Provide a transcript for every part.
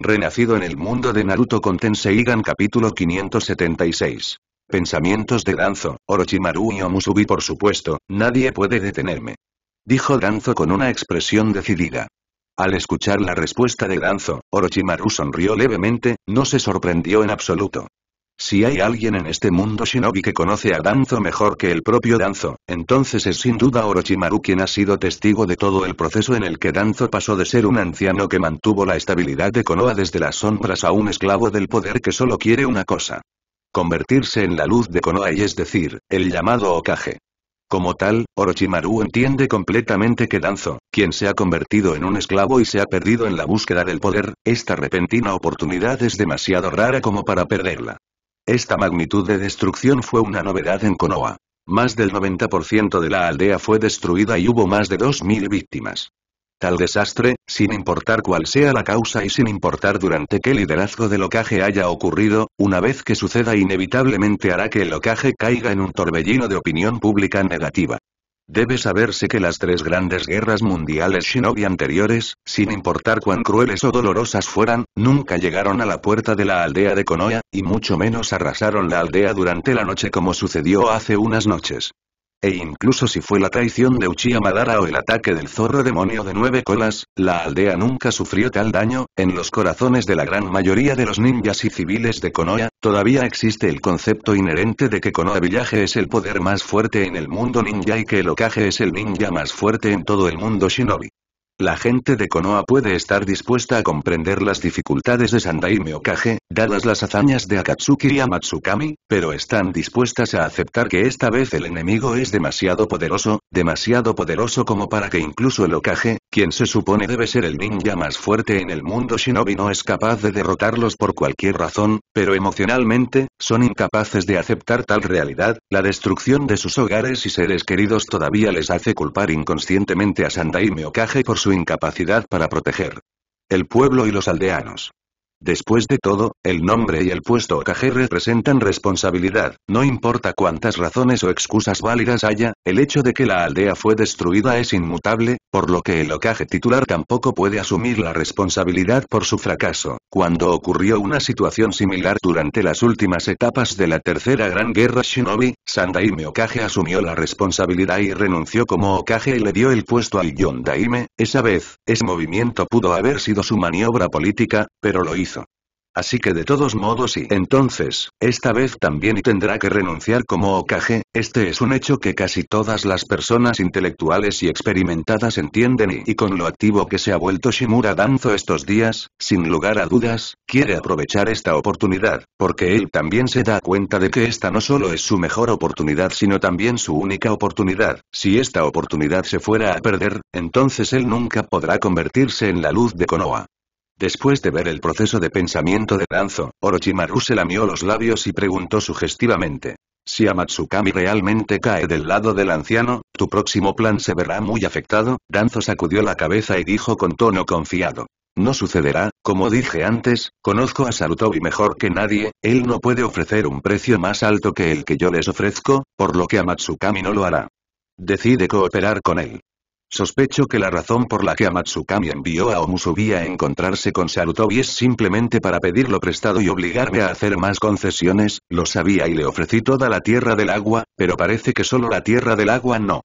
Renacido en el mundo de Naruto con Tenseigan capítulo 576. Pensamientos de Danzo, Orochimaru y Omusubi por supuesto, nadie puede detenerme. Dijo Danzo con una expresión decidida. Al escuchar la respuesta de Danzo, Orochimaru sonrió levemente, no se sorprendió en absoluto. Si hay alguien en este mundo shinobi que conoce a Danzo mejor que el propio Danzo, entonces es sin duda Orochimaru quien ha sido testigo de todo el proceso en el que Danzo pasó de ser un anciano que mantuvo la estabilidad de Konoha desde las sombras a un esclavo del poder que solo quiere una cosa. Convertirse en la luz de Konoha y es decir, el llamado Okage. Como tal, Orochimaru entiende completamente que Danzo, quien se ha convertido en un esclavo y se ha perdido en la búsqueda del poder, esta repentina oportunidad es demasiado rara como para perderla. Esta magnitud de destrucción fue una novedad en Konoha. Más del 90% de la aldea fue destruida y hubo más de 2.000 víctimas. Tal desastre, sin importar cuál sea la causa y sin importar durante qué liderazgo de locaje haya ocurrido, una vez que suceda inevitablemente hará que el locaje caiga en un torbellino de opinión pública negativa. Debe saberse que las tres grandes guerras mundiales shinobi anteriores, sin importar cuán crueles o dolorosas fueran, nunca llegaron a la puerta de la aldea de Konoha, y mucho menos arrasaron la aldea durante la noche como sucedió hace unas noches. E incluso si fue la traición de Uchiha Madara o el ataque del zorro demonio de nueve colas, la aldea nunca sufrió tal daño, en los corazones de la gran mayoría de los ninjas y civiles de Konoha, todavía existe el concepto inherente de que Konoha Village es el poder más fuerte en el mundo ninja y que el Okage es el ninja más fuerte en todo el mundo shinobi. La gente de Konoha puede estar dispuesta a comprender las dificultades de Sandaime Okage, dadas las hazañas de Akatsuki y Amatsukami, pero están dispuestas a aceptar que esta vez el enemigo es demasiado poderoso, demasiado poderoso como para que incluso el Okage, quien se supone debe ser el ninja más fuerte en el mundo shinobi no es capaz de derrotarlos por cualquier razón, pero emocionalmente, son incapaces de aceptar tal realidad, la destrucción de sus hogares y seres queridos todavía les hace culpar inconscientemente a Sandaime Okage por su incapacidad para proteger el pueblo y los aldeanos. Después de todo, el nombre y el puesto Okage representan responsabilidad, no importa cuántas razones o excusas válidas haya, el hecho de que la aldea fue destruida es inmutable, por lo que el ocaje titular tampoco puede asumir la responsabilidad por su fracaso. Cuando ocurrió una situación similar durante las últimas etapas de la Tercera Gran Guerra Shinobi, Sandaime Okage asumió la responsabilidad y renunció como Okage y le dio el puesto al Yondaime, esa vez, ese movimiento pudo haber sido su maniobra política, pero lo hizo. Así que de todos modos y entonces, esta vez también tendrá que renunciar como Okage, este es un hecho que casi todas las personas intelectuales y experimentadas entienden y, y con lo activo que se ha vuelto Shimura Danzo estos días, sin lugar a dudas, quiere aprovechar esta oportunidad, porque él también se da cuenta de que esta no solo es su mejor oportunidad sino también su única oportunidad, si esta oportunidad se fuera a perder, entonces él nunca podrá convertirse en la luz de Konoha. Después de ver el proceso de pensamiento de Danzo, Orochimaru se lamió los labios y preguntó sugestivamente. Si Amatsukami realmente cae del lado del anciano, tu próximo plan se verá muy afectado, Danzo sacudió la cabeza y dijo con tono confiado. No sucederá, como dije antes, conozco a Sarutobi mejor que nadie, él no puede ofrecer un precio más alto que el que yo les ofrezco, por lo que Amatsukami no lo hará. Decide cooperar con él. Sospecho que la razón por la que Amatsukami envió a Omusubi a encontrarse con Sarutobi es simplemente para pedirlo prestado y obligarme a hacer más concesiones, lo sabía y le ofrecí toda la Tierra del Agua, pero parece que solo la Tierra del Agua no.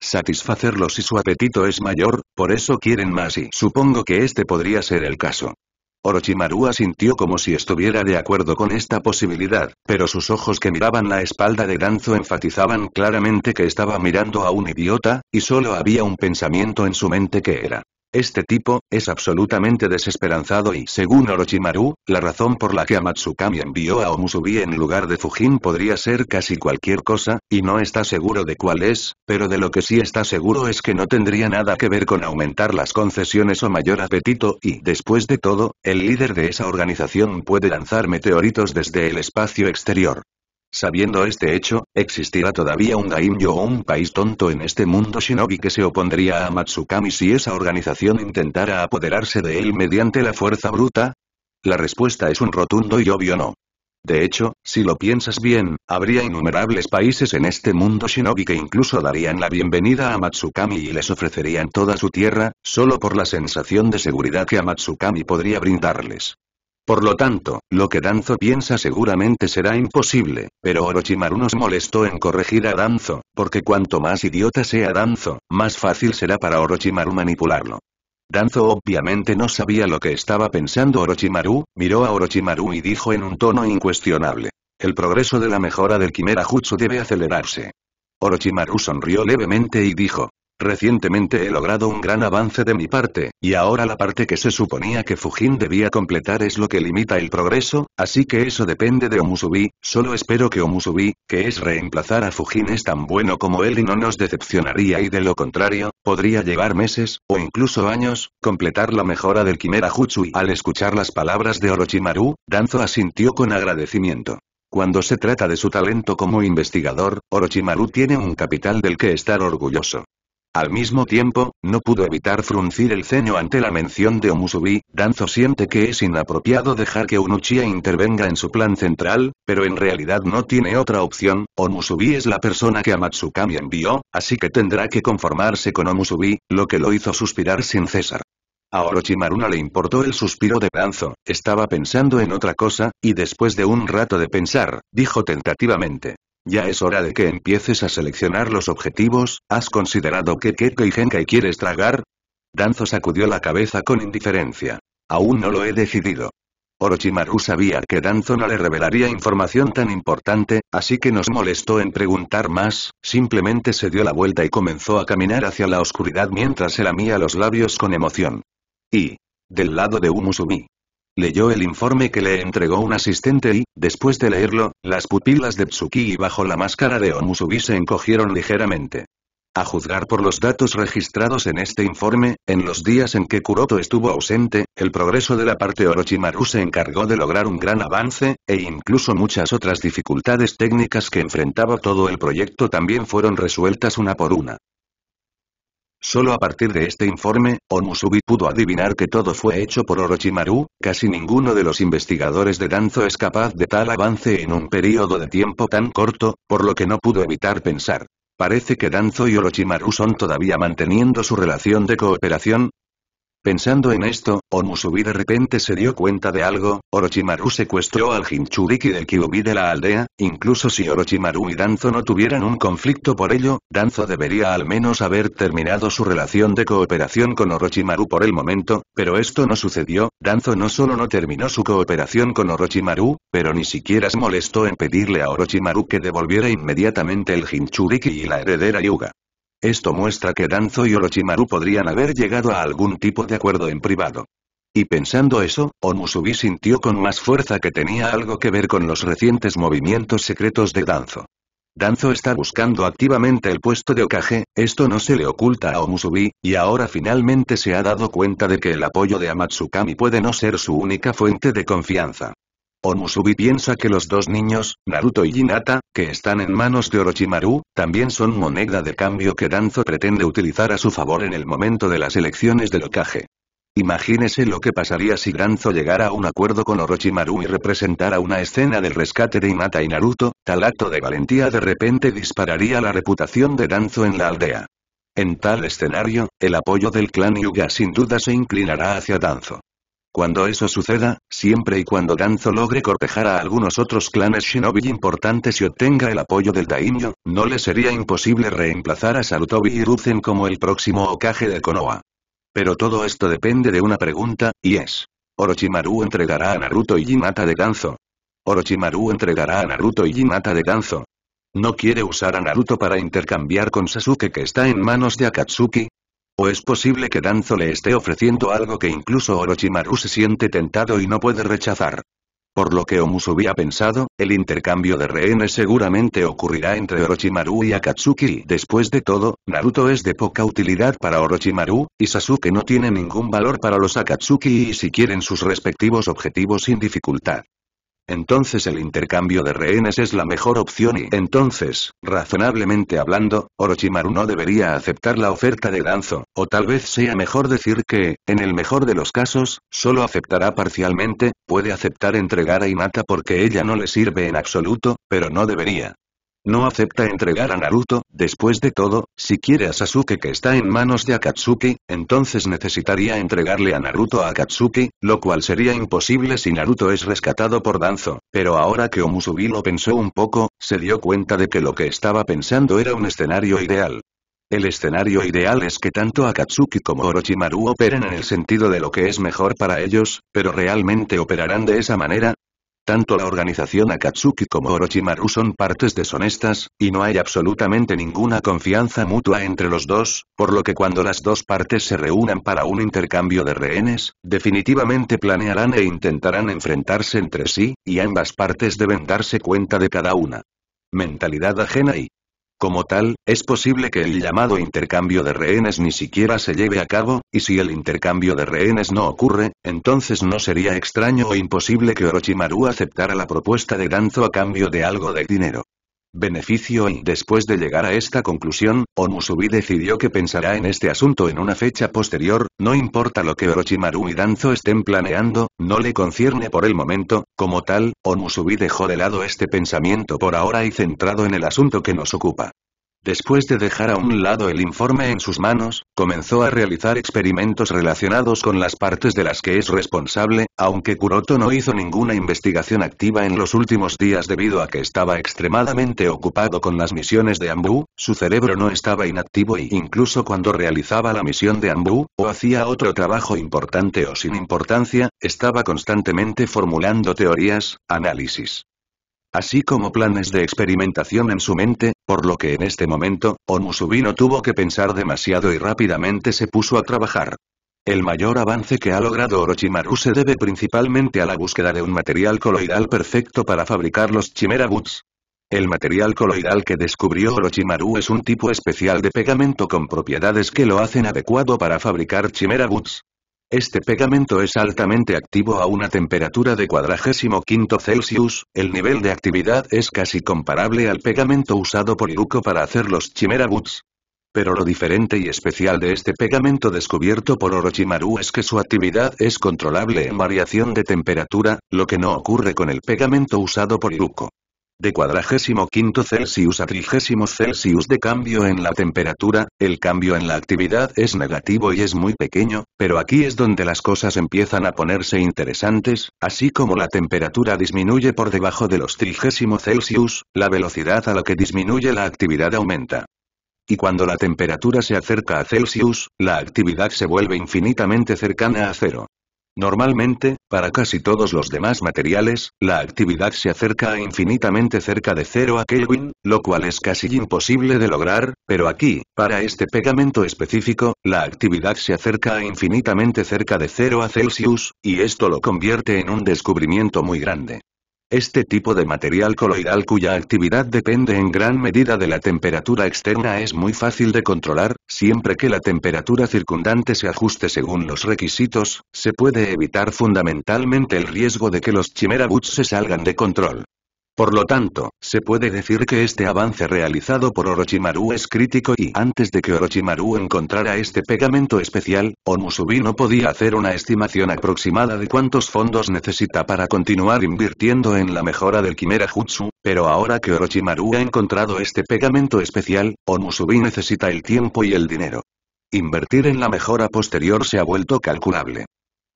Satisfacerlo y su apetito es mayor, por eso quieren más y supongo que este podría ser el caso. Orochimaru sintió como si estuviera de acuerdo con esta posibilidad, pero sus ojos que miraban la espalda de Danzo enfatizaban claramente que estaba mirando a un idiota, y solo había un pensamiento en su mente que era, este tipo, es absolutamente desesperanzado y según Orochimaru, la razón por la que Amatsukami envió a Omusubi en lugar de Fujin podría ser casi cualquier cosa, y no está seguro de cuál es, pero de lo que sí está seguro es que no tendría nada que ver con aumentar las concesiones o mayor apetito y después de todo, el líder de esa organización puede lanzar meteoritos desde el espacio exterior. Sabiendo este hecho, existirá todavía un Daimyo o un país tonto en este mundo shinobi que se opondría a Matsukami si esa organización intentara apoderarse de él mediante la fuerza bruta? La respuesta es un rotundo y obvio no. De hecho, si lo piensas bien, habría innumerables países en este mundo shinobi que incluso darían la bienvenida a Matsukami y les ofrecerían toda su tierra, solo por la sensación de seguridad que a Matsukami podría brindarles. Por lo tanto, lo que Danzo piensa seguramente será imposible, pero Orochimaru nos molestó en corregir a Danzo, porque cuanto más idiota sea Danzo, más fácil será para Orochimaru manipularlo. Danzo obviamente no sabía lo que estaba pensando Orochimaru, miró a Orochimaru y dijo en un tono incuestionable. El progreso de la mejora del Kimera Jutsu debe acelerarse. Orochimaru sonrió levemente y dijo, Recientemente he logrado un gran avance de mi parte, y ahora la parte que se suponía que Fujin debía completar es lo que limita el progreso, así que eso depende de Omusubi, solo espero que Omusubi, que es reemplazar a Fujin es tan bueno como él y no nos decepcionaría y de lo contrario, podría llevar meses, o incluso años, completar la mejora del Jutsu y Al escuchar las palabras de Orochimaru, Danzo asintió con agradecimiento. Cuando se trata de su talento como investigador, Orochimaru tiene un capital del que estar orgulloso. Al mismo tiempo, no pudo evitar fruncir el ceño ante la mención de Omusubi, Danzo siente que es inapropiado dejar que un intervenga en su plan central, pero en realidad no tiene otra opción, Omusubi es la persona que Amatsukami envió, así que tendrá que conformarse con Omusubi, lo que lo hizo suspirar sin cesar. A Orochimaru no le importó el suspiro de Danzo, estaba pensando en otra cosa, y después de un rato de pensar, dijo tentativamente. Ya es hora de que empieces a seleccionar los objetivos, ¿has considerado que Keke y Genkai quieres tragar? Danzo sacudió la cabeza con indiferencia. Aún no lo he decidido. Orochimaru sabía que Danzo no le revelaría información tan importante, así que nos molestó en preguntar más, simplemente se dio la vuelta y comenzó a caminar hacia la oscuridad mientras se lamía los labios con emoción. Y, del lado de Umusumi, leyó el informe que le entregó un asistente y, después de leerlo, las pupilas de Tsuki y bajo la máscara de Omusubi se encogieron ligeramente. A juzgar por los datos registrados en este informe, en los días en que Kuroto estuvo ausente, el progreso de la parte Orochimaru se encargó de lograr un gran avance, e incluso muchas otras dificultades técnicas que enfrentaba todo el proyecto también fueron resueltas una por una. Solo a partir de este informe, Onusubi pudo adivinar que todo fue hecho por Orochimaru, casi ninguno de los investigadores de Danzo es capaz de tal avance en un periodo de tiempo tan corto, por lo que no pudo evitar pensar. Parece que Danzo y Orochimaru son todavía manteniendo su relación de cooperación, Pensando en esto, Omusubi de repente se dio cuenta de algo, Orochimaru secuestró al Jinchuriki del Kiubi de la aldea, incluso si Orochimaru y Danzo no tuvieran un conflicto por ello, Danzo debería al menos haber terminado su relación de cooperación con Orochimaru por el momento, pero esto no sucedió, Danzo no solo no terminó su cooperación con Orochimaru, pero ni siquiera se molestó en pedirle a Orochimaru que devolviera inmediatamente el Jinchuriki y la heredera Yuga. Esto muestra que Danzo y Orochimaru podrían haber llegado a algún tipo de acuerdo en privado. Y pensando eso, Omusubi sintió con más fuerza que tenía algo que ver con los recientes movimientos secretos de Danzo. Danzo está buscando activamente el puesto de Okage, esto no se le oculta a Omusubi, y ahora finalmente se ha dado cuenta de que el apoyo de Amatsukami puede no ser su única fuente de confianza. Omusubi piensa que los dos niños, Naruto y Hinata, que están en manos de Orochimaru, también son moneda de cambio que Danzo pretende utilizar a su favor en el momento de las elecciones del locaje Imagínese lo que pasaría si Danzo llegara a un acuerdo con Orochimaru y representara una escena del rescate de Hinata y Naruto, tal acto de valentía de repente dispararía la reputación de Danzo en la aldea. En tal escenario, el apoyo del clan Yuga sin duda se inclinará hacia Danzo. Cuando eso suceda, siempre y cuando Danzo logre cortejar a algunos otros clanes shinobi importantes y obtenga el apoyo del Daimyo, no le sería imposible reemplazar a Sarutobi y Ruzen como el próximo Okage de Konoha. Pero todo esto depende de una pregunta, y es... ¿Orochimaru entregará a Naruto y Hinata de Danzo? ¿Orochimaru entregará a Naruto y Hinata de Danzo? ¿No quiere usar a Naruto para intercambiar con Sasuke que está en manos de Akatsuki? O es posible que Danzo le esté ofreciendo algo que incluso Orochimaru se siente tentado y no puede rechazar. Por lo que Omusubi ha pensado, el intercambio de rehenes seguramente ocurrirá entre Orochimaru y Akatsuki. Después de todo, Naruto es de poca utilidad para Orochimaru, y Sasuke no tiene ningún valor para los Akatsuki y si quieren sus respectivos objetivos sin dificultad. Entonces el intercambio de rehenes es la mejor opción y entonces, razonablemente hablando, Orochimaru no debería aceptar la oferta de Danzo, o tal vez sea mejor decir que, en el mejor de los casos, solo aceptará parcialmente, puede aceptar entregar a Inata porque ella no le sirve en absoluto, pero no debería. No acepta entregar a Naruto, después de todo, si quiere a Sasuke que está en manos de Akatsuki, entonces necesitaría entregarle a Naruto a Akatsuki, lo cual sería imposible si Naruto es rescatado por Danzo, pero ahora que Omusubi lo pensó un poco, se dio cuenta de que lo que estaba pensando era un escenario ideal. El escenario ideal es que tanto Akatsuki como Orochimaru operen en el sentido de lo que es mejor para ellos, pero realmente operarán de esa manera, tanto la organización Akatsuki como Orochimaru son partes deshonestas, y no hay absolutamente ninguna confianza mutua entre los dos, por lo que cuando las dos partes se reúnan para un intercambio de rehenes, definitivamente planearán e intentarán enfrentarse entre sí, y ambas partes deben darse cuenta de cada una. Mentalidad ajena y como tal, es posible que el llamado intercambio de rehenes ni siquiera se lleve a cabo, y si el intercambio de rehenes no ocurre, entonces no sería extraño o imposible que Orochimaru aceptara la propuesta de Danzo a cambio de algo de dinero beneficio y después de llegar a esta conclusión, Onusubi decidió que pensará en este asunto en una fecha posterior, no importa lo que Orochimaru y Danzo estén planeando, no le concierne por el momento, como tal, Onusubi dejó de lado este pensamiento por ahora y centrado en el asunto que nos ocupa. Después de dejar a un lado el informe en sus manos, comenzó a realizar experimentos relacionados con las partes de las que es responsable, aunque Kuroto no hizo ninguna investigación activa en los últimos días debido a que estaba extremadamente ocupado con las misiones de Ambu, su cerebro no estaba inactivo e incluso cuando realizaba la misión de Ambu, o hacía otro trabajo importante o sin importancia, estaba constantemente formulando teorías, análisis, así como planes de experimentación en su mente, por lo que en este momento, Omusubi no tuvo que pensar demasiado y rápidamente se puso a trabajar. El mayor avance que ha logrado Orochimaru se debe principalmente a la búsqueda de un material coloidal perfecto para fabricar los Chimera Boots. El material coloidal que descubrió Orochimaru es un tipo especial de pegamento con propiedades que lo hacen adecuado para fabricar Chimera Boots. Este pegamento es altamente activo a una temperatura de quinto Celsius, el nivel de actividad es casi comparable al pegamento usado por Iruko para hacer los Chimera Boots. Pero lo diferente y especial de este pegamento descubierto por Orochimaru es que su actividad es controlable en variación de temperatura, lo que no ocurre con el pegamento usado por Iruko de cuadragésimo quinto Celsius a trigésimo Celsius de cambio en la temperatura, el cambio en la actividad es negativo y es muy pequeño, pero aquí es donde las cosas empiezan a ponerse interesantes, así como la temperatura disminuye por debajo de los trigésimo Celsius, la velocidad a la que disminuye la actividad aumenta. Y cuando la temperatura se acerca a Celsius, la actividad se vuelve infinitamente cercana a cero. Normalmente, para casi todos los demás materiales, la actividad se acerca a infinitamente cerca de cero a Kelvin, lo cual es casi imposible de lograr, pero aquí, para este pegamento específico, la actividad se acerca a infinitamente cerca de cero a Celsius, y esto lo convierte en un descubrimiento muy grande. Este tipo de material coloidal cuya actividad depende en gran medida de la temperatura externa es muy fácil de controlar, siempre que la temperatura circundante se ajuste según los requisitos, se puede evitar fundamentalmente el riesgo de que los chimera chimerabuts se salgan de control. Por lo tanto, se puede decir que este avance realizado por Orochimaru es crítico y antes de que Orochimaru encontrara este pegamento especial, Omusubi no podía hacer una estimación aproximada de cuántos fondos necesita para continuar invirtiendo en la mejora del Kimera Jutsu, pero ahora que Orochimaru ha encontrado este pegamento especial, Omusubi necesita el tiempo y el dinero. Invertir en la mejora posterior se ha vuelto calculable.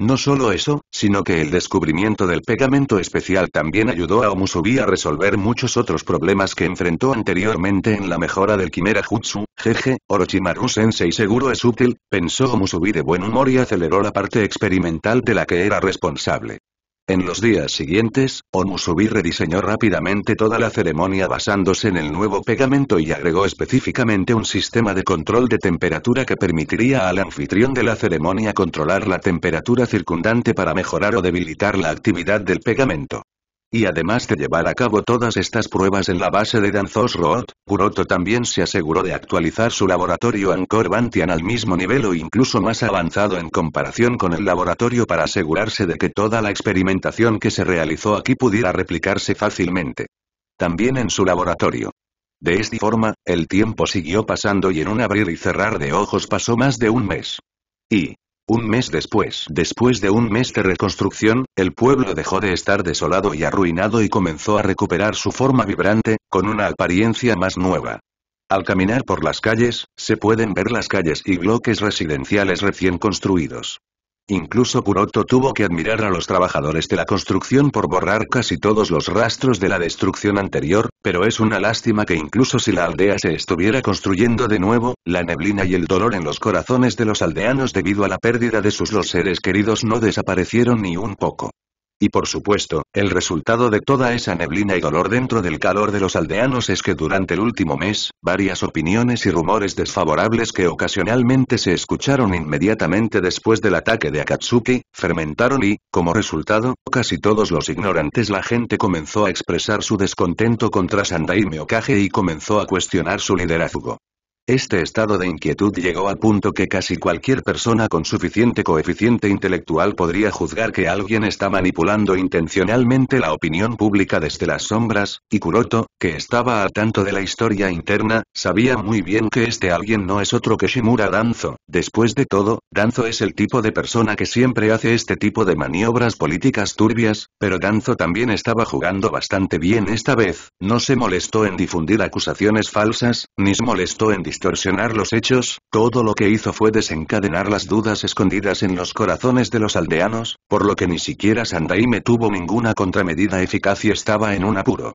No solo eso, sino que el descubrimiento del pegamento especial también ayudó a Omusubi a resolver muchos otros problemas que enfrentó anteriormente en la mejora del Kimera Jutsu, jeje, Orochimaru Sensei seguro es útil, pensó Omusubi de buen humor y aceleró la parte experimental de la que era responsable. En los días siguientes, Omusubi rediseñó rápidamente toda la ceremonia basándose en el nuevo pegamento y agregó específicamente un sistema de control de temperatura que permitiría al anfitrión de la ceremonia controlar la temperatura circundante para mejorar o debilitar la actividad del pegamento. Y además de llevar a cabo todas estas pruebas en la base de Danzos Road, Kuroto también se aseguró de actualizar su laboratorio en Bantian al mismo nivel o incluso más avanzado en comparación con el laboratorio para asegurarse de que toda la experimentación que se realizó aquí pudiera replicarse fácilmente. También en su laboratorio. De esta forma, el tiempo siguió pasando y en un abrir y cerrar de ojos pasó más de un mes. Y, un mes después, después de un mes de reconstrucción, el pueblo dejó de estar desolado y arruinado y comenzó a recuperar su forma vibrante, con una apariencia más nueva. Al caminar por las calles, se pueden ver las calles y bloques residenciales recién construidos. Incluso Kuroto tuvo que admirar a los trabajadores de la construcción por borrar casi todos los rastros de la destrucción anterior, pero es una lástima que incluso si la aldea se estuviera construyendo de nuevo, la neblina y el dolor en los corazones de los aldeanos debido a la pérdida de sus los seres queridos no desaparecieron ni un poco. Y por supuesto, el resultado de toda esa neblina y dolor dentro del calor de los aldeanos es que durante el último mes, varias opiniones y rumores desfavorables que ocasionalmente se escucharon inmediatamente después del ataque de Akatsuki, fermentaron y, como resultado, casi todos los ignorantes la gente comenzó a expresar su descontento contra Sandaime Okage y comenzó a cuestionar su liderazgo. Este estado de inquietud llegó a punto que casi cualquier persona con suficiente coeficiente intelectual podría juzgar que alguien está manipulando intencionalmente la opinión pública desde las sombras, y Kuroto, que estaba a tanto de la historia interna, sabía muy bien que este alguien no es otro que Shimura Danzo. Después de todo, Danzo es el tipo de persona que siempre hace este tipo de maniobras políticas turbias, pero Danzo también estaba jugando bastante bien esta vez, no se molestó en difundir acusaciones falsas, ni se molestó en torsionar los hechos, todo lo que hizo fue desencadenar las dudas escondidas en los corazones de los aldeanos, por lo que ni siquiera Sandaime tuvo ninguna contramedida eficaz y estaba en un apuro.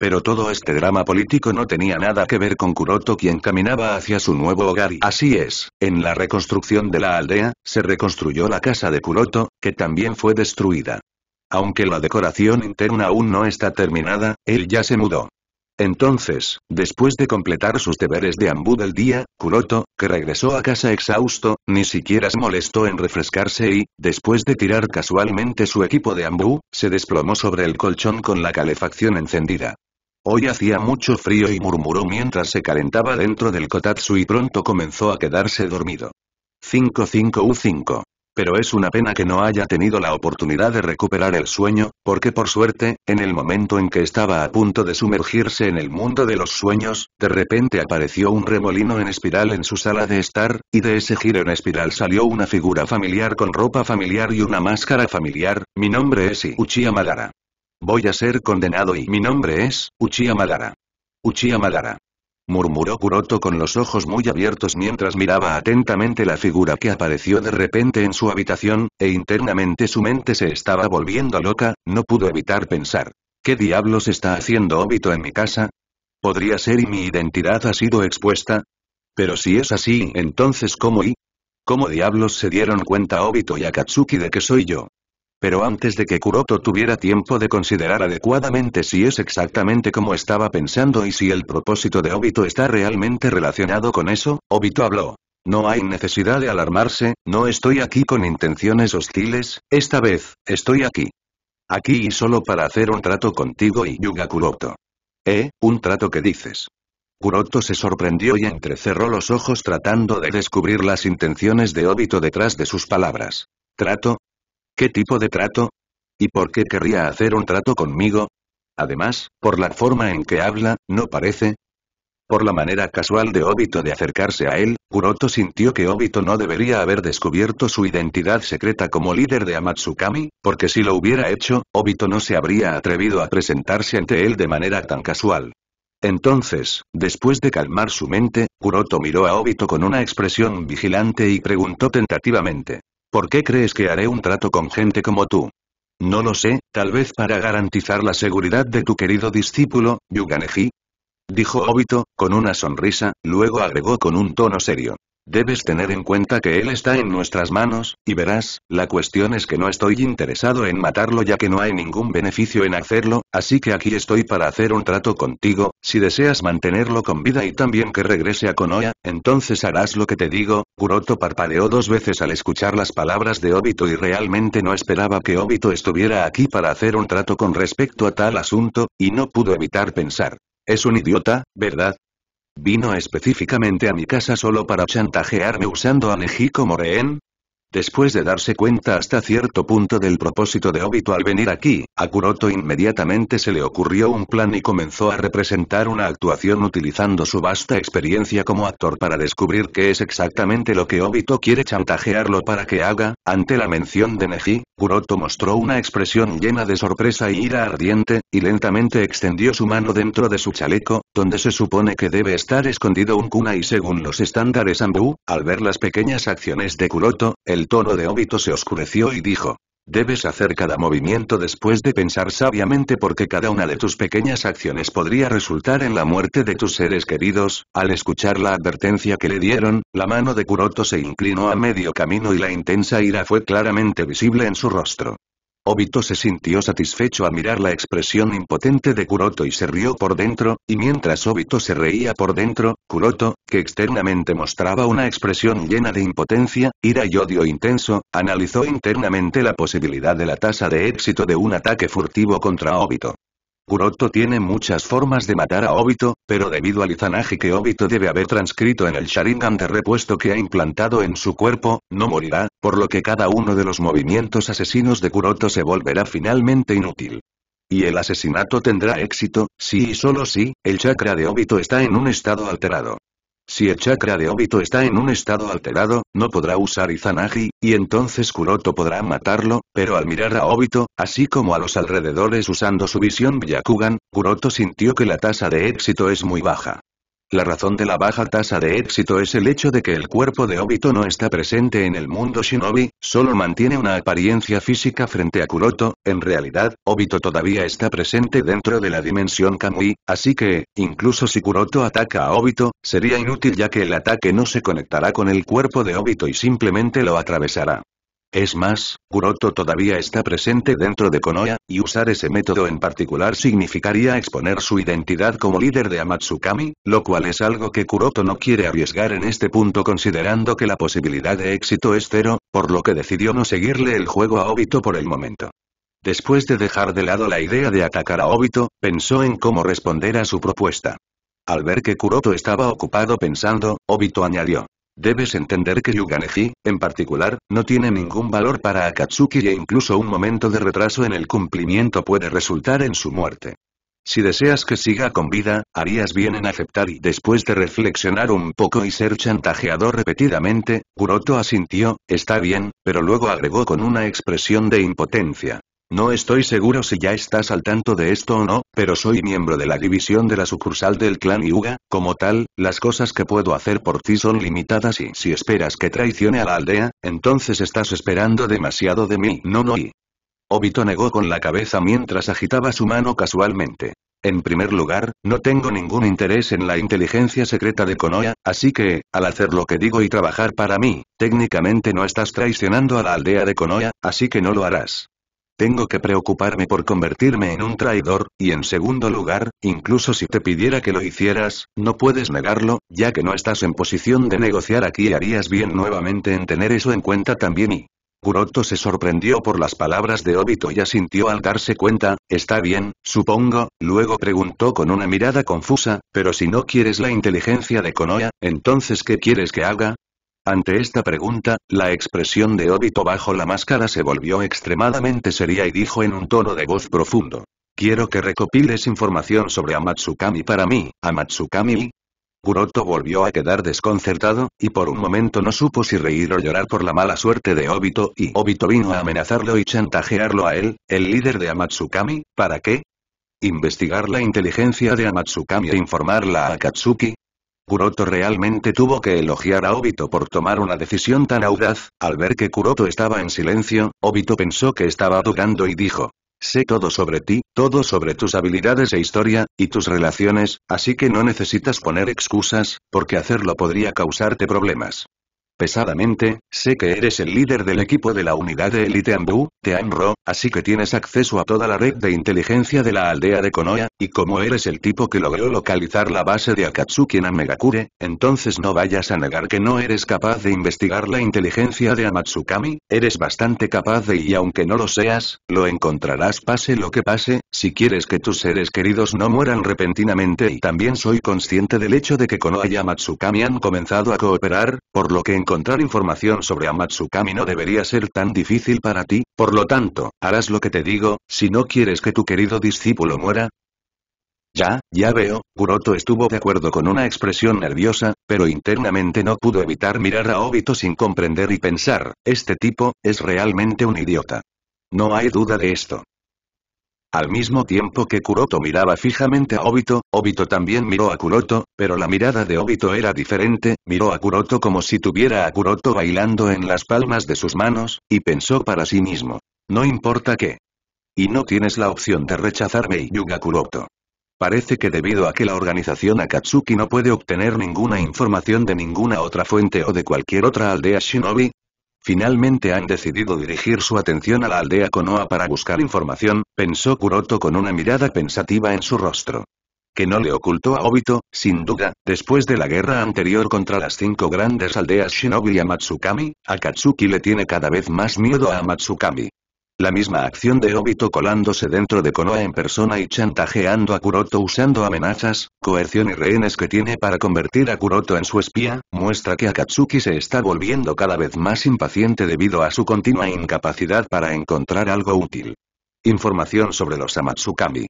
Pero todo este drama político no tenía nada que ver con Kuroto quien caminaba hacia su nuevo hogar y así es, en la reconstrucción de la aldea, se reconstruyó la casa de Kuroto, que también fue destruida. Aunque la decoración interna aún no está terminada, él ya se mudó. Entonces, después de completar sus deberes de ambú del día, Kuroto, que regresó a casa exhausto, ni siquiera se molestó en refrescarse y, después de tirar casualmente su equipo de ambú, se desplomó sobre el colchón con la calefacción encendida. Hoy hacía mucho frío y murmuró mientras se calentaba dentro del kotatsu y pronto comenzó a quedarse dormido. 55U5 pero es una pena que no haya tenido la oportunidad de recuperar el sueño, porque por suerte, en el momento en que estaba a punto de sumergirse en el mundo de los sueños, de repente apareció un remolino en espiral en su sala de estar, y de ese giro en espiral salió una figura familiar con ropa familiar y una máscara familiar, mi nombre es Uchiha Madara. Voy a ser condenado y mi nombre es, Uchiha Madara. Uchiha Madara murmuró Kuroto con los ojos muy abiertos mientras miraba atentamente la figura que apareció de repente en su habitación, e internamente su mente se estaba volviendo loca, no pudo evitar pensar. ¿Qué diablos está haciendo Obito en mi casa? ¿Podría ser y mi identidad ha sido expuesta? Pero si es así, entonces ¿cómo y? ¿Cómo diablos se dieron cuenta Obito y Akatsuki de que soy yo? pero antes de que Kuroto tuviera tiempo de considerar adecuadamente si es exactamente como estaba pensando y si el propósito de Obito está realmente relacionado con eso, Obito habló. No hay necesidad de alarmarse, no estoy aquí con intenciones hostiles, esta vez, estoy aquí. Aquí y solo para hacer un trato contigo y Yuga Kuroto. ¿Eh? Un trato que dices. Kuroto se sorprendió y entrecerró los ojos tratando de descubrir las intenciones de Obito detrás de sus palabras. Trato, ¿Qué tipo de trato? ¿Y por qué querría hacer un trato conmigo? Además, por la forma en que habla, ¿no parece? Por la manera casual de Obito de acercarse a él, Kuroto sintió que Obito no debería haber descubierto su identidad secreta como líder de Amatsukami, porque si lo hubiera hecho, Obito no se habría atrevido a presentarse ante él de manera tan casual. Entonces, después de calmar su mente, Kuroto miró a Obito con una expresión vigilante y preguntó tentativamente. ¿Por qué crees que haré un trato con gente como tú? No lo sé, tal vez para garantizar la seguridad de tu querido discípulo, Yuganeji. Dijo Obito, con una sonrisa, luego agregó con un tono serio. Debes tener en cuenta que él está en nuestras manos, y verás, la cuestión es que no estoy interesado en matarlo ya que no hay ningún beneficio en hacerlo, así que aquí estoy para hacer un trato contigo, si deseas mantenerlo con vida y también que regrese a konoya entonces harás lo que te digo, Kuroto parpadeó dos veces al escuchar las palabras de Obito y realmente no esperaba que Obito estuviera aquí para hacer un trato con respecto a tal asunto, y no pudo evitar pensar. Es un idiota, ¿verdad? Vino específicamente a mi casa solo para chantajearme usando a Neji como rehén, Después de darse cuenta hasta cierto punto del propósito de Obito al venir aquí, a Kuroto inmediatamente se le ocurrió un plan y comenzó a representar una actuación utilizando su vasta experiencia como actor para descubrir qué es exactamente lo que Obito quiere chantajearlo para que haga, ante la mención de Neji, Kuroto mostró una expresión llena de sorpresa y ira ardiente, y lentamente extendió su mano dentro de su chaleco, donde se supone que debe estar escondido un kunai según los estándares Ambu, al ver las pequeñas acciones de Kuroto, el tono de óbito se oscureció y dijo. Debes hacer cada movimiento después de pensar sabiamente porque cada una de tus pequeñas acciones podría resultar en la muerte de tus seres queridos. Al escuchar la advertencia que le dieron, la mano de Kuroto se inclinó a medio camino y la intensa ira fue claramente visible en su rostro. Obito se sintió satisfecho a mirar la expresión impotente de Kuroto y se rió por dentro, y mientras Obito se reía por dentro, Kuroto, que externamente mostraba una expresión llena de impotencia, ira y odio intenso, analizó internamente la posibilidad de la tasa de éxito de un ataque furtivo contra Obito. Kuroto tiene muchas formas de matar a Obito, pero debido al Izanagi que Obito debe haber transcrito en el Sharingan de repuesto que ha implantado en su cuerpo, no morirá, por lo que cada uno de los movimientos asesinos de Kuroto se volverá finalmente inútil. Y el asesinato tendrá éxito, si y solo si, el chakra de Obito está en un estado alterado. Si el chakra de Obito está en un estado alterado, no podrá usar Izanagi, y entonces Kuroto podrá matarlo, pero al mirar a Obito, así como a los alrededores usando su visión Byakugan, Kuroto sintió que la tasa de éxito es muy baja. La razón de la baja tasa de éxito es el hecho de que el cuerpo de Obito no está presente en el mundo shinobi, solo mantiene una apariencia física frente a Kuroto, en realidad, Obito todavía está presente dentro de la dimensión Kamui, así que, incluso si Kuroto ataca a Obito, sería inútil ya que el ataque no se conectará con el cuerpo de Obito y simplemente lo atravesará. Es más, Kuroto todavía está presente dentro de Konoha, y usar ese método en particular significaría exponer su identidad como líder de Amatsukami, lo cual es algo que Kuroto no quiere arriesgar en este punto considerando que la posibilidad de éxito es cero, por lo que decidió no seguirle el juego a Obito por el momento. Después de dejar de lado la idea de atacar a Obito, pensó en cómo responder a su propuesta. Al ver que Kuroto estaba ocupado pensando, Obito añadió. Debes entender que Yuganeji, en particular, no tiene ningún valor para Akatsuki e incluso un momento de retraso en el cumplimiento puede resultar en su muerte. Si deseas que siga con vida, harías bien en aceptar y después de reflexionar un poco y ser chantajeado repetidamente, Kuroto asintió, está bien, pero luego agregó con una expresión de impotencia. No estoy seguro si ya estás al tanto de esto o no, pero soy miembro de la división de la sucursal del clan Yuga, como tal, las cosas que puedo hacer por ti son limitadas y si esperas que traicione a la aldea, entonces estás esperando demasiado de mí. No, no y... Obito negó con la cabeza mientras agitaba su mano casualmente. En primer lugar, no tengo ningún interés en la inteligencia secreta de Konoya, así que, al hacer lo que digo y trabajar para mí, técnicamente no estás traicionando a la aldea de Konoya, así que no lo harás. Tengo que preocuparme por convertirme en un traidor, y en segundo lugar, incluso si te pidiera que lo hicieras, no puedes negarlo, ya que no estás en posición de negociar aquí harías bien nuevamente en tener eso en cuenta también y... Kuroto se sorprendió por las palabras de Obito y asintió al darse cuenta, está bien, supongo, luego preguntó con una mirada confusa, pero si no quieres la inteligencia de Konoha, entonces ¿qué quieres que haga? Ante esta pregunta, la expresión de Obito bajo la máscara se volvió extremadamente seria y dijo en un tono de voz profundo. Quiero que recopiles información sobre Amatsukami para mí, Amatsukami. Kuroto volvió a quedar desconcertado, y por un momento no supo si reír o llorar por la mala suerte de Obito y Obito vino a amenazarlo y chantajearlo a él, el líder de Amatsukami, ¿para qué? Investigar la inteligencia de Amatsukami e informarla a Akatsuki, Kuroto realmente tuvo que elogiar a Obito por tomar una decisión tan audaz, al ver que Kuroto estaba en silencio, Obito pensó que estaba dudando y dijo. Sé todo sobre ti, todo sobre tus habilidades e historia, y tus relaciones, así que no necesitas poner excusas, porque hacerlo podría causarte problemas. Pesadamente, sé que eres el líder del equipo de la unidad de élite Ambu, Teanro, así que tienes acceso a toda la red de inteligencia de la aldea de Konoha, y como eres el tipo que logró localizar la base de Akatsuki en Amegakure, entonces no vayas a negar que no eres capaz de investigar la inteligencia de Amatsukami, eres bastante capaz de y aunque no lo seas, lo encontrarás pase lo que pase, si quieres que tus seres queridos no mueran repentinamente y también soy consciente del hecho de que Konoha y Amatsukami han comenzado a cooperar, por lo que en encontrar información sobre Amatsukami no debería ser tan difícil para ti, por lo tanto, harás lo que te digo, si no quieres que tu querido discípulo muera. Ya, ya veo, Kuroto estuvo de acuerdo con una expresión nerviosa, pero internamente no pudo evitar mirar a Obito sin comprender y pensar, este tipo, es realmente un idiota. No hay duda de esto. Al mismo tiempo que Kuroto miraba fijamente a Obito, Obito también miró a Kuroto, pero la mirada de Obito era diferente, miró a Kuroto como si tuviera a Kuroto bailando en las palmas de sus manos, y pensó para sí mismo. No importa qué. Y no tienes la opción de rechazarme Yuga Kuroto. Parece que debido a que la organización Akatsuki no puede obtener ninguna información de ninguna otra fuente o de cualquier otra aldea shinobi, Finalmente han decidido dirigir su atención a la aldea Konoha para buscar información, pensó Kuroto con una mirada pensativa en su rostro. Que no le ocultó a Obito, sin duda, después de la guerra anterior contra las cinco grandes aldeas Shinobi y Amatsukami, Akatsuki le tiene cada vez más miedo a Amatsukami. La misma acción de Obito colándose dentro de Konoha en persona y chantajeando a Kuroto usando amenazas, coerción y rehenes que tiene para convertir a Kuroto en su espía, muestra que Akatsuki se está volviendo cada vez más impaciente debido a su continua incapacidad para encontrar algo útil. Información sobre los Amatsukami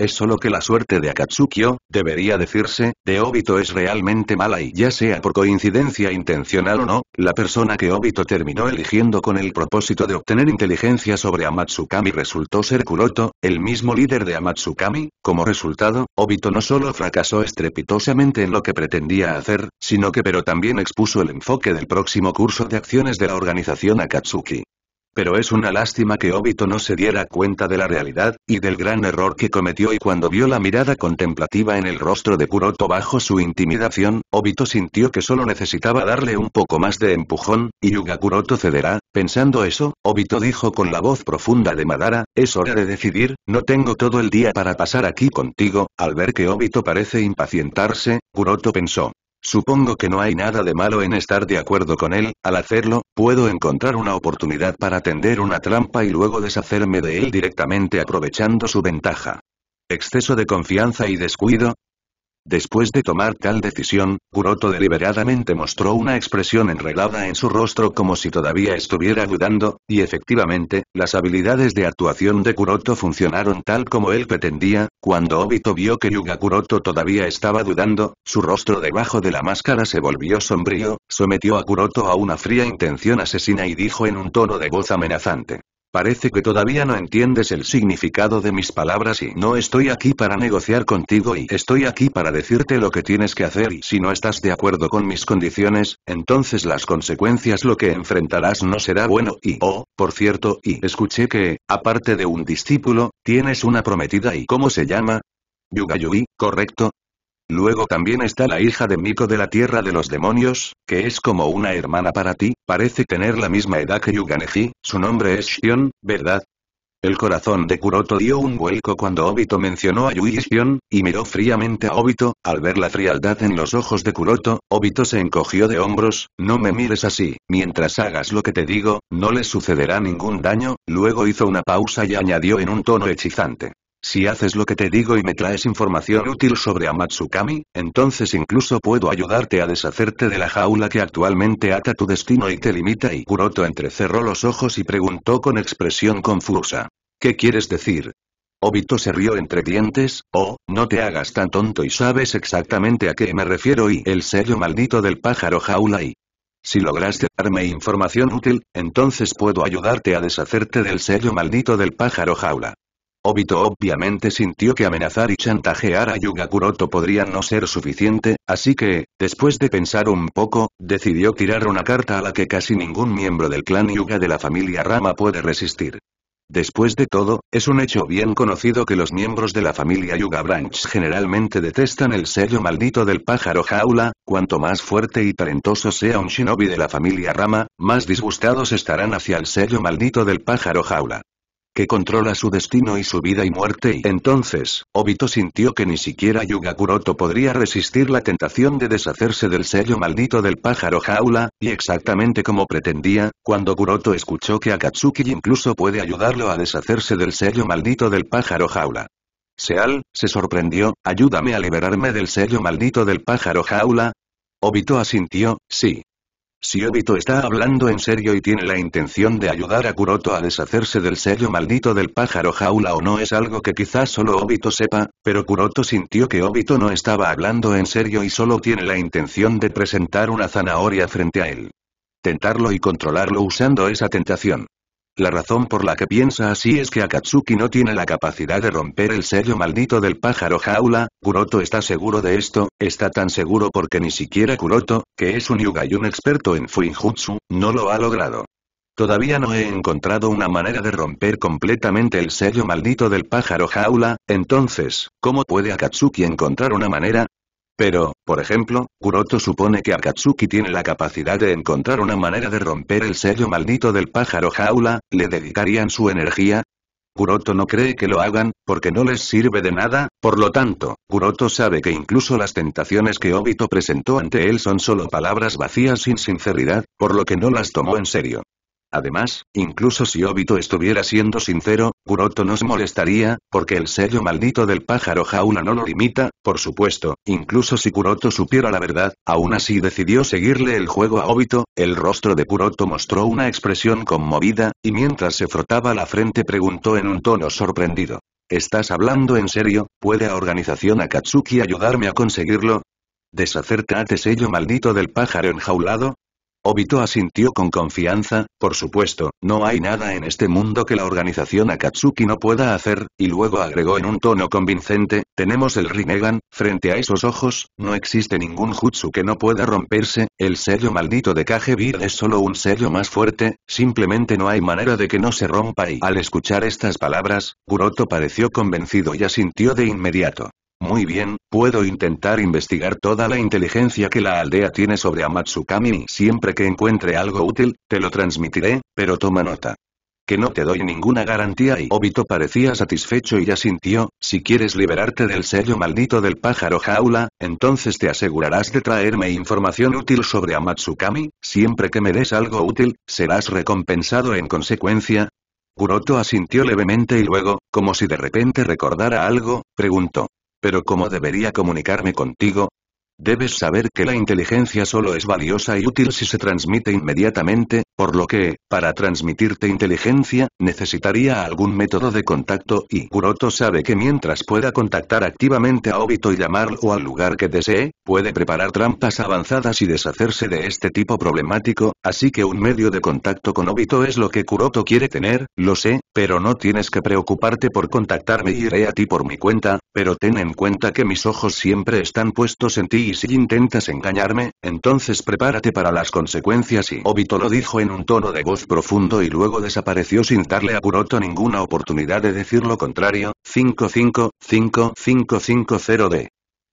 es solo que la suerte de Akatsukio, debería decirse, de Obito es realmente mala y ya sea por coincidencia intencional o no, la persona que Obito terminó eligiendo con el propósito de obtener inteligencia sobre Amatsukami resultó ser Kuroto, el mismo líder de Amatsukami, como resultado, Obito no solo fracasó estrepitosamente en lo que pretendía hacer, sino que pero también expuso el enfoque del próximo curso de acciones de la organización Akatsuki. Pero es una lástima que Obito no se diera cuenta de la realidad, y del gran error que cometió y cuando vio la mirada contemplativa en el rostro de Kuroto bajo su intimidación, Obito sintió que solo necesitaba darle un poco más de empujón, y Yuga Kuroto cederá, pensando eso, Obito dijo con la voz profunda de Madara, es hora de decidir, no tengo todo el día para pasar aquí contigo, al ver que Obito parece impacientarse, Kuroto pensó, Supongo que no hay nada de malo en estar de acuerdo con él, al hacerlo, puedo encontrar una oportunidad para tender una trampa y luego deshacerme de él directamente aprovechando su ventaja. Exceso de confianza y descuido, Después de tomar tal decisión, Kuroto deliberadamente mostró una expresión enredada en su rostro como si todavía estuviera dudando, y efectivamente, las habilidades de actuación de Kuroto funcionaron tal como él pretendía, cuando Obito vio que Yuga Kuroto todavía estaba dudando, su rostro debajo de la máscara se volvió sombrío, sometió a Kuroto a una fría intención asesina y dijo en un tono de voz amenazante. Parece que todavía no entiendes el significado de mis palabras y no estoy aquí para negociar contigo y estoy aquí para decirte lo que tienes que hacer y si no estás de acuerdo con mis condiciones, entonces las consecuencias lo que enfrentarás no será bueno y, oh, por cierto, y escuché que, aparte de un discípulo, tienes una prometida y ¿cómo se llama? Yugayui, correcto, Luego también está la hija de Miko de la Tierra de los Demonios, que es como una hermana para ti, parece tener la misma edad que Yuganeji, su nombre es Shion, ¿verdad? El corazón de Kuroto dio un vuelco cuando Obito mencionó a Yui Shion, y miró fríamente a Obito, al ver la frialdad en los ojos de Kuroto, Obito se encogió de hombros, no me mires así, mientras hagas lo que te digo, no le sucederá ningún daño, luego hizo una pausa y añadió en un tono hechizante. Si haces lo que te digo y me traes información útil sobre Amatsukami, entonces incluso puedo ayudarte a deshacerte de la jaula que actualmente ata tu destino y te limita. Y Kuroto entrecerró los ojos y preguntó con expresión confusa. ¿Qué quieres decir? Obito se rió entre dientes, oh, no te hagas tan tonto y sabes exactamente a qué me refiero y el sello maldito del pájaro jaula y... Si lograste darme información útil, entonces puedo ayudarte a deshacerte del sello maldito del pájaro jaula. Obito obviamente sintió que amenazar y chantajear a Yuga Kuroto podría no ser suficiente, así que, después de pensar un poco, decidió tirar una carta a la que casi ningún miembro del clan Yuga de la familia Rama puede resistir. Después de todo, es un hecho bien conocido que los miembros de la familia Yuga Branch generalmente detestan el sello maldito del pájaro jaula, cuanto más fuerte y talentoso sea un shinobi de la familia Rama, más disgustados estarán hacia el sello maldito del pájaro jaula que controla su destino y su vida y muerte y entonces, Obito sintió que ni siquiera Kuroto podría resistir la tentación de deshacerse del sello maldito del pájaro jaula, y exactamente como pretendía, cuando Kuroto escuchó que Akatsuki incluso puede ayudarlo a deshacerse del sello maldito del pájaro jaula. Seal, se sorprendió, ayúdame a liberarme del sello maldito del pájaro jaula. Obito asintió, sí, si Obito está hablando en serio y tiene la intención de ayudar a Kuroto a deshacerse del serio maldito del pájaro jaula o no es algo que quizás solo Obito sepa, pero Kuroto sintió que Obito no estaba hablando en serio y solo tiene la intención de presentar una zanahoria frente a él. Tentarlo y controlarlo usando esa tentación. La razón por la que piensa así es que Akatsuki no tiene la capacidad de romper el sello maldito del pájaro jaula, Kuroto está seguro de esto, está tan seguro porque ni siquiera Kuroto, que es un yuga y un experto en Fuinjutsu, no lo ha logrado. Todavía no he encontrado una manera de romper completamente el sello maldito del pájaro jaula, entonces, ¿cómo puede Akatsuki encontrar una manera? Pero, por ejemplo, Kuroto supone que Akatsuki tiene la capacidad de encontrar una manera de romper el sello maldito del pájaro jaula, ¿le dedicarían su energía? Kuroto no cree que lo hagan, porque no les sirve de nada, por lo tanto, Kuroto sabe que incluso las tentaciones que Obito presentó ante él son solo palabras vacías sin sinceridad, por lo que no las tomó en serio. Además, incluso si Obito estuviera siendo sincero, Kuroto nos molestaría, porque el sello maldito del pájaro jaula no lo limita, por supuesto, incluso si Kuroto supiera la verdad, aún así decidió seguirle el juego a Obito, el rostro de Kuroto mostró una expresión conmovida, y mientras se frotaba la frente preguntó en un tono sorprendido. ¿Estás hablando en serio? ¿Puede la organización Akatsuki ayudarme a conseguirlo? Deshacerte sello maldito del pájaro enjaulado? Obito asintió con confianza, por supuesto, no hay nada en este mundo que la organización Akatsuki no pueda hacer, y luego agregó en un tono convincente, tenemos el Rinnegan, frente a esos ojos, no existe ningún jutsu que no pueda romperse, el sello maldito de Kagebir es solo un sello más fuerte, simplemente no hay manera de que no se rompa y al escuchar estas palabras, Guroto pareció convencido y asintió de inmediato. Muy bien, puedo intentar investigar toda la inteligencia que la aldea tiene sobre Amatsukami y siempre que encuentre algo útil, te lo transmitiré, pero toma nota. Que no te doy ninguna garantía y Obito parecía satisfecho y asintió, si quieres liberarte del sello maldito del pájaro jaula, entonces te asegurarás de traerme información útil sobre Amatsukami, siempre que me des algo útil, serás recompensado en consecuencia. Kuroto asintió levemente y luego, como si de repente recordara algo, preguntó. Pero ¿cómo debería comunicarme contigo? Debes saber que la inteligencia solo es valiosa y útil si se transmite inmediatamente, por lo que, para transmitirte inteligencia, necesitaría algún método de contacto y Kuroto sabe que mientras pueda contactar activamente a Obito y llamarlo al lugar que desee, puede preparar trampas avanzadas y deshacerse de este tipo problemático, así que un medio de contacto con Obito es lo que Kuroto quiere tener, lo sé, pero no tienes que preocuparte por contactarme y iré a ti por mi cuenta, pero ten en cuenta que mis ojos siempre están puestos en ti y si intentas engañarme, entonces prepárate para las consecuencias y Obito lo dijo en un tono de voz profundo y luego desapareció sin darle a Kuroto ninguna oportunidad de decir lo contrario, 555550D.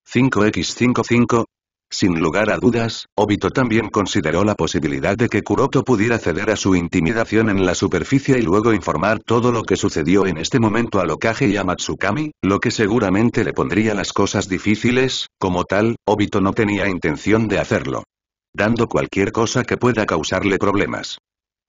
5x55, sin lugar a dudas, Obito también consideró la posibilidad de que Kuroto pudiera ceder a su intimidación en la superficie y luego informar todo lo que sucedió en este momento a Lokage y a Matsukami, lo que seguramente le pondría las cosas difíciles, como tal, Obito no tenía intención de hacerlo dando cualquier cosa que pueda causarle problemas.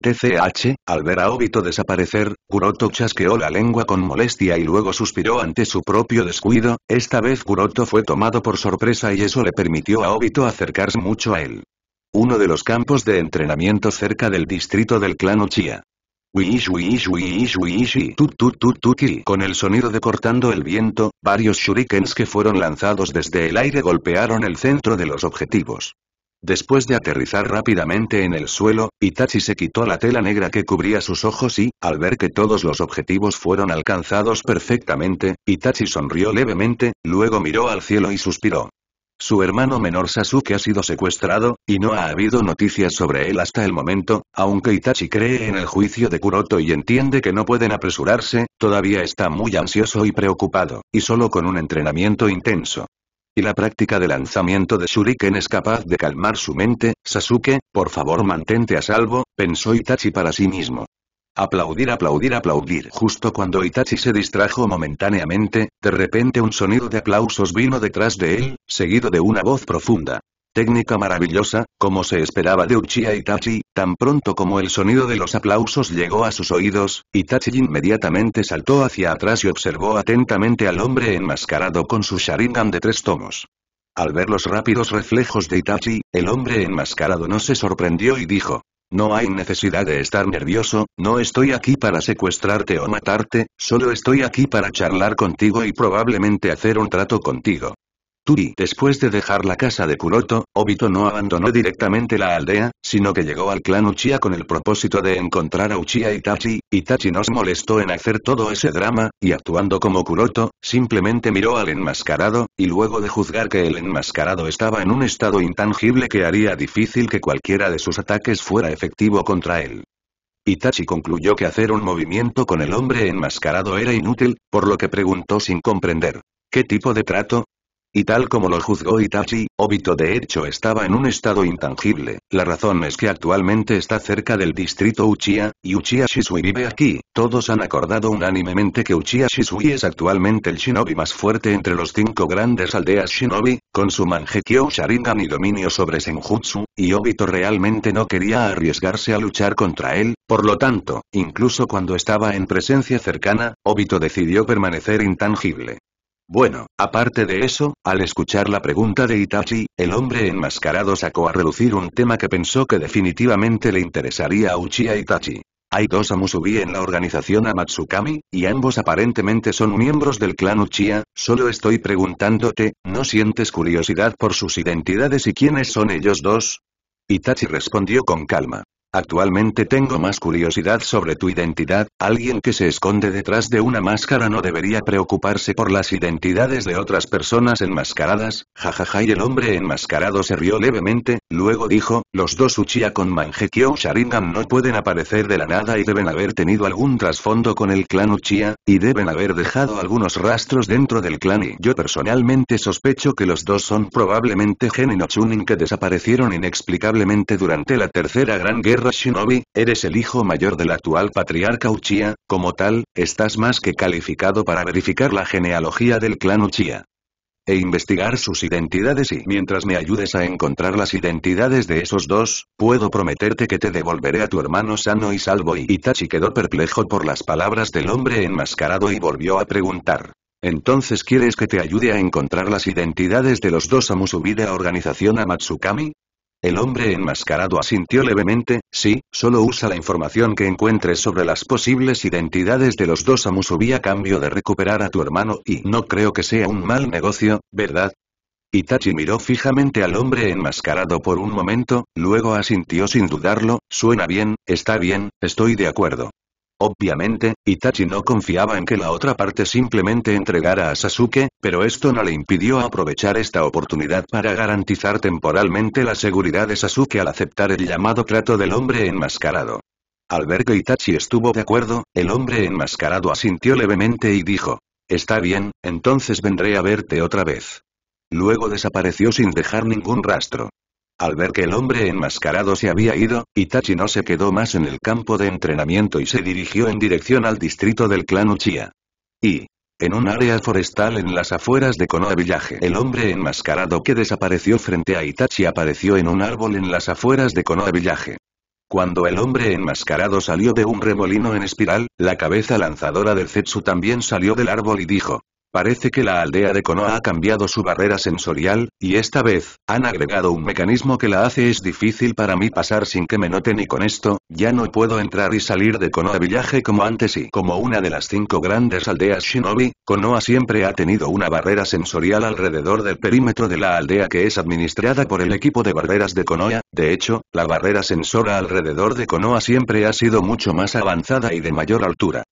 TCH, al ver a Obito desaparecer, Kuroto chasqueó la lengua con molestia y luego suspiró ante su propio descuido, esta vez Kuroto fue tomado por sorpresa y eso le permitió a Obito acercarse mucho a él. Uno de los campos de entrenamiento cerca del distrito del clan Uchiha. Con el sonido de cortando el viento, varios shurikens que fueron lanzados desde el aire golpearon el centro de los objetivos. Después de aterrizar rápidamente en el suelo, Itachi se quitó la tela negra que cubría sus ojos y, al ver que todos los objetivos fueron alcanzados perfectamente, Itachi sonrió levemente, luego miró al cielo y suspiró. Su hermano menor Sasuke ha sido secuestrado, y no ha habido noticias sobre él hasta el momento, aunque Itachi cree en el juicio de Kuroto y entiende que no pueden apresurarse, todavía está muy ansioso y preocupado, y solo con un entrenamiento intenso, y la práctica de lanzamiento de shuriken es capaz de calmar su mente, Sasuke, por favor mantente a salvo, pensó Itachi para sí mismo. Aplaudir, aplaudir, aplaudir. Justo cuando Itachi se distrajo momentáneamente, de repente un sonido de aplausos vino detrás de él, seguido de una voz profunda. Técnica maravillosa, como se esperaba de Uchiha Itachi, tan pronto como el sonido de los aplausos llegó a sus oídos, Itachi inmediatamente saltó hacia atrás y observó atentamente al hombre enmascarado con su Sharingan de tres tomos. Al ver los rápidos reflejos de Itachi, el hombre enmascarado no se sorprendió y dijo, no hay necesidad de estar nervioso, no estoy aquí para secuestrarte o matarte, solo estoy aquí para charlar contigo y probablemente hacer un trato contigo. Turi Después de dejar la casa de Kuroto, Obito no abandonó directamente la aldea, sino que llegó al clan Uchiha con el propósito de encontrar a Uchiha Itachi, Itachi se molestó en hacer todo ese drama, y actuando como Kuroto, simplemente miró al enmascarado, y luego de juzgar que el enmascarado estaba en un estado intangible que haría difícil que cualquiera de sus ataques fuera efectivo contra él. Itachi concluyó que hacer un movimiento con el hombre enmascarado era inútil, por lo que preguntó sin comprender. ¿Qué tipo de trato? Y tal como lo juzgó Itachi, Obito de hecho estaba en un estado intangible, la razón es que actualmente está cerca del distrito Uchiha, y Uchiha Shisui vive aquí, todos han acordado unánimemente que Uchiha Shisui es actualmente el shinobi más fuerte entre los cinco grandes aldeas shinobi, con su Mangekyo Sharingan y dominio sobre Senjutsu, y Obito realmente no quería arriesgarse a luchar contra él, por lo tanto, incluso cuando estaba en presencia cercana, Obito decidió permanecer intangible. Bueno, aparte de eso, al escuchar la pregunta de Itachi, el hombre enmascarado sacó a relucir un tema que pensó que definitivamente le interesaría a Uchiha Itachi. Hay dos Amusubi en la organización Amatsukami, y ambos aparentemente son miembros del clan Uchiha, solo estoy preguntándote, ¿no sientes curiosidad por sus identidades y quiénes son ellos dos? Itachi respondió con calma. Actualmente tengo más curiosidad sobre tu identidad, alguien que se esconde detrás de una máscara no debería preocuparse por las identidades de otras personas enmascaradas, jajaja y el hombre enmascarado se rió levemente, luego dijo, los dos Uchiha con Mangekyo Sharingan no pueden aparecer de la nada y deben haber tenido algún trasfondo con el clan Uchiha, y deben haber dejado algunos rastros dentro del clan y yo personalmente sospecho que los dos son probablemente Genin Chunin que desaparecieron inexplicablemente durante la tercera gran guerra Shinobi, eres el hijo mayor del actual patriarca Uchiha, como tal, estás más que calificado para verificar la genealogía del clan Uchiha. E investigar sus identidades y mientras me ayudes a encontrar las identidades de esos dos, puedo prometerte que te devolveré a tu hermano sano y salvo y Itachi quedó perplejo por las palabras del hombre enmascarado y volvió a preguntar. ¿Entonces quieres que te ayude a encontrar las identidades de los dos a Organización Amatsukami? El hombre enmascarado asintió levemente, sí, solo usa la información que encuentres sobre las posibles identidades de los dos Amusubi a cambio de recuperar a tu hermano y no creo que sea un mal negocio, ¿verdad? Itachi miró fijamente al hombre enmascarado por un momento, luego asintió sin dudarlo, suena bien, está bien, estoy de acuerdo. Obviamente, Itachi no confiaba en que la otra parte simplemente entregara a Sasuke, pero esto no le impidió aprovechar esta oportunidad para garantizar temporalmente la seguridad de Sasuke al aceptar el llamado trato del hombre enmascarado. Al ver que Itachi estuvo de acuerdo, el hombre enmascarado asintió levemente y dijo, «Está bien, entonces vendré a verte otra vez». Luego desapareció sin dejar ningún rastro. Al ver que el hombre enmascarado se había ido, Itachi no se quedó más en el campo de entrenamiento y se dirigió en dirección al distrito del clan Uchiha. Y, en un área forestal en las afueras de Konoha Village, el hombre enmascarado que desapareció frente a Itachi apareció en un árbol en las afueras de Konoha Village. Cuando el hombre enmascarado salió de un remolino en espiral, la cabeza lanzadora del Zetsu también salió del árbol y dijo, Parece que la aldea de Konoha ha cambiado su barrera sensorial, y esta vez, han agregado un mecanismo que la hace es difícil para mí pasar sin que me noten y con esto, ya no puedo entrar y salir de Konoha Villaje como antes y como una de las cinco grandes aldeas Shinobi, Konoha siempre ha tenido una barrera sensorial alrededor del perímetro de la aldea que es administrada por el equipo de barreras de Konoha, de hecho, la barrera sensora alrededor de Konoha siempre ha sido mucho más avanzada y de mayor altura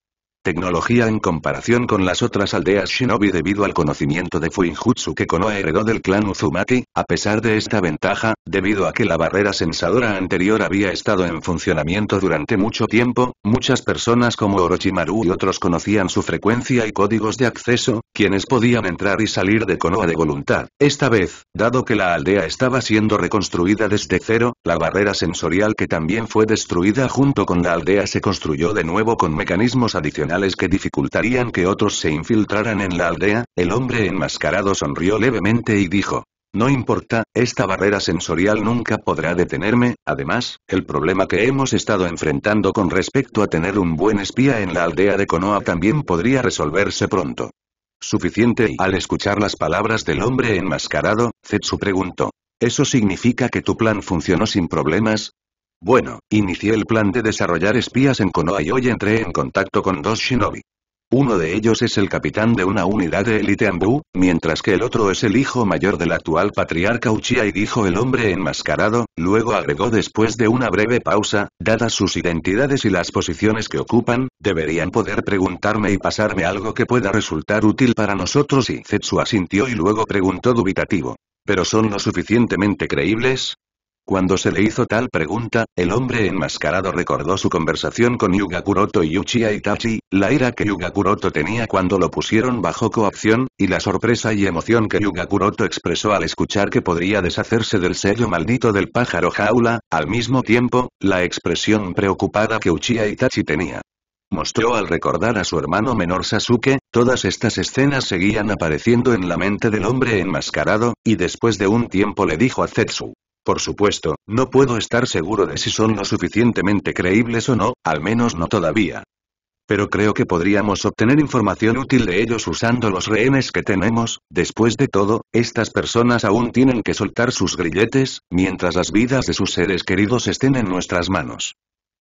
tecnología en comparación con las otras aldeas shinobi debido al conocimiento de Fuinjutsu que Konoha heredó del clan Uzumaki, a pesar de esta ventaja, debido a que la barrera sensadora anterior había estado en funcionamiento durante mucho tiempo, muchas personas como Orochimaru y otros conocían su frecuencia y códigos de acceso, quienes podían entrar y salir de Konoha de voluntad. Esta vez, dado que la aldea estaba siendo reconstruida desde cero, la barrera sensorial que también fue destruida junto con la aldea se construyó de nuevo con mecanismos adicionales que dificultarían que otros se infiltraran en la aldea, el hombre enmascarado sonrió levemente y dijo. No importa, esta barrera sensorial nunca podrá detenerme, además, el problema que hemos estado enfrentando con respecto a tener un buen espía en la aldea de Konoha también podría resolverse pronto. Suficiente y al escuchar las palabras del hombre enmascarado, Zetsu preguntó. ¿Eso significa que tu plan funcionó sin problemas? Bueno, inicié el plan de desarrollar espías en Konoha y hoy entré en contacto con dos shinobi. Uno de ellos es el capitán de una unidad de élite Ambu, mientras que el otro es el hijo mayor del actual patriarca Uchiha y dijo el hombre enmascarado, luego agregó después de una breve pausa, dadas sus identidades y las posiciones que ocupan, deberían poder preguntarme y pasarme algo que pueda resultar útil para nosotros y Zetsu asintió y luego preguntó dubitativo. ¿Pero son lo suficientemente creíbles? Cuando se le hizo tal pregunta, el hombre enmascarado recordó su conversación con Yugakuroto y Uchiha Itachi, la ira que Yugakuroto tenía cuando lo pusieron bajo coacción, y la sorpresa y emoción que Yugakuroto expresó al escuchar que podría deshacerse del sello maldito del pájaro jaula, al mismo tiempo, la expresión preocupada que Uchiha Itachi tenía. Mostró al recordar a su hermano menor Sasuke, todas estas escenas seguían apareciendo en la mente del hombre enmascarado, y después de un tiempo le dijo a Zetsu. Por supuesto, no puedo estar seguro de si son lo suficientemente creíbles o no, al menos no todavía. Pero creo que podríamos obtener información útil de ellos usando los rehenes que tenemos, después de todo, estas personas aún tienen que soltar sus grilletes, mientras las vidas de sus seres queridos estén en nuestras manos.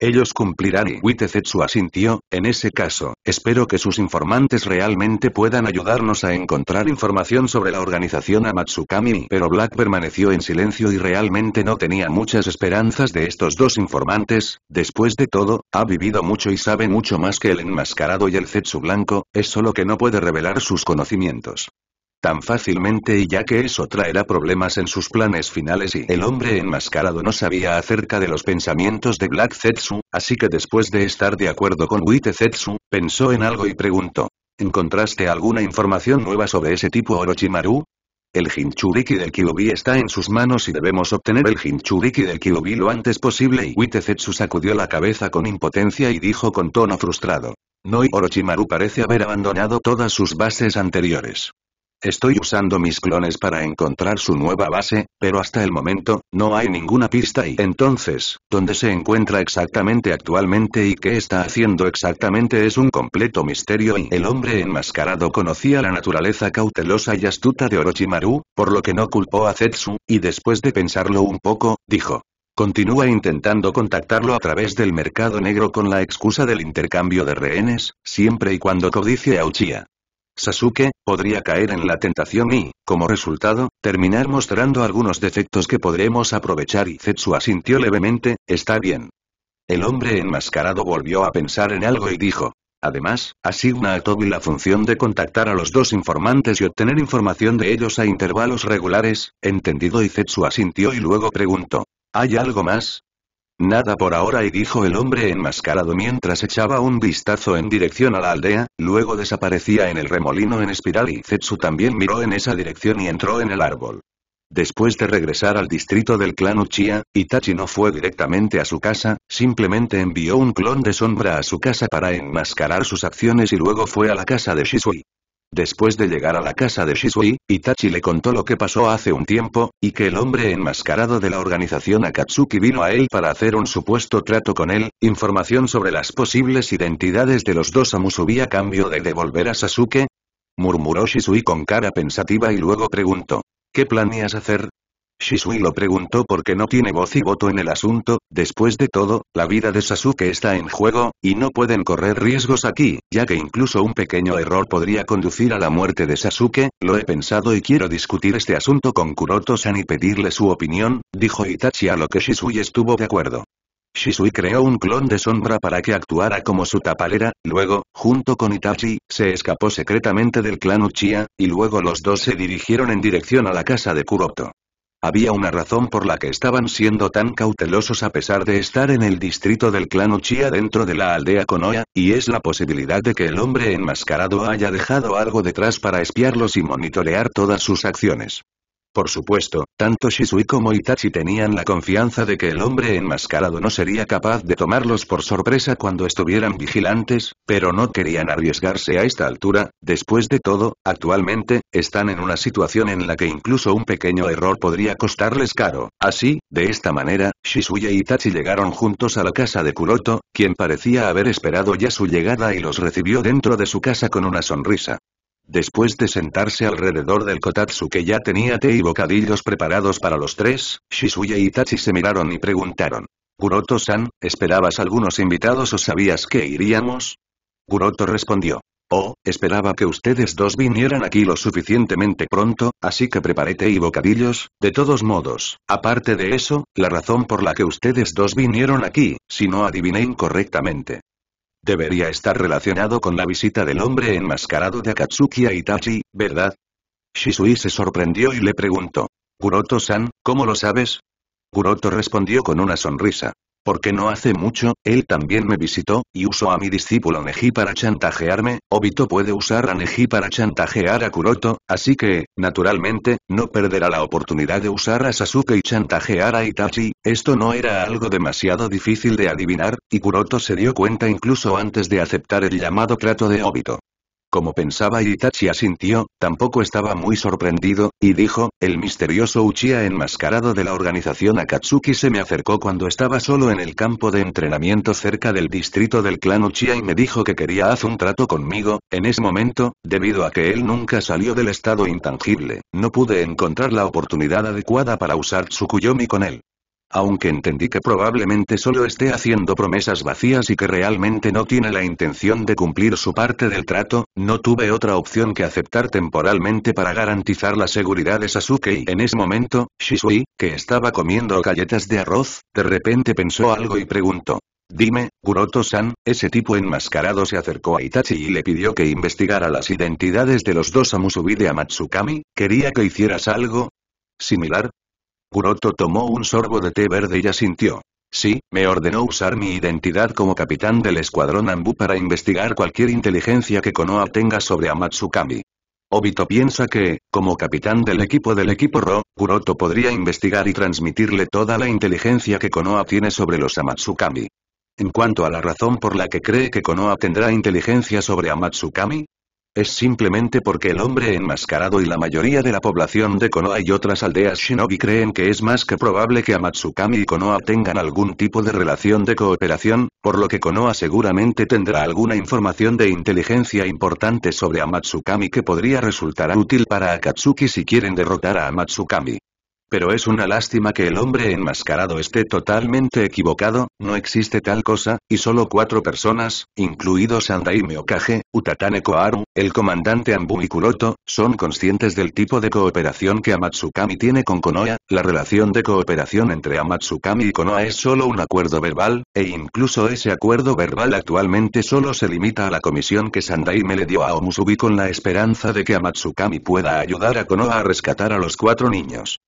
Ellos cumplirán y Zetsu asintió, en ese caso, espero que sus informantes realmente puedan ayudarnos a encontrar información sobre la organización Amatsukami. Pero Black permaneció en silencio y realmente no tenía muchas esperanzas de estos dos informantes, después de todo, ha vivido mucho y sabe mucho más que el enmascarado y el Zetsu blanco, es solo que no puede revelar sus conocimientos tan fácilmente y ya que eso traerá problemas en sus planes finales y el hombre enmascarado no sabía acerca de los pensamientos de Black Zetsu, así que después de estar de acuerdo con Wite Zetsu, pensó en algo y preguntó. ¿Encontraste alguna información nueva sobre ese tipo Orochimaru? El Jinchuriki del Kyubi está en sus manos y debemos obtener el Jinchuriki del Kyubi lo antes posible y Zetsu sacudió la cabeza con impotencia y dijo con tono frustrado. Noi Orochimaru parece haber abandonado todas sus bases anteriores. Estoy usando mis clones para encontrar su nueva base, pero hasta el momento, no hay ninguna pista y entonces, ¿dónde se encuentra exactamente actualmente y qué está haciendo exactamente es un completo misterio y el hombre enmascarado conocía la naturaleza cautelosa y astuta de Orochimaru, por lo que no culpó a Zetsu, y después de pensarlo un poco, dijo. Continúa intentando contactarlo a través del mercado negro con la excusa del intercambio de rehenes, siempre y cuando codice a Uchiha. Sasuke, podría caer en la tentación y, como resultado, terminar mostrando algunos defectos que podremos aprovechar y Zetsu asintió levemente, está bien. El hombre enmascarado volvió a pensar en algo y dijo. Además, asigna a Toby la función de contactar a los dos informantes y obtener información de ellos a intervalos regulares, entendido y Zetsu asintió y luego preguntó. ¿Hay algo más? Nada por ahora y dijo el hombre enmascarado mientras echaba un vistazo en dirección a la aldea, luego desaparecía en el remolino en espiral y Zetsu también miró en esa dirección y entró en el árbol. Después de regresar al distrito del clan Uchiha, Itachi no fue directamente a su casa, simplemente envió un clon de sombra a su casa para enmascarar sus acciones y luego fue a la casa de Shisui. Después de llegar a la casa de Shisui, Itachi le contó lo que pasó hace un tiempo, y que el hombre enmascarado de la organización Akatsuki vino a él para hacer un supuesto trato con él, información sobre las posibles identidades de los dos a Musubi a cambio de devolver a Sasuke. Murmuró Shisui con cara pensativa y luego preguntó. ¿Qué planeas hacer? Shisui lo preguntó porque no tiene voz y voto en el asunto, después de todo, la vida de Sasuke está en juego, y no pueden correr riesgos aquí, ya que incluso un pequeño error podría conducir a la muerte de Sasuke, lo he pensado y quiero discutir este asunto con Kuroto-san y pedirle su opinión, dijo Itachi a lo que Shisui estuvo de acuerdo. Shisui creó un clon de sombra para que actuara como su tapalera, luego, junto con Itachi, se escapó secretamente del clan Uchiha, y luego los dos se dirigieron en dirección a la casa de Kuroto. Había una razón por la que estaban siendo tan cautelosos a pesar de estar en el distrito del clan Uchiha dentro de la aldea Konoha, y es la posibilidad de que el hombre enmascarado haya dejado algo detrás para espiarlos y monitorear todas sus acciones. Por supuesto, tanto Shisui como Itachi tenían la confianza de que el hombre enmascarado no sería capaz de tomarlos por sorpresa cuando estuvieran vigilantes, pero no querían arriesgarse a esta altura, después de todo, actualmente, están en una situación en la que incluso un pequeño error podría costarles caro. Así, de esta manera, Shisui e Itachi llegaron juntos a la casa de Kuroto, quien parecía haber esperado ya su llegada y los recibió dentro de su casa con una sonrisa. Después de sentarse alrededor del kotatsu que ya tenía té y bocadillos preparados para los tres, Shizuya y Tachi se miraron y preguntaron. Kuroto-san, ¿esperabas algunos invitados o sabías que iríamos? Kuroto respondió. Oh, esperaba que ustedes dos vinieran aquí lo suficientemente pronto, así que té y bocadillos, de todos modos. Aparte de eso, la razón por la que ustedes dos vinieron aquí, si no adiviné incorrectamente, Debería estar relacionado con la visita del hombre enmascarado de Akatsuki a Itachi, ¿verdad? Shisui se sorprendió y le preguntó. Kuroto-san, ¿cómo lo sabes? Kuroto respondió con una sonrisa. Porque no hace mucho, él también me visitó, y usó a mi discípulo Neji para chantajearme, Obito puede usar a Neji para chantajear a Kuroto, así que, naturalmente, no perderá la oportunidad de usar a Sasuke y chantajear a Itachi, esto no era algo demasiado difícil de adivinar, y Kuroto se dio cuenta incluso antes de aceptar el llamado trato de Obito. Como pensaba Itachi asintió, tampoco estaba muy sorprendido, y dijo, el misterioso Uchiha enmascarado de la organización Akatsuki se me acercó cuando estaba solo en el campo de entrenamiento cerca del distrito del clan Uchiha y me dijo que quería hacer un trato conmigo, en ese momento, debido a que él nunca salió del estado intangible, no pude encontrar la oportunidad adecuada para usar Tsukuyomi con él aunque entendí que probablemente solo esté haciendo promesas vacías y que realmente no tiene la intención de cumplir su parte del trato, no tuve otra opción que aceptar temporalmente para garantizar la seguridad de Sasuke y en ese momento, Shisui, que estaba comiendo galletas de arroz, de repente pensó algo y preguntó. Dime, Kuroto-san, ese tipo enmascarado se acercó a Itachi y le pidió que investigara las identidades de los dos a de Amatsukami, ¿quería que hicieras algo? ¿Similar? Kuroto tomó un sorbo de té verde y asintió. Sí, me ordenó usar mi identidad como capitán del escuadrón Anbu para investigar cualquier inteligencia que Konoha tenga sobre Amatsukami. Obito piensa que, como capitán del equipo del equipo Ro, Kuroto podría investigar y transmitirle toda la inteligencia que Konoha tiene sobre los Amatsukami. En cuanto a la razón por la que cree que Konoha tendrá inteligencia sobre Amatsukami, es simplemente porque el hombre enmascarado y la mayoría de la población de Konoha y otras aldeas shinobi creen que es más que probable que Amatsukami y Konoha tengan algún tipo de relación de cooperación, por lo que Konoha seguramente tendrá alguna información de inteligencia importante sobre Amatsukami que podría resultar útil para Akatsuki si quieren derrotar a Amatsukami. Pero es una lástima que el hombre enmascarado esté totalmente equivocado, no existe tal cosa, y solo cuatro personas, incluidos Sandaime Okage, Utatane Koaru, el comandante Ambu y Kuroto, son conscientes del tipo de cooperación que Amatsukami tiene con Konoha, la relación de cooperación entre Amatsukami y Konoha es solo un acuerdo verbal, e incluso ese acuerdo verbal actualmente solo se limita a la comisión que Sandaime le dio a Omusubi con la esperanza de que Amatsukami pueda ayudar a Konoha a rescatar a los cuatro niños.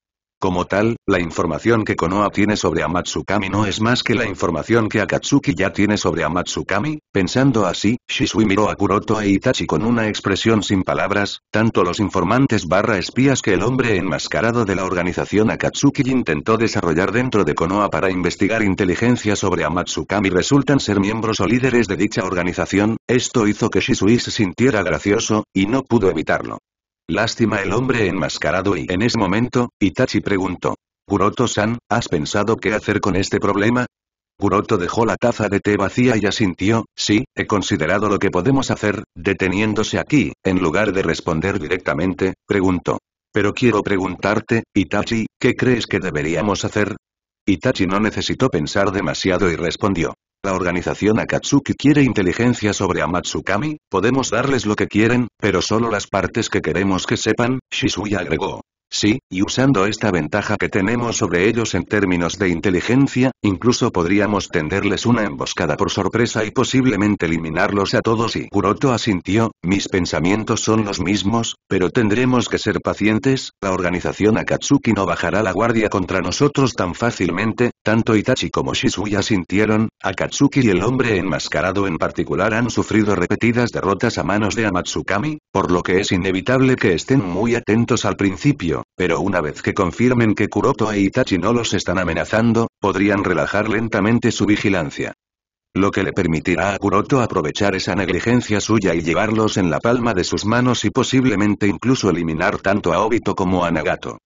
Como tal, la información que Konoha tiene sobre Amatsukami no es más que la información que Akatsuki ya tiene sobre Amatsukami, pensando así, Shisui miró a Kuroto e Itachi con una expresión sin palabras, tanto los informantes barra espías que el hombre enmascarado de la organización Akatsuki intentó desarrollar dentro de Konoha para investigar inteligencia sobre Amatsukami resultan ser miembros o líderes de dicha organización, esto hizo que Shisui se sintiera gracioso, y no pudo evitarlo. Lástima el hombre enmascarado y en ese momento, Itachi preguntó. Kuroto-san, ¿has pensado qué hacer con este problema? Kuroto dejó la taza de té vacía y asintió, sí, he considerado lo que podemos hacer, deteniéndose aquí, en lugar de responder directamente, preguntó. Pero quiero preguntarte, Itachi, ¿qué crees que deberíamos hacer? Itachi no necesitó pensar demasiado y respondió. La organización Akatsuki quiere inteligencia sobre Amatsukami, podemos darles lo que quieren, pero solo las partes que queremos que sepan, Shisui agregó. Sí, y usando esta ventaja que tenemos sobre ellos en términos de inteligencia, incluso podríamos tenderles una emboscada por sorpresa y posiblemente eliminarlos a todos y Kuroto asintió, mis pensamientos son los mismos, pero tendremos que ser pacientes, la organización Akatsuki no bajará la guardia contra nosotros tan fácilmente, tanto Itachi como Shizuya sintieron, Akatsuki y el hombre enmascarado en particular han sufrido repetidas derrotas a manos de Amatsukami, por lo que es inevitable que estén muy atentos al principio, pero una vez que confirmen que Kuroto e Itachi no los están amenazando, podrían relajar lentamente su vigilancia. Lo que le permitirá a Kuroto aprovechar esa negligencia suya y llevarlos en la palma de sus manos y posiblemente incluso eliminar tanto a Obito como a Nagato.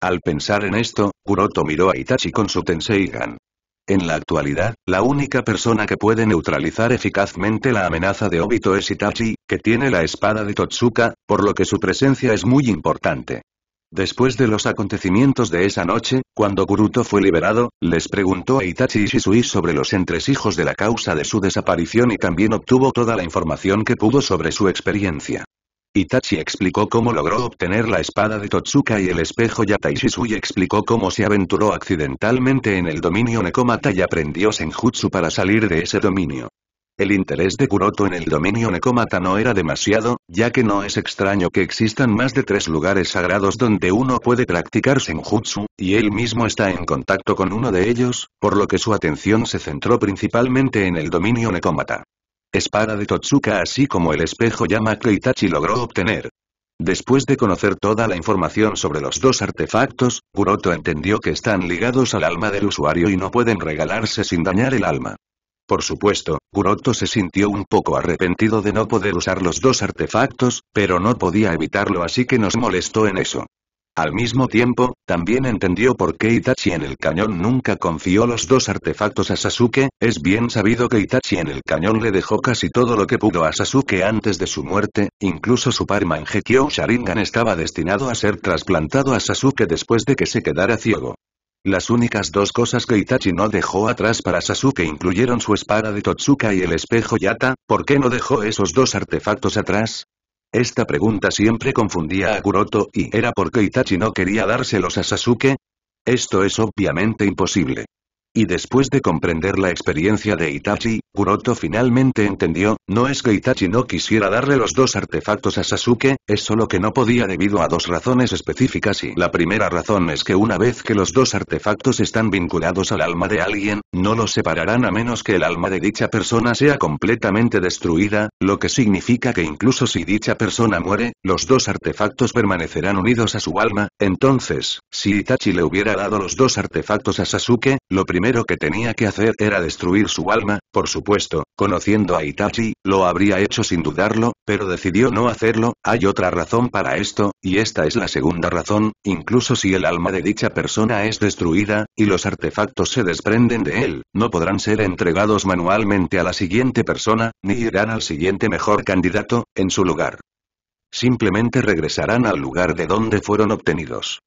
Al pensar en esto, Kuroto miró a Itachi con su Tenseigan. En la actualidad, la única persona que puede neutralizar eficazmente la amenaza de Obito es Itachi, que tiene la espada de Totsuka, por lo que su presencia es muy importante. Después de los acontecimientos de esa noche, cuando Kuruto fue liberado, les preguntó a Itachi y Shisui sobre los entresijos de la causa de su desaparición y también obtuvo toda la información que pudo sobre su experiencia. Itachi explicó cómo logró obtener la espada de Totsuka y el espejo Yata y explicó cómo se aventuró accidentalmente en el dominio Nekomata y aprendió Senjutsu para salir de ese dominio. El interés de Kuroto en el dominio Nekomata no era demasiado, ya que no es extraño que existan más de tres lugares sagrados donde uno puede practicar Senjutsu, y él mismo está en contacto con uno de ellos, por lo que su atención se centró principalmente en el dominio Nekomata espada de Totsuka así como el espejo llama Itachi logró obtener. Después de conocer toda la información sobre los dos artefactos, Kuroto entendió que están ligados al alma del usuario y no pueden regalarse sin dañar el alma. Por supuesto, Kuroto se sintió un poco arrepentido de no poder usar los dos artefactos, pero no podía evitarlo así que nos molestó en eso. Al mismo tiempo, también entendió por qué Itachi en el cañón nunca confió los dos artefactos a Sasuke, es bien sabido que Itachi en el cañón le dejó casi todo lo que pudo a Sasuke antes de su muerte, incluso su en Mangekyo Sharingan estaba destinado a ser trasplantado a Sasuke después de que se quedara ciego. Las únicas dos cosas que Itachi no dejó atrás para Sasuke incluyeron su espada de Totsuka y el espejo Yata, ¿por qué no dejó esos dos artefactos atrás? Esta pregunta siempre confundía a Kuroto, y era porque Itachi no quería dárselos a Sasuke. Esto es obviamente imposible. Y después de comprender la experiencia de Itachi, Kuroto finalmente entendió, no es que Itachi no quisiera darle los dos artefactos a Sasuke, es solo que no podía debido a dos razones específicas y la primera razón es que una vez que los dos artefactos están vinculados al alma de alguien, no los separarán a menos que el alma de dicha persona sea completamente destruida, lo que significa que incluso si dicha persona muere, los dos artefactos permanecerán unidos a su alma, entonces, si Itachi le hubiera dado los dos artefactos a Sasuke, lo primero que tenía que hacer era destruir su alma, por supuesto, conociendo a Itachi, lo habría hecho sin dudarlo, pero decidió no hacerlo, hay otra razón para esto, y esta es la segunda razón, incluso si el alma de dicha persona es destruida, y los artefactos se desprenden de él, no podrán ser entregados manualmente a la siguiente persona, ni irán al siguiente mejor candidato, en su lugar. Simplemente regresarán al lugar de donde fueron obtenidos.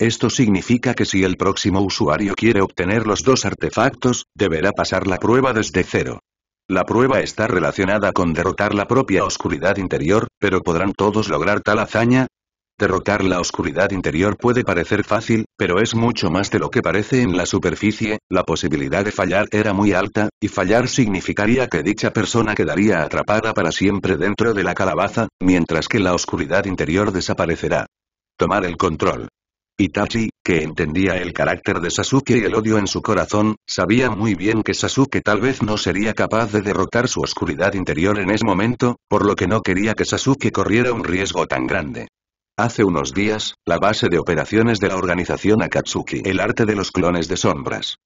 Esto significa que si el próximo usuario quiere obtener los dos artefactos, deberá pasar la prueba desde cero. La prueba está relacionada con derrotar la propia oscuridad interior, pero ¿podrán todos lograr tal hazaña? Derrotar la oscuridad interior puede parecer fácil, pero es mucho más de lo que parece en la superficie, la posibilidad de fallar era muy alta, y fallar significaría que dicha persona quedaría atrapada para siempre dentro de la calabaza, mientras que la oscuridad interior desaparecerá. Tomar el control. Itachi, que entendía el carácter de Sasuke y el odio en su corazón, sabía muy bien que Sasuke tal vez no sería capaz de derrotar su oscuridad interior en ese momento, por lo que no quería que Sasuke corriera un riesgo tan grande. Hace unos días, la base de operaciones de la organización Akatsuki El arte de los clones de sombras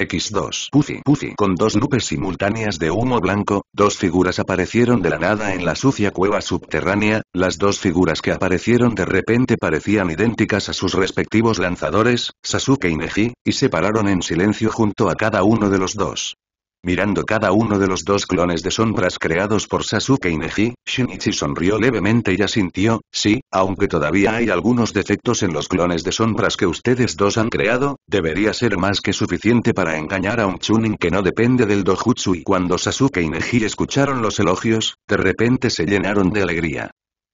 X2 Puffy Puffy con dos nubes simultáneas de humo blanco, dos figuras aparecieron de la nada en la sucia cueva subterránea, las dos figuras que aparecieron de repente parecían idénticas a sus respectivos lanzadores, Sasuke y Neji, y se pararon en silencio junto a cada uno de los dos. Mirando cada uno de los dos clones de sombras creados por Sasuke y Neji, Shinichi sonrió levemente y asintió, sí, aunque todavía hay algunos defectos en los clones de sombras que ustedes dos han creado, debería ser más que suficiente para engañar a un Chunin que no depende del Dojutsu y cuando Sasuke y Neji escucharon los elogios, de repente se llenaron de alegría.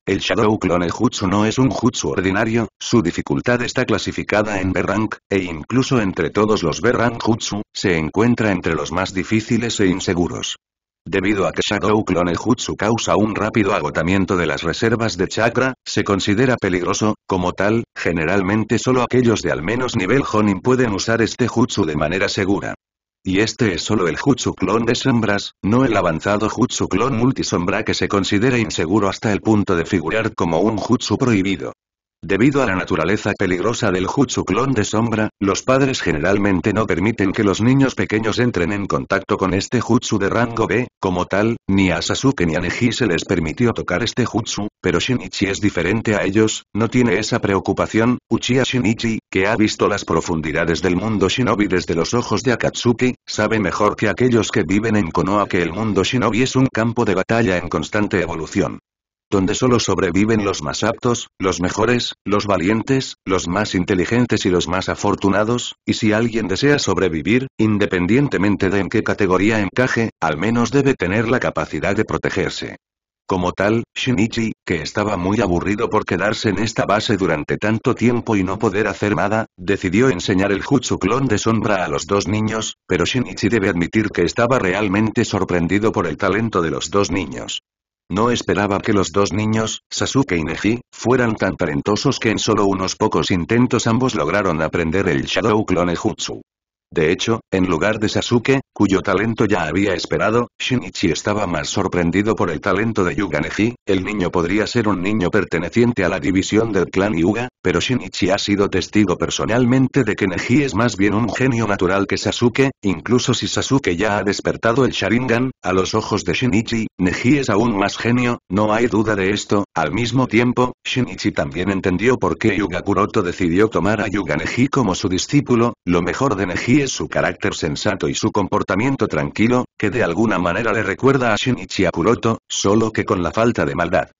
El Shadow Clone Jutsu no es un jutsu ordinario, su dificultad está clasificada en B-Rank, e incluso entre todos los B-Rank Jutsu, se encuentra entre los más difíciles e inseguros. Debido a que Shadow Clone Jutsu causa un rápido agotamiento de las reservas de chakra, se considera peligroso, como tal, generalmente solo aquellos de al menos nivel Honin pueden usar este jutsu de manera segura. Y este es solo el Jutsu clon de sombras, no el avanzado Jutsu clon multisombra que se considera inseguro hasta el punto de figurar como un Jutsu prohibido. Debido a la naturaleza peligrosa del jutsu clon de sombra, los padres generalmente no permiten que los niños pequeños entren en contacto con este jutsu de rango B, como tal, ni a Sasuke ni a Neji se les permitió tocar este jutsu, pero Shinichi es diferente a ellos, no tiene esa preocupación, Uchiha Shinichi, que ha visto las profundidades del mundo shinobi desde los ojos de Akatsuki, sabe mejor que aquellos que viven en Konoha que el mundo shinobi es un campo de batalla en constante evolución donde solo sobreviven los más aptos, los mejores, los valientes, los más inteligentes y los más afortunados, y si alguien desea sobrevivir, independientemente de en qué categoría encaje, al menos debe tener la capacidad de protegerse. Como tal, Shinichi, que estaba muy aburrido por quedarse en esta base durante tanto tiempo y no poder hacer nada, decidió enseñar el jutsu clon de sombra a los dos niños, pero Shinichi debe admitir que estaba realmente sorprendido por el talento de los dos niños. No esperaba que los dos niños, Sasuke y Neji, fueran tan talentosos que en solo unos pocos intentos ambos lograron aprender el Shadow Clone Jutsu. De hecho, en lugar de Sasuke, cuyo talento ya había esperado, Shinichi estaba más sorprendido por el talento de Yuga Neji, el niño podría ser un niño perteneciente a la división del clan Yuga, pero Shinichi ha sido testigo personalmente de que Neji es más bien un genio natural que Sasuke, incluso si Sasuke ya ha despertado el Sharingan, a los ojos de Shinichi, Neji es aún más genio, no hay duda de esto, al mismo tiempo, Shinichi también entendió por qué Yuga Kuroto decidió tomar a Yuga Neji como su discípulo, lo mejor de Neji es su carácter sensato y su comportamiento tranquilo, que de alguna manera le recuerda a Shinichi Akuroto, solo que con la falta de maldad.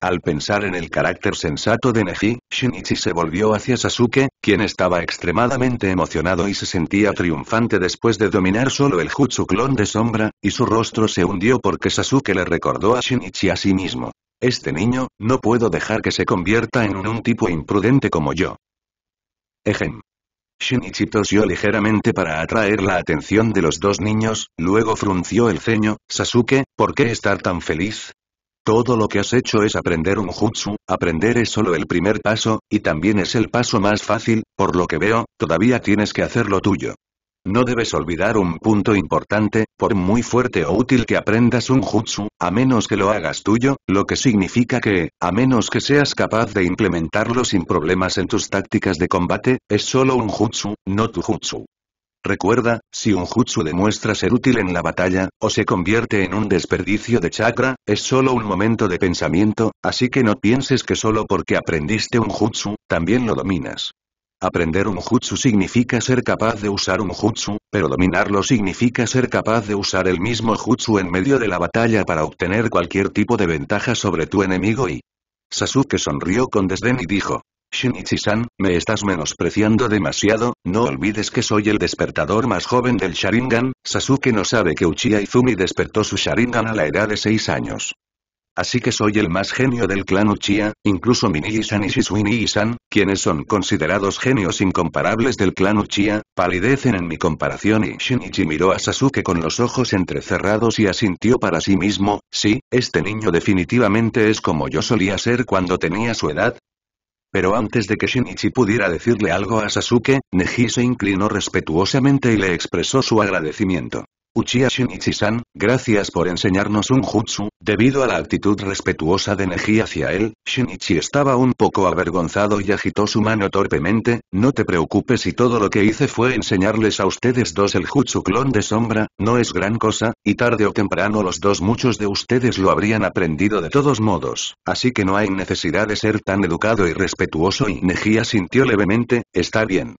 Al pensar en el carácter sensato de Neji, Shinichi se volvió hacia Sasuke, quien estaba extremadamente emocionado y se sentía triunfante después de dominar solo el jutsu clon de sombra, y su rostro se hundió porque Sasuke le recordó a Shinichi a sí mismo. Este niño, no puedo dejar que se convierta en un, tipo imprudente como yo. Ejem. Shinichi tosió ligeramente para atraer la atención de los dos niños, luego frunció el ceño, Sasuke, ¿por qué estar tan feliz? Todo lo que has hecho es aprender un jutsu, aprender es solo el primer paso, y también es el paso más fácil, por lo que veo, todavía tienes que hacer lo tuyo. No debes olvidar un punto importante, por muy fuerte o útil que aprendas un jutsu, a menos que lo hagas tuyo, lo que significa que, a menos que seas capaz de implementarlo sin problemas en tus tácticas de combate, es solo un jutsu, no tu jutsu. Recuerda, si un jutsu demuestra ser útil en la batalla, o se convierte en un desperdicio de chakra, es solo un momento de pensamiento, así que no pienses que solo porque aprendiste un jutsu, también lo dominas. Aprender un jutsu significa ser capaz de usar un jutsu, pero dominarlo significa ser capaz de usar el mismo jutsu en medio de la batalla para obtener cualquier tipo de ventaja sobre tu enemigo y... Sasuke sonrió con desdén y dijo. Shinichi-san, me estás menospreciando demasiado, no olvides que soy el despertador más joven del Sharingan, Sasuke no sabe que Uchiha Izumi despertó su Sharingan a la edad de 6 años. Así que soy el más genio del clan Uchiha, incluso Minigi-san y Shisui-san, quienes son considerados genios incomparables del clan Uchiha, palidecen en mi comparación y Shinichi miró a Sasuke con los ojos entrecerrados y asintió para sí mismo, sí, este niño definitivamente es como yo solía ser cuando tenía su edad, pero antes de que Shinichi pudiera decirle algo a Sasuke, Neji se inclinó respetuosamente y le expresó su agradecimiento. Uchiha Shinichi-san, gracias por enseñarnos un jutsu, debido a la actitud respetuosa de Neji hacia él, Shinichi estaba un poco avergonzado y agitó su mano torpemente, no te preocupes si todo lo que hice fue enseñarles a ustedes dos el jutsu clon de sombra, no es gran cosa, y tarde o temprano los dos muchos de ustedes lo habrían aprendido de todos modos, así que no hay necesidad de ser tan educado y respetuoso y Neji asintió levemente, está bien.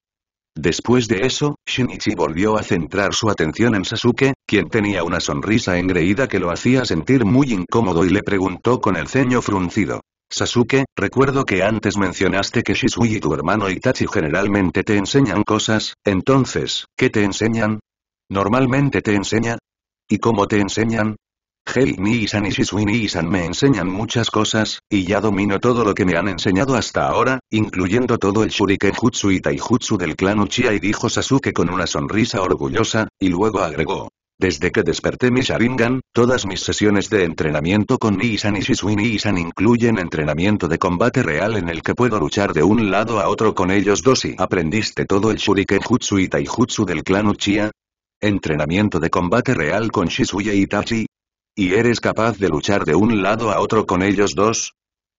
Después de eso, Shinichi volvió a centrar su atención en Sasuke, quien tenía una sonrisa engreída que lo hacía sentir muy incómodo y le preguntó con el ceño fruncido. Sasuke, recuerdo que antes mencionaste que Shisui y tu hermano Itachi generalmente te enseñan cosas, entonces, ¿qué te enseñan? ¿Normalmente te enseña? ¿Y cómo te enseñan? hei y San y y San me enseñan muchas cosas, y ya domino todo lo que me han enseñado hasta ahora, incluyendo todo el Shuriken Jutsu y Taijutsu del clan Uchiha y dijo Sasuke con una sonrisa orgullosa, y luego agregó. Desde que desperté mi Sharingan, todas mis sesiones de entrenamiento con Niisan y Shisui Niisan incluyen entrenamiento de combate real en el que puedo luchar de un lado a otro con ellos dos y aprendiste todo el Shuriken Jutsu y Taijutsu del clan Uchiha. Entrenamiento de combate real con Shizuya Itachi, ¿Y eres capaz de luchar de un lado a otro con ellos dos?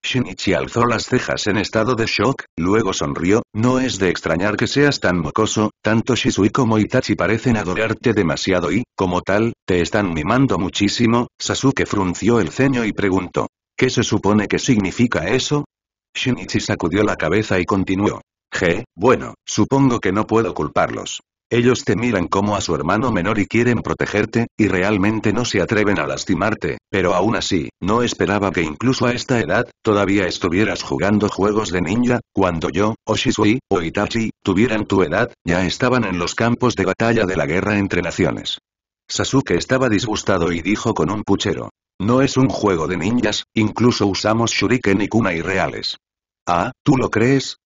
Shinichi alzó las cejas en estado de shock, luego sonrió, no es de extrañar que seas tan mocoso, tanto Shisui como Itachi parecen adorarte demasiado y, como tal, te están mimando muchísimo, Sasuke frunció el ceño y preguntó. ¿Qué se supone que significa eso? Shinichi sacudió la cabeza y continuó. Je, bueno, supongo que no puedo culparlos. Ellos te miran como a su hermano menor y quieren protegerte, y realmente no se atreven a lastimarte, pero aún así, no esperaba que incluso a esta edad, todavía estuvieras jugando juegos de ninja, cuando yo, Shisui, o Itachi, tuvieran tu edad, ya estaban en los campos de batalla de la guerra entre naciones. Sasuke estaba disgustado y dijo con un puchero. No es un juego de ninjas, incluso usamos shuriken y kunai reales. Ah, ¿tú lo crees?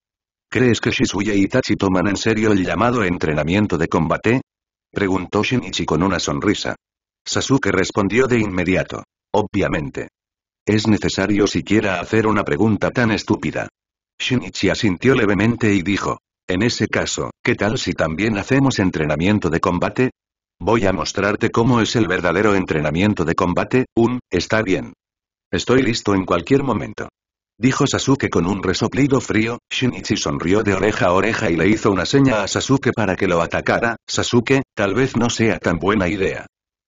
¿Crees que Shizuya y Itachi toman en serio el llamado entrenamiento de combate? Preguntó Shinichi con una sonrisa. Sasuke respondió de inmediato. Obviamente. Es necesario siquiera hacer una pregunta tan estúpida. Shinichi asintió levemente y dijo. En ese caso, ¿qué tal si también hacemos entrenamiento de combate? Voy a mostrarte cómo es el verdadero entrenamiento de combate, un, está bien. Estoy listo en cualquier momento. Dijo Sasuke con un resoplido frío, Shinichi sonrió de oreja a oreja y le hizo una seña a Sasuke para que lo atacara, Sasuke, tal vez no sea tan buena idea.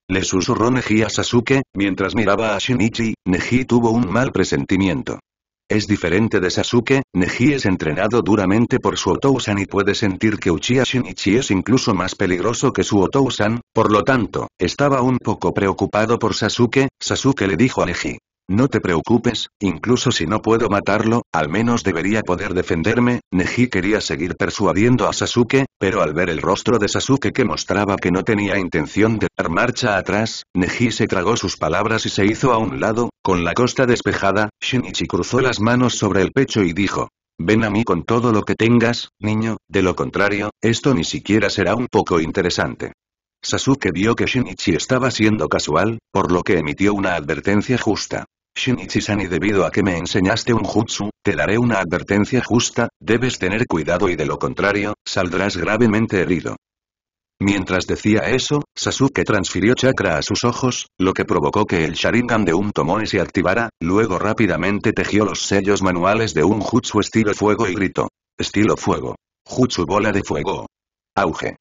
Le susurró Neji a Sasuke, mientras miraba a Shinichi, Neji tuvo un mal presentimiento. Es diferente de Sasuke, Neji es entrenado duramente por su Otousan y puede sentir que Uchiha Shinichi es incluso más peligroso que su Otousan, por lo tanto, estaba un poco preocupado por Sasuke, Sasuke le dijo a Neji. No te preocupes, incluso si no puedo matarlo, al menos debería poder defenderme, Neji quería seguir persuadiendo a Sasuke, pero al ver el rostro de Sasuke que mostraba que no tenía intención de dar marcha atrás, Neji se tragó sus palabras y se hizo a un lado, con la costa despejada, Shinichi cruzó las manos sobre el pecho y dijo, Ven a mí con todo lo que tengas, niño, de lo contrario, esto ni siquiera será un poco interesante. Sasuke vio que Shinichi estaba siendo casual, por lo que emitió una advertencia justa. Shinichi-san debido a que me enseñaste un jutsu, te daré una advertencia justa, debes tener cuidado y de lo contrario, saldrás gravemente herido. Mientras decía eso, Sasuke transfirió chakra a sus ojos, lo que provocó que el Sharingan de un Tomoe se activara, luego rápidamente tejió los sellos manuales de un Jutsu estilo fuego y gritó. Estilo fuego. Jutsu bola de fuego. Auge.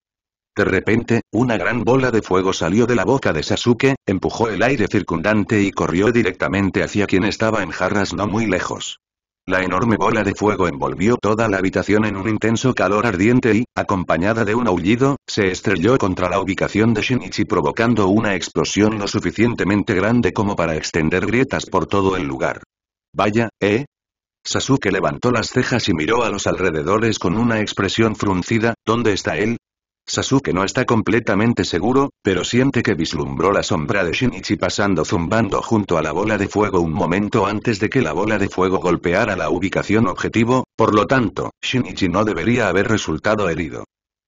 De repente, una gran bola de fuego salió de la boca de Sasuke, empujó el aire circundante y corrió directamente hacia quien estaba en jarras no muy lejos. La enorme bola de fuego envolvió toda la habitación en un intenso calor ardiente y, acompañada de un aullido, se estrelló contra la ubicación de Shinichi provocando una explosión lo suficientemente grande como para extender grietas por todo el lugar. Vaya, ¿eh? Sasuke levantó las cejas y miró a los alrededores con una expresión fruncida, ¿dónde está él? Sasuke no está completamente seguro, pero siente que vislumbró la sombra de Shinichi pasando zumbando junto a la bola de fuego un momento antes de que la bola de fuego golpeara la ubicación objetivo, por lo tanto, Shinichi no debería haber resultado herido.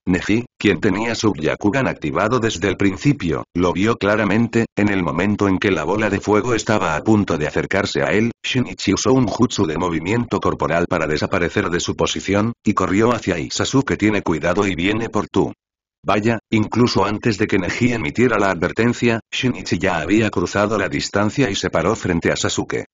Neji, quien tenía su Yakugan activado desde el principio, lo vio claramente, en el momento en que la bola de fuego estaba a punto de acercarse a él, Shinichi usó un jutsu de movimiento corporal para desaparecer de su posición, y corrió hacia ahí. Sasuke tiene cuidado y viene por tú. Vaya, incluso antes de que Neji emitiera la advertencia, Shinichi ya había cruzado la distancia y se paró frente a Sasuke.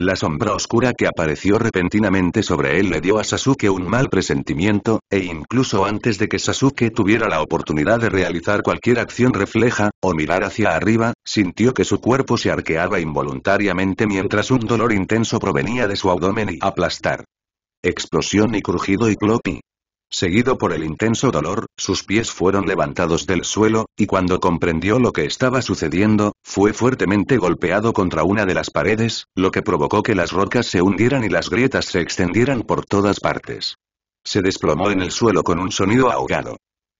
La sombra oscura que apareció repentinamente sobre él le dio a Sasuke un mal presentimiento, e incluso antes de que Sasuke tuviera la oportunidad de realizar cualquier acción refleja, o mirar hacia arriba, sintió que su cuerpo se arqueaba involuntariamente mientras un dolor intenso provenía de su abdomen y aplastar. Explosión y crujido y clopi. Seguido por el intenso dolor, sus pies fueron levantados del suelo, y cuando comprendió lo que estaba sucediendo, fue fuertemente golpeado contra una de las paredes, lo que provocó que las rocas se hundieran y las grietas se extendieran por todas partes. Se desplomó en el suelo con un sonido ahogado.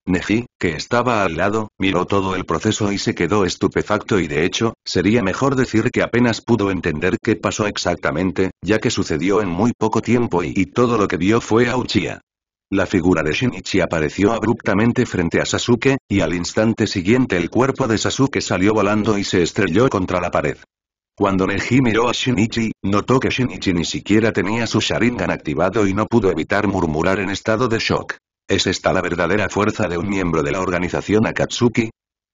Neji, que estaba al lado, miró todo el proceso y se quedó estupefacto y de hecho, sería mejor decir que apenas pudo entender qué pasó exactamente, ya que sucedió en muy poco tiempo y, todo lo que vio fue a Uchiha. La figura de Shinichi apareció abruptamente frente a Sasuke, y al instante siguiente el cuerpo de Sasuke salió volando y se estrelló contra la pared. Cuando Neji miró a Shinichi, notó que Shinichi ni siquiera tenía su Sharingan activado y no pudo evitar murmurar en estado de shock. ¿Es esta la verdadera fuerza de un miembro de la organización Akatsuki?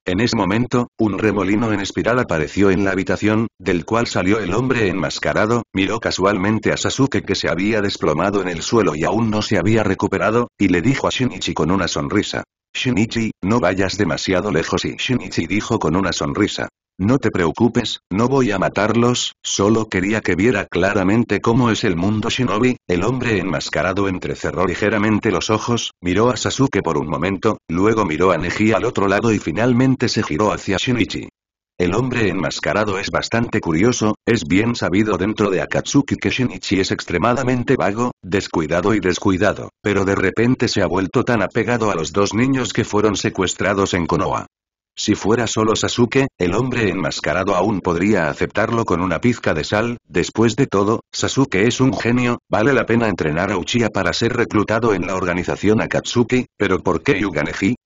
En ese momento, un remolino en espiral apareció en la habitación, del cual salió el hombre enmascarado, miró casualmente a Sasuke que se había desplomado en el suelo y aún no se había recuperado, y le dijo a Shinichi con una sonrisa. Shinichi, no vayas demasiado lejos y Shinichi dijo con una sonrisa. No te preocupes, no voy a matarlos, solo quería que viera claramente cómo es el mundo shinobi, el hombre enmascarado entrecerró ligeramente los ojos, miró a Sasuke por un momento, luego miró a Neji al otro lado y finalmente se giró hacia Shinichi. El hombre enmascarado es bastante curioso, es bien sabido dentro de Akatsuki que Shinichi es extremadamente vago, descuidado y descuidado, pero de repente se ha vuelto tan apegado a los dos niños que fueron secuestrados en Konoha. Si fuera solo Sasuke, el hombre enmascarado aún podría aceptarlo con una pizca de sal, después de todo, Sasuke es un genio, vale la pena entrenar a Uchiha para ser reclutado en la organización Akatsuki, pero ¿por qué Yuganeji?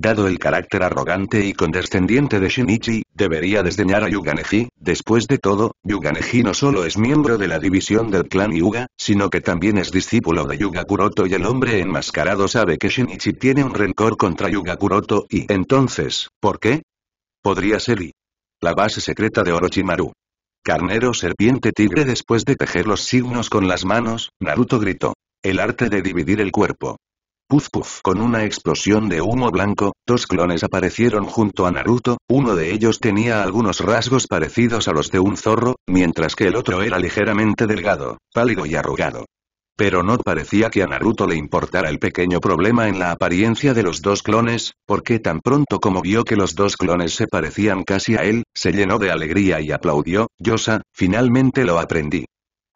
Dado el carácter arrogante y condescendiente de Shinichi, debería desdeñar a Yuganeji, después de todo, Yuganeji no solo es miembro de la división del clan Yuga, sino que también es discípulo de Yuga Kuroto y el hombre enmascarado sabe que Shinichi tiene un rencor contra Yuga Kuroto y entonces, ¿por qué? Podría ser y la base secreta de Orochimaru. Carnero serpiente tigre después de tejer los signos con las manos, Naruto gritó. El arte de dividir el cuerpo. Puf puf. Con una explosión de humo blanco, dos clones aparecieron junto a Naruto, uno de ellos tenía algunos rasgos parecidos a los de un zorro, mientras que el otro era ligeramente delgado, pálido y arrugado. Pero no parecía que a Naruto le importara el pequeño problema en la apariencia de los dos clones, porque tan pronto como vio que los dos clones se parecían casi a él, se llenó de alegría y aplaudió, Yosa, finalmente lo aprendí.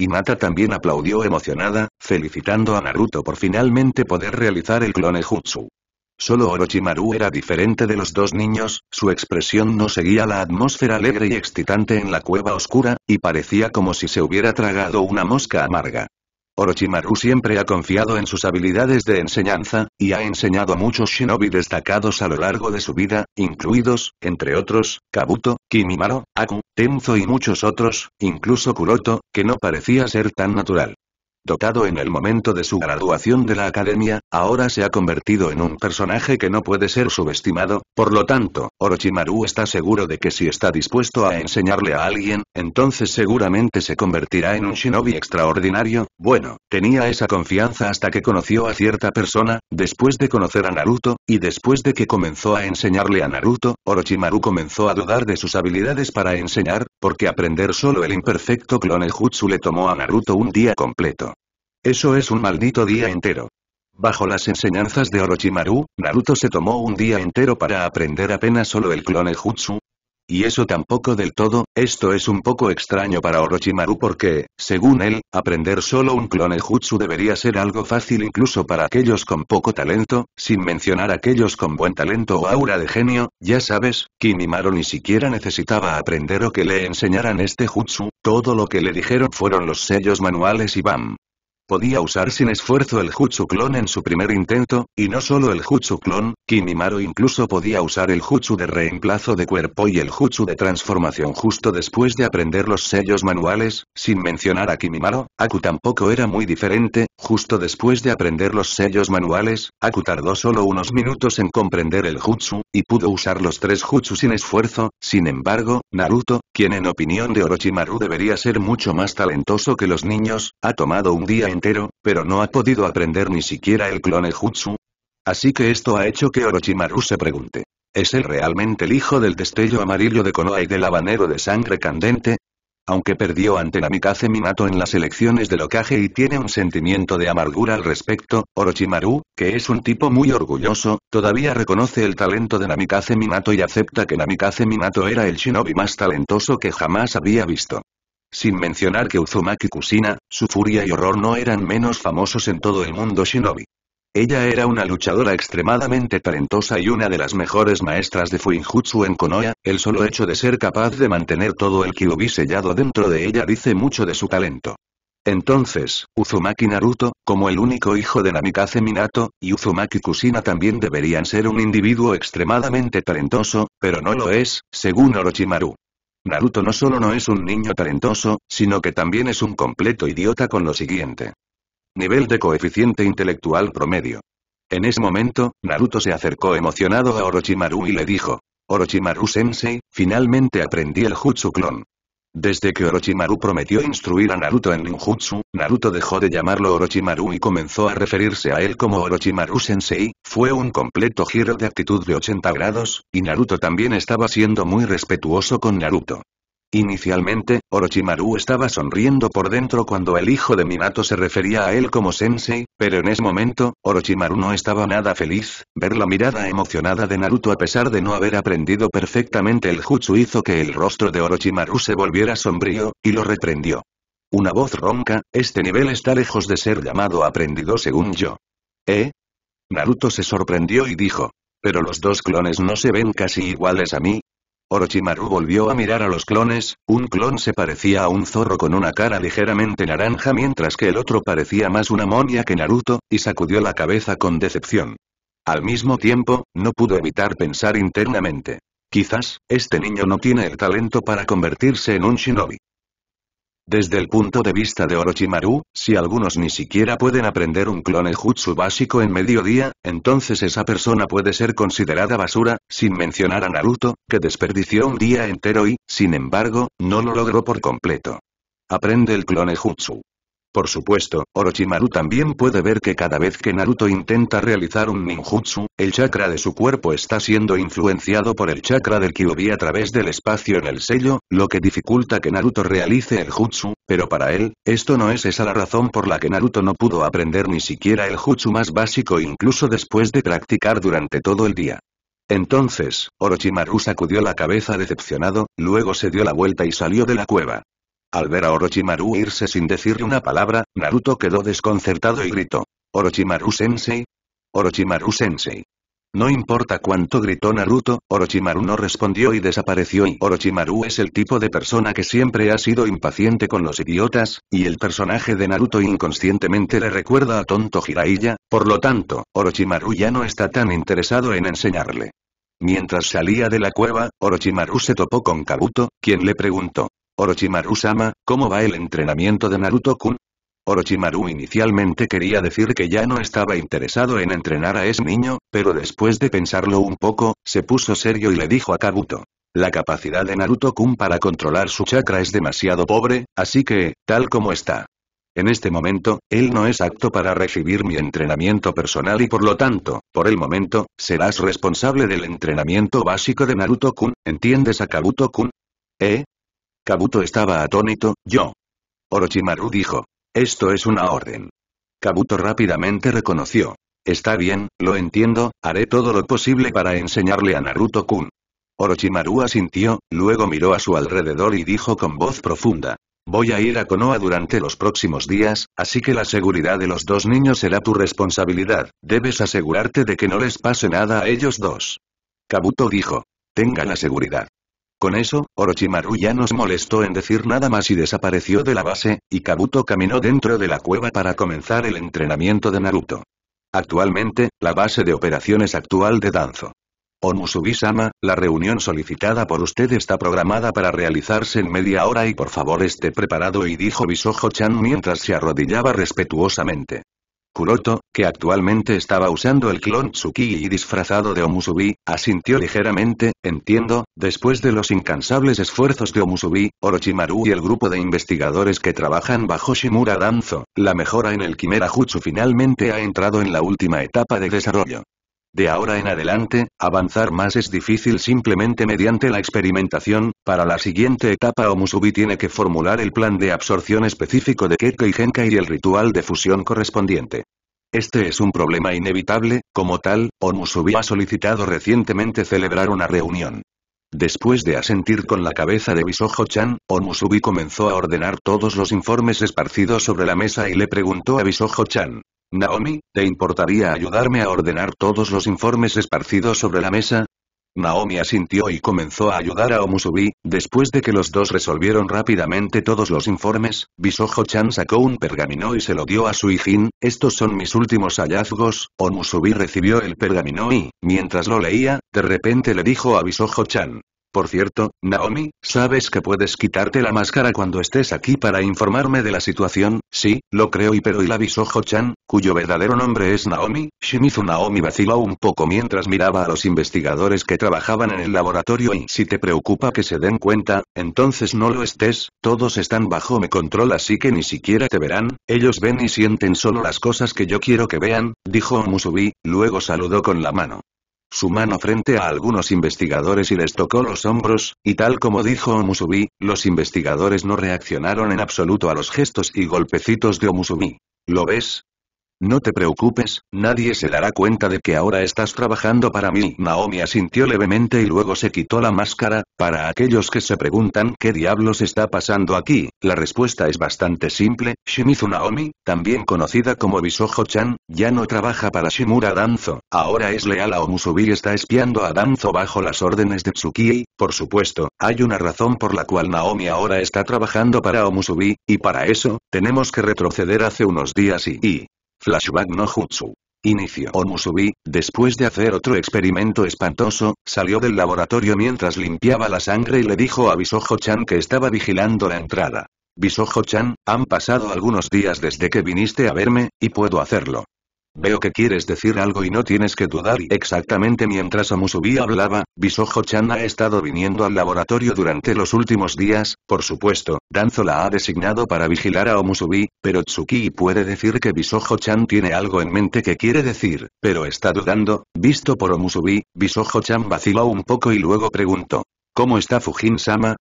Mata también aplaudió emocionada, felicitando a Naruto por finalmente poder realizar el clone jutsu. Solo Orochimaru era diferente de los dos niños, su expresión no seguía la atmósfera alegre y excitante en la cueva oscura, y parecía como si se hubiera tragado una mosca amarga. Orochimaru siempre ha confiado en sus habilidades de enseñanza, y ha enseñado a muchos shinobi destacados a lo largo de su vida, incluidos, entre otros, Kabuto, Kimimaro, Aku, Tenzo y muchos otros, incluso Kuroto, que no parecía ser tan natural. Dotado en el momento de su graduación de la academia, ahora se ha convertido en un personaje que no puede ser subestimado, por lo tanto, Orochimaru está seguro de que si está dispuesto a enseñarle a alguien, entonces seguramente se convertirá en un shinobi extraordinario, bueno, tenía esa confianza hasta que conoció a cierta persona, después de conocer a Naruto, y después de que comenzó a enseñarle a Naruto, Orochimaru comenzó a dudar de sus habilidades para enseñar, porque aprender solo el imperfecto clone jutsu le tomó a Naruto un día completo. Eso es un maldito día entero. Bajo las enseñanzas de Orochimaru, Naruto se tomó un día entero para aprender apenas solo el clone Jutsu. Y eso tampoco del todo, esto es un poco extraño para Orochimaru porque, según él, aprender solo un clone Jutsu debería ser algo fácil incluso para aquellos con poco talento, sin mencionar aquellos con buen talento o aura de genio, ya sabes, Kimimaro ni siquiera necesitaba aprender o que le enseñaran este Jutsu, todo lo que le dijeron fueron los sellos manuales y bam podía usar sin esfuerzo el Jutsu Clon en su primer intento, y no solo el Jutsu Clon, Kimimaro incluso podía usar el Jutsu de reemplazo de cuerpo y el Jutsu de transformación justo después de aprender los sellos manuales, sin mencionar a Kimimaro, Aku tampoco era muy diferente, justo después de aprender los sellos manuales, Aku tardó solo unos minutos en comprender el Jutsu, y pudo usar los tres Jutsu sin esfuerzo, sin embargo, Naruto, quien en opinión de Orochimaru debería ser mucho más talentoso que los niños, ha tomado un día en pero no ha podido aprender ni siquiera el clone Jutsu. Así que esto ha hecho que Orochimaru se pregunte. ¿Es él realmente el hijo del destello amarillo de Konoha y del habanero de sangre candente? Aunque perdió ante namikaze Minato en las elecciones de Okage y tiene un sentimiento de amargura al respecto, Orochimaru, que es un tipo muy orgulloso, todavía reconoce el talento de Namikaze Minato y acepta que Namikaze Minato era el shinobi más talentoso que jamás había visto. Sin mencionar que Uzumaki Kusina, su furia y horror no eran menos famosos en todo el mundo shinobi. Ella era una luchadora extremadamente talentosa y una de las mejores maestras de Fuinjutsu en Konoha, el solo hecho de ser capaz de mantener todo el Kyubi sellado dentro de ella dice mucho de su talento. Entonces, Uzumaki Naruto, como el único hijo de Namikaze Minato, y Uzumaki Kushina también deberían ser un individuo extremadamente talentoso, pero no lo es, según Orochimaru. Naruto no solo no es un niño talentoso, sino que también es un completo idiota con lo siguiente. Nivel de coeficiente intelectual promedio. En ese momento, Naruto se acercó emocionado a Orochimaru y le dijo. Orochimaru-sensei, finalmente aprendí el jutsu clon. Desde que Orochimaru prometió instruir a Naruto en ninjutsu, Naruto dejó de llamarlo Orochimaru y comenzó a referirse a él como Orochimaru Sensei, fue un completo giro de actitud de 80 grados, y Naruto también estaba siendo muy respetuoso con Naruto. Inicialmente, Orochimaru estaba sonriendo por dentro cuando el hijo de Minato se refería a él como sensei, pero en ese momento, Orochimaru no estaba nada feliz, ver la mirada emocionada de Naruto a pesar de no haber aprendido perfectamente el jutsu hizo que el rostro de Orochimaru se volviera sombrío, y lo reprendió. Una voz ronca, este nivel está lejos de ser llamado aprendido según yo. ¿Eh? Naruto se sorprendió y dijo. Pero los dos clones no se ven casi iguales a mí, Orochimaru volvió a mirar a los clones, un clon se parecía a un zorro con una cara ligeramente naranja mientras que el otro parecía más una momia que Naruto, y sacudió la cabeza con decepción. Al mismo tiempo, no pudo evitar pensar internamente. Quizás, este niño no tiene el talento para convertirse en un shinobi. Desde el punto de vista de Orochimaru, si algunos ni siquiera pueden aprender un clone jutsu básico en mediodía, entonces esa persona puede ser considerada basura, sin mencionar a Naruto, que desperdició un día entero y, sin embargo, no lo logró por completo. Aprende el clone jutsu. Por supuesto, Orochimaru también puede ver que cada vez que Naruto intenta realizar un ninjutsu, el chakra de su cuerpo está siendo influenciado por el chakra del Kyubi a través del espacio en el sello, lo que dificulta que Naruto realice el jutsu, pero para él, esto no es esa la razón por la que Naruto no pudo aprender ni siquiera el jutsu más básico incluso después de practicar durante todo el día. Entonces, Orochimaru sacudió la cabeza decepcionado, luego se dio la vuelta y salió de la cueva. Al ver a Orochimaru irse sin decir una palabra, Naruto quedó desconcertado y gritó. Orochimaru-sensei. Orochimaru-sensei. No importa cuánto gritó Naruto, Orochimaru no respondió y desapareció y Orochimaru es el tipo de persona que siempre ha sido impaciente con los idiotas, y el personaje de Naruto inconscientemente le recuerda a Tonto Jiraiya, por lo tanto, Orochimaru ya no está tan interesado en enseñarle. Mientras salía de la cueva, Orochimaru se topó con Kabuto, quien le preguntó, Orochimaru-sama, ¿cómo va el entrenamiento de Naruto-kun? Orochimaru inicialmente quería decir que ya no estaba interesado en entrenar a ese niño, pero después de pensarlo un poco, se puso serio y le dijo a Kabuto. La capacidad de Naruto-kun para controlar su chakra es demasiado pobre, así que, tal como está. En este momento, él no es apto para recibir mi entrenamiento personal y por lo tanto, por el momento, serás responsable del entrenamiento básico de Naruto-kun, ¿entiendes a Kabuto-kun? ¿Eh? Kabuto estaba atónito, yo. Orochimaru dijo. Esto es una orden. Kabuto rápidamente reconoció. Está bien, lo entiendo, haré todo lo posible para enseñarle a Naruto-kun. Orochimaru asintió, luego miró a su alrededor y dijo con voz profunda. Voy a ir a Konoha durante los próximos días, así que la seguridad de los dos niños será tu responsabilidad, debes asegurarte de que no les pase nada a ellos dos. Kabuto dijo. Tenga la seguridad. Con eso, Orochimaru ya nos molestó en decir nada más y desapareció de la base, y Kabuto caminó dentro de la cueva para comenzar el entrenamiento de Naruto. Actualmente, la base de operaciones actual de Danzo. onusubi sama la reunión solicitada por usted está programada para realizarse en media hora y por favor esté preparado y dijo Bisojo-chan mientras se arrodillaba respetuosamente. Kuroto, que actualmente estaba usando el clon Tsuki y disfrazado de Omusubi, asintió ligeramente, entiendo, después de los incansables esfuerzos de Omusubi, Orochimaru y el grupo de investigadores que trabajan bajo Shimura Danzo, la mejora en el Kimera Jutsu finalmente ha entrado en la última etapa de desarrollo. De ahora en adelante, avanzar más es difícil simplemente mediante la experimentación, para la siguiente etapa Omusubi tiene que formular el plan de absorción específico de Kekkei y Genkai y el ritual de fusión correspondiente. Este es un problema inevitable, como tal, Omusubi ha solicitado recientemente celebrar una reunión. Después de asentir con la cabeza de Bisojo-chan, Omusubi comenzó a ordenar todos los informes esparcidos sobre la mesa y le preguntó a Bisojo-chan. Naomi, ¿te importaría ayudarme a ordenar todos los informes esparcidos sobre la mesa? Naomi asintió y comenzó a ayudar a Omusubi, después de que los dos resolvieron rápidamente todos los informes, Bisojo-chan sacó un pergamino y se lo dio a Suijin, estos son mis últimos hallazgos, Omusubi recibió el pergamino y, mientras lo leía, de repente le dijo a Bisojo-chan, por cierto, Naomi, sabes que puedes quitarte la máscara cuando estés aquí para informarme de la situación, sí, lo creo y pero y la ho chan cuyo verdadero nombre es Naomi, Shimizu Naomi vaciló un poco mientras miraba a los investigadores que trabajaban en el laboratorio y si te preocupa que se den cuenta, entonces no lo estés, todos están bajo mi control así que ni siquiera te verán, ellos ven y sienten solo las cosas que yo quiero que vean, dijo Musubi, luego saludó con la mano su mano frente a algunos investigadores y les tocó los hombros, y tal como dijo Omusubi, los investigadores no reaccionaron en absoluto a los gestos y golpecitos de Omusubi. ¿Lo ves? No te preocupes, nadie se dará cuenta de que ahora estás trabajando para mí. Naomi asintió levemente y luego se quitó la máscara. Para aquellos que se preguntan qué diablos está pasando aquí, la respuesta es bastante simple. Shimizu Naomi, también conocida como Bisojo-chan, ya no trabaja para Shimura Danzo, ahora es leal a Omusubi y está espiando a Danzo bajo las órdenes de y, Por supuesto, hay una razón por la cual Naomi ahora está trabajando para Omusubi, y para eso, tenemos que retroceder hace unos días y Flashback no Jutsu. Inicio Omusubi, después de hacer otro experimento espantoso, salió del laboratorio mientras limpiaba la sangre y le dijo a Bisojo-chan que estaba vigilando la entrada. Bisojo-chan, han pasado algunos días desde que viniste a verme, y puedo hacerlo. Veo que quieres decir algo y no tienes que dudar y exactamente mientras Omusubi hablaba, Bisojo-chan ha estado viniendo al laboratorio durante los últimos días, por supuesto, Danzo la ha designado para vigilar a Omusubi, pero Tsuki puede decir que Bisojo-chan tiene algo en mente que quiere decir, pero está dudando, visto por Omusubi, Bisojo-chan vaciló un poco y luego preguntó. ¿Cómo está Fujin-sama?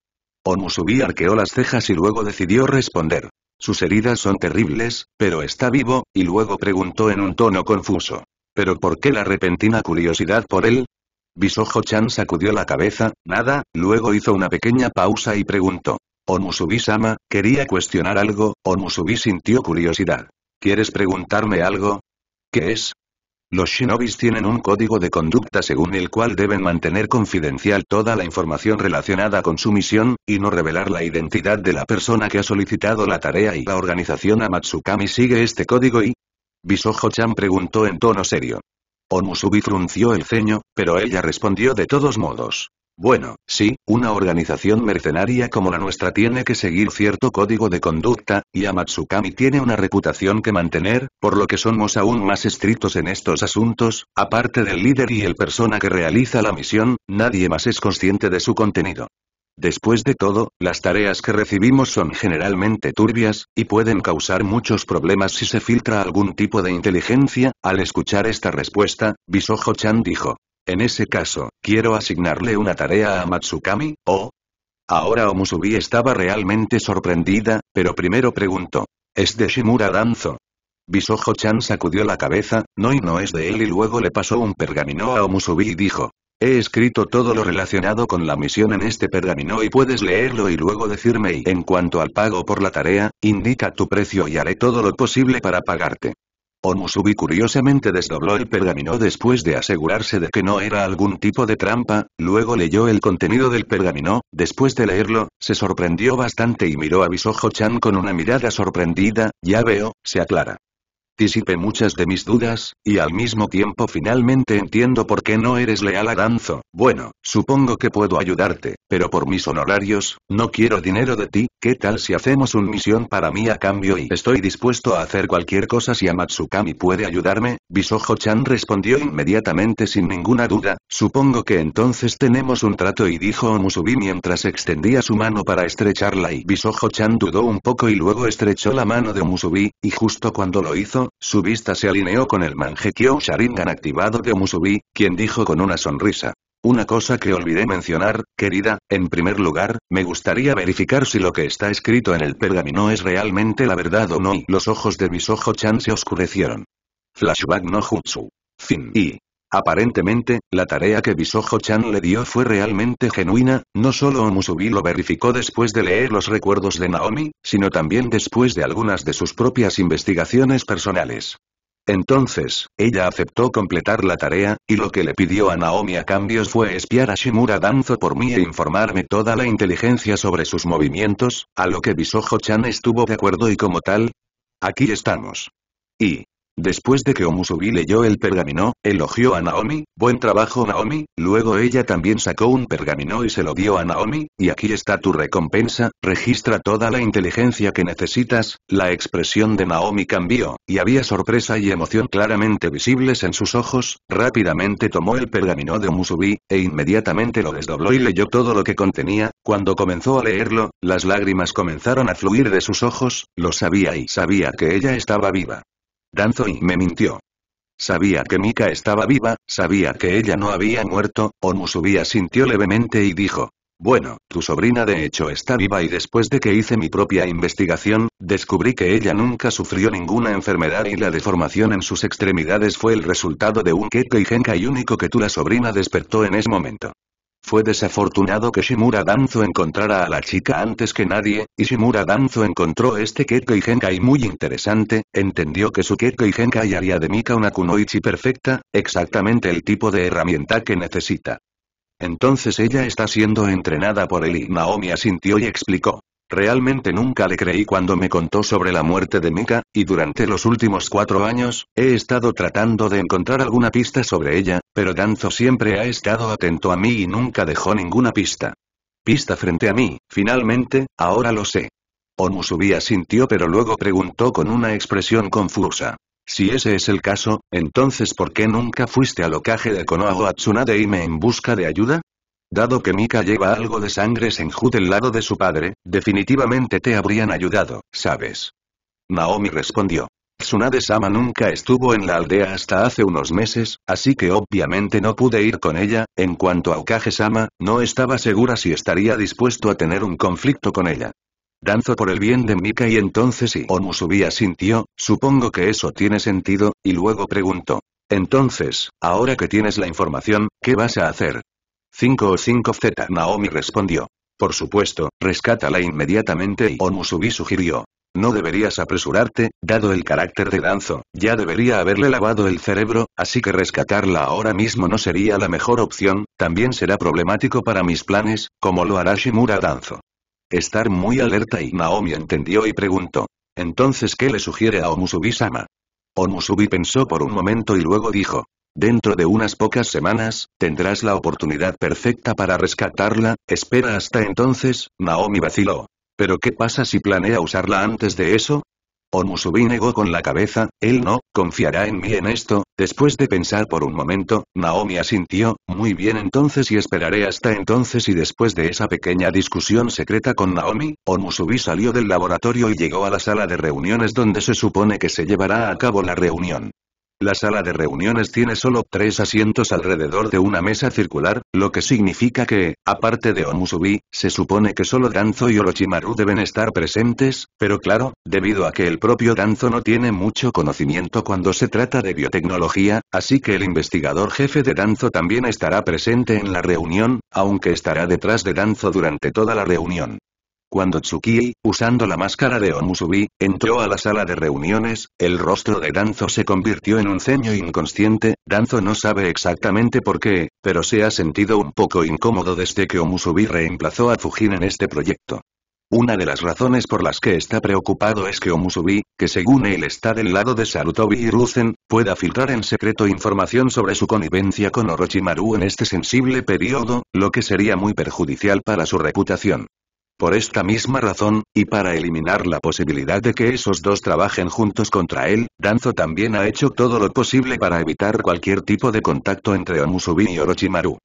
Omusubi arqueó las cejas y luego decidió responder. Sus heridas son terribles, pero está vivo, y luego preguntó en un tono confuso. ¿Pero por qué la repentina curiosidad por él? Bisojo-chan sacudió la cabeza, nada, luego hizo una pequeña pausa y preguntó. Omusubi-sama, quería cuestionar algo, Musubi sintió curiosidad. ¿Quieres preguntarme algo? ¿Qué es? Los shinobis tienen un código de conducta según el cual deben mantener confidencial toda la información relacionada con su misión, y no revelar la identidad de la persona que ha solicitado la tarea y la organización Amatsukami sigue este código y... Bisojo-chan preguntó en tono serio. Onusubi frunció el ceño, pero ella respondió de todos modos. Bueno, sí, una organización mercenaria como la nuestra tiene que seguir cierto código de conducta, y Amatsukami tiene una reputación que mantener, por lo que somos aún más estrictos en estos asuntos, aparte del líder y el persona que realiza la misión, nadie más es consciente de su contenido. Después de todo, las tareas que recibimos son generalmente turbias, y pueden causar muchos problemas si se filtra algún tipo de inteligencia, al escuchar esta respuesta, Bisojo-chan dijo. En ese caso, quiero asignarle una tarea a Matsukami, o... Ahora Omusubi estaba realmente sorprendida, pero primero preguntó. ¿Es de Shimura Danzo? Bisojo-chan sacudió la cabeza, no y no es de él y luego le pasó un pergamino a Omusubi y dijo. He escrito todo lo relacionado con la misión en este pergamino y puedes leerlo y luego decirme y en cuanto al pago por la tarea, indica tu precio y haré todo lo posible para pagarte. Omusubi curiosamente desdobló el pergamino después de asegurarse de que no era algún tipo de trampa, luego leyó el contenido del pergamino, después de leerlo, se sorprendió bastante y miró a Bisojo-chan con una mirada sorprendida, ya veo, se aclara disipe muchas de mis dudas, y al mismo tiempo finalmente entiendo por qué no eres leal a Danzo. Bueno, supongo que puedo ayudarte, pero por mis honorarios, no quiero dinero de ti, ¿qué tal si hacemos un misión para mí a cambio y estoy dispuesto a hacer cualquier cosa si Amatsukami puede ayudarme? Bisojo-chan respondió inmediatamente sin ninguna duda, supongo que entonces tenemos un trato y dijo Musubi mientras extendía su mano para estrecharla y Bisojo-chan dudó un poco y luego estrechó la mano de Musubi, y justo cuando lo hizo, su vista se alineó con el Mangekyo Sharingan activado de Musubi, quien dijo con una sonrisa. Una cosa que olvidé mencionar, querida, en primer lugar, me gustaría verificar si lo que está escrito en el pergamino es realmente la verdad o no y los ojos de mis ojos Chan se oscurecieron. Flashback no jutsu. Fin. Y, Aparentemente, la tarea que Bisojo-chan le dio fue realmente genuina, no solo Omusubi lo verificó después de leer los recuerdos de Naomi, sino también después de algunas de sus propias investigaciones personales. Entonces, ella aceptó completar la tarea, y lo que le pidió a Naomi a cambio fue espiar a Shimura Danzo por mí e informarme toda la inteligencia sobre sus movimientos, a lo que Bisojo-chan estuvo de acuerdo y como tal, aquí estamos. Y, Después de que Omusubi leyó el pergamino, elogió a Naomi, buen trabajo Naomi, luego ella también sacó un pergamino y se lo dio a Naomi, y aquí está tu recompensa, registra toda la inteligencia que necesitas, la expresión de Naomi cambió, y había sorpresa y emoción claramente visibles en sus ojos, rápidamente tomó el pergamino de Omusubi, e inmediatamente lo desdobló y leyó todo lo que contenía, cuando comenzó a leerlo, las lágrimas comenzaron a fluir de sus ojos, lo sabía y sabía que ella estaba viva. Danzo y me mintió. Sabía que Mika estaba viva, sabía que ella no había muerto, Musubia sintió levemente y dijo. Bueno, tu sobrina de hecho está viva y después de que hice mi propia investigación, descubrí que ella nunca sufrió ninguna enfermedad y la deformación en sus extremidades fue el resultado de un Kekkei y único que tu la sobrina despertó en ese momento. Fue desafortunado que Shimura Danzo encontrara a la chica antes que nadie, y Shimura Danzo encontró este Kekkei Genkai muy interesante, entendió que su Kekkei Genkai haría de Mika una kunoichi perfecta, exactamente el tipo de herramienta que necesita. Entonces ella está siendo entrenada por él y Naomi asintió y explicó. Realmente nunca le creí cuando me contó sobre la muerte de Mika, y durante los últimos cuatro años, he estado tratando de encontrar alguna pista sobre ella, pero Danzo siempre ha estado atento a mí y nunca dejó ninguna pista. Pista frente a mí, finalmente, ahora lo sé. subía sintió pero luego preguntó con una expresión confusa. Si ese es el caso, entonces ¿por qué nunca fuiste al ocaje de Konoha o Atsunade y me en busca de ayuda? Dado que Mika lleva algo de sangre Senju del lado de su padre, definitivamente te habrían ayudado, ¿sabes? Naomi respondió. Tsunade-sama nunca estuvo en la aldea hasta hace unos meses, así que obviamente no pude ir con ella, en cuanto a Okage-sama, no estaba segura si estaría dispuesto a tener un conflicto con ella. Danzo por el bien de Mika y entonces si Omusubi sintió. supongo que eso tiene sentido, y luego preguntó. Entonces, ahora que tienes la información, ¿qué vas a hacer? 5 o 5Z Naomi respondió. Por supuesto, rescátala inmediatamente y Omusubi sugirió. No deberías apresurarte, dado el carácter de Danzo, ya debería haberle lavado el cerebro, así que rescatarla ahora mismo no sería la mejor opción, también será problemático para mis planes, como lo hará Shimura Danzo. Estar muy alerta y Naomi entendió y preguntó. Entonces ¿qué le sugiere a Omusubi-sama? Omusubi pensó por un momento y luego dijo. Dentro de unas pocas semanas, tendrás la oportunidad perfecta para rescatarla, espera hasta entonces, Naomi vaciló. ¿Pero qué pasa si planea usarla antes de eso? Omusubi negó con la cabeza, él no, confiará en mí en esto, después de pensar por un momento, Naomi asintió, muy bien entonces y esperaré hasta entonces y después de esa pequeña discusión secreta con Naomi, Omusubi salió del laboratorio y llegó a la sala de reuniones donde se supone que se llevará a cabo la reunión. La sala de reuniones tiene solo tres asientos alrededor de una mesa circular, lo que significa que, aparte de Omusubi, se supone que solo Danzo y Orochimaru deben estar presentes, pero claro, debido a que el propio Danzo no tiene mucho conocimiento cuando se trata de biotecnología, así que el investigador jefe de Danzo también estará presente en la reunión, aunque estará detrás de Danzo durante toda la reunión. Cuando Tsuki, usando la máscara de Omusubi, entró a la sala de reuniones, el rostro de Danzo se convirtió en un ceño inconsciente, Danzo no sabe exactamente por qué, pero se ha sentido un poco incómodo desde que Omusubi reemplazó a Fujin en este proyecto. Una de las razones por las que está preocupado es que Omusubi, que según él está del lado de Sarutobi y Rusen, pueda filtrar en secreto información sobre su connivencia con Orochimaru en este sensible periodo, lo que sería muy perjudicial para su reputación. Por esta misma razón, y para eliminar la posibilidad de que esos dos trabajen juntos contra él, Danzo también ha hecho todo lo posible para evitar cualquier tipo de contacto entre Omusubi y Orochimaru.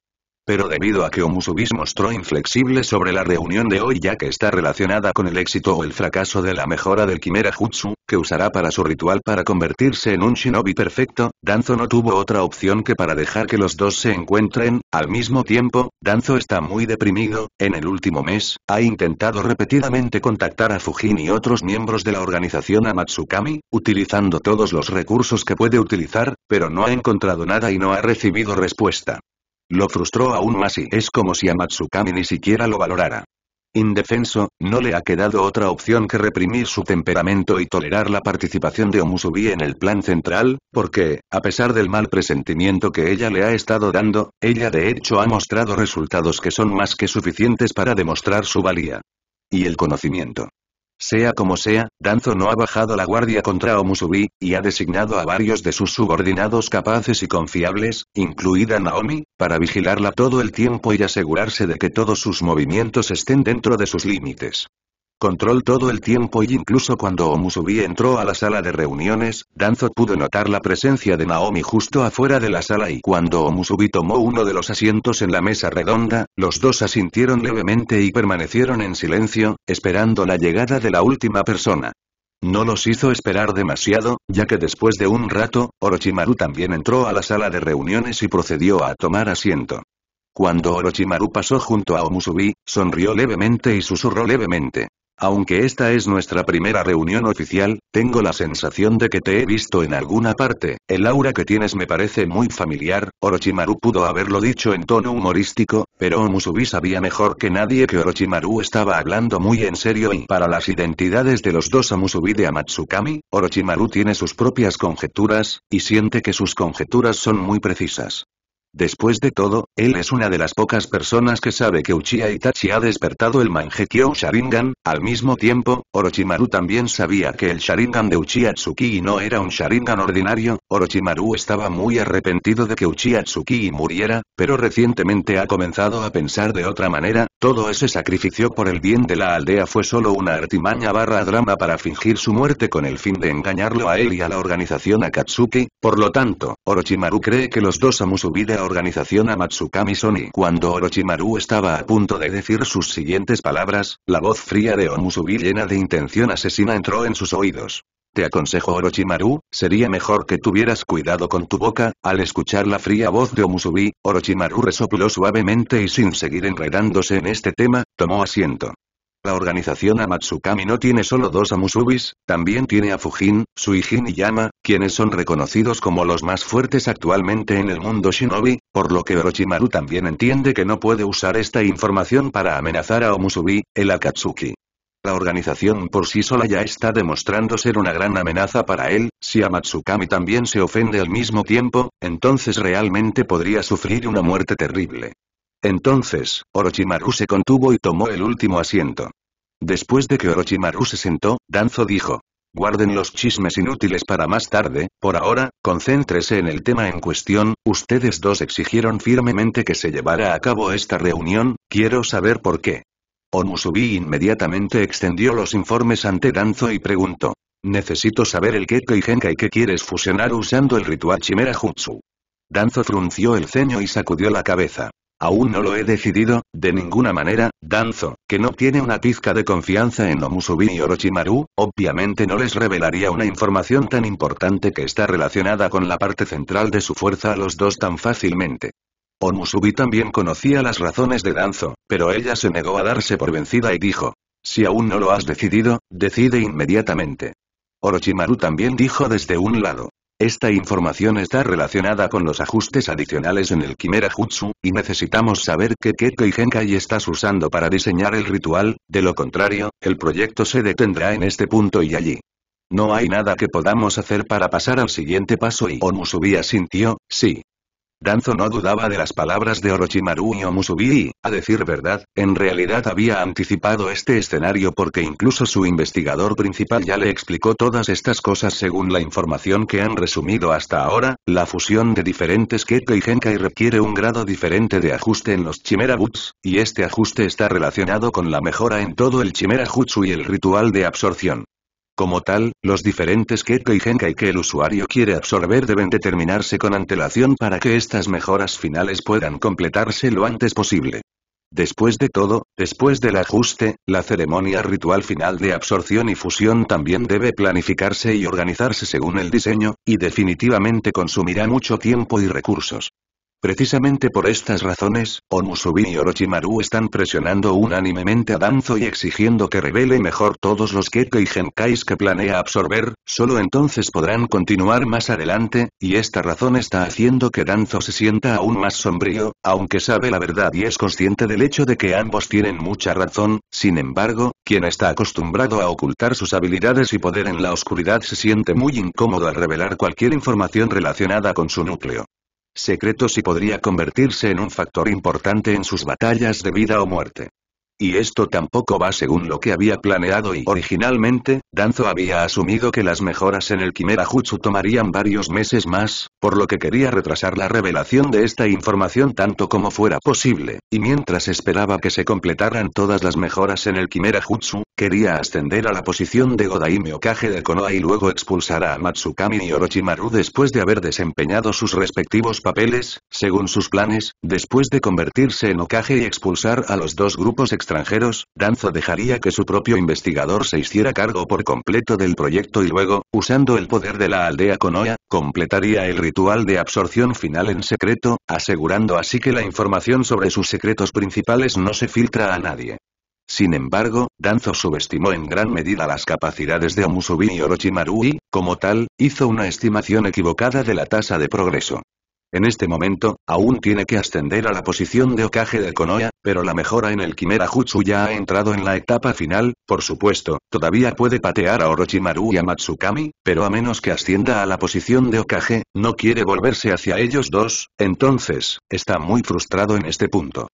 Pero debido a que Omusubis mostró inflexible sobre la reunión de hoy ya que está relacionada con el éxito o el fracaso de la mejora del Quimera Jutsu, que usará para su ritual para convertirse en un shinobi perfecto, Danzo no tuvo otra opción que para dejar que los dos se encuentren, al mismo tiempo, Danzo está muy deprimido, en el último mes, ha intentado repetidamente contactar a Fujin y otros miembros de la organización Amatsukami, utilizando todos los recursos que puede utilizar, pero no ha encontrado nada y no ha recibido respuesta. Lo frustró aún más y es como si a Matsukami ni siquiera lo valorara. Indefenso, no le ha quedado otra opción que reprimir su temperamento y tolerar la participación de Omusubi en el plan central, porque, a pesar del mal presentimiento que ella le ha estado dando, ella de hecho ha mostrado resultados que son más que suficientes para demostrar su valía. Y el conocimiento. Sea como sea, Danzo no ha bajado la guardia contra Omusubi, y ha designado a varios de sus subordinados capaces y confiables, incluida Naomi, para vigilarla todo el tiempo y asegurarse de que todos sus movimientos estén dentro de sus límites. Control todo el tiempo y incluso cuando Omusubi entró a la sala de reuniones, Danzo pudo notar la presencia de Naomi justo afuera de la sala y cuando Omusubi tomó uno de los asientos en la mesa redonda, los dos asintieron levemente y permanecieron en silencio, esperando la llegada de la última persona. No los hizo esperar demasiado, ya que después de un rato, Orochimaru también entró a la sala de reuniones y procedió a tomar asiento. Cuando Orochimaru pasó junto a Omusubi, sonrió levemente y susurró levemente. Aunque esta es nuestra primera reunión oficial, tengo la sensación de que te he visto en alguna parte, el aura que tienes me parece muy familiar, Orochimaru pudo haberlo dicho en tono humorístico, pero Omusubi sabía mejor que nadie que Orochimaru estaba hablando muy en serio y para las identidades de los dos Omusubi de Amatsukami, Orochimaru tiene sus propias conjeturas, y siente que sus conjeturas son muy precisas. Después de todo, él es una de las pocas personas que sabe que Uchiha Itachi ha despertado el Mangekyo Sharingan, al mismo tiempo, Orochimaru también sabía que el Sharingan de Uchiha Tsuki no era un Sharingan ordinario, Orochimaru estaba muy arrepentido de que Uchiha Tsuki muriera, pero recientemente ha comenzado a pensar de otra manera, todo ese sacrificio por el bien de la aldea fue solo una artimaña barra drama para fingir su muerte con el fin de engañarlo a él y a la organización Akatsuki, por lo tanto, Orochimaru cree que los dos Amusubide organización a Matsukami Sony. Cuando Orochimaru estaba a punto de decir sus siguientes palabras, la voz fría de Omusubi llena de intención asesina entró en sus oídos. Te aconsejo Orochimaru, sería mejor que tuvieras cuidado con tu boca, al escuchar la fría voz de Omusubi, Orochimaru resopló suavemente y sin seguir enredándose en este tema, tomó asiento. La organización Amatsukami no tiene solo dos Amusubis, también tiene a Fujin, Suijin y Yama, quienes son reconocidos como los más fuertes actualmente en el mundo shinobi, por lo que Orochimaru también entiende que no puede usar esta información para amenazar a Omusubi, el Akatsuki. La organización por sí sola ya está demostrando ser una gran amenaza para él, si Amatsukami también se ofende al mismo tiempo, entonces realmente podría sufrir una muerte terrible. Entonces, Orochimaru se contuvo y tomó el último asiento. Después de que Orochimaru se sentó, Danzo dijo. Guarden los chismes inútiles para más tarde, por ahora, concéntrese en el tema en cuestión, ustedes dos exigieron firmemente que se llevara a cabo esta reunión, quiero saber por qué. Omusubi inmediatamente extendió los informes ante Danzo y preguntó. Necesito saber el qué y que quieres fusionar usando el ritual Chimera Jutsu. Danzo frunció el ceño y sacudió la cabeza. Aún no lo he decidido, de ninguna manera, Danzo, que no tiene una pizca de confianza en Omusubi y Orochimaru, obviamente no les revelaría una información tan importante que está relacionada con la parte central de su fuerza a los dos tan fácilmente. Omusubi también conocía las razones de Danzo, pero ella se negó a darse por vencida y dijo, si aún no lo has decidido, decide inmediatamente. Orochimaru también dijo desde un lado, esta información está relacionada con los ajustes adicionales en el Kimera Jutsu, y necesitamos saber qué Kekkei Genkai estás usando para diseñar el ritual, de lo contrario, el proyecto se detendrá en este punto y allí. No hay nada que podamos hacer para pasar al siguiente paso y Onusubi sintió, sí, Danzo no dudaba de las palabras de Orochimaru y Omusubi y, a decir verdad, en realidad había anticipado este escenario porque incluso su investigador principal ya le explicó todas estas cosas según la información que han resumido hasta ahora, la fusión de diferentes Keke y Genkai requiere un grado diferente de ajuste en los Chimera Boots, y este ajuste está relacionado con la mejora en todo el Chimera Jutsu y el ritual de absorción. Como tal, los diferentes Kekko y Genkai que el usuario quiere absorber deben determinarse con antelación para que estas mejoras finales puedan completarse lo antes posible. Después de todo, después del ajuste, la ceremonia ritual final de absorción y fusión también debe planificarse y organizarse según el diseño, y definitivamente consumirá mucho tiempo y recursos. Precisamente por estas razones, Onusubi y Orochimaru están presionando unánimemente a Danzo y exigiendo que revele mejor todos los Kekkei Genkais que planea absorber, solo entonces podrán continuar más adelante, y esta razón está haciendo que Danzo se sienta aún más sombrío, aunque sabe la verdad y es consciente del hecho de que ambos tienen mucha razón, sin embargo, quien está acostumbrado a ocultar sus habilidades y poder en la oscuridad se siente muy incómodo al revelar cualquier información relacionada con su núcleo secretos y podría convertirse en un factor importante en sus batallas de vida o muerte. Y esto tampoco va según lo que había planeado y originalmente, Danzo había asumido que las mejoras en el Quimera Jutsu tomarían varios meses más, por lo que quería retrasar la revelación de esta información tanto como fuera posible, y mientras esperaba que se completaran todas las mejoras en el Quimera Jutsu, Quería ascender a la posición de Godaime Okage de Konoha y luego expulsar a Matsukami y Orochimaru después de haber desempeñado sus respectivos papeles, según sus planes, después de convertirse en Okage y expulsar a los dos grupos extranjeros, Danzo dejaría que su propio investigador se hiciera cargo por completo del proyecto y luego, usando el poder de la aldea Konoha, completaría el ritual de absorción final en secreto, asegurando así que la información sobre sus secretos principales no se filtra a nadie. Sin embargo, Danzo subestimó en gran medida las capacidades de Omusubi y Orochimaru y, como tal, hizo una estimación equivocada de la tasa de progreso. En este momento, aún tiene que ascender a la posición de Okage de Konoya, pero la mejora en el Kimera Jutsu ya ha entrado en la etapa final, por supuesto, todavía puede patear a Orochimaru y a Matsukami, pero a menos que ascienda a la posición de Okage, no quiere volverse hacia ellos dos, entonces, está muy frustrado en este punto.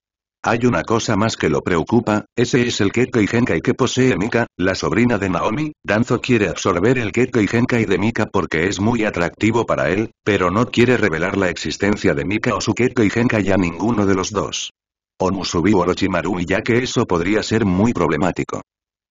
Hay una cosa más que lo preocupa, ese es el Kekkei Genkai que posee Mika, la sobrina de Naomi, Danzo quiere absorber el Kekkei Genkai de Mika porque es muy atractivo para él, pero no quiere revelar la existencia de Mika o su Kekkei Genkai a ninguno de los dos. O Musubi o Orochimaru y ya que eso podría ser muy problemático.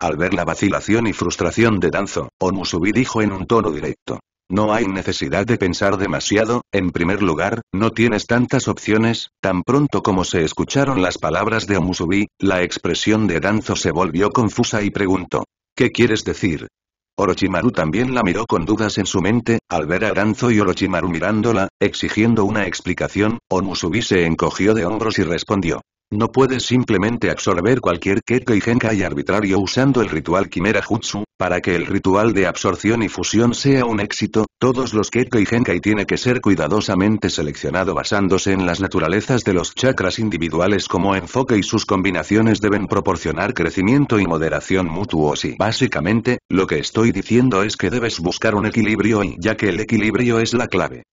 Al ver la vacilación y frustración de Danzo, Onusubi dijo en un tono directo. No hay necesidad de pensar demasiado, en primer lugar, no tienes tantas opciones, tan pronto como se escucharon las palabras de Omusubi, la expresión de Danzo se volvió confusa y preguntó. ¿Qué quieres decir? Orochimaru también la miró con dudas en su mente, al ver a Danzo y Orochimaru mirándola, exigiendo una explicación, Omusubi se encogió de hombros y respondió. No puedes simplemente absorber cualquier y Genkai arbitrario usando el ritual Quimera Jutsu, para que el ritual de absorción y fusión sea un éxito, todos los y Genkai tiene que ser cuidadosamente seleccionado basándose en las naturalezas de los chakras individuales como enfoque y sus combinaciones deben proporcionar crecimiento y moderación mutuos y básicamente, lo que estoy diciendo es que debes buscar un equilibrio y ya que el equilibrio es la clave.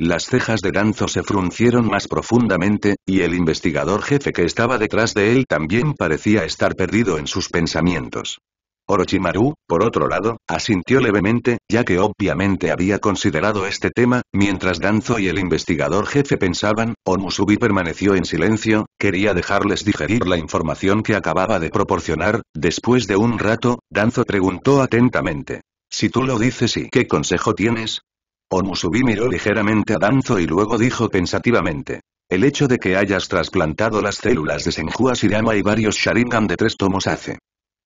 Las cejas de Danzo se fruncieron más profundamente, y el investigador jefe que estaba detrás de él también parecía estar perdido en sus pensamientos. Orochimaru, por otro lado, asintió levemente, ya que obviamente había considerado este tema, mientras Danzo y el investigador jefe pensaban, Onusubi permaneció en silencio, quería dejarles digerir la información que acababa de proporcionar, después de un rato, Danzo preguntó atentamente. Si tú lo dices y qué consejo tienes, Omusubi miró ligeramente a Danzo y luego dijo pensativamente. El hecho de que hayas trasplantado las células de Senju Asirama y varios Sharingan de tres tomos hace.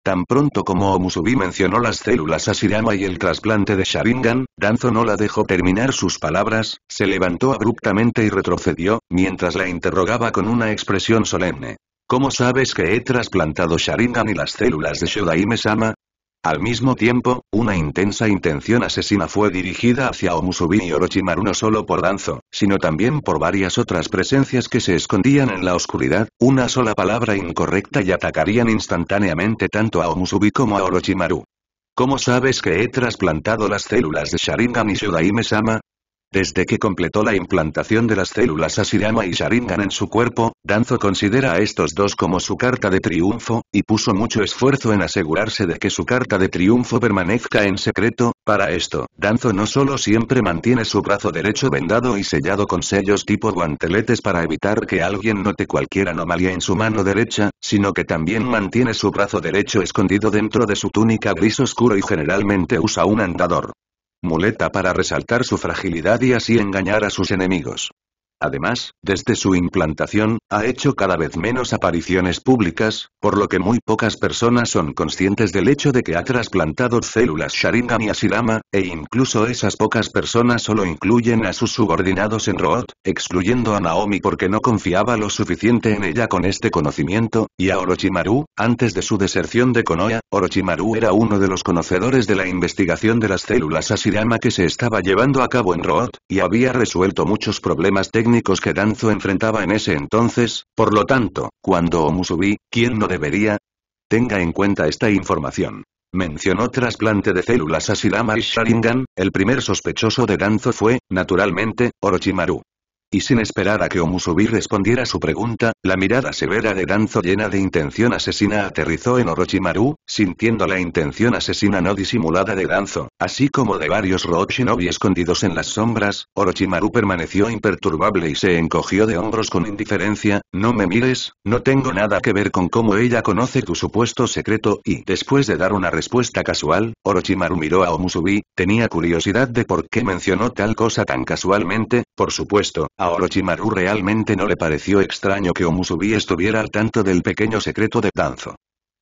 Tan pronto como Omusubi mencionó las células a y el trasplante de Sharingan, Danzo no la dejó terminar sus palabras, se levantó abruptamente y retrocedió, mientras la interrogaba con una expresión solemne. ¿Cómo sabes que he trasplantado Sharingan y las células de Shodaime-sama? Al mismo tiempo, una intensa intención asesina fue dirigida hacia Omusubi y Orochimaru no solo por Danzo, sino también por varias otras presencias que se escondían en la oscuridad, una sola palabra incorrecta y atacarían instantáneamente tanto a Omusubi como a Orochimaru. ¿Cómo sabes que he trasplantado las células de Sharingan y Mesama? Desde que completó la implantación de las células Asirama y Sharingan en su cuerpo, Danzo considera a estos dos como su carta de triunfo, y puso mucho esfuerzo en asegurarse de que su carta de triunfo permanezca en secreto, para esto, Danzo no solo siempre mantiene su brazo derecho vendado y sellado con sellos tipo guanteletes para evitar que alguien note cualquier anomalía en su mano derecha, sino que también mantiene su brazo derecho escondido dentro de su túnica gris oscuro y generalmente usa un andador muleta para resaltar su fragilidad y así engañar a sus enemigos. Además, desde su implantación, ha hecho cada vez menos apariciones públicas, por lo que muy pocas personas son conscientes del hecho de que ha trasplantado células Sharingan y Ashirama, e incluso esas pocas personas solo incluyen a sus subordinados en Root, excluyendo a Naomi porque no confiaba lo suficiente en ella con este conocimiento, y a Orochimaru, antes de su deserción de Konoha, Orochimaru era uno de los conocedores de la investigación de las células Asirama que se estaba llevando a cabo en Root, y había resuelto muchos problemas técnicos que Danzo enfrentaba en ese entonces, por lo tanto, cuando Omusubi, ¿quién no debería? Tenga en cuenta esta información. Mencionó trasplante de células a Shirama y Sharingan, el primer sospechoso de Danzo fue, naturalmente, Orochimaru. Y sin esperar a que Omusubi respondiera su pregunta, la mirada severa de Danzo llena de intención asesina aterrizó en Orochimaru, sintiendo la intención asesina no disimulada de Danzo, así como de varios Rochinobi escondidos en las sombras, Orochimaru permaneció imperturbable y se encogió de hombros con indiferencia, no me mires, no tengo nada que ver con cómo ella conoce tu supuesto secreto y después de dar una respuesta casual, Orochimaru miró a Omusubi, tenía curiosidad de por qué mencionó tal cosa tan casualmente, por supuesto, a Orochimaru realmente no le pareció extraño que Omusubi estuviera al tanto del pequeño secreto de Danzo.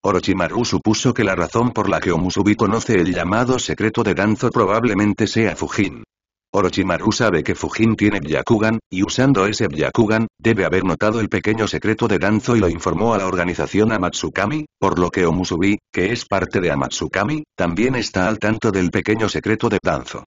Orochimaru supuso que la razón por la que Omusubi conoce el llamado secreto de Danzo probablemente sea Fujin. Orochimaru sabe que Fujin tiene Byakugan, y usando ese Byakugan, debe haber notado el pequeño secreto de Danzo y lo informó a la organización Amatsukami, por lo que Omusubi, que es parte de Amatsukami, también está al tanto del pequeño secreto de Danzo.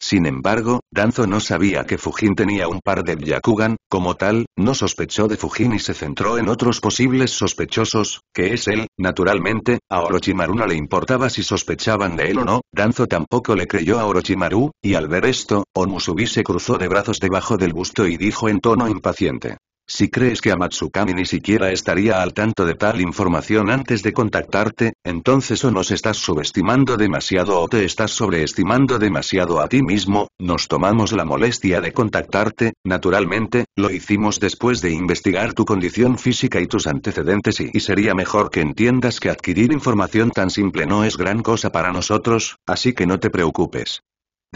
Sin embargo, Danzo no sabía que Fujin tenía un par de Byakugan, como tal, no sospechó de Fujin y se centró en otros posibles sospechosos, que es él, naturalmente, a Orochimaru no le importaba si sospechaban de él o no, Danzo tampoco le creyó a Orochimaru, y al ver esto, Onusubi se cruzó de brazos debajo del busto y dijo en tono impaciente. Si crees que Amatsukami ni siquiera estaría al tanto de tal información antes de contactarte, entonces o nos estás subestimando demasiado o te estás sobreestimando demasiado a ti mismo, nos tomamos la molestia de contactarte, naturalmente, lo hicimos después de investigar tu condición física y tus antecedentes y, y sería mejor que entiendas que adquirir información tan simple no es gran cosa para nosotros, así que no te preocupes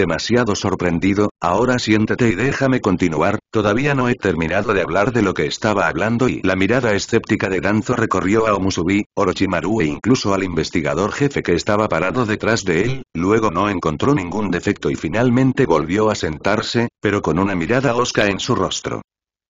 demasiado sorprendido, ahora siéntate y déjame continuar, todavía no he terminado de hablar de lo que estaba hablando y la mirada escéptica de Danzo recorrió a Omusubi, Orochimaru e incluso al investigador jefe que estaba parado detrás de él, luego no encontró ningún defecto y finalmente volvió a sentarse, pero con una mirada osca en su rostro.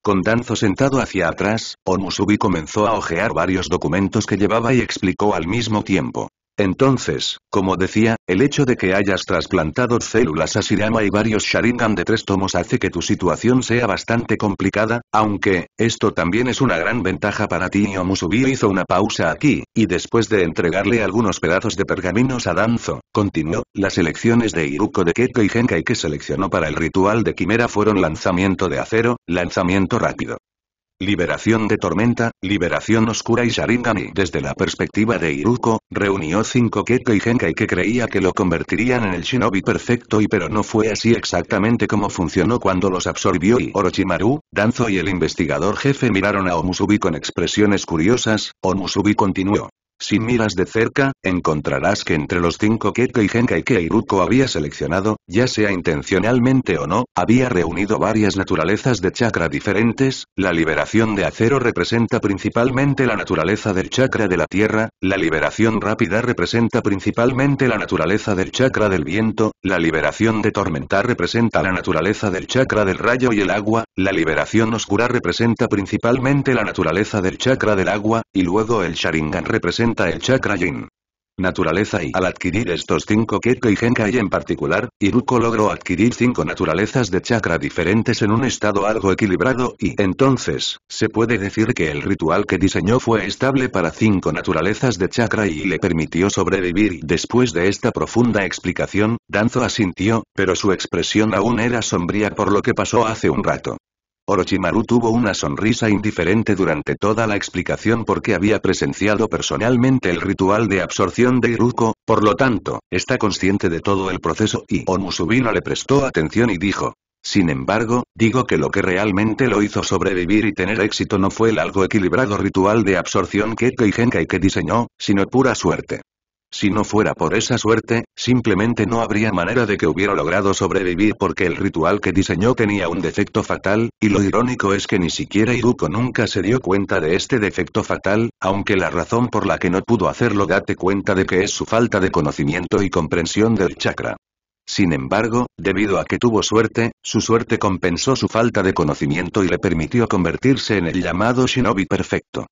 Con Danzo sentado hacia atrás, Omusubi comenzó a hojear varios documentos que llevaba y explicó al mismo tiempo. Entonces, como decía, el hecho de que hayas trasplantado células a Shirama y varios Sharingan de tres tomos hace que tu situación sea bastante complicada, aunque, esto también es una gran ventaja para ti. Omusubi hizo una pausa aquí, y después de entregarle algunos pedazos de pergaminos a Danzo, continuó, las elecciones de Iruko de Keko y Genkai que seleccionó para el ritual de Quimera fueron lanzamiento de acero, lanzamiento rápido, Liberación de Tormenta, Liberación Oscura y Sharingan desde la perspectiva de Iruko, reunió cinco Keke y Genkai que creía que lo convertirían en el shinobi perfecto y pero no fue así exactamente como funcionó cuando los absorbió y Orochimaru, Danzo y el investigador jefe miraron a Omusubi con expresiones curiosas, Omusubi continuó. Si miras de cerca, encontrarás que entre los cinco que genkai que Iruko había seleccionado, ya sea intencionalmente o no, había reunido varias naturalezas de chakra diferentes, la liberación de acero representa principalmente la naturaleza del chakra de la tierra, la liberación rápida representa principalmente la naturaleza del chakra del viento, la liberación de tormenta representa la naturaleza del chakra del rayo y el agua, la liberación oscura representa principalmente la naturaleza del chakra del agua, y luego el Sharingan representa el chakra Yin. Naturaleza y al adquirir estos cinco Kekkei Genkai en particular, Iruko logró adquirir cinco naturalezas de chakra diferentes en un estado algo equilibrado y entonces, se puede decir que el ritual que diseñó fue estable para cinco naturalezas de chakra y le permitió sobrevivir. Después de esta profunda explicación, Danzo asintió, pero su expresión aún era sombría por lo que pasó hace un rato. Orochimaru tuvo una sonrisa indiferente durante toda la explicación porque había presenciado personalmente el ritual de absorción de Iruko, por lo tanto, está consciente de todo el proceso y Omusubino le prestó atención y dijo. Sin embargo, digo que lo que realmente lo hizo sobrevivir y tener éxito no fue el algo equilibrado ritual de absorción que Keigenkai que diseñó, sino pura suerte. Si no fuera por esa suerte, simplemente no habría manera de que hubiera logrado sobrevivir porque el ritual que diseñó tenía un defecto fatal, y lo irónico es que ni siquiera Iruko nunca se dio cuenta de este defecto fatal, aunque la razón por la que no pudo hacerlo date cuenta de que es su falta de conocimiento y comprensión del chakra. Sin embargo, debido a que tuvo suerte, su suerte compensó su falta de conocimiento y le permitió convertirse en el llamado shinobi perfecto.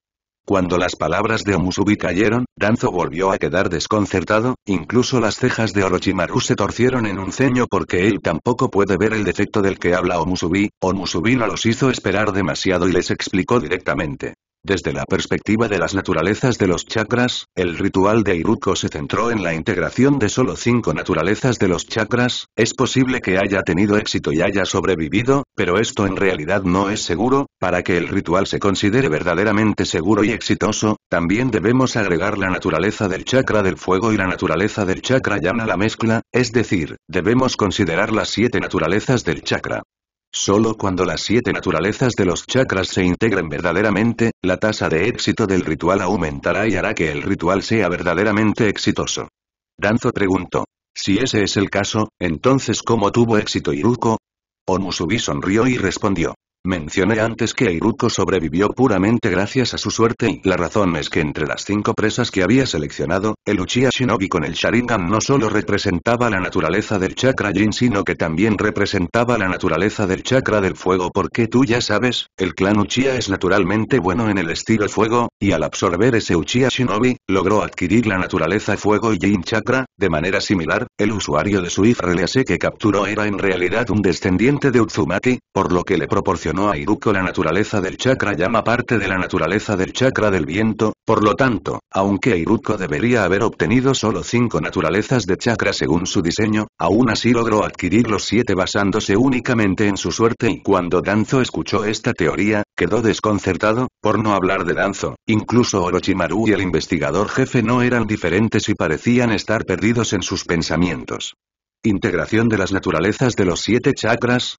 Cuando las palabras de Omusubi cayeron, Danzo volvió a quedar desconcertado, incluso las cejas de Orochimaru se torcieron en un ceño porque él tampoco puede ver el defecto del que habla Omusubi, Omusubi no los hizo esperar demasiado y les explicó directamente. Desde la perspectiva de las naturalezas de los chakras, el ritual de Iruko se centró en la integración de solo cinco naturalezas de los chakras, es posible que haya tenido éxito y haya sobrevivido, pero esto en realidad no es seguro, para que el ritual se considere verdaderamente seguro y exitoso, también debemos agregar la naturaleza del chakra del fuego y la naturaleza del chakra llama la mezcla, es decir, debemos considerar las siete naturalezas del chakra. Solo cuando las siete naturalezas de los chakras se integren verdaderamente, la tasa de éxito del ritual aumentará y hará que el ritual sea verdaderamente exitoso. Danzo preguntó. Si ese es el caso, entonces ¿cómo tuvo éxito Iruko? Omusubi sonrió y respondió. Mencioné antes que Iruko sobrevivió puramente gracias a su suerte y la razón es que entre las cinco presas que había seleccionado, el Uchiha Shinobi con el Sharingan no solo representaba la naturaleza del chakra Jin sino que también representaba la naturaleza del chakra del fuego porque tú ya sabes, el clan Uchiha es naturalmente bueno en el estilo fuego, y al absorber ese Uchiha Shinobi, logró adquirir la naturaleza fuego y Jin chakra, de manera similar, el usuario de su Relase que capturó era en realidad un descendiente de Utsumaki, por lo que le proporcionó a Iruko la naturaleza del chakra llama parte de la naturaleza del chakra del viento, por lo tanto, aunque Iruko debería haber obtenido solo cinco naturalezas de chakra según su diseño, aún así logró adquirir los siete basándose únicamente en su suerte y cuando Danzo escuchó esta teoría, quedó desconcertado, por no hablar de Danzo, incluso Orochimaru y el investigador jefe no eran diferentes y parecían estar perdidos en sus pensamientos. Integración de las naturalezas de los siete chakras,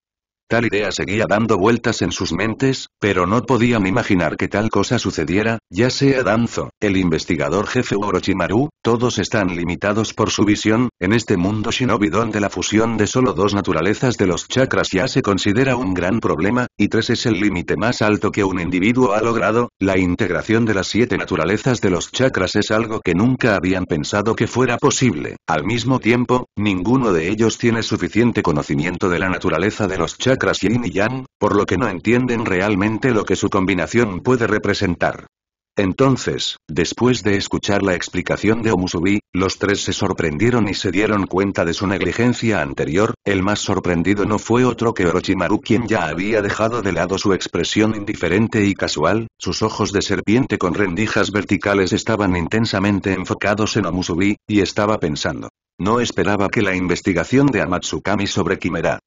Tal idea seguía dando vueltas en sus mentes, pero no podían imaginar que tal cosa sucediera, ya sea Danzo, el investigador jefe Orochimaru, todos están limitados por su visión, en este mundo shinobi donde la fusión de solo dos naturalezas de los chakras ya se considera un gran problema, y tres es el límite más alto que un individuo ha logrado, la integración de las siete naturalezas de los chakras es algo que nunca habían pensado que fuera posible, al mismo tiempo, ninguno de ellos tiene suficiente conocimiento de la naturaleza de los chakras chakras y yang, por lo que no entienden realmente lo que su combinación puede representar. Entonces, después de escuchar la explicación de Omusubi, los tres se sorprendieron y se dieron cuenta de su negligencia anterior, el más sorprendido no fue otro que Orochimaru quien ya había dejado de lado su expresión indiferente y casual, sus ojos de serpiente con rendijas verticales estaban intensamente enfocados en Omusubi, y estaba pensando. No esperaba que la investigación de Amatsukami sobre Quimera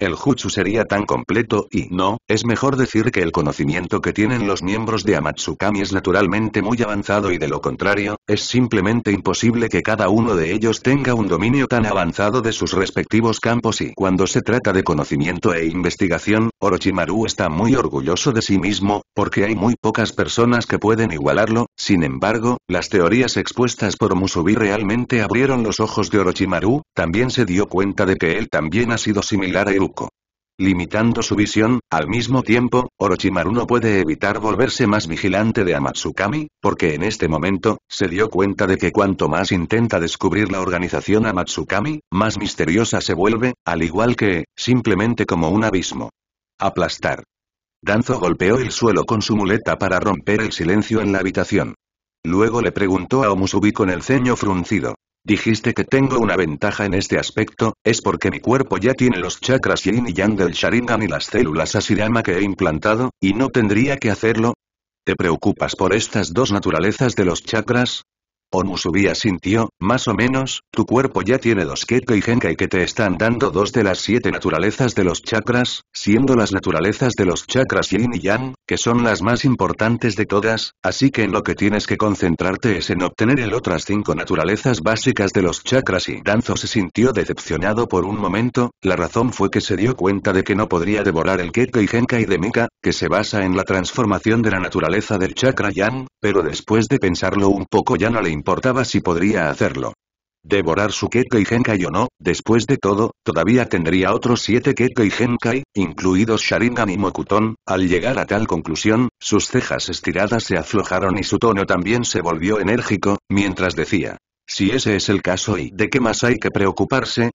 el jutsu sería tan completo y no, es mejor decir que el conocimiento que tienen los miembros de Amatsukami es naturalmente muy avanzado y de lo contrario, es simplemente imposible que cada uno de ellos tenga un dominio tan avanzado de sus respectivos campos y cuando se trata de conocimiento e investigación, Orochimaru está muy orgulloso de sí mismo, porque hay muy pocas personas que pueden igualarlo, sin embargo, las teorías expuestas por Musubi realmente abrieron los ojos de Orochimaru, también se dio cuenta de que él también ha sido similar a Limitando su visión, al mismo tiempo, Orochimaru no puede evitar volverse más vigilante de Amatsukami, porque en este momento, se dio cuenta de que cuanto más intenta descubrir la organización Amatsukami, más misteriosa se vuelve, al igual que, simplemente como un abismo. Aplastar. Danzo golpeó el suelo con su muleta para romper el silencio en la habitación. Luego le preguntó a Omusubi con el ceño fruncido. Dijiste que tengo una ventaja en este aspecto, es porque mi cuerpo ya tiene los chakras yin y yang del Sharingan y las células Asirama que he implantado, y no tendría que hacerlo. ¿Te preocupas por estas dos naturalezas de los chakras? Onusubia sintió, más o menos, tu cuerpo ya tiene dos Kekka y Genkai que te están dando dos de las siete naturalezas de los chakras, siendo las naturalezas de los chakras Yin y Yang, que son las más importantes de todas, así que en lo que tienes que concentrarte es en obtener el otras cinco naturalezas básicas de los chakras y Danzo se sintió decepcionado por un momento, la razón fue que se dio cuenta de que no podría devorar el Kekka y Genkai de Mika, que se basa en la transformación de la naturaleza del chakra Yang, pero después de pensarlo un poco ya no le importaba si podría hacerlo. Devorar su y Genkai o no, después de todo, todavía tendría otros siete Kekkei Genkai, incluidos Sharingan y Mokuton, al llegar a tal conclusión, sus cejas estiradas se aflojaron y su tono también se volvió enérgico, mientras decía. Si ese es el caso y de qué más hay que preocuparse,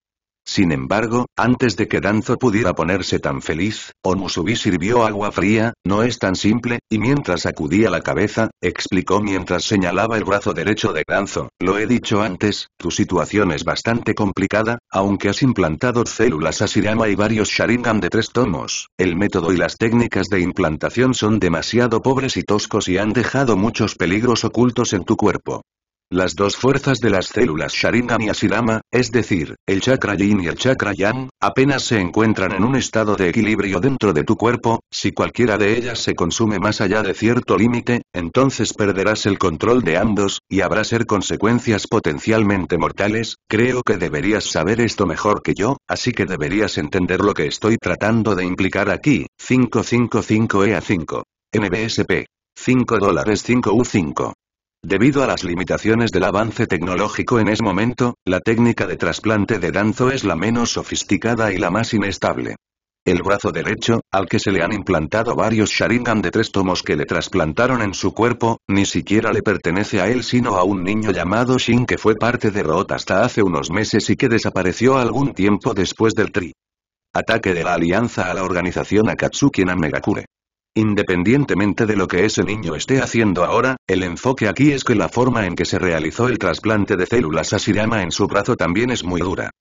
sin embargo, antes de que Danzo pudiera ponerse tan feliz, Omusubi sirvió agua fría, no es tan simple, y mientras sacudía la cabeza, explicó mientras señalaba el brazo derecho de Danzo, lo he dicho antes, tu situación es bastante complicada, aunque has implantado células Asirama y varios Sharingan de tres tomos, el método y las técnicas de implantación son demasiado pobres y toscos y han dejado muchos peligros ocultos en tu cuerpo. Las dos fuerzas de las células Sharingan y Asirama, es decir, el chakra yin y el chakra yang, apenas se encuentran en un estado de equilibrio dentro de tu cuerpo, si cualquiera de ellas se consume más allá de cierto límite, entonces perderás el control de ambos, y habrá ser consecuencias potencialmente mortales, creo que deberías saber esto mejor que yo, así que deberías entender lo que estoy tratando de implicar aquí, 555 EA5. NBSP. 5 dólares 5U5. Debido a las limitaciones del avance tecnológico en ese momento, la técnica de trasplante de Danzo es la menos sofisticada y la más inestable. El brazo derecho, al que se le han implantado varios Sharingan de tres tomos que le trasplantaron en su cuerpo, ni siquiera le pertenece a él sino a un niño llamado Shin que fue parte de Roth hasta hace unos meses y que desapareció algún tiempo después del tri. Ataque de la alianza a la organización Akatsuki en Megakure. Independientemente de lo que ese niño esté haciendo ahora, el enfoque aquí es que la forma en que se realizó el trasplante de células a Shirama en su brazo también es muy dura.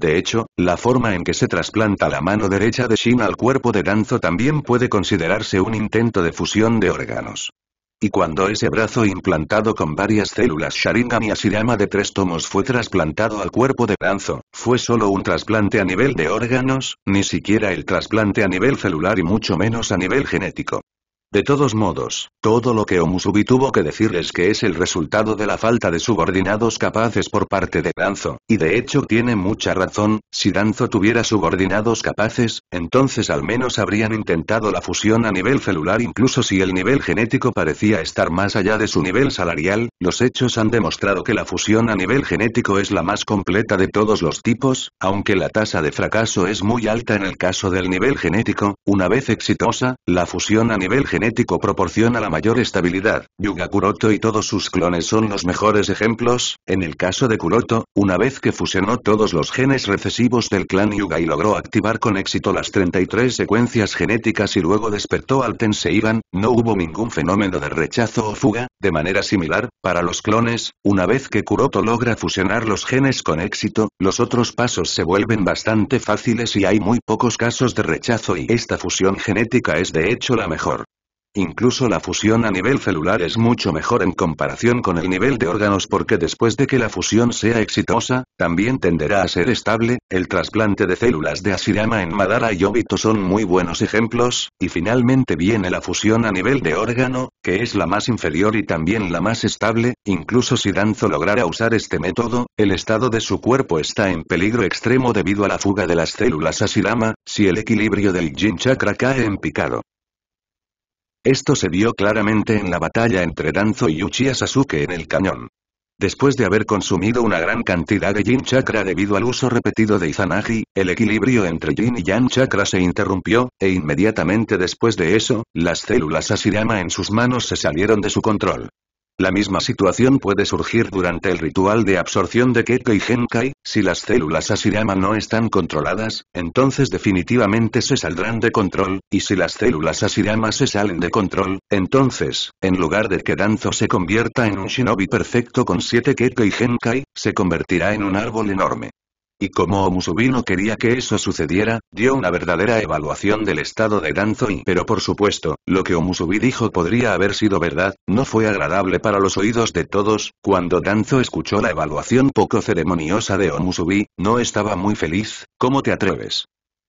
De hecho, la forma en que se trasplanta la mano derecha de Shin al cuerpo de Danzo también puede considerarse un intento de fusión de órganos. Y cuando ese brazo implantado con varias células Sharingan y Asirama de tres tomos fue trasplantado al cuerpo de Danzo, fue solo un trasplante a nivel de órganos, ni siquiera el trasplante a nivel celular y mucho menos a nivel genético. De todos modos, todo lo que Omusubi tuvo que decir es que es el resultado de la falta de subordinados capaces por parte de Danzo, y de hecho tiene mucha razón, si Danzo tuviera subordinados capaces, entonces al menos habrían intentado la fusión a nivel celular incluso si el nivel genético parecía estar más allá de su nivel salarial, los hechos han demostrado que la fusión a nivel genético es la más completa de todos los tipos, aunque la tasa de fracaso es muy alta en el caso del nivel genético, una vez exitosa, la fusión a nivel genético genético proporciona la mayor estabilidad. Yuga Kuroto y todos sus clones son los mejores ejemplos, en el caso de Kuroto, una vez que fusionó todos los genes recesivos del clan Yuga y logró activar con éxito las 33 secuencias genéticas y luego despertó al Tenseiban, no hubo ningún fenómeno de rechazo o fuga, de manera similar, para los clones, una vez que Kuroto logra fusionar los genes con éxito, los otros pasos se vuelven bastante fáciles y hay muy pocos casos de rechazo y esta fusión genética es de hecho la mejor. Incluso la fusión a nivel celular es mucho mejor en comparación con el nivel de órganos porque después de que la fusión sea exitosa, también tenderá a ser estable, el trasplante de células de Asirama en Madara y Obito son muy buenos ejemplos, y finalmente viene la fusión a nivel de órgano, que es la más inferior y también la más estable, incluso si Danzo lograra usar este método, el estado de su cuerpo está en peligro extremo debido a la fuga de las células Asirama, si el equilibrio del Jin Chakra cae en picado. Esto se vio claramente en la batalla entre Danzo y Uchiha Sasuke en el cañón. Después de haber consumido una gran cantidad de Yin Chakra debido al uso repetido de Izanagi, el equilibrio entre Yin y Yang Chakra se interrumpió, e inmediatamente después de eso, las células Asirama en sus manos se salieron de su control. La misma situación puede surgir durante el ritual de absorción de y Genkai, si las células Asirama no están controladas, entonces definitivamente se saldrán de control, y si las células Asirama se salen de control, entonces, en lugar de que Danzo se convierta en un shinobi perfecto con siete Kekkei Genkai, se convertirá en un árbol enorme. Y como Omusubi no quería que eso sucediera, dio una verdadera evaluación del estado de y pero por supuesto, lo que Omusubi dijo podría haber sido verdad, no fue agradable para los oídos de todos, cuando Danzo escuchó la evaluación poco ceremoniosa de Omusubi, no estaba muy feliz, ¿cómo te atreves?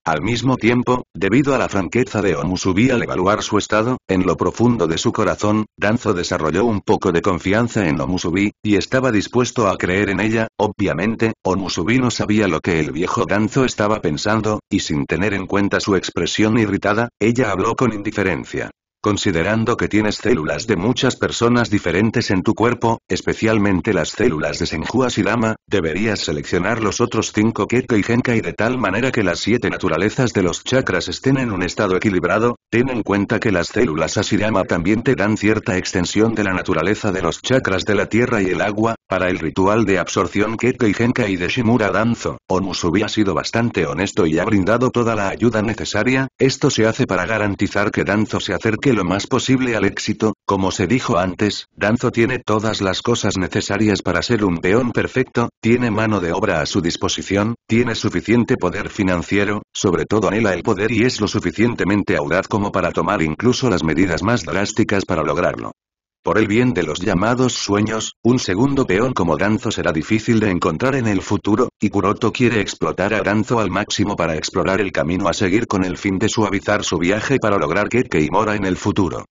Al mismo tiempo, debido a la franqueza de Omusubi al evaluar su estado, en lo profundo de su corazón, Danzo desarrolló un poco de confianza en Omusubi, y estaba dispuesto a creer en ella, obviamente, Omusubi no sabía lo que el viejo Danzo estaba pensando, y sin tener en cuenta su expresión irritada, ella habló con indiferencia. Considerando que tienes células de muchas personas diferentes en tu cuerpo, especialmente las células de Senju dama, deberías seleccionar los otros cinco Ketka y Genkai de tal manera que las siete naturalezas de los chakras estén en un estado equilibrado, ten en cuenta que las células Asirama también te dan cierta extensión de la naturaleza de los chakras de la tierra y el agua, para el ritual de absorción Ketka y Genkai de Shimura Danzo, Omusubi ha sido bastante honesto y ha brindado toda la ayuda necesaria, esto se hace para garantizar que Danzo se acerque lo más posible al éxito, como se dijo antes, Danzo tiene todas las cosas necesarias para ser un peón perfecto, tiene mano de obra a su disposición, tiene suficiente poder financiero, sobre todo anhela el poder y es lo suficientemente audaz como para tomar incluso las medidas más drásticas para lograrlo. Por el bien de los llamados sueños, un segundo peón como Danzo será difícil de encontrar en el futuro, y Kuroto quiere explotar a Danzo al máximo para explorar el camino a seguir con el fin de suavizar su viaje para lograr que mora en el futuro.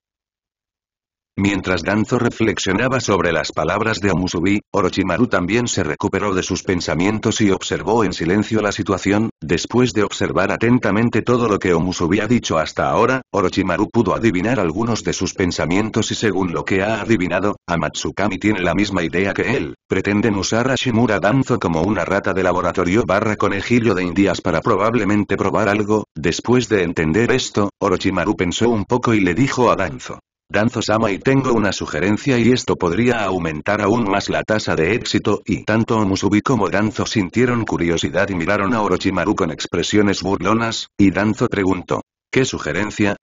Mientras Danzo reflexionaba sobre las palabras de Omusubi, Orochimaru también se recuperó de sus pensamientos y observó en silencio la situación, después de observar atentamente todo lo que Omusubi ha dicho hasta ahora, Orochimaru pudo adivinar algunos de sus pensamientos y según lo que ha adivinado, Amatsukami tiene la misma idea que él, pretenden usar a Shimura Danzo como una rata de laboratorio barra conejillo de indias para probablemente probar algo, después de entender esto, Orochimaru pensó un poco y le dijo a Danzo. Danzo-sama y tengo una sugerencia y esto podría aumentar aún más la tasa de éxito y tanto Musubi como Danzo sintieron curiosidad y miraron a Orochimaru con expresiones burlonas, y Danzo preguntó. ¿Qué sugerencia?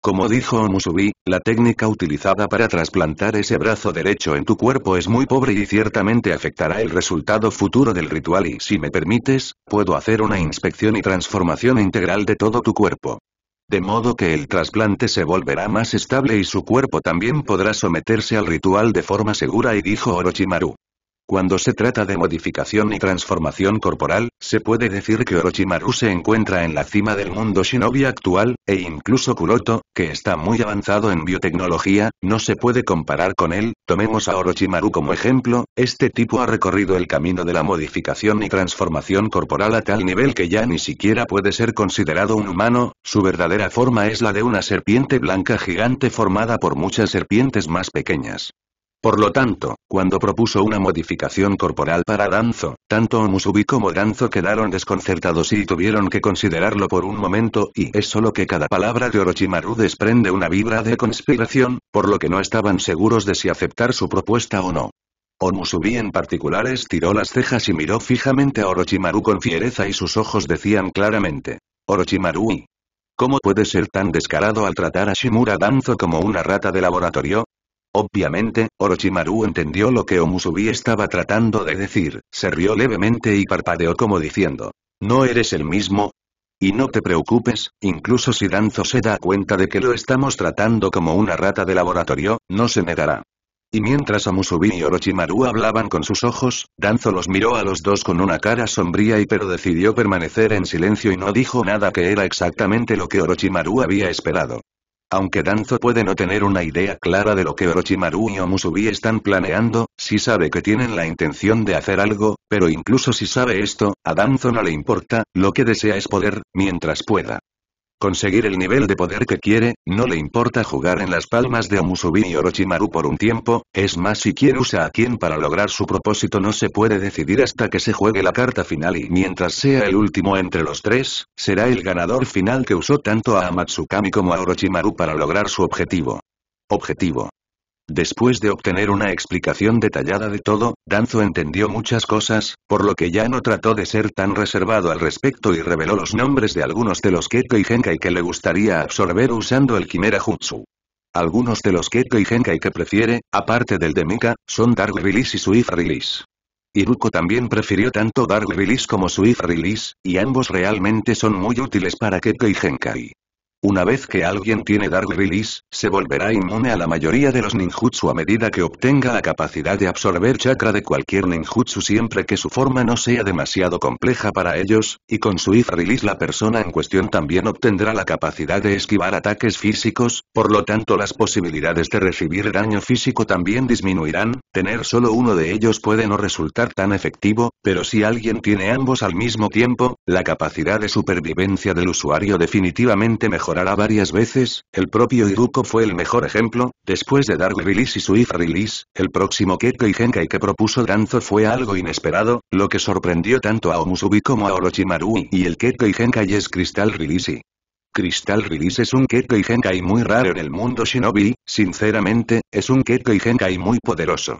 Como dijo Omusubi, la técnica utilizada para trasplantar ese brazo derecho en tu cuerpo es muy pobre y ciertamente afectará el resultado futuro del ritual y si me permites, puedo hacer una inspección y transformación integral de todo tu cuerpo. De modo que el trasplante se volverá más estable y su cuerpo también podrá someterse al ritual de forma segura y dijo Orochimaru. Cuando se trata de modificación y transformación corporal, se puede decir que Orochimaru se encuentra en la cima del mundo shinobi actual, e incluso Kuroto, que está muy avanzado en biotecnología, no se puede comparar con él, tomemos a Orochimaru como ejemplo, este tipo ha recorrido el camino de la modificación y transformación corporal a tal nivel que ya ni siquiera puede ser considerado un humano, su verdadera forma es la de una serpiente blanca gigante formada por muchas serpientes más pequeñas. Por lo tanto, cuando propuso una modificación corporal para Danzo, tanto Omusubi como Danzo quedaron desconcertados y tuvieron que considerarlo por un momento y es solo que cada palabra de Orochimaru desprende una vibra de conspiración, por lo que no estaban seguros de si aceptar su propuesta o no. Omusubi en particular estiró las cejas y miró fijamente a Orochimaru con fiereza y sus ojos decían claramente. Orochimaru, ¿cómo puede ser tan descarado al tratar a Shimura Danzo como una rata de laboratorio? Obviamente, Orochimaru entendió lo que Omusubi estaba tratando de decir, se rió levemente y parpadeó como diciendo, ¿no eres el mismo? Y no te preocupes, incluso si Danzo se da cuenta de que lo estamos tratando como una rata de laboratorio, no se negará. Y mientras Omusubi y Orochimaru hablaban con sus ojos, Danzo los miró a los dos con una cara sombría y pero decidió permanecer en silencio y no dijo nada que era exactamente lo que Orochimaru había esperado. Aunque Danzo puede no tener una idea clara de lo que Orochimaru y Omusubi están planeando, sí sabe que tienen la intención de hacer algo, pero incluso si sabe esto, a Danzo no le importa, lo que desea es poder, mientras pueda conseguir el nivel de poder que quiere, no le importa jugar en las palmas de Omusubi y Orochimaru por un tiempo, es más si quiere usa a quien para lograr su propósito no se puede decidir hasta que se juegue la carta final y mientras sea el último entre los tres, será el ganador final que usó tanto a Amatsukami como a Orochimaru para lograr su objetivo. Objetivo. Después de obtener una explicación detallada de todo, Danzo entendió muchas cosas, por lo que ya no trató de ser tan reservado al respecto y reveló los nombres de algunos de los Kekkei Genkai que le gustaría absorber usando el Quimera Jutsu. Algunos de los Kekkei Genkai que prefiere, aparte del de Mika, son Dark Release y Swift Release. Iruko también prefirió tanto Dark Release como Swift Release, y ambos realmente son muy útiles para Kekkei Genkai. Una vez que alguien tiene Dark Release, se volverá inmune a la mayoría de los ninjutsu a medida que obtenga la capacidad de absorber chakra de cualquier ninjutsu siempre que su forma no sea demasiado compleja para ellos, y con su If Release la persona en cuestión también obtendrá la capacidad de esquivar ataques físicos, por lo tanto las posibilidades de recibir daño físico también disminuirán, tener solo uno de ellos puede no resultar tan efectivo, pero si alguien tiene ambos al mismo tiempo, la capacidad de supervivencia del usuario definitivamente mejorará varias veces, el propio Iruko fue el mejor ejemplo, después de Dark Release y Swift Release, el próximo Kekkei Genkai que propuso Danzo fue algo inesperado, lo que sorprendió tanto a Omusubi como a Orochimaru y el Kekkei Genkai es Crystal Release. Crystal Release es un Kekkei Genkai muy raro en el mundo Shinobi, sinceramente, es un Kekkei Genkai muy poderoso.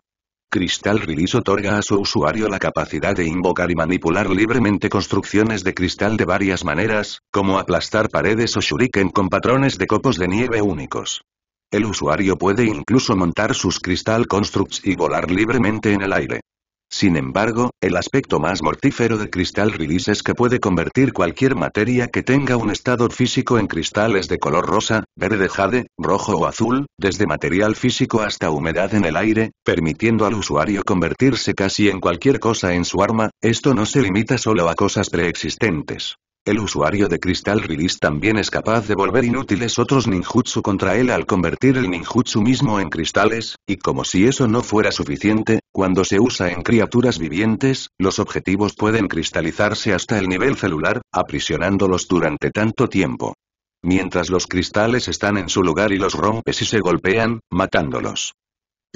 Crystal Release otorga a su usuario la capacidad de invocar y manipular libremente construcciones de cristal de varias maneras, como aplastar paredes o shuriken con patrones de copos de nieve únicos. El usuario puede incluso montar sus cristal constructs y volar libremente en el aire. Sin embargo, el aspecto más mortífero de cristal release es que puede convertir cualquier materia que tenga un estado físico en cristales de color rosa, verde jade, rojo o azul, desde material físico hasta humedad en el aire, permitiendo al usuario convertirse casi en cualquier cosa en su arma, esto no se limita solo a cosas preexistentes. El usuario de Crystal Release también es capaz de volver inútiles otros ninjutsu contra él al convertir el ninjutsu mismo en cristales, y como si eso no fuera suficiente, cuando se usa en criaturas vivientes, los objetivos pueden cristalizarse hasta el nivel celular, aprisionándolos durante tanto tiempo. Mientras los cristales están en su lugar y los rompes y se golpean, matándolos.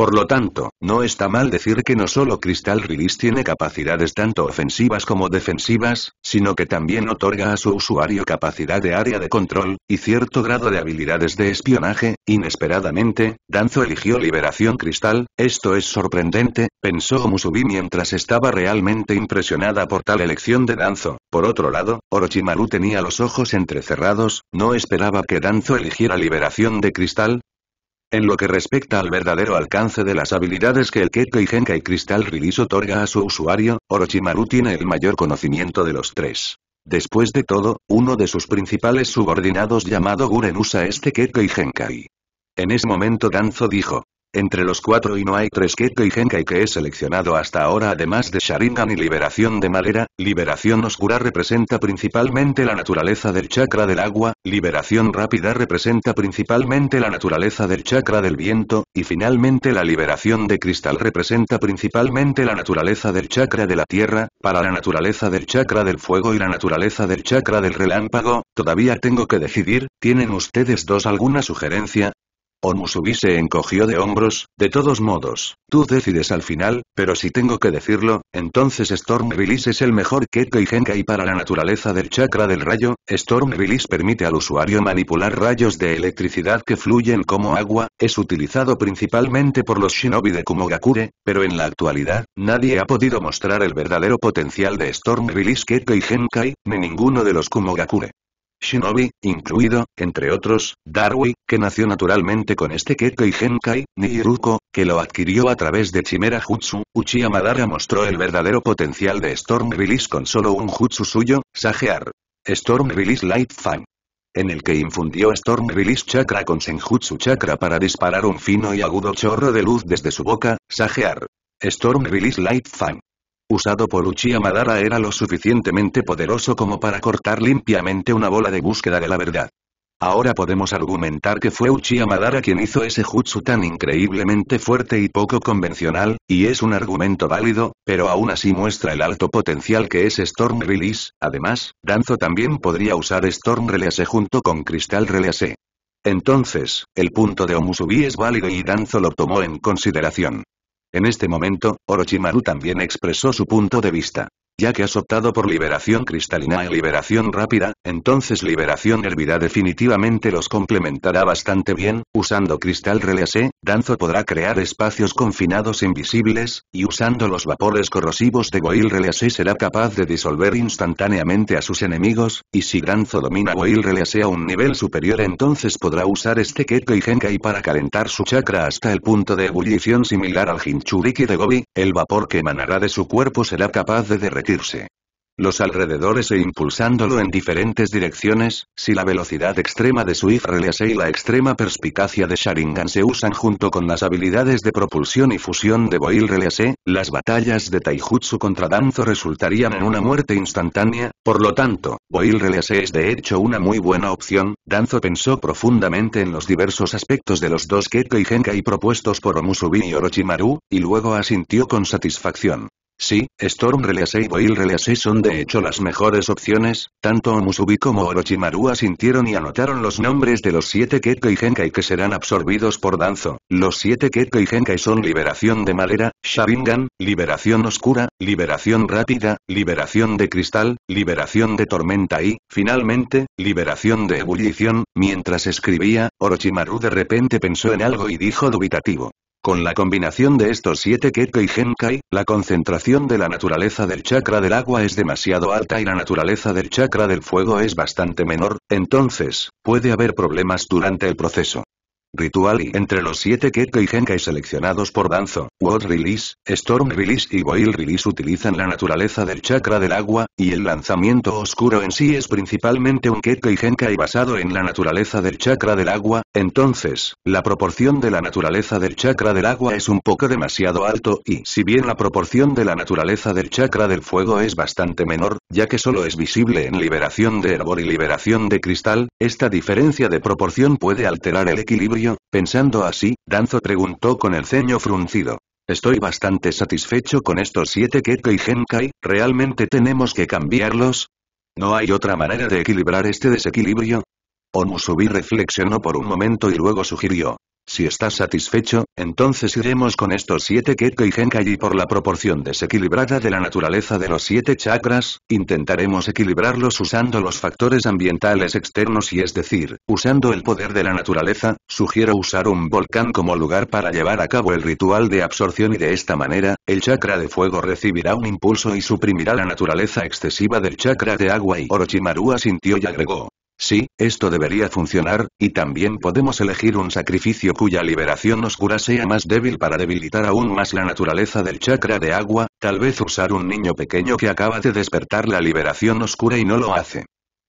Por lo tanto, no está mal decir que no solo Crystal Release tiene capacidades tanto ofensivas como defensivas, sino que también otorga a su usuario capacidad de área de control, y cierto grado de habilidades de espionaje, inesperadamente, Danzo eligió Liberación Cristal, esto es sorprendente, pensó Musubi mientras estaba realmente impresionada por tal elección de Danzo. Por otro lado, Orochimaru tenía los ojos entrecerrados, no esperaba que Danzo eligiera Liberación de Cristal, en lo que respecta al verdadero alcance de las habilidades que el Kekkei Genkai Crystal Release otorga a su usuario, Orochimaru tiene el mayor conocimiento de los tres. Después de todo, uno de sus principales subordinados llamado Guren usa este Kekkei Genkai. En ese momento Danzo dijo, entre los cuatro y no hay tres que y que he seleccionado hasta ahora además de Sharingan y Liberación de Madera, Liberación Oscura representa principalmente la naturaleza del chakra del agua, Liberación Rápida representa principalmente la naturaleza del chakra del viento, y finalmente la Liberación de Cristal representa principalmente la naturaleza del chakra de la tierra, para la naturaleza del chakra del fuego y la naturaleza del chakra del relámpago, todavía tengo que decidir, ¿tienen ustedes dos alguna sugerencia? Musubi se encogió de hombros, de todos modos, tú decides al final, pero si tengo que decirlo, entonces Storm Release es el mejor Kekkei Genkai para la naturaleza del chakra del rayo, Storm Release permite al usuario manipular rayos de electricidad que fluyen como agua, es utilizado principalmente por los shinobi de Kumogakure, pero en la actualidad, nadie ha podido mostrar el verdadero potencial de Storm Release Kekkei Genkai, ni ninguno de los Kumogakure. Shinobi, incluido, entre otros, Darwin, que nació naturalmente con este Kekkei Genkai, Nihiruko, que lo adquirió a través de Chimera Jutsu, Uchiha Madara mostró el verdadero potencial de Storm Release con solo un Jutsu suyo, Sagear. Storm Release Light Fang. En el que infundió Storm Release Chakra con Senjutsu Chakra para disparar un fino y agudo chorro de luz desde su boca, Sagear. Storm Release Light Fang usado por Uchiha Madara era lo suficientemente poderoso como para cortar limpiamente una bola de búsqueda de la verdad. Ahora podemos argumentar que fue Uchiha Madara quien hizo ese jutsu tan increíblemente fuerte y poco convencional, y es un argumento válido, pero aún así muestra el alto potencial que es Storm Release, además, Danzo también podría usar Storm Release junto con Crystal Release. Entonces, el punto de Omusubi es válido y Danzo lo tomó en consideración. En este momento, Orochimaru también expresó su punto de vista ya que has optado por liberación cristalina y liberación rápida, entonces liberación hervida definitivamente los complementará bastante bien, usando cristal release, Danzo podrá crear espacios confinados invisibles, y usando los vapores corrosivos de Boil release será capaz de disolver instantáneamente a sus enemigos, y si Danzo domina Boil release a un nivel superior entonces podrá usar este Keko y Genkai para calentar su chakra hasta el punto de ebullición similar al Hinchuriki de Gobi, el vapor que emanará de su cuerpo será capaz de derretir los alrededores e impulsándolo en diferentes direcciones, si la velocidad extrema de Swift release y la extrema perspicacia de Sharingan se usan junto con las habilidades de propulsión y fusión de Boil Release, las batallas de Taijutsu contra Danzo resultarían en una muerte instantánea, por lo tanto, Boil release es de hecho una muy buena opción, Danzo pensó profundamente en los diversos aspectos de los dos Kekkei Genkai propuestos por Omusubi y Orochimaru, y luego asintió con satisfacción. Sí, Storm Release y Boil Release son de hecho las mejores opciones, tanto Omusubi como Orochimaru asintieron y anotaron los nombres de los siete Kekkei Genkai que serán absorbidos por Danzo. Los siete Kekkei Genkai son Liberación de Madera, Sharingan, Liberación Oscura, Liberación Rápida, Liberación de Cristal, Liberación de Tormenta y, finalmente, Liberación de Ebullición. Mientras escribía, Orochimaru de repente pensó en algo y dijo dubitativo. Con la combinación de estos siete y Genkai, la concentración de la naturaleza del chakra del agua es demasiado alta y la naturaleza del chakra del fuego es bastante menor, entonces, puede haber problemas durante el proceso. Ritual y entre los 7 Kekkei Genkai seleccionados por Danzo, World Release, Storm Release y Boil Release utilizan la naturaleza del chakra del agua, y el lanzamiento oscuro en sí es principalmente un Kekkei Genkai basado en la naturaleza del chakra del agua, entonces, la proporción de la naturaleza del chakra del agua es un poco demasiado alto y si bien la proporción de la naturaleza del chakra del fuego es bastante menor, ya que solo es visible en liberación de hervor y liberación de cristal, esta diferencia de proporción puede alterar el equilibrio pensando así, Danzo preguntó con el ceño fruncido. Estoy bastante satisfecho con estos siete Keke y Genkai, ¿realmente tenemos que cambiarlos? ¿No hay otra manera de equilibrar este desequilibrio? Omusubi reflexionó por un momento y luego sugirió. Si estás satisfecho, entonces iremos con estos siete Ketka y Genkai y por la proporción desequilibrada de la naturaleza de los siete chakras, intentaremos equilibrarlos usando los factores ambientales externos y es decir, usando el poder de la naturaleza, sugiero usar un volcán como lugar para llevar a cabo el ritual de absorción y de esta manera, el chakra de fuego recibirá un impulso y suprimirá la naturaleza excesiva del chakra de agua y Orochimaru asintió y agregó, Sí, esto debería funcionar, y también podemos elegir un sacrificio cuya liberación oscura sea más débil para debilitar aún más la naturaleza del chakra de agua, tal vez usar un niño pequeño que acaba de despertar la liberación oscura y no lo hace.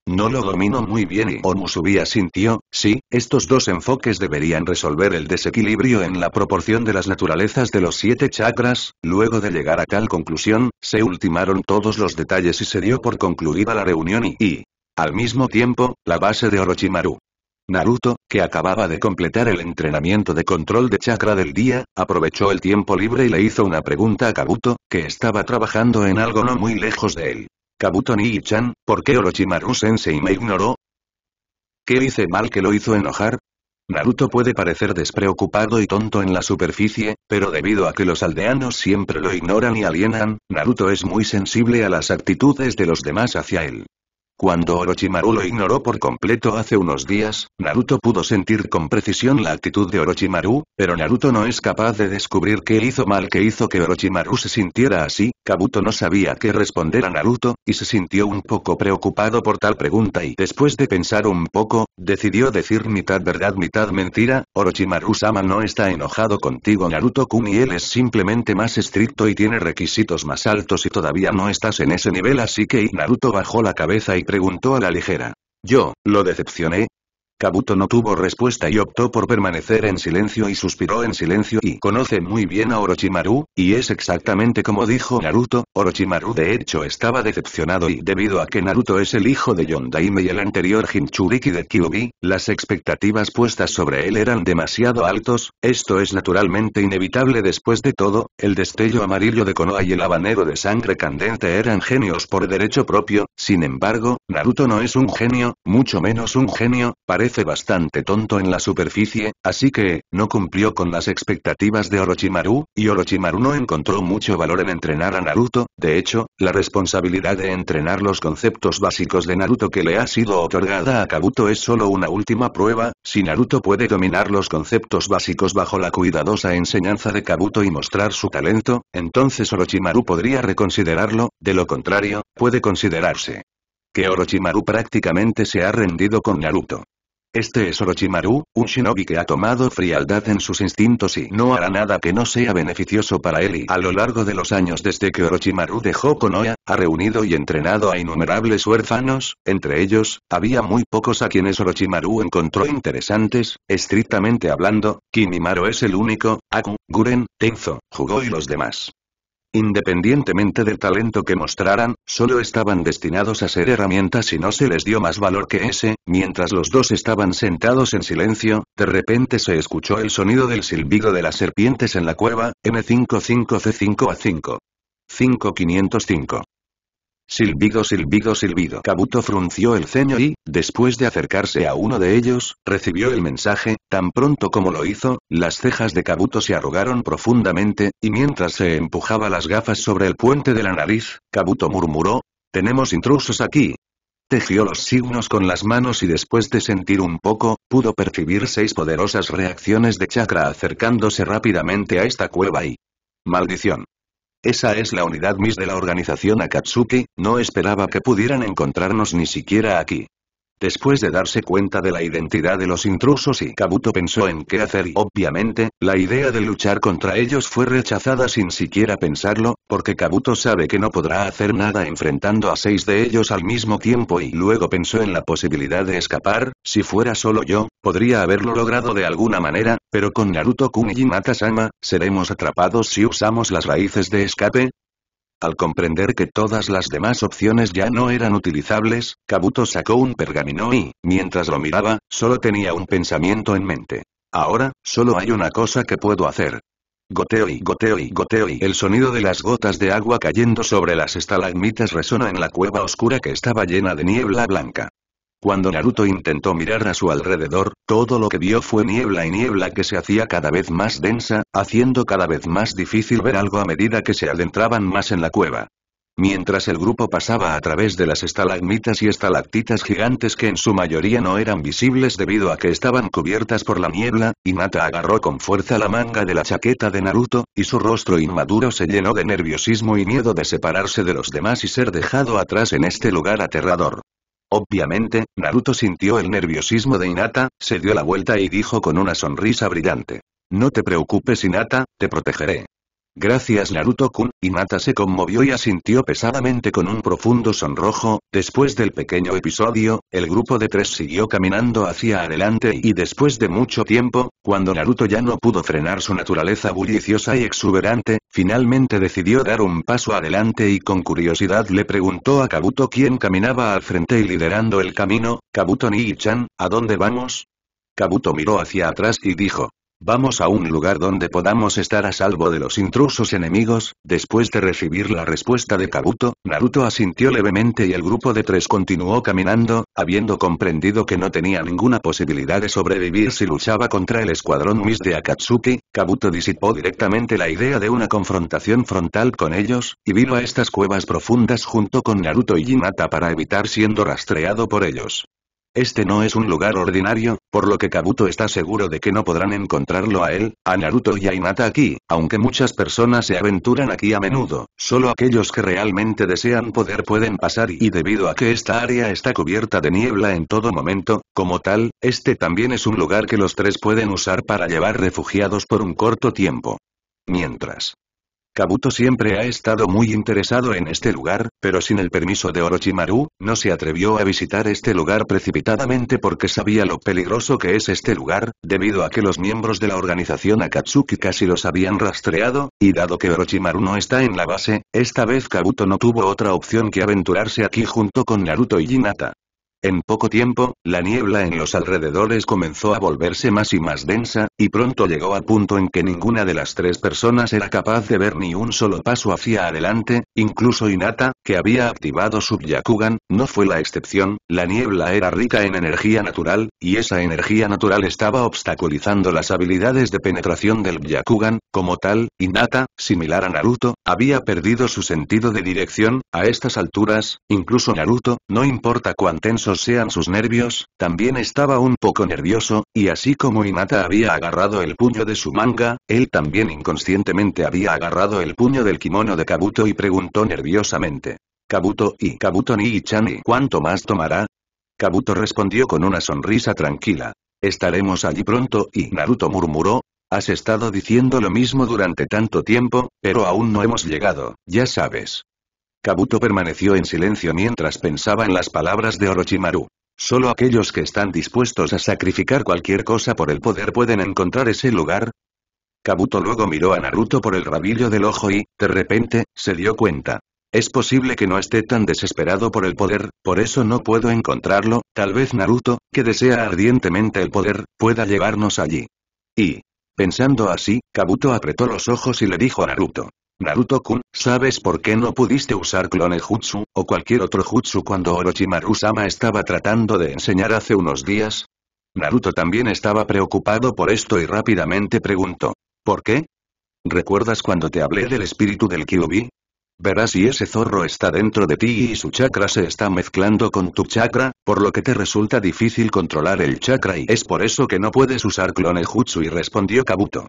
No lo domino muy bien y subía sintió, sí, estos dos enfoques deberían resolver el desequilibrio en la proporción de las naturalezas de los siete chakras, luego de llegar a tal conclusión, se ultimaron todos los detalles y se dio por concluida la reunión y al mismo tiempo, la base de Orochimaru. Naruto, que acababa de completar el entrenamiento de control de chakra del día, aprovechó el tiempo libre y le hizo una pregunta a Kabuto, que estaba trabajando en algo no muy lejos de él. Kabuto Nii-chan, ¿por qué Orochimaru sensei me ignoró? ¿Qué hice mal que lo hizo enojar? Naruto puede parecer despreocupado y tonto en la superficie, pero debido a que los aldeanos siempre lo ignoran y alienan, Naruto es muy sensible a las actitudes de los demás hacia él. Cuando Orochimaru lo ignoró por completo hace unos días, Naruto pudo sentir con precisión la actitud de Orochimaru, pero Naruto no es capaz de descubrir qué hizo mal que hizo que Orochimaru se sintiera así, Kabuto no sabía qué responder a Naruto, y se sintió un poco preocupado por tal pregunta y después de pensar un poco, decidió decir mitad verdad mitad mentira, Orochimaru-sama no está enojado contigo Naruto-kun él es simplemente más estricto y tiene requisitos más altos y todavía no estás en ese nivel así que Naruto bajó la cabeza y preguntó a la ligera. Yo, ¿lo decepcioné? Kabuto no tuvo respuesta y optó por permanecer en silencio y suspiró en silencio y conoce muy bien a Orochimaru, y es exactamente como dijo Naruto, Orochimaru de hecho estaba decepcionado y debido a que Naruto es el hijo de Yondaime y el anterior Jinchuriki de Kyuubi, las expectativas puestas sobre él eran demasiado altos, esto es naturalmente inevitable después de todo, el destello amarillo de Konoha y el habanero de sangre candente eran genios por derecho propio, sin embargo, Naruto no es un genio, mucho menos un genio, parece bastante tonto en la superficie, así que, no cumplió con las expectativas de Orochimaru, y Orochimaru no encontró mucho valor en entrenar a Naruto, de hecho, la responsabilidad de entrenar los conceptos básicos de Naruto que le ha sido otorgada a Kabuto es solo una última prueba, si Naruto puede dominar los conceptos básicos bajo la cuidadosa enseñanza de Kabuto y mostrar su talento, entonces Orochimaru podría reconsiderarlo, de lo contrario, puede considerarse que Orochimaru prácticamente se ha rendido con Naruto. Este es Orochimaru, un shinobi que ha tomado frialdad en sus instintos y no hará nada que no sea beneficioso para él y a lo largo de los años desde que Orochimaru dejó Konoha, ha reunido y entrenado a innumerables huérfanos, entre ellos, había muy pocos a quienes Orochimaru encontró interesantes, estrictamente hablando, Kimimaro es el único, Aku, Guren, Tenzo, Jugo y los demás. Independientemente del talento que mostraran, solo estaban destinados a ser herramientas y no se les dio más valor que ese, mientras los dos estaban sentados en silencio, de repente se escuchó el sonido del silbido de las serpientes en la cueva, m 55 c 5 a 5 5505. Silbido silbido silbido Kabuto frunció el ceño y, después de acercarse a uno de ellos, recibió el mensaje, tan pronto como lo hizo, las cejas de Kabuto se arrugaron profundamente, y mientras se empujaba las gafas sobre el puente de la nariz, Kabuto murmuró, «Tenemos intrusos aquí». Tejió los signos con las manos y después de sentir un poco, pudo percibir seis poderosas reacciones de chakra acercándose rápidamente a esta cueva y... Maldición. Esa es la unidad MIS de la organización Akatsuki, no esperaba que pudieran encontrarnos ni siquiera aquí. Después de darse cuenta de la identidad de los intrusos y Kabuto pensó en qué hacer y obviamente, la idea de luchar contra ellos fue rechazada sin siquiera pensarlo, porque Kabuto sabe que no podrá hacer nada enfrentando a seis de ellos al mismo tiempo y luego pensó en la posibilidad de escapar, si fuera solo yo, podría haberlo logrado de alguna manera, pero con Naruto-kun y ¿seremos atrapados si usamos las raíces de escape? Al comprender que todas las demás opciones ya no eran utilizables, Kabuto sacó un pergamino y, mientras lo miraba, solo tenía un pensamiento en mente. Ahora, solo hay una cosa que puedo hacer. Goteo y goteo y goteo y el sonido de las gotas de agua cayendo sobre las estalagmitas resonó en la cueva oscura que estaba llena de niebla blanca. Cuando Naruto intentó mirar a su alrededor, todo lo que vio fue niebla y niebla que se hacía cada vez más densa, haciendo cada vez más difícil ver algo a medida que se adentraban más en la cueva. Mientras el grupo pasaba a través de las estalagmitas y estalactitas gigantes que en su mayoría no eran visibles debido a que estaban cubiertas por la niebla, Inata agarró con fuerza la manga de la chaqueta de Naruto, y su rostro inmaduro se llenó de nerviosismo y miedo de separarse de los demás y ser dejado atrás en este lugar aterrador. Obviamente, Naruto sintió el nerviosismo de Hinata, se dio la vuelta y dijo con una sonrisa brillante. No te preocupes Hinata, te protegeré. Gracias Naruto-kun, Y Mata se conmovió y asintió pesadamente con un profundo sonrojo, después del pequeño episodio, el grupo de tres siguió caminando hacia adelante y después de mucho tiempo, cuando Naruto ya no pudo frenar su naturaleza bulliciosa y exuberante, finalmente decidió dar un paso adelante y con curiosidad le preguntó a Kabuto quién caminaba al frente y liderando el camino, Kabuto Nii-chan, ¿a dónde vamos? Kabuto miró hacia atrás y dijo, Vamos a un lugar donde podamos estar a salvo de los intrusos enemigos. Después de recibir la respuesta de Kabuto, Naruto asintió levemente y el grupo de tres continuó caminando, habiendo comprendido que no tenía ninguna posibilidad de sobrevivir si luchaba contra el escuadrón Miss de Akatsuki. Kabuto disipó directamente la idea de una confrontación frontal con ellos, y vino a estas cuevas profundas junto con Naruto y Hinata para evitar siendo rastreado por ellos. Este no es un lugar ordinario, por lo que Kabuto está seguro de que no podrán encontrarlo a él, a Naruto y a Hinata aquí, aunque muchas personas se aventuran aquí a menudo, solo aquellos que realmente desean poder pueden pasar y debido a que esta área está cubierta de niebla en todo momento, como tal, este también es un lugar que los tres pueden usar para llevar refugiados por un corto tiempo. Mientras Kabuto siempre ha estado muy interesado en este lugar, pero sin el permiso de Orochimaru, no se atrevió a visitar este lugar precipitadamente porque sabía lo peligroso que es este lugar, debido a que los miembros de la organización Akatsuki casi los habían rastreado, y dado que Orochimaru no está en la base, esta vez Kabuto no tuvo otra opción que aventurarse aquí junto con Naruto y Hinata. En poco tiempo, la niebla en los alrededores comenzó a volverse más y más densa, y pronto llegó al punto en que ninguna de las tres personas era capaz de ver ni un solo paso hacia adelante, incluso Inata, que había activado su Byakugan, no fue la excepción, la niebla era rica en energía natural, y esa energía natural estaba obstaculizando las habilidades de penetración del Byakugan, como tal, Inata, similar a Naruto, había perdido su sentido de dirección, a estas alturas, incluso Naruto, no importa cuán tensos sean sus nervios, también estaba un poco nervioso, y así como Hinata había agarrado el puño de su manga, él también inconscientemente había agarrado el puño del kimono de Kabuto y preguntó nerviosamente. Kabuto y Kabuto ni Ichani cuánto más tomará? Kabuto respondió con una sonrisa tranquila. Estaremos allí pronto y Naruto murmuró, Has estado diciendo lo mismo durante tanto tiempo, pero aún no hemos llegado, ya sabes. Kabuto permaneció en silencio mientras pensaba en las palabras de Orochimaru. Solo aquellos que están dispuestos a sacrificar cualquier cosa por el poder pueden encontrar ese lugar. Kabuto luego miró a Naruto por el rabillo del ojo y, de repente, se dio cuenta. Es posible que no esté tan desesperado por el poder, por eso no puedo encontrarlo, tal vez Naruto, que desea ardientemente el poder, pueda llevarnos allí. Y, Pensando así, Kabuto apretó los ojos y le dijo a Naruto. Naruto-kun, ¿sabes por qué no pudiste usar clone jutsu, o cualquier otro jutsu cuando Orochimaru-sama estaba tratando de enseñar hace unos días? Naruto también estaba preocupado por esto y rápidamente preguntó. ¿Por qué? ¿Recuerdas cuando te hablé del espíritu del Kyubi? Verás si ese zorro está dentro de ti y su chakra se está mezclando con tu chakra, por lo que te resulta difícil controlar el chakra y es por eso que no puedes usar clone jutsu y respondió Kabuto.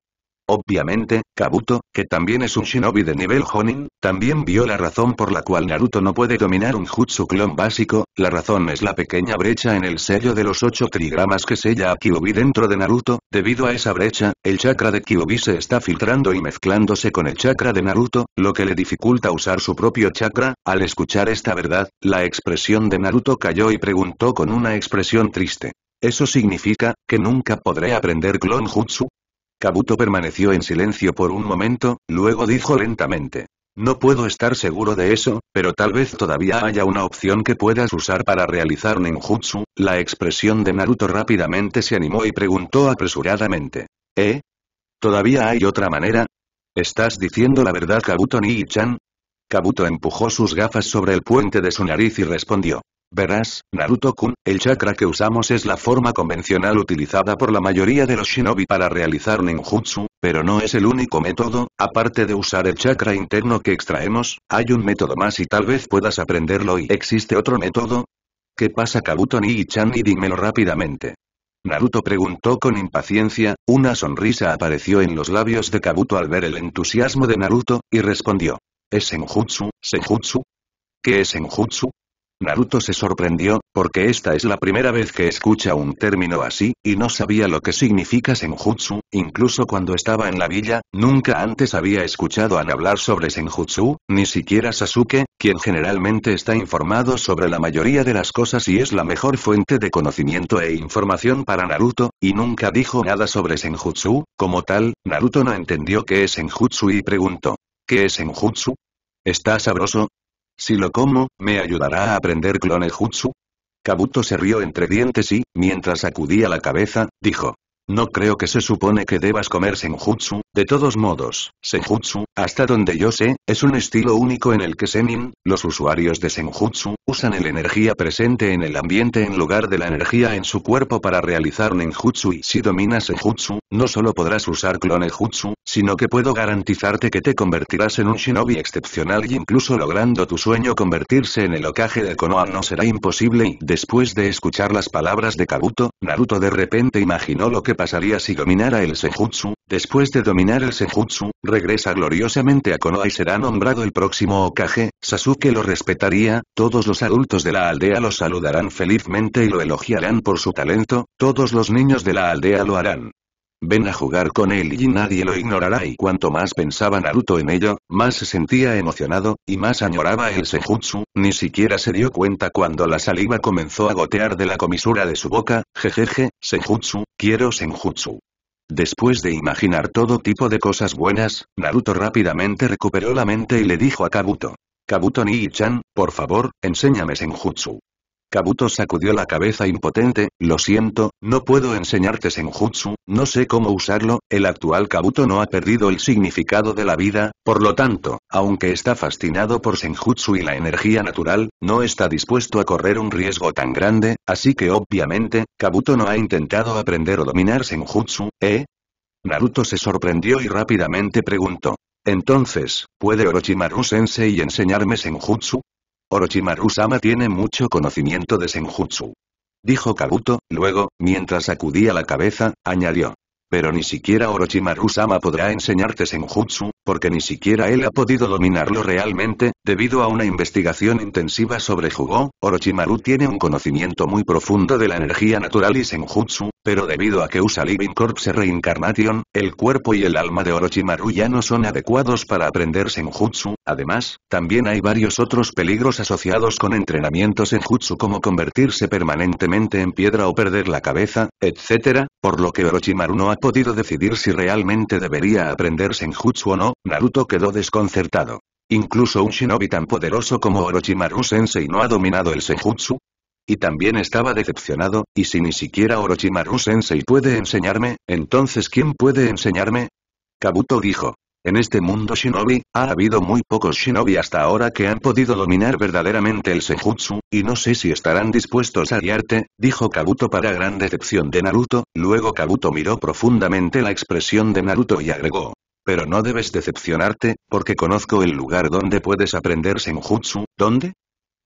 Obviamente, Kabuto, que también es un shinobi de nivel Honin, también vio la razón por la cual Naruto no puede dominar un jutsu clon básico, la razón es la pequeña brecha en el sello de los 8 trigramas que sella a Kyuubi dentro de Naruto, debido a esa brecha, el chakra de Kyuubi se está filtrando y mezclándose con el chakra de Naruto, lo que le dificulta usar su propio chakra, al escuchar esta verdad, la expresión de Naruto cayó y preguntó con una expresión triste. ¿Eso significa, que nunca podré aprender clon jutsu? Kabuto permaneció en silencio por un momento, luego dijo lentamente. No puedo estar seguro de eso, pero tal vez todavía haya una opción que puedas usar para realizar ninjutsu. La expresión de Naruto rápidamente se animó y preguntó apresuradamente. ¿Eh? ¿Todavía hay otra manera? ¿Estás diciendo la verdad Kabuto Nii-chan? Kabuto empujó sus gafas sobre el puente de su nariz y respondió. Verás, Naruto-kun, el chakra que usamos es la forma convencional utilizada por la mayoría de los shinobi para realizar ninjutsu, pero no es el único método, aparte de usar el chakra interno que extraemos, hay un método más y tal vez puedas aprenderlo y ¿existe otro método? ¿Qué pasa Kabuto ni y dímelo rápidamente? Naruto preguntó con impaciencia, una sonrisa apareció en los labios de Kabuto al ver el entusiasmo de Naruto, y respondió. ¿Es Senjutsu, Senjutsu? ¿Qué es senjutsu senjutsu qué es enjutsu Naruto se sorprendió, porque esta es la primera vez que escucha un término así, y no sabía lo que significa senjutsu, incluso cuando estaba en la villa, nunca antes había escuchado a hablar sobre senjutsu, ni siquiera Sasuke, quien generalmente está informado sobre la mayoría de las cosas y es la mejor fuente de conocimiento e información para Naruto, y nunca dijo nada sobre senjutsu, como tal, Naruto no entendió qué es senjutsu y preguntó, ¿qué es senjutsu? Está sabroso, si lo como, ¿me ayudará a aprender clone jutsu? Kabuto se rió entre dientes y, mientras sacudía la cabeza, dijo. No creo que se supone que debas comer senjutsu, de todos modos, Senjutsu, hasta donde yo sé, es un estilo único en el que Senin, los usuarios de Senjutsu, usan el energía presente en el ambiente en lugar de la energía en su cuerpo para realizar Nenjutsu y si dominas Senjutsu, no solo podrás usar Clone Jutsu, sino que puedo garantizarte que te convertirás en un shinobi excepcional y incluso logrando tu sueño convertirse en el Okage de Konoha no será imposible y después de escuchar las palabras de Kabuto, Naruto de repente imaginó lo que pasaría si dominara el Senjutsu, después de dominar el Sejutsu, regresa gloriosamente a Konoha y será nombrado el próximo Okage, Sasuke lo respetaría, todos los adultos de la aldea lo saludarán felizmente y lo elogiarán por su talento, todos los niños de la aldea lo harán. Ven a jugar con él y nadie lo ignorará y cuanto más pensaba Naruto en ello, más se sentía emocionado, y más añoraba el Sejutsu, ni siquiera se dio cuenta cuando la saliva comenzó a gotear de la comisura de su boca, jejeje, Sejutsu, quiero Senjutsu. Después de imaginar todo tipo de cosas buenas, Naruto rápidamente recuperó la mente y le dijo a Kabuto. Kabuto Nii-chan, por favor, enséñame Senjutsu. Kabuto sacudió la cabeza impotente, lo siento, no puedo enseñarte senjutsu, no sé cómo usarlo, el actual Kabuto no ha perdido el significado de la vida, por lo tanto, aunque está fascinado por senjutsu y la energía natural, no está dispuesto a correr un riesgo tan grande, así que obviamente, Kabuto no ha intentado aprender o dominar senjutsu, ¿eh? Naruto se sorprendió y rápidamente preguntó. Entonces, ¿puede Orochimaru-sensei enseñarme senjutsu? Orochimaru-sama tiene mucho conocimiento de Senjutsu. Dijo Kabuto, luego, mientras sacudía la cabeza, añadió. Pero ni siquiera Orochimaru-sama podrá enseñarte Senjutsu, porque ni siquiera él ha podido dominarlo realmente, debido a una investigación intensiva sobre Jugo, Orochimaru tiene un conocimiento muy profundo de la energía natural y Senjutsu, pero debido a que usa Living Corpse Reincarnation, el cuerpo y el alma de Orochimaru ya no son adecuados para aprender Senjutsu, además, también hay varios otros peligros asociados con en Senjutsu como convertirse permanentemente en piedra o perder la cabeza, etc., por lo que Orochimaru no ha podido decidir si realmente debería aprender Senjutsu o no, Naruto quedó desconcertado. Incluso un shinobi tan poderoso como Orochimaru Sensei no ha dominado el Senjutsu, y también estaba decepcionado, y si ni siquiera Orochimaru Sensei puede enseñarme, entonces ¿quién puede enseñarme? Kabuto dijo. En este mundo shinobi, ha habido muy pocos shinobi hasta ahora que han podido dominar verdaderamente el senjutsu, y no sé si estarán dispuestos a guiarte, dijo Kabuto para gran decepción de Naruto, luego Kabuto miró profundamente la expresión de Naruto y agregó. Pero no debes decepcionarte, porque conozco el lugar donde puedes aprender senjutsu, ¿dónde?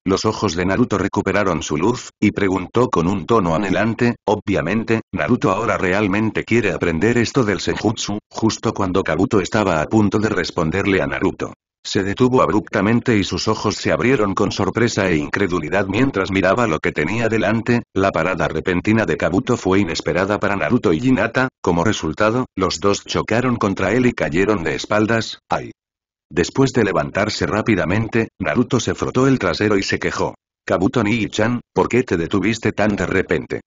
Los ojos de Naruto recuperaron su luz, y preguntó con un tono anhelante, obviamente, Naruto ahora realmente quiere aprender esto del senjutsu, justo cuando Kabuto estaba a punto de responderle a Naruto. Se detuvo abruptamente y sus ojos se abrieron con sorpresa e incredulidad mientras miraba lo que tenía delante, la parada repentina de Kabuto fue inesperada para Naruto y Hinata, como resultado, los dos chocaron contra él y cayeron de espaldas, ¡ay! Después de levantarse rápidamente, Naruto se frotó el trasero y se quejó. Kabuto Nii-chan, ¿por qué te detuviste tan de repente?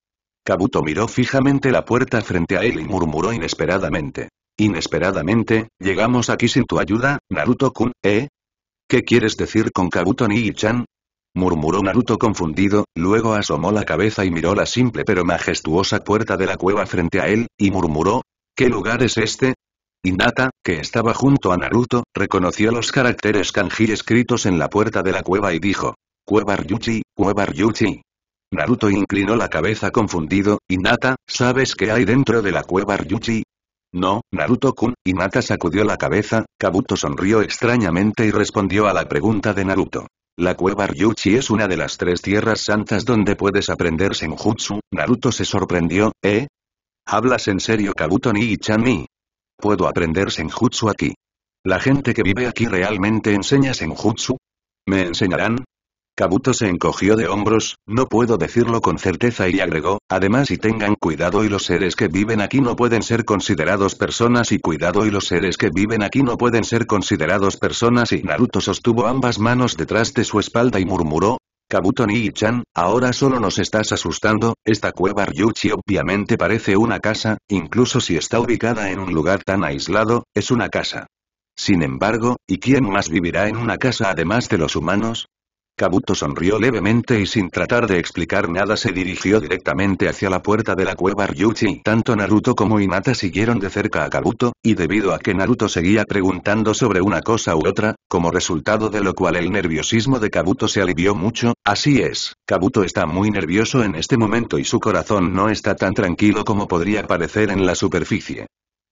Kabuto miró fijamente la puerta frente a él y murmuró inesperadamente. Inesperadamente, llegamos aquí sin tu ayuda, Naruto-kun, ¿eh? ¿Qué quieres decir con Kabuto Nii-chan? murmuró Naruto confundido, luego asomó la cabeza y miró la simple pero majestuosa puerta de la cueva frente a él, y murmuró, ¿qué lugar es este? Nata, que estaba junto a Naruto, reconoció los caracteres kanji escritos en la puerta de la cueva y dijo, Cueva Ryuchi, Cueva Ryuchi. Naruto inclinó la cabeza confundido, Hinata, ¿sabes qué hay dentro de la cueva Ryuchi? No, Naruto-kun, Nata sacudió la cabeza, Kabuto sonrió extrañamente y respondió a la pregunta de Naruto. La cueva Ryuchi es una de las tres tierras santas donde puedes aprender senjutsu, Naruto se sorprendió, ¿eh? ¿Hablas en serio Kabuto ni Ichami? puedo aprender senjutsu aquí. ¿La gente que vive aquí realmente enseña senjutsu? ¿Me enseñarán? Kabuto se encogió de hombros, no puedo decirlo con certeza y agregó, además y tengan cuidado y los seres que viven aquí no pueden ser considerados personas y cuidado y los seres que viven aquí no pueden ser considerados personas y Naruto sostuvo ambas manos detrás de su espalda y murmuró, Kabuto Nii-chan, ahora solo nos estás asustando, esta cueva Ryuchi obviamente parece una casa, incluso si está ubicada en un lugar tan aislado, es una casa. Sin embargo, ¿y quién más vivirá en una casa además de los humanos? Kabuto sonrió levemente y sin tratar de explicar nada se dirigió directamente hacia la puerta de la cueva Ryuchi. Tanto Naruto como Inata siguieron de cerca a Kabuto, y debido a que Naruto seguía preguntando sobre una cosa u otra, como resultado de lo cual el nerviosismo de Kabuto se alivió mucho, así es, Kabuto está muy nervioso en este momento y su corazón no está tan tranquilo como podría parecer en la superficie.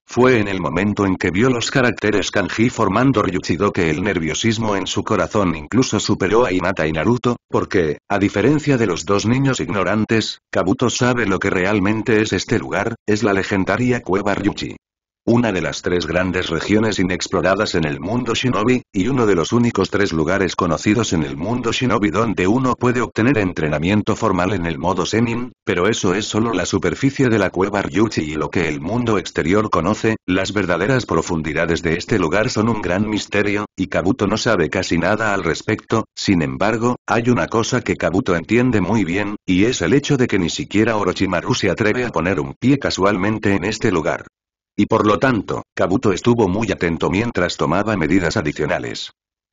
Fue en el momento en que vio los caracteres kanji formando Ryuchido que el nerviosismo en su corazón incluso superó a Hinata y Naruto, porque, a diferencia de los dos niños ignorantes, Kabuto sabe lo que realmente es este lugar, es la legendaria cueva Ryuchi una de las tres grandes regiones inexploradas en el mundo shinobi, y uno de los únicos tres lugares conocidos en el mundo shinobi donde uno puede obtener entrenamiento formal en el modo senin, pero eso es solo la superficie de la cueva Ryuchi y lo que el mundo exterior conoce, las verdaderas profundidades de este lugar son un gran misterio, y Kabuto no sabe casi nada al respecto, sin embargo, hay una cosa que Kabuto entiende muy bien, y es el hecho de que ni siquiera Orochimaru se atreve a poner un pie casualmente en este lugar. Y por lo tanto, Kabuto estuvo muy atento mientras tomaba medidas adicionales.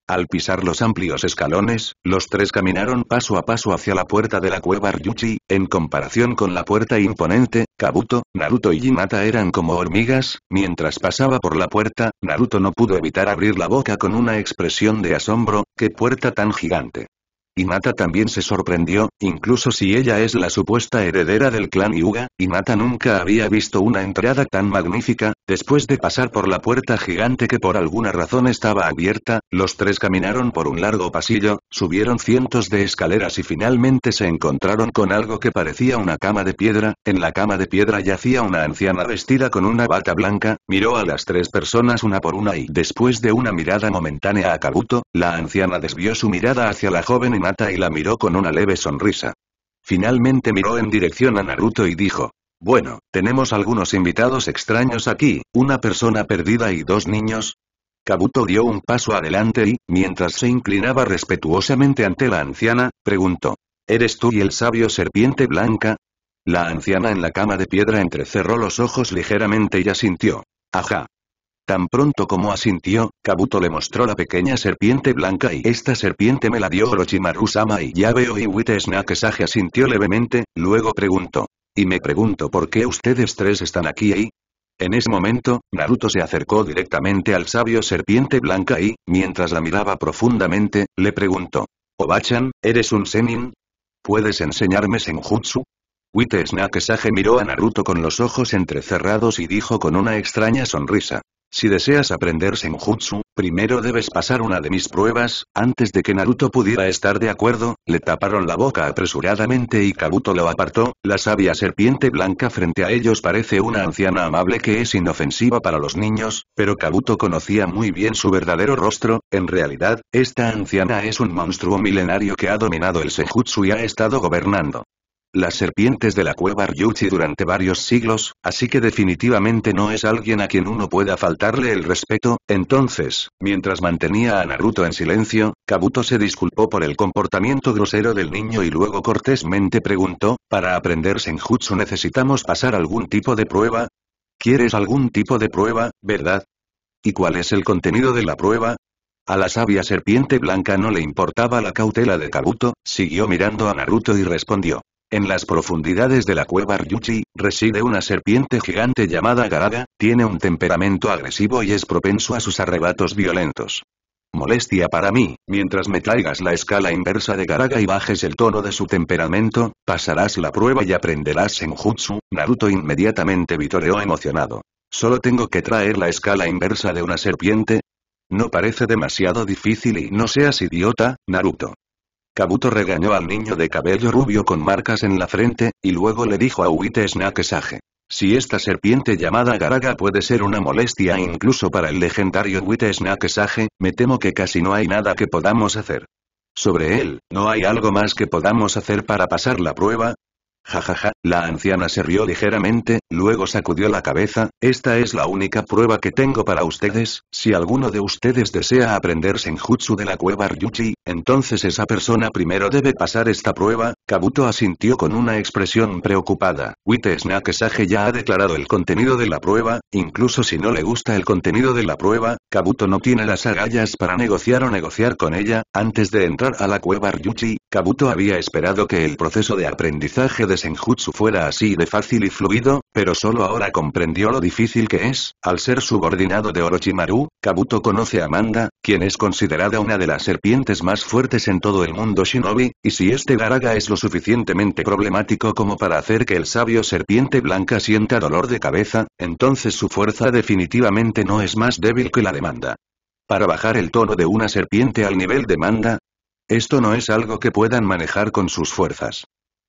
Al pisar los amplios escalones, los tres caminaron paso a paso hacia la puerta de la cueva Ryuchi, en comparación con la puerta imponente, Kabuto, Naruto y Hinata eran como hormigas, mientras pasaba por la puerta, Naruto no pudo evitar abrir la boca con una expresión de asombro, ¡qué puerta tan gigante! Mata también se sorprendió, incluso si ella es la supuesta heredera del clan Y Mata nunca había visto una entrada tan magnífica, después de pasar por la puerta gigante que por alguna razón estaba abierta, los tres caminaron por un largo pasillo, subieron cientos de escaleras y finalmente se encontraron con algo que parecía una cama de piedra, en la cama de piedra yacía una anciana vestida con una bata blanca, miró a las tres personas una por una y después de una mirada momentánea a Kabuto, la anciana desvió su mirada hacia la joven y y la miró con una leve sonrisa. Finalmente miró en dirección a Naruto y dijo. Bueno, tenemos algunos invitados extraños aquí, una persona perdida y dos niños. Kabuto dio un paso adelante y, mientras se inclinaba respetuosamente ante la anciana, preguntó. ¿Eres tú y el sabio serpiente blanca? La anciana en la cama de piedra entrecerró los ojos ligeramente y asintió. Ajá. Tan pronto como asintió, Kabuto le mostró la pequeña serpiente blanca y esta serpiente me la dio Orochimaru-sama y ya veo y Snakesage asintió levemente, luego preguntó. Y me pregunto por qué ustedes tres están aquí ahí. En ese momento, Naruto se acercó directamente al sabio serpiente blanca y, mientras la miraba profundamente, le preguntó. Obachan, ¿eres un Senin? ¿Puedes enseñarme Senjutsu? Wite Snakesage miró a Naruto con los ojos entrecerrados y dijo con una extraña sonrisa. Si deseas aprender Senjutsu, primero debes pasar una de mis pruebas, antes de que Naruto pudiera estar de acuerdo, le taparon la boca apresuradamente y Kabuto lo apartó, la sabia serpiente blanca frente a ellos parece una anciana amable que es inofensiva para los niños, pero Kabuto conocía muy bien su verdadero rostro, en realidad, esta anciana es un monstruo milenario que ha dominado el Senjutsu y ha estado gobernando las serpientes de la cueva Ryuchi durante varios siglos, así que definitivamente no es alguien a quien uno pueda faltarle el respeto, entonces, mientras mantenía a Naruto en silencio, Kabuto se disculpó por el comportamiento grosero del niño y luego cortésmente preguntó, ¿para aprender Senjutsu necesitamos pasar algún tipo de prueba? ¿Quieres algún tipo de prueba, verdad? ¿Y cuál es el contenido de la prueba? A la sabia serpiente blanca no le importaba la cautela de Kabuto, siguió mirando a Naruto y respondió. En las profundidades de la cueva Ryuchi, reside una serpiente gigante llamada Garaga, tiene un temperamento agresivo y es propenso a sus arrebatos violentos. Molestia para mí, mientras me traigas la escala inversa de Garaga y bajes el tono de su temperamento, pasarás la prueba y aprenderás en jutsu. Naruto inmediatamente vitoreó emocionado. Solo tengo que traer la escala inversa de una serpiente, no parece demasiado difícil y no seas idiota, Naruto. Kabuto regañó al niño de cabello rubio con marcas en la frente, y luego le dijo a Uite Si esta serpiente llamada Garaga puede ser una molestia incluso para el legendario Huites Snake me temo que casi no hay nada que podamos hacer. Sobre él, ¿no hay algo más que podamos hacer para pasar la prueba? Jajaja, la anciana se rió ligeramente, luego sacudió la cabeza, esta es la única prueba que tengo para ustedes, si alguno de ustedes desea aprender Senjutsu de la cueva Ryuchi, entonces esa persona primero debe pasar esta prueba, Kabuto asintió con una expresión preocupada, Wite snack Sage ya ha declarado el contenido de la prueba, incluso si no le gusta el contenido de la prueba, Kabuto no tiene las agallas para negociar o negociar con ella, antes de entrar a la cueva Ryuchi, Kabuto había esperado que el proceso de aprendizaje de Senjutsu fuera así de fácil y fluido, pero solo ahora comprendió lo difícil que es, al ser subordinado de Orochimaru, Kabuto conoce a Manda, quien es considerada una de las serpientes más fuertes en todo el mundo shinobi, y si este Garaga es lo suficientemente problemático como para hacer que el sabio serpiente blanca sienta dolor de cabeza, entonces su fuerza definitivamente no es más débil que la de Manda. Para bajar el tono de una serpiente al nivel de Manda, esto no es algo que puedan manejar con sus fuerzas.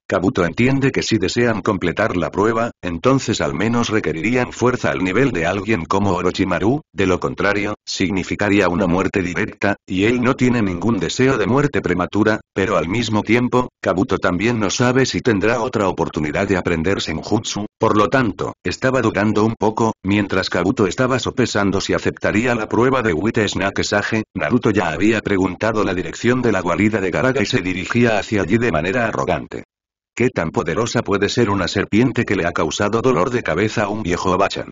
Kabuto entiende que si desean completar la prueba, entonces al menos requerirían fuerza al nivel de alguien como Orochimaru, de lo contrario, significaría una muerte directa, y él no tiene ningún deseo de muerte prematura, pero al mismo tiempo, Kabuto también no sabe si tendrá otra oportunidad de aprender Senjutsu, por lo tanto, estaba dudando un poco, mientras Kabuto estaba sopesando si aceptaría la prueba de Wit Sage, Naruto ya había preguntado la dirección de la guarida de Garaga y se dirigía hacia allí de manera arrogante. ¿Qué tan poderosa puede ser una serpiente que le ha causado dolor de cabeza a un viejo Abachan?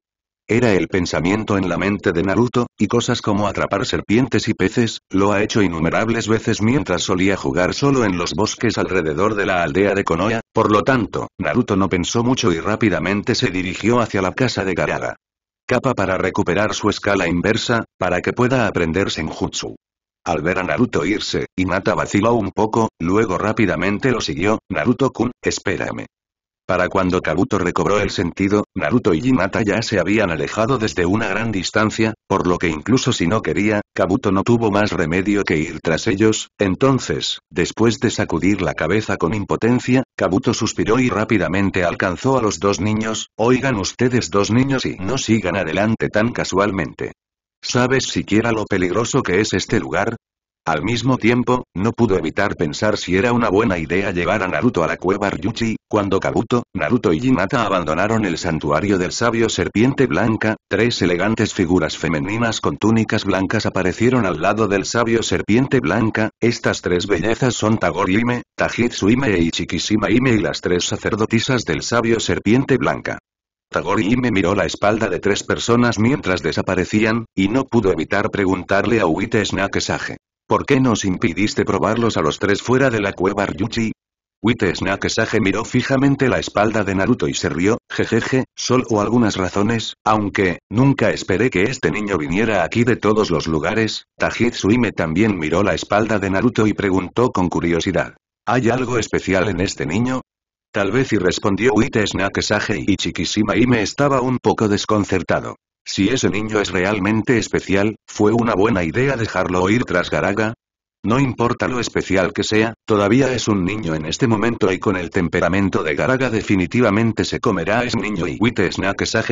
Era el pensamiento en la mente de Naruto, y cosas como atrapar serpientes y peces, lo ha hecho innumerables veces mientras solía jugar solo en los bosques alrededor de la aldea de Konoha, por lo tanto, Naruto no pensó mucho y rápidamente se dirigió hacia la casa de Garaga. Capa para recuperar su escala inversa, para que pueda aprender Senjutsu. Al ver a Naruto irse, Hinata vaciló un poco, luego rápidamente lo siguió, Naruto-kun, espérame. Para cuando Kabuto recobró el sentido, Naruto y Hinata ya se habían alejado desde una gran distancia, por lo que incluso si no quería, Kabuto no tuvo más remedio que ir tras ellos, entonces, después de sacudir la cabeza con impotencia, Kabuto suspiró y rápidamente alcanzó a los dos niños, oigan ustedes dos niños y no sigan adelante tan casualmente. ¿Sabes siquiera lo peligroso que es este lugar? Al mismo tiempo, no pudo evitar pensar si era una buena idea llevar a Naruto a la cueva Ryuchi, cuando Kabuto, Naruto y Jinata abandonaron el santuario del sabio serpiente blanca, tres elegantes figuras femeninas con túnicas blancas aparecieron al lado del sabio serpiente blanca, estas tres bellezas son Tagorime, Tajitsuime y e Ichikishima y las tres sacerdotisas del sabio serpiente blanca. Tagori me miró la espalda de tres personas mientras desaparecían, y no pudo evitar preguntarle a Uite ¿Por qué nos impidiste probarlos a los tres fuera de la cueva Ryuchi? Wite miró fijamente la espalda de Naruto y se rió, jejeje, solo algunas razones, aunque, nunca esperé que este niño viniera aquí de todos los lugares, Tajitsuime también miró la espalda de Naruto y preguntó con curiosidad. ¿Hay algo especial en este niño? Tal vez y respondió Witte Snake y Chiquisima y me estaba un poco desconcertado. Si ese niño es realmente especial, ¿fue una buena idea dejarlo oír tras Garaga? No importa lo especial que sea, todavía es un niño en este momento y con el temperamento de Garaga definitivamente se comerá ese niño y Wit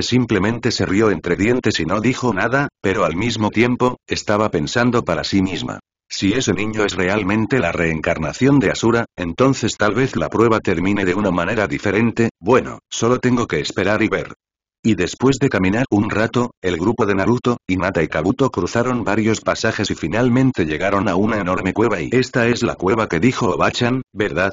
simplemente se rió entre dientes y no dijo nada, pero al mismo tiempo, estaba pensando para sí misma. Si ese niño es realmente la reencarnación de Asura, entonces tal vez la prueba termine de una manera diferente, bueno, solo tengo que esperar y ver. Y después de caminar un rato, el grupo de Naruto, Hinata y Kabuto cruzaron varios pasajes y finalmente llegaron a una enorme cueva y esta es la cueva que dijo Obachan, ¿verdad?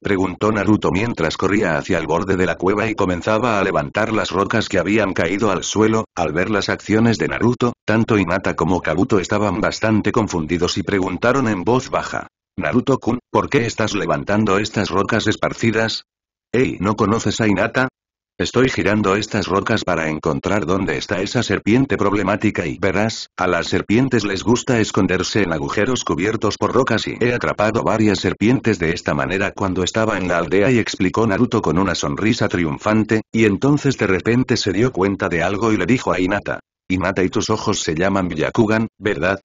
Preguntó Naruto mientras corría hacia el borde de la cueva y comenzaba a levantar las rocas que habían caído al suelo, al ver las acciones de Naruto, tanto Hinata como Kabuto estaban bastante confundidos y preguntaron en voz baja. Naruto-kun, ¿por qué estás levantando estas rocas esparcidas? Ey, ¿no conoces a Hinata? Estoy girando estas rocas para encontrar dónde está esa serpiente problemática y verás, a las serpientes les gusta esconderse en agujeros cubiertos por rocas y he atrapado varias serpientes de esta manera cuando estaba en la aldea y explicó Naruto con una sonrisa triunfante, y entonces de repente se dio cuenta de algo y le dijo a Inata: "Inata, y tus ojos se llaman Byakugan, ¿verdad?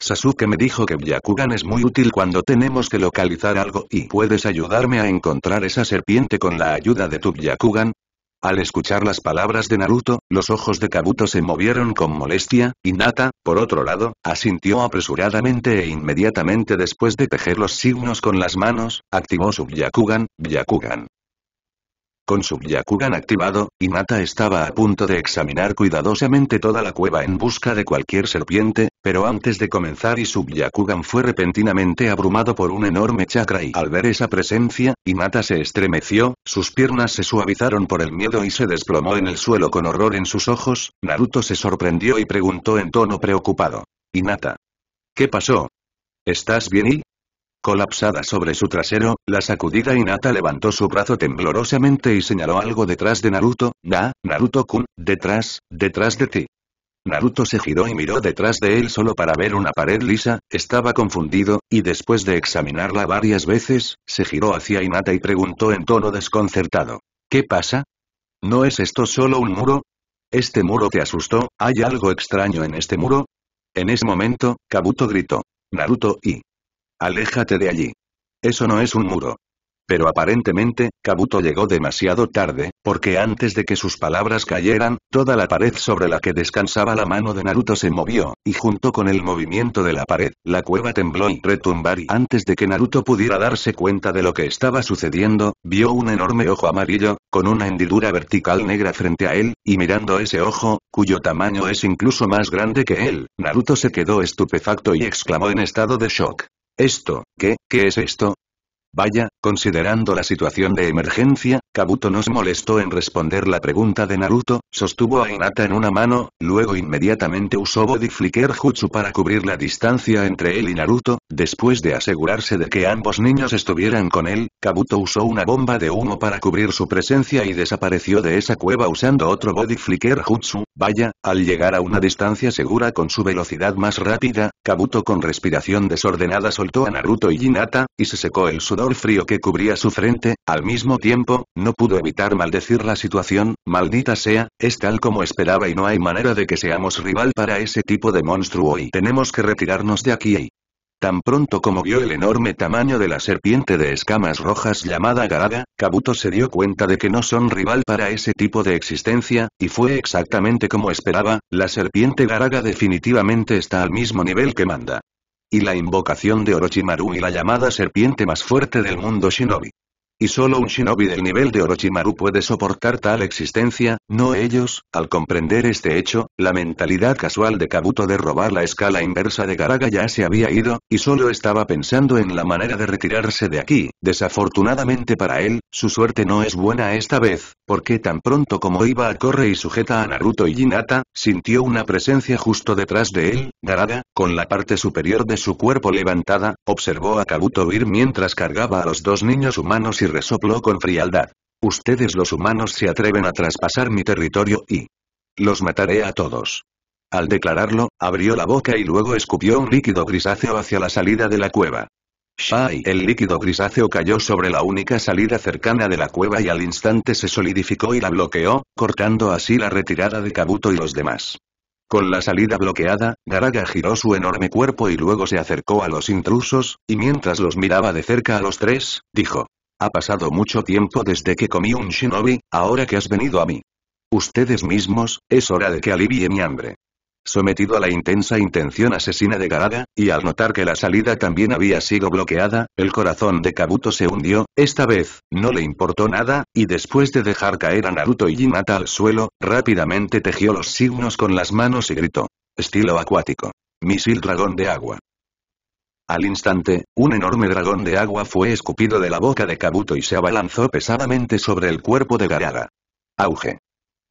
Sasuke me dijo que Byakugan es muy útil cuando tenemos que localizar algo y puedes ayudarme a encontrar esa serpiente con la ayuda de tu Byakugan, al escuchar las palabras de Naruto, los ojos de Kabuto se movieron con molestia, y Nata, por otro lado, asintió apresuradamente e inmediatamente después de tejer los signos con las manos, activó su Byakugan, Byakugan. Con su activado, Inata estaba a punto de examinar cuidadosamente toda la cueva en busca de cualquier serpiente, pero antes de comenzar y fue repentinamente abrumado por un enorme chakra y al ver esa presencia, Inata se estremeció, sus piernas se suavizaron por el miedo y se desplomó en el suelo con horror en sus ojos, Naruto se sorprendió y preguntó en tono preocupado. "Inata, ¿Qué pasó? ¿Estás bien y? colapsada sobre su trasero, la sacudida Inata levantó su brazo temblorosamente y señaló algo detrás de Naruto, «Da, Naruto-kun, detrás, detrás de ti». Naruto se giró y miró detrás de él solo para ver una pared lisa, estaba confundido, y después de examinarla varias veces, se giró hacia Inata y preguntó en tono desconcertado. ¿Qué pasa? ¿No es esto solo un muro? ¿Este muro te asustó? ¿Hay algo extraño en este muro? En ese momento, Kabuto gritó. Naruto y... Aléjate de allí. Eso no es un muro. Pero aparentemente, Kabuto llegó demasiado tarde, porque antes de que sus palabras cayeran, toda la pared sobre la que descansaba la mano de Naruto se movió, y junto con el movimiento de la pared, la cueva tembló y retumbar y antes de que Naruto pudiera darse cuenta de lo que estaba sucediendo, vio un enorme ojo amarillo, con una hendidura vertical negra frente a él, y mirando ese ojo, cuyo tamaño es incluso más grande que él, Naruto se quedó estupefacto y exclamó en estado de shock. Esto, ¿qué, qué es esto? Vaya, Considerando la situación de emergencia, Kabuto no se molestó en responder la pregunta de Naruto, sostuvo a Hinata en una mano, luego inmediatamente usó Body Flicker Jutsu para cubrir la distancia entre él y Naruto, después de asegurarse de que ambos niños estuvieran con él, Kabuto usó una bomba de humo para cubrir su presencia y desapareció de esa cueva usando otro Body Flicker Jutsu, vaya, al llegar a una distancia segura con su velocidad más rápida, Kabuto con respiración desordenada soltó a Naruto y Hinata, y se secó el sudor frío que cubría su frente, al mismo tiempo, no pudo evitar maldecir la situación, maldita sea, es tal como esperaba y no hay manera de que seamos rival para ese tipo de monstruo y tenemos que retirarnos de aquí. Y... Tan pronto como vio el enorme tamaño de la serpiente de escamas rojas llamada Garaga, Kabuto se dio cuenta de que no son rival para ese tipo de existencia, y fue exactamente como esperaba, la serpiente Garaga definitivamente está al mismo nivel que manda. Y la invocación de Orochimaru y la llamada serpiente más fuerte del mundo shinobi. Y solo un shinobi del nivel de Orochimaru puede soportar tal existencia, no ellos. Al comprender este hecho, la mentalidad casual de Kabuto de robar la escala inversa de Garaga ya se había ido, y solo estaba pensando en la manera de retirarse de aquí. Desafortunadamente para él, su suerte no es buena esta vez, porque tan pronto como iba a correr y sujeta a Naruto y Hinata, sintió una presencia justo detrás de él, Garaga, con la parte superior de su cuerpo levantada, observó a Kabuto ir mientras cargaba a los dos niños humanos y resopló con frialdad. Ustedes los humanos se atreven a traspasar mi territorio y... Los mataré a todos. Al declararlo, abrió la boca y luego escupió un líquido grisáceo hacia la salida de la cueva. ¡Shai! El líquido grisáceo cayó sobre la única salida cercana de la cueva y al instante se solidificó y la bloqueó, cortando así la retirada de Kabuto y los demás. Con la salida bloqueada, Garaga giró su enorme cuerpo y luego se acercó a los intrusos, y mientras los miraba de cerca a los tres, dijo. Ha pasado mucho tiempo desde que comí un shinobi, ahora que has venido a mí. Ustedes mismos, es hora de que alivie mi hambre. Sometido a la intensa intención asesina de Garaga, y al notar que la salida también había sido bloqueada, el corazón de Kabuto se hundió, esta vez, no le importó nada, y después de dejar caer a Naruto y Jinata al suelo, rápidamente tejió los signos con las manos y gritó. Estilo acuático. Misil dragón de agua. Al instante, un enorme dragón de agua fue escupido de la boca de Kabuto y se abalanzó pesadamente sobre el cuerpo de Garaga. Auge.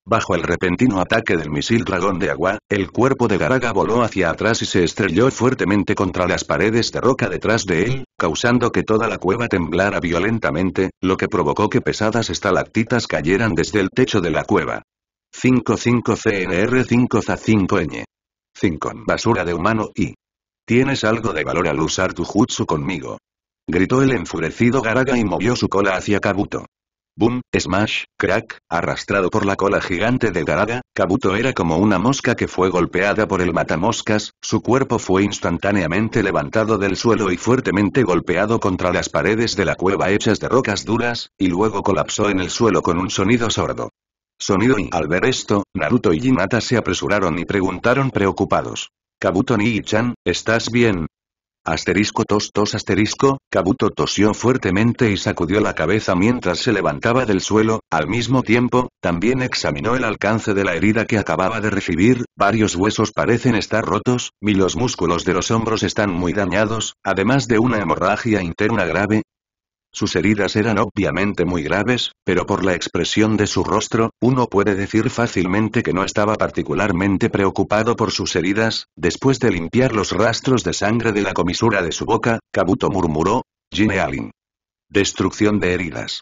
Bajo el repentino ataque del misil dragón de agua, el cuerpo de Garaga voló hacia atrás y se estrelló fuertemente contra las paredes de roca detrás de él, causando que toda la cueva temblara violentamente, lo que provocó que pesadas estalactitas cayeran desde el techo de la cueva. 55 CNR 5 ZA 5 n 5 basura de humano y Tienes algo de valor al usar tu jutsu conmigo. Gritó el enfurecido Garaga y movió su cola hacia Kabuto. Boom, smash, crack, arrastrado por la cola gigante de Garaga, Kabuto era como una mosca que fue golpeada por el matamoscas, su cuerpo fue instantáneamente levantado del suelo y fuertemente golpeado contra las paredes de la cueva hechas de rocas duras, y luego colapsó en el suelo con un sonido sordo. Sonido y al ver esto, Naruto y Hinata se apresuraron y preguntaron preocupados. Kabuto ni chan ¿estás bien? Asterisco tos tos asterisco, Kabuto tosió fuertemente y sacudió la cabeza mientras se levantaba del suelo, al mismo tiempo, también examinó el alcance de la herida que acababa de recibir, varios huesos parecen estar rotos, y los músculos de los hombros están muy dañados, además de una hemorragia interna grave, sus heridas eran obviamente muy graves, pero por la expresión de su rostro, uno puede decir fácilmente que no estaba particularmente preocupado por sus heridas, después de limpiar los rastros de sangre de la comisura de su boca, Kabuto murmuró, Jimmy Alin. Destrucción de heridas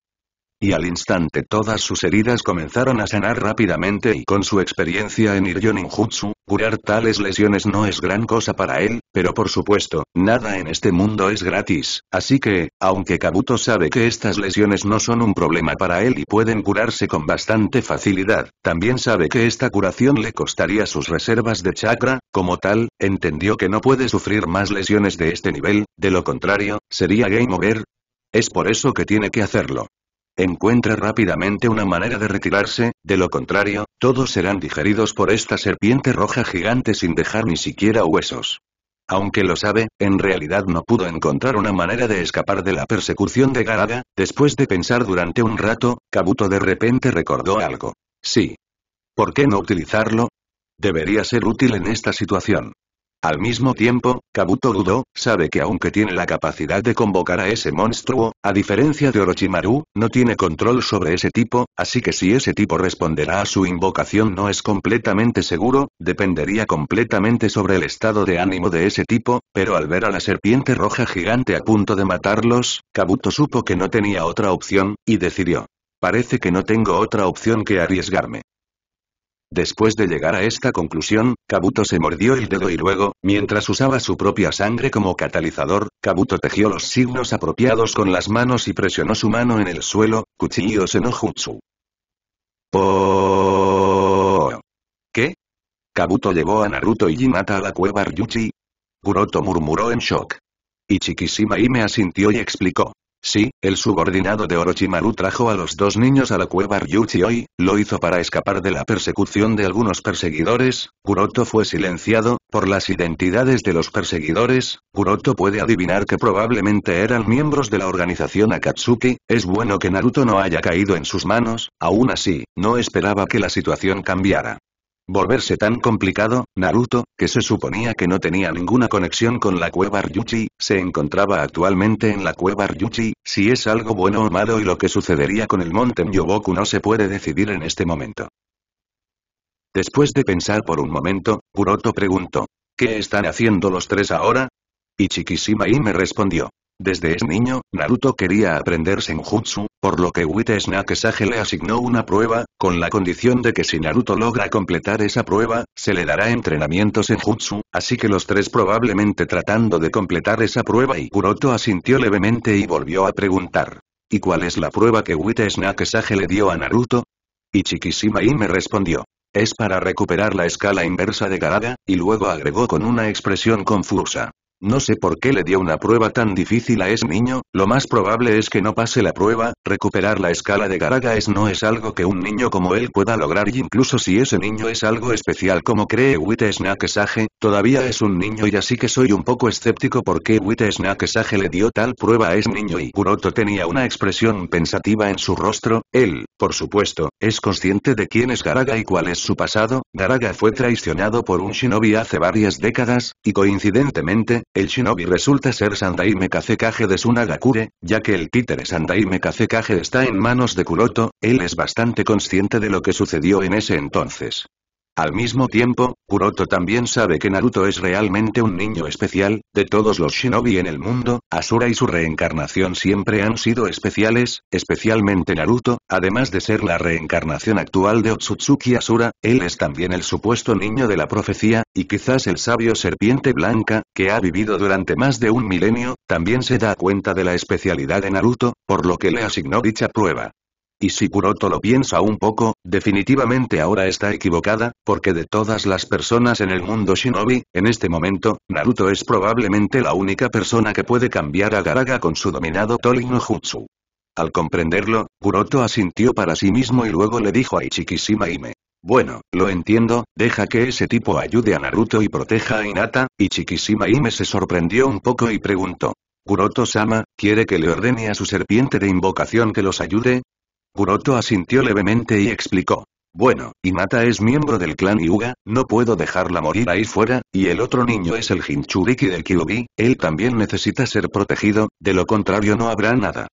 y al instante todas sus heridas comenzaron a sanar rápidamente y con su experiencia en Iryo Jutsu, curar tales lesiones no es gran cosa para él, pero por supuesto, nada en este mundo es gratis, así que, aunque Kabuto sabe que estas lesiones no son un problema para él y pueden curarse con bastante facilidad, también sabe que esta curación le costaría sus reservas de chakra, como tal, entendió que no puede sufrir más lesiones de este nivel, de lo contrario, sería game over, es por eso que tiene que hacerlo. Encuentra rápidamente una manera de retirarse, de lo contrario, todos serán digeridos por esta serpiente roja gigante sin dejar ni siquiera huesos. Aunque lo sabe, en realidad no pudo encontrar una manera de escapar de la persecución de Garaga, después de pensar durante un rato, Kabuto de repente recordó algo. Sí. ¿Por qué no utilizarlo? Debería ser útil en esta situación. Al mismo tiempo, Kabuto dudó, sabe que aunque tiene la capacidad de convocar a ese monstruo, a diferencia de Orochimaru, no tiene control sobre ese tipo, así que si ese tipo responderá a su invocación no es completamente seguro, dependería completamente sobre el estado de ánimo de ese tipo, pero al ver a la serpiente roja gigante a punto de matarlos, Kabuto supo que no tenía otra opción, y decidió. Parece que no tengo otra opción que arriesgarme. Después de llegar a esta conclusión, Kabuto se mordió el dedo y luego, mientras usaba su propia sangre como catalizador, Kabuto tejió los signos apropiados con las manos y presionó su mano en el suelo, cuchillo senojutsu. ¡Oh! ¿Qué? ¿Kabuto llevó a Naruto y Hinata a la cueva Ryuchi? Kuroto murmuró en shock. Ichikishima me asintió y explicó. Sí, el subordinado de Orochimaru trajo a los dos niños a la cueva Ryuchi hoy, lo hizo para escapar de la persecución de algunos perseguidores, Kuroto fue silenciado, por las identidades de los perseguidores, Kuroto puede adivinar que probablemente eran miembros de la organización Akatsuki, es bueno que Naruto no haya caído en sus manos, aún así, no esperaba que la situación cambiara volverse tan complicado, Naruto, que se suponía que no tenía ninguna conexión con la cueva Ryuchi, se encontraba actualmente en la cueva Ryuchi, si es algo bueno o malo y lo que sucedería con el monte Myoboku no se puede decidir en este momento. Después de pensar por un momento, Kuroto preguntó, ¿qué están haciendo los tres ahora? Y Chikishima me respondió, desde es niño, Naruto quería aprender Senjutsu, por lo que Wites Nakesage Sage le asignó una prueba, con la condición de que si Naruto logra completar esa prueba, se le dará entrenamientos en Jutsu, así que los tres probablemente tratando de completar esa prueba y Kuroto asintió levemente y volvió a preguntar. ¿Y cuál es la prueba que wite's Sage le dio a Naruto? Y Chikishima me respondió. Es para recuperar la escala inversa de Garada. y luego agregó con una expresión confusa. No sé por qué le dio una prueba tan difícil a ese niño, lo más probable es que no pase la prueba, recuperar la escala de es no es algo que un niño como él pueda lograr y incluso si ese niño es algo especial como cree Witte Sage, Todavía es un niño y así que soy un poco escéptico porque Snack Sage le dio tal prueba a ese niño y Kuroto tenía una expresión pensativa en su rostro, él, por supuesto, es consciente de quién es Garaga y cuál es su pasado, Garaga fue traicionado por un shinobi hace varias décadas, y coincidentemente, el shinobi resulta ser Sandaime Kage de Sunagakure, ya que el títere Sandaime Kage está en manos de Kuroto, él es bastante consciente de lo que sucedió en ese entonces. Al mismo tiempo, Kuroto también sabe que Naruto es realmente un niño especial, de todos los shinobi en el mundo, Asura y su reencarnación siempre han sido especiales, especialmente Naruto, además de ser la reencarnación actual de Otsutsuki Asura, él es también el supuesto niño de la profecía, y quizás el sabio serpiente blanca, que ha vivido durante más de un milenio, también se da cuenta de la especialidad de Naruto, por lo que le asignó dicha prueba. Y si Kuroto lo piensa un poco, definitivamente ahora está equivocada, porque de todas las personas en el mundo shinobi, en este momento, Naruto es probablemente la única persona que puede cambiar a Garaga con su dominado Tolino Jutsu. Al comprenderlo, Kuroto asintió para sí mismo y luego le dijo a Ichikishimaime: Bueno, lo entiendo, deja que ese tipo ayude a Naruto y proteja a Hinata, Ichikishima Ime se sorprendió un poco y preguntó. Kuroto-sama, ¿quiere que le ordene a su serpiente de invocación que los ayude? Kuroto asintió levemente y explicó. Bueno, Inata es miembro del clan Yuga, no puedo dejarla morir ahí fuera, y el otro niño es el Hinchuriki del Kyubi, él también necesita ser protegido, de lo contrario no habrá nada.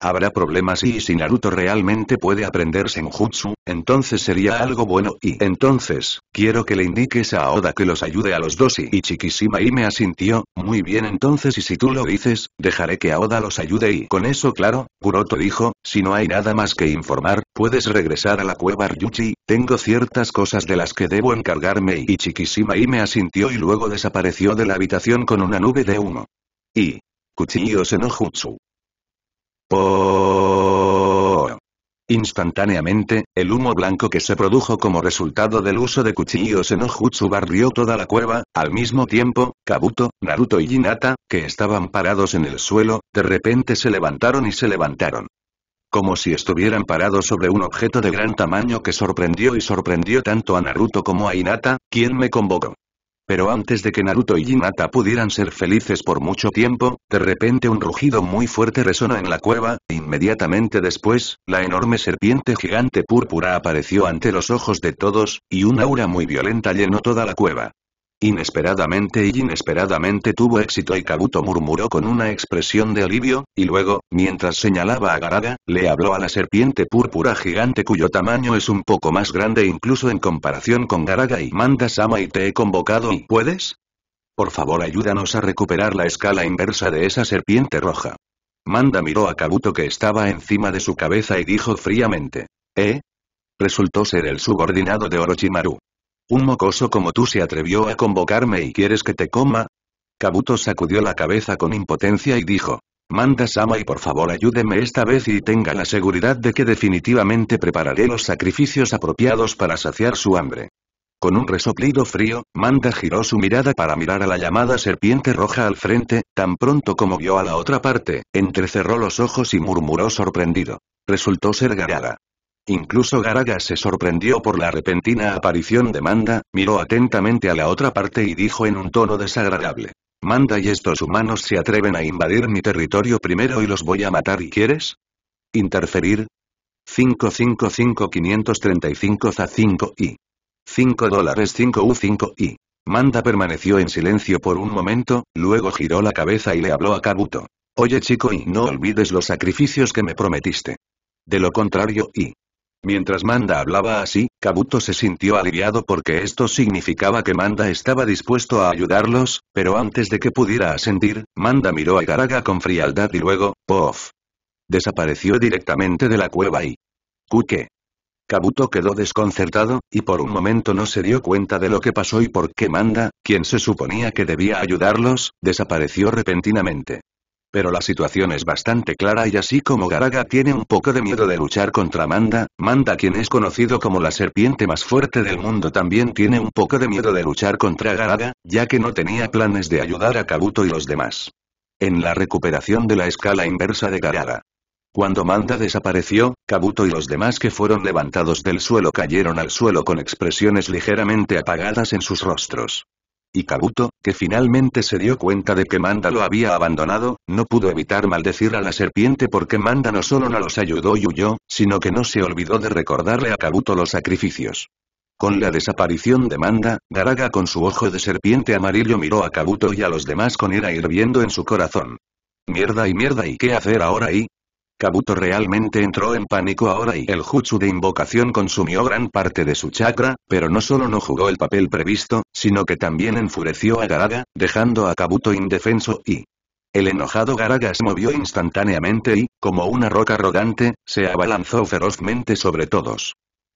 Habrá problemas y si Naruto realmente puede aprender Senjutsu, entonces sería algo bueno y entonces, quiero que le indiques a Oda que los ayude a los dos y Ichikishima y me asintió, muy bien entonces y si tú lo dices, dejaré que Aoda Oda los ayude y con eso claro, Kuroto dijo, si no hay nada más que informar, puedes regresar a la cueva Ryuchi, tengo ciertas cosas de las que debo encargarme y Ichikishima y me asintió y luego desapareció de la habitación con una nube de humo. Y. Cuchillo Senojutsu. Instantáneamente, el humo blanco que se produjo como resultado del uso de cuchillos en Ojutsu barrió toda la cueva, al mismo tiempo, Kabuto, Naruto y Hinata, que estaban parados en el suelo, de repente se levantaron y se levantaron. Como si estuvieran parados sobre un objeto de gran tamaño que sorprendió y sorprendió tanto a Naruto como a Hinata, quien me convocó. Pero antes de que Naruto y Hinata pudieran ser felices por mucho tiempo, de repente un rugido muy fuerte resonó en la cueva, e inmediatamente después, la enorme serpiente gigante púrpura apareció ante los ojos de todos, y un aura muy violenta llenó toda la cueva. Inesperadamente y inesperadamente tuvo éxito y Kabuto murmuró con una expresión de alivio, y luego, mientras señalaba a Garaga, le habló a la serpiente púrpura gigante cuyo tamaño es un poco más grande incluso en comparación con Garaga y Manda Sama y te he convocado y ¿puedes? Por favor ayúdanos a recuperar la escala inversa de esa serpiente roja. Manda miró a Kabuto que estaba encima de su cabeza y dijo fríamente. ¿Eh? Resultó ser el subordinado de Orochimaru. Un mocoso como tú se atrevió a convocarme y quieres que te coma. Kabuto sacudió la cabeza con impotencia y dijo. Manda Sama y por favor ayúdeme esta vez y tenga la seguridad de que definitivamente prepararé los sacrificios apropiados para saciar su hambre. Con un resoplido frío, Manda giró su mirada para mirar a la llamada serpiente roja al frente, tan pronto como vio a la otra parte, entrecerró los ojos y murmuró sorprendido. Resultó ser Garada. Incluso Garaga se sorprendió por la repentina aparición de Manda, miró atentamente a la otra parte y dijo en un tono desagradable. Manda y estos humanos se atreven a invadir mi territorio primero y los voy a matar y quieres? ¿Interferir? 555-535-5 y 5 dólares 5U5 y. Manda permaneció en silencio por un momento, luego giró la cabeza y le habló a Kabuto. Oye chico y no olvides los sacrificios que me prometiste. De lo contrario y Mientras Manda hablaba así, Kabuto se sintió aliviado porque esto significaba que Manda estaba dispuesto a ayudarlos, pero antes de que pudiera asentir, Manda miró a Garaga con frialdad y luego, ¡pof! Desapareció directamente de la cueva y... ¿Qué? Kabuto quedó desconcertado, y por un momento no se dio cuenta de lo que pasó y por qué Manda, quien se suponía que debía ayudarlos, desapareció repentinamente. Pero la situación es bastante clara y así como Garaga tiene un poco de miedo de luchar contra Manda, Manda quien es conocido como la serpiente más fuerte del mundo también tiene un poco de miedo de luchar contra Garaga, ya que no tenía planes de ayudar a Kabuto y los demás. En la recuperación de la escala inversa de Garaga. Cuando Manda desapareció, Kabuto y los demás que fueron levantados del suelo cayeron al suelo con expresiones ligeramente apagadas en sus rostros. Y Kabuto, que finalmente se dio cuenta de que Manda lo había abandonado, no pudo evitar maldecir a la serpiente porque Manda no solo no los ayudó y huyó, sino que no se olvidó de recordarle a Kabuto los sacrificios. Con la desaparición de Manda, Garaga con su ojo de serpiente amarillo miró a Kabuto y a los demás con ira hirviendo en su corazón. Mierda y mierda y qué hacer ahora y, Kabuto realmente entró en pánico ahora y el jutsu de invocación consumió gran parte de su chakra, pero no solo no jugó el papel previsto, sino que también enfureció a Garaga, dejando a Kabuto indefenso y... El enojado Garaga se movió instantáneamente y, como una roca arrogante, se abalanzó ferozmente sobre todos.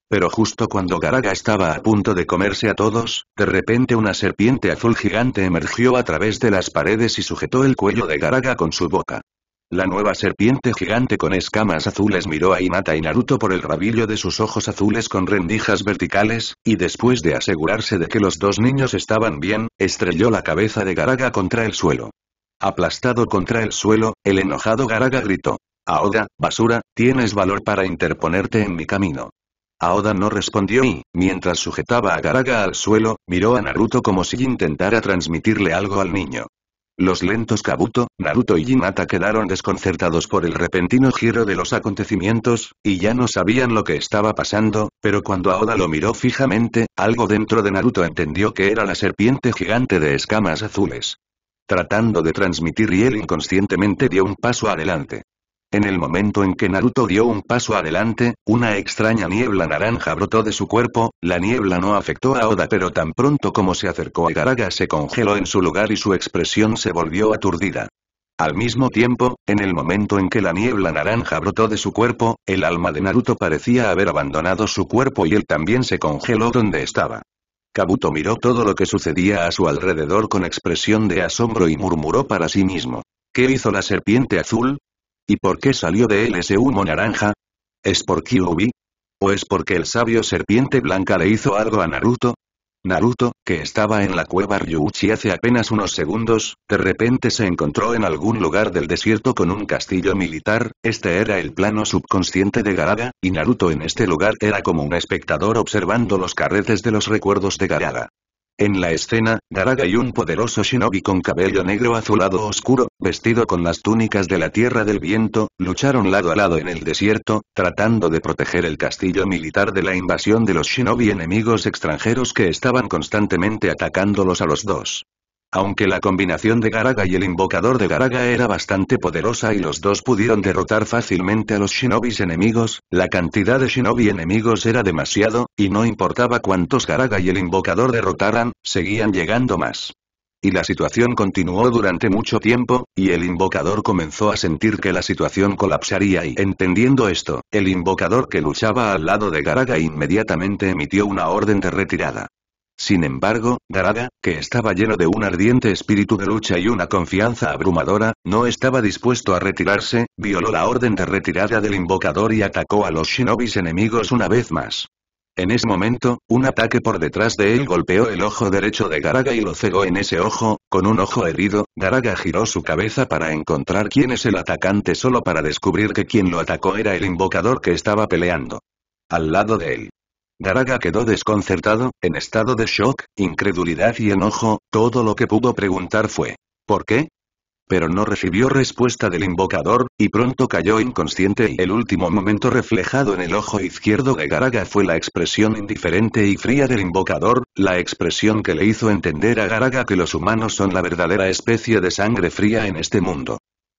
Pero justo cuando Garaga estaba a punto de comerse a todos, de repente una serpiente azul gigante emergió a través de las paredes y sujetó el cuello de Garaga con su boca. La nueva serpiente gigante con escamas azules miró a Hinata y Naruto por el rabillo de sus ojos azules con rendijas verticales, y después de asegurarse de que los dos niños estaban bien, estrelló la cabeza de Garaga contra el suelo. Aplastado contra el suelo, el enojado Garaga gritó. Aoda, basura, tienes valor para interponerte en mi camino. Aoda no respondió y, mientras sujetaba a Garaga al suelo, miró a Naruto como si intentara transmitirle algo al niño. Los lentos Kabuto, Naruto y Jinata quedaron desconcertados por el repentino giro de los acontecimientos, y ya no sabían lo que estaba pasando, pero cuando Aoda lo miró fijamente, algo dentro de Naruto entendió que era la serpiente gigante de escamas azules. Tratando de transmitir y él inconscientemente dio un paso adelante. En el momento en que Naruto dio un paso adelante, una extraña niebla naranja brotó de su cuerpo, la niebla no afectó a Oda pero tan pronto como se acercó a Garaga se congeló en su lugar y su expresión se volvió aturdida. Al mismo tiempo, en el momento en que la niebla naranja brotó de su cuerpo, el alma de Naruto parecía haber abandonado su cuerpo y él también se congeló donde estaba. Kabuto miró todo lo que sucedía a su alrededor con expresión de asombro y murmuró para sí mismo. ¿Qué hizo la serpiente azul? ¿Y por qué salió de él ese humo naranja? ¿Es por Kyuubi? ¿O es porque el sabio serpiente blanca le hizo algo a Naruto? Naruto, que estaba en la cueva Ryuchi hace apenas unos segundos, de repente se encontró en algún lugar del desierto con un castillo militar, este era el plano subconsciente de Garaga, y Naruto en este lugar era como un espectador observando los carretes de los recuerdos de Garaga. En la escena, Daraga y un poderoso shinobi con cabello negro azulado oscuro, vestido con las túnicas de la Tierra del Viento, lucharon lado a lado en el desierto, tratando de proteger el castillo militar de la invasión de los shinobi enemigos extranjeros que estaban constantemente atacándolos a los dos. Aunque la combinación de Garaga y el invocador de Garaga era bastante poderosa y los dos pudieron derrotar fácilmente a los shinobis enemigos, la cantidad de shinobi enemigos era demasiado, y no importaba cuántos Garaga y el invocador derrotaran, seguían llegando más. Y la situación continuó durante mucho tiempo, y el invocador comenzó a sentir que la situación colapsaría y entendiendo esto, el invocador que luchaba al lado de Garaga inmediatamente emitió una orden de retirada. Sin embargo, Garaga, que estaba lleno de un ardiente espíritu de lucha y una confianza abrumadora, no estaba dispuesto a retirarse, violó la orden de retirada del invocador y atacó a los shinobis enemigos una vez más. En ese momento, un ataque por detrás de él golpeó el ojo derecho de Garaga y lo cegó en ese ojo, con un ojo herido, Garaga giró su cabeza para encontrar quién es el atacante solo para descubrir que quien lo atacó era el invocador que estaba peleando. Al lado de él, Garaga quedó desconcertado, en estado de shock, incredulidad y enojo, todo lo que pudo preguntar fue ¿Por qué? Pero no recibió respuesta del invocador, y pronto cayó inconsciente y el último momento reflejado en el ojo izquierdo de Garaga fue la expresión indiferente y fría del invocador, la expresión que le hizo entender a Garaga que los humanos son la verdadera especie de sangre fría en este mundo.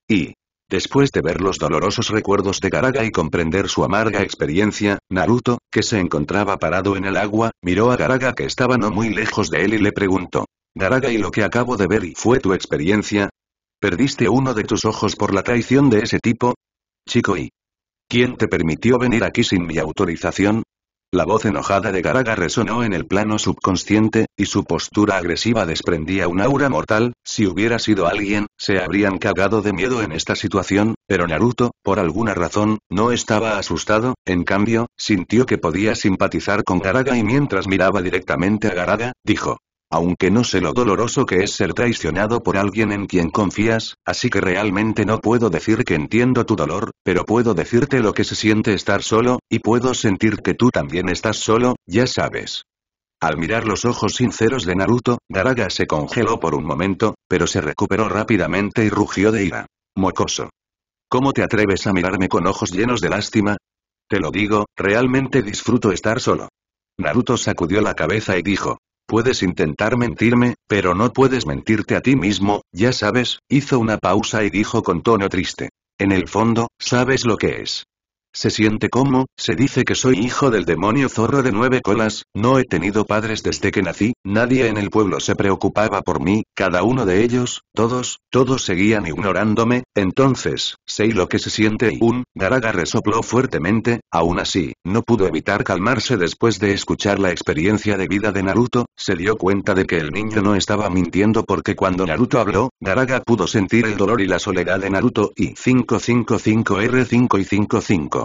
Y, Después de ver los dolorosos recuerdos de Garaga y comprender su amarga experiencia, Naruto, que se encontraba parado en el agua, miró a Garaga que estaba no muy lejos de él y le preguntó. Garaga y lo que acabo de ver y fue tu experiencia. ¿Perdiste uno de tus ojos por la traición de ese tipo? Chico y... ¿Quién te permitió venir aquí sin mi autorización? La voz enojada de Garaga resonó en el plano subconsciente, y su postura agresiva desprendía un aura mortal, si hubiera sido alguien, se habrían cagado de miedo en esta situación, pero Naruto, por alguna razón, no estaba asustado, en cambio, sintió que podía simpatizar con Garaga y mientras miraba directamente a Garaga, dijo, aunque no sé lo doloroso que es ser traicionado por alguien en quien confías, así que realmente no puedo decir que entiendo tu dolor, pero puedo decirte lo que se siente estar solo, y puedo sentir que tú también estás solo, ya sabes. Al mirar los ojos sinceros de Naruto, Garaga se congeló por un momento, pero se recuperó rápidamente y rugió de ira. Mocoso. ¿Cómo te atreves a mirarme con ojos llenos de lástima? Te lo digo, realmente disfruto estar solo. Naruto sacudió la cabeza y dijo, Puedes intentar mentirme, pero no puedes mentirte a ti mismo, ya sabes, hizo una pausa y dijo con tono triste. En el fondo, sabes lo que es. Se siente como, se dice que soy hijo del demonio zorro de nueve colas, no he tenido padres desde que nací, nadie en el pueblo se preocupaba por mí, cada uno de ellos, todos, todos seguían ignorándome, entonces, sé lo que se siente y un, Daraga resopló fuertemente, aún así, no pudo evitar calmarse después de escuchar la experiencia de vida de Naruto, se dio cuenta de que el niño no estaba mintiendo porque cuando Naruto habló, Daraga pudo sentir el dolor y la soledad de Naruto y 555R5 y 55.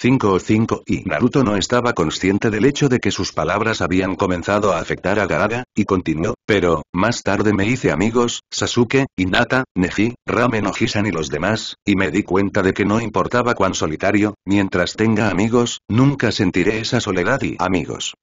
5 o 5 y Naruto no estaba consciente del hecho de que sus palabras habían comenzado a afectar a Garaga, y continuó, pero, más tarde me hice amigos, Sasuke, Inata, Neji, Ramen o Hisan y los demás, y me di cuenta de que no importaba cuán solitario, mientras tenga amigos, nunca sentiré esa soledad y amigos.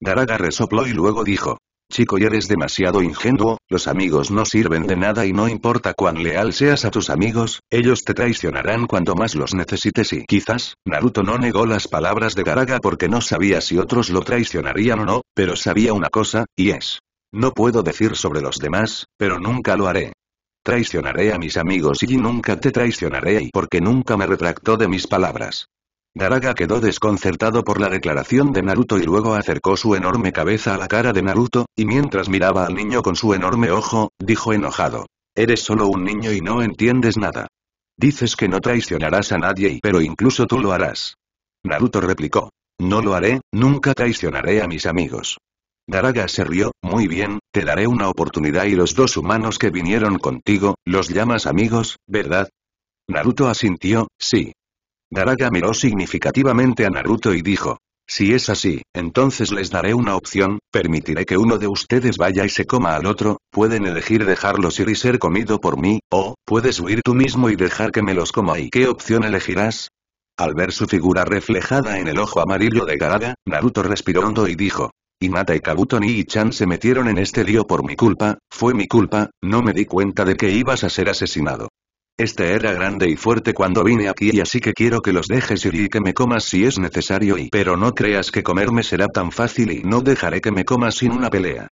Garaga resopló y luego dijo, chico y eres demasiado ingenuo, los amigos no sirven de nada y no importa cuán leal seas a tus amigos, ellos te traicionarán cuando más los necesites y quizás, Naruto no negó las palabras de Garaga porque no sabía si otros lo traicionarían o no, pero sabía una cosa, y es. No puedo decir sobre los demás, pero nunca lo haré. Traicionaré a mis amigos y nunca te traicionaré y porque nunca me retractó de mis palabras. Daraga quedó desconcertado por la declaración de Naruto y luego acercó su enorme cabeza a la cara de Naruto, y mientras miraba al niño con su enorme ojo, dijo enojado. Eres solo un niño y no entiendes nada. Dices que no traicionarás a nadie pero incluso tú lo harás. Naruto replicó. No lo haré, nunca traicionaré a mis amigos. Daraga se rió, muy bien, te daré una oportunidad y los dos humanos que vinieron contigo, los llamas amigos, ¿verdad? Naruto asintió, sí. Garaga miró significativamente a Naruto y dijo. Si es así, entonces les daré una opción, permitiré que uno de ustedes vaya y se coma al otro, pueden elegir dejarlos ir y ser comido por mí, o, puedes huir tú mismo y dejar que me los coma y qué opción elegirás. Al ver su figura reflejada en el ojo amarillo de Garaga, Naruto respiró hondo y dijo. Mata y Kabuto ni y Chan se metieron en este lío por mi culpa, fue mi culpa, no me di cuenta de que ibas a ser asesinado. Este era grande y fuerte cuando vine aquí y así que quiero que los dejes ir y que me comas si es necesario y pero no creas que comerme será tan fácil y no dejaré que me comas sin una pelea.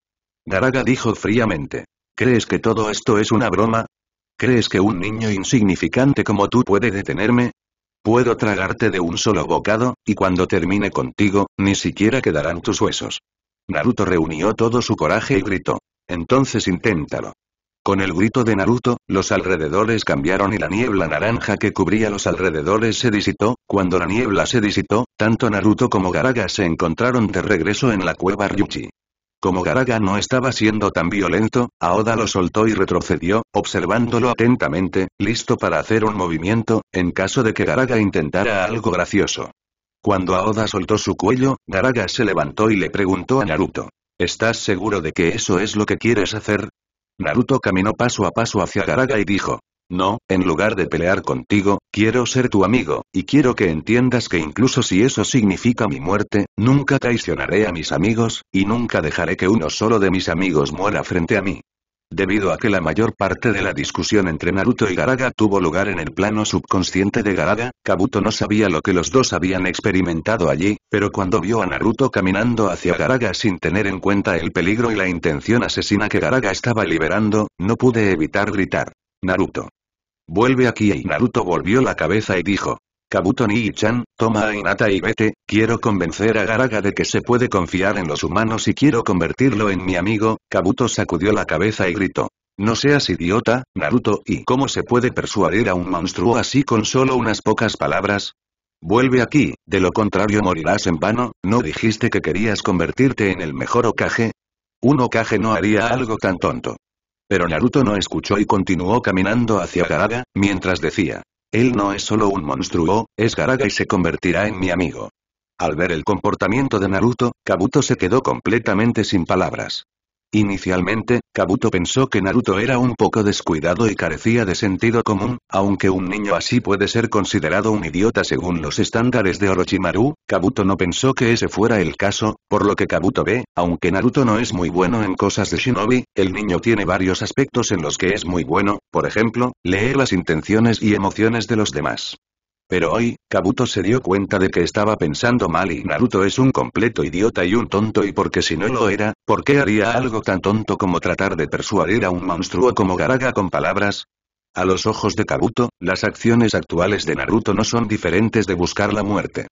Daraga dijo fríamente. ¿Crees que todo esto es una broma? ¿Crees que un niño insignificante como tú puede detenerme? Puedo tragarte de un solo bocado, y cuando termine contigo, ni siquiera quedarán tus huesos. Naruto reunió todo su coraje y gritó. Entonces inténtalo. Con el grito de Naruto, los alrededores cambiaron y la niebla naranja que cubría los alrededores se disitó, cuando la niebla se disitó, tanto Naruto como Garaga se encontraron de regreso en la cueva Ryuchi. Como Garaga no estaba siendo tan violento, Aoda lo soltó y retrocedió, observándolo atentamente, listo para hacer un movimiento, en caso de que Garaga intentara algo gracioso. Cuando Aoda soltó su cuello, Garaga se levantó y le preguntó a Naruto. ¿Estás seguro de que eso es lo que quieres hacer? Naruto caminó paso a paso hacia Garaga y dijo. No, en lugar de pelear contigo, quiero ser tu amigo, y quiero que entiendas que incluso si eso significa mi muerte, nunca traicionaré a mis amigos, y nunca dejaré que uno solo de mis amigos muera frente a mí. Debido a que la mayor parte de la discusión entre Naruto y Garaga tuvo lugar en el plano subconsciente de Garaga, Kabuto no sabía lo que los dos habían experimentado allí, pero cuando vio a Naruto caminando hacia Garaga sin tener en cuenta el peligro y la intención asesina que Garaga estaba liberando, no pude evitar gritar. Naruto. Vuelve aquí y Naruto volvió la cabeza y dijo, Kabuto ni chan toma a Inata y vete, quiero convencer a Garaga de que se puede confiar en los humanos y quiero convertirlo en mi amigo, Kabuto sacudió la cabeza y gritó. No seas idiota, Naruto, ¿y cómo se puede persuadir a un monstruo así con solo unas pocas palabras? Vuelve aquí, de lo contrario morirás en vano, ¿no dijiste que querías convertirte en el mejor Okage? Un Okage no haría algo tan tonto. Pero Naruto no escuchó y continuó caminando hacia Garaga, mientras decía, él no es solo un monstruo, es Garaga y se convertirá en mi amigo. Al ver el comportamiento de Naruto, Kabuto se quedó completamente sin palabras. Inicialmente, Kabuto pensó que Naruto era un poco descuidado y carecía de sentido común, aunque un niño así puede ser considerado un idiota según los estándares de Orochimaru, Kabuto no pensó que ese fuera el caso, por lo que Kabuto ve, aunque Naruto no es muy bueno en cosas de shinobi, el niño tiene varios aspectos en los que es muy bueno, por ejemplo, leer las intenciones y emociones de los demás. Pero hoy, Kabuto se dio cuenta de que estaba pensando mal y Naruto es un completo idiota y un tonto y porque si no lo era, ¿por qué haría algo tan tonto como tratar de persuadir a un monstruo como Garaga con palabras? A los ojos de Kabuto, las acciones actuales de Naruto no son diferentes de buscar la muerte.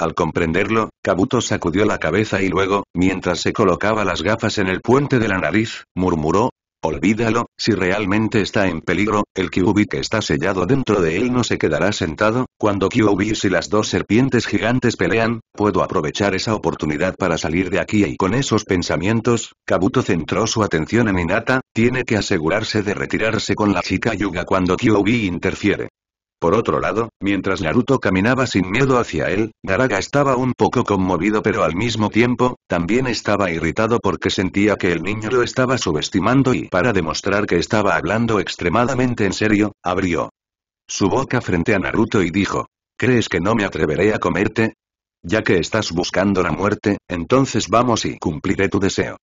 Al comprenderlo, Kabuto sacudió la cabeza y luego, mientras se colocaba las gafas en el puente de la nariz, murmuró, Olvídalo, si realmente está en peligro, el Kyubi que está sellado dentro de él no se quedará sentado, cuando Kyubi y las dos serpientes gigantes pelean, puedo aprovechar esa oportunidad para salir de aquí y con esos pensamientos, Kabuto centró su atención en Inata. tiene que asegurarse de retirarse con la chica Yuga cuando Kyubi interfiere. Por otro lado, mientras Naruto caminaba sin miedo hacia él, Garaga estaba un poco conmovido pero al mismo tiempo, también estaba irritado porque sentía que el niño lo estaba subestimando y para demostrar que estaba hablando extremadamente en serio, abrió su boca frente a Naruto y dijo, ¿crees que no me atreveré a comerte? Ya que estás buscando la muerte, entonces vamos y cumpliré tu deseo.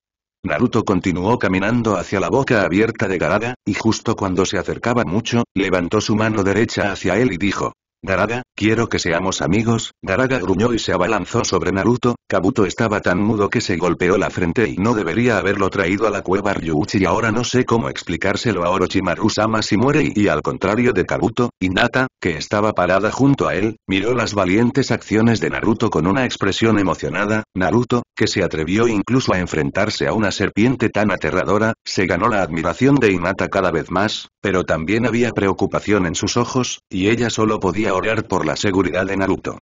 Naruto continuó caminando hacia la boca abierta de Garada, y justo cuando se acercaba mucho, levantó su mano derecha hacia él y dijo, Daraga, quiero que seamos amigos, Daraga gruñó y se abalanzó sobre Naruto, Kabuto estaba tan mudo que se golpeó la frente y no debería haberlo traído a la cueva Ryuchi y ahora no sé cómo explicárselo a Orochimaru-sama si muere y, al contrario de Kabuto, Inata, que estaba parada junto a él, miró las valientes acciones de Naruto con una expresión emocionada, Naruto, que se atrevió incluso a enfrentarse a una serpiente tan aterradora, se ganó la admiración de Inata cada vez más, pero también había preocupación en sus ojos, y ella solo podía orar por la seguridad de Naruto.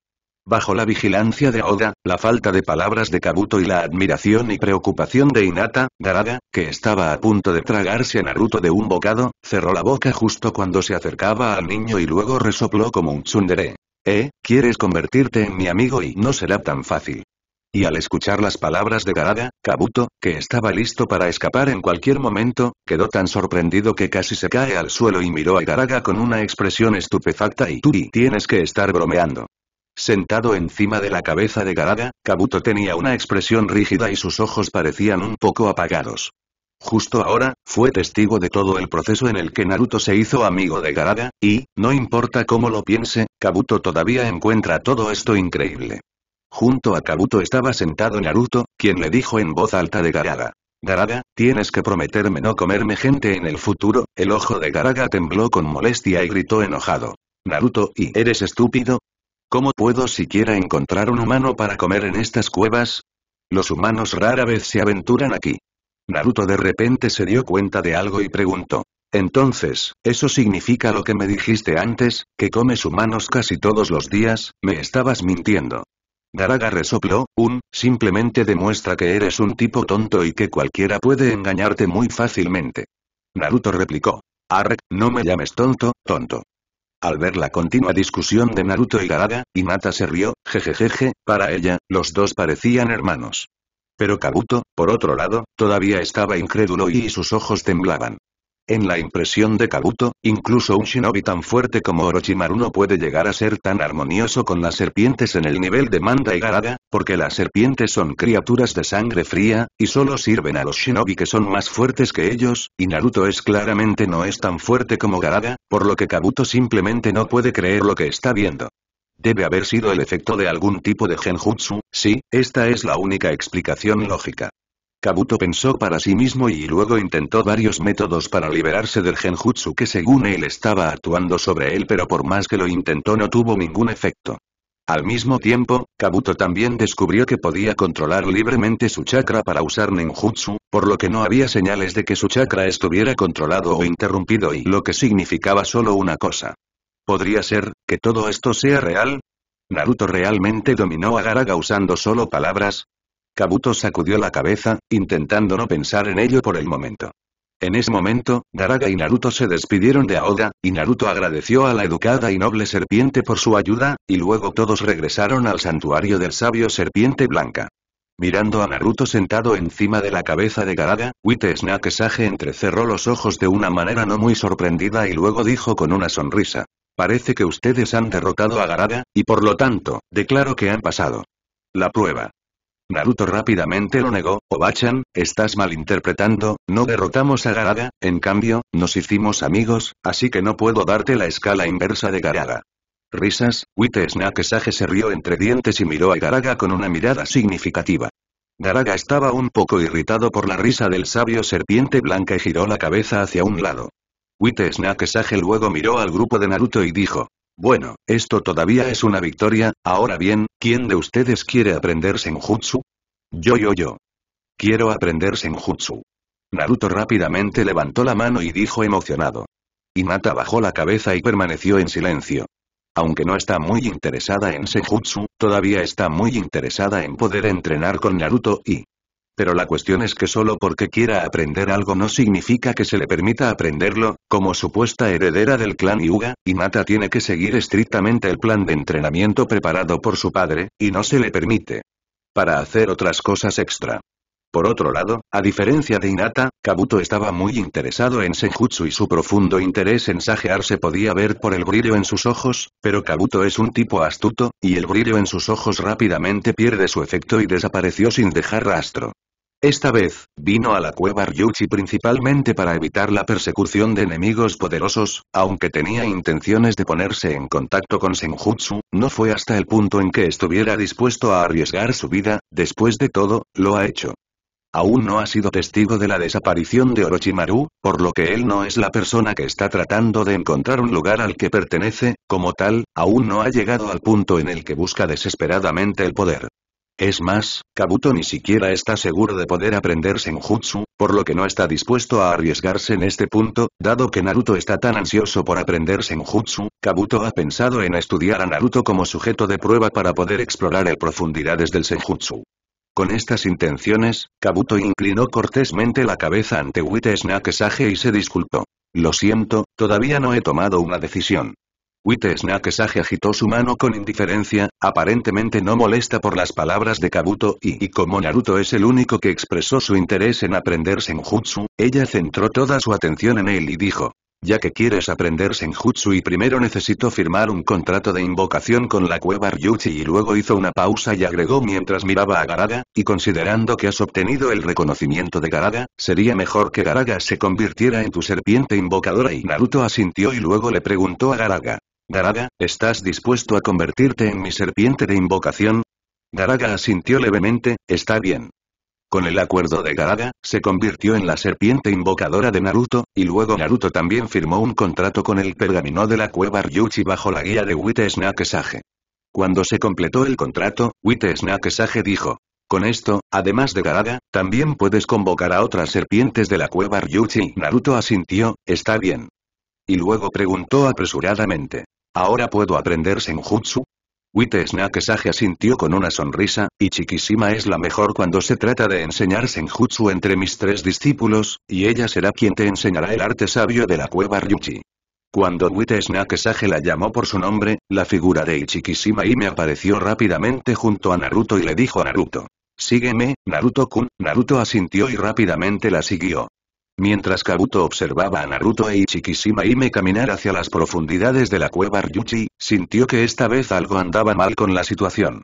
Bajo la vigilancia de Oda, la falta de palabras de Kabuto y la admiración y preocupación de Inata, Darada, que estaba a punto de tragarse a Naruto de un bocado, cerró la boca justo cuando se acercaba al niño y luego resopló como un tsundere. ¿Eh? ¿Quieres convertirte en mi amigo y no será tan fácil? Y al escuchar las palabras de Garada, Kabuto, que estaba listo para escapar en cualquier momento, quedó tan sorprendido que casi se cae al suelo y miró a Garaga con una expresión estupefacta y y tienes que estar bromeando. Sentado encima de la cabeza de Garaga, Kabuto tenía una expresión rígida y sus ojos parecían un poco apagados. Justo ahora, fue testigo de todo el proceso en el que Naruto se hizo amigo de Garaga, y, no importa cómo lo piense, Kabuto todavía encuentra todo esto increíble. Junto a Kabuto estaba sentado Naruto, quien le dijo en voz alta de Garaga. Garaga, tienes que prometerme no comerme gente en el futuro, el ojo de Garaga tembló con molestia y gritó enojado. Naruto, ¿y eres estúpido? ¿Cómo puedo siquiera encontrar un humano para comer en estas cuevas? Los humanos rara vez se aventuran aquí. Naruto de repente se dio cuenta de algo y preguntó. Entonces, ¿eso significa lo que me dijiste antes, que comes humanos casi todos los días, me estabas mintiendo? Garaga resopló, un, simplemente demuestra que eres un tipo tonto y que cualquiera puede engañarte muy fácilmente. Naruto replicó. "Arre, no me llames tonto, tonto. Al ver la continua discusión de Naruto y Garaga, Hinata se rió, jejejeje, para ella, los dos parecían hermanos. Pero Kabuto, por otro lado, todavía estaba incrédulo y sus ojos temblaban. En la impresión de Kabuto, incluso un shinobi tan fuerte como Orochimaru no puede llegar a ser tan armonioso con las serpientes en el nivel de Manda y Garada, porque las serpientes son criaturas de sangre fría, y solo sirven a los shinobi que son más fuertes que ellos, y Naruto es claramente no es tan fuerte como Garada, por lo que Kabuto simplemente no puede creer lo que está viendo. Debe haber sido el efecto de algún tipo de genjutsu, sí, esta es la única explicación lógica. Kabuto pensó para sí mismo y luego intentó varios métodos para liberarse del genjutsu que según él estaba actuando sobre él pero por más que lo intentó no tuvo ningún efecto. Al mismo tiempo, Kabuto también descubrió que podía controlar libremente su chakra para usar nenjutsu, por lo que no había señales de que su chakra estuviera controlado o interrumpido y lo que significaba solo una cosa. ¿Podría ser, que todo esto sea real? ¿Naruto realmente dominó a Garaga usando solo palabras? Kabuto sacudió la cabeza, intentando no pensar en ello por el momento. En ese momento, Garaga y Naruto se despidieron de Aoda, y Naruto agradeció a la educada y noble serpiente por su ayuda, y luego todos regresaron al santuario del sabio serpiente blanca. Mirando a Naruto sentado encima de la cabeza de Garaga, Wite Snake Sage entrecerró los ojos de una manera no muy sorprendida y luego dijo con una sonrisa. Parece que ustedes han derrotado a Garaga, y por lo tanto, declaro que han pasado. La prueba. Naruto rápidamente lo negó, Obachan, estás malinterpretando, no derrotamos a Garaga, en cambio, nos hicimos amigos, así que no puedo darte la escala inversa de Garaga. Risas, Wite Snakesage se rió entre dientes y miró a Garaga con una mirada significativa. Garaga estaba un poco irritado por la risa del sabio serpiente blanca y giró la cabeza hacia un lado. Wite Snakesage luego miró al grupo de Naruto y dijo, bueno, esto todavía es una victoria, ahora bien, ¿quién de ustedes quiere aprender Senjutsu? Yo yo yo. Quiero aprender Senjutsu. Naruto rápidamente levantó la mano y dijo emocionado. Hinata bajó la cabeza y permaneció en silencio. Aunque no está muy interesada en Senjutsu, todavía está muy interesada en poder entrenar con Naruto y, pero la cuestión es que solo porque quiera aprender algo no significa que se le permita aprenderlo, como supuesta heredera del clan Yuga, Inata tiene que seguir estrictamente el plan de entrenamiento preparado por su padre, y no se le permite. Para hacer otras cosas extra. Por otro lado, a diferencia de Inata, Kabuto estaba muy interesado en Senjutsu y su profundo interés en sajear se podía ver por el brillo en sus ojos, pero Kabuto es un tipo astuto, y el brillo en sus ojos rápidamente pierde su efecto y desapareció sin dejar rastro. Esta vez, vino a la cueva Ryuchi principalmente para evitar la persecución de enemigos poderosos, aunque tenía intenciones de ponerse en contacto con Senjutsu, no fue hasta el punto en que estuviera dispuesto a arriesgar su vida, después de todo, lo ha hecho. Aún no ha sido testigo de la desaparición de Orochimaru, por lo que él no es la persona que está tratando de encontrar un lugar al que pertenece, como tal, aún no ha llegado al punto en el que busca desesperadamente el poder. Es más, Kabuto ni siquiera está seguro de poder aprender Senjutsu, por lo que no está dispuesto a arriesgarse en este punto, dado que Naruto está tan ansioso por aprender Senjutsu, Kabuto ha pensado en estudiar a Naruto como sujeto de prueba para poder explorar el profundidades del Senjutsu. Con estas intenciones, Kabuto inclinó cortésmente la cabeza ante Witte Snake y se disculpó. Lo siento, todavía no he tomado una decisión. Witte agitó su mano con indiferencia, aparentemente no molesta por las palabras de Kabuto y, y como Naruto es el único que expresó su interés en aprender Senjutsu, ella centró toda su atención en él y dijo. Ya que quieres aprender Senjutsu y primero necesito firmar un contrato de invocación con la cueva Ryuchi y luego hizo una pausa y agregó mientras miraba a Garaga, y considerando que has obtenido el reconocimiento de Garaga, sería mejor que Garaga se convirtiera en tu serpiente invocadora y Naruto asintió y luego le preguntó a Garaga, Garaga, ¿estás dispuesto a convertirte en mi serpiente de invocación? Garaga asintió levemente, está bien. Con el acuerdo de Garaga, se convirtió en la serpiente invocadora de Naruto, y luego Naruto también firmó un contrato con el pergamino de la cueva Ryuchi bajo la guía de Wite Snake Cuando se completó el contrato, Wite Snake dijo, con esto, además de Garaga, también puedes convocar a otras serpientes de la cueva Ryuchi. Naruto asintió, está bien. Y luego preguntó apresuradamente, ¿Ahora puedo aprender senjutsu? Wite Snake asintió con una sonrisa, y es la mejor cuando se trata de enseñar senjutsu entre mis tres discípulos, y ella será quien te enseñará el arte sabio de la cueva Ryuchi. Cuando Wite Snake la llamó por su nombre, la figura de Ichikishima me apareció rápidamente junto a Naruto y le dijo a Naruto. Sígueme, Naruto-kun, Naruto asintió y rápidamente la siguió. Mientras Kabuto observaba a Naruto e Ichikishima me caminar hacia las profundidades de la cueva Ryuchi, sintió que esta vez algo andaba mal con la situación.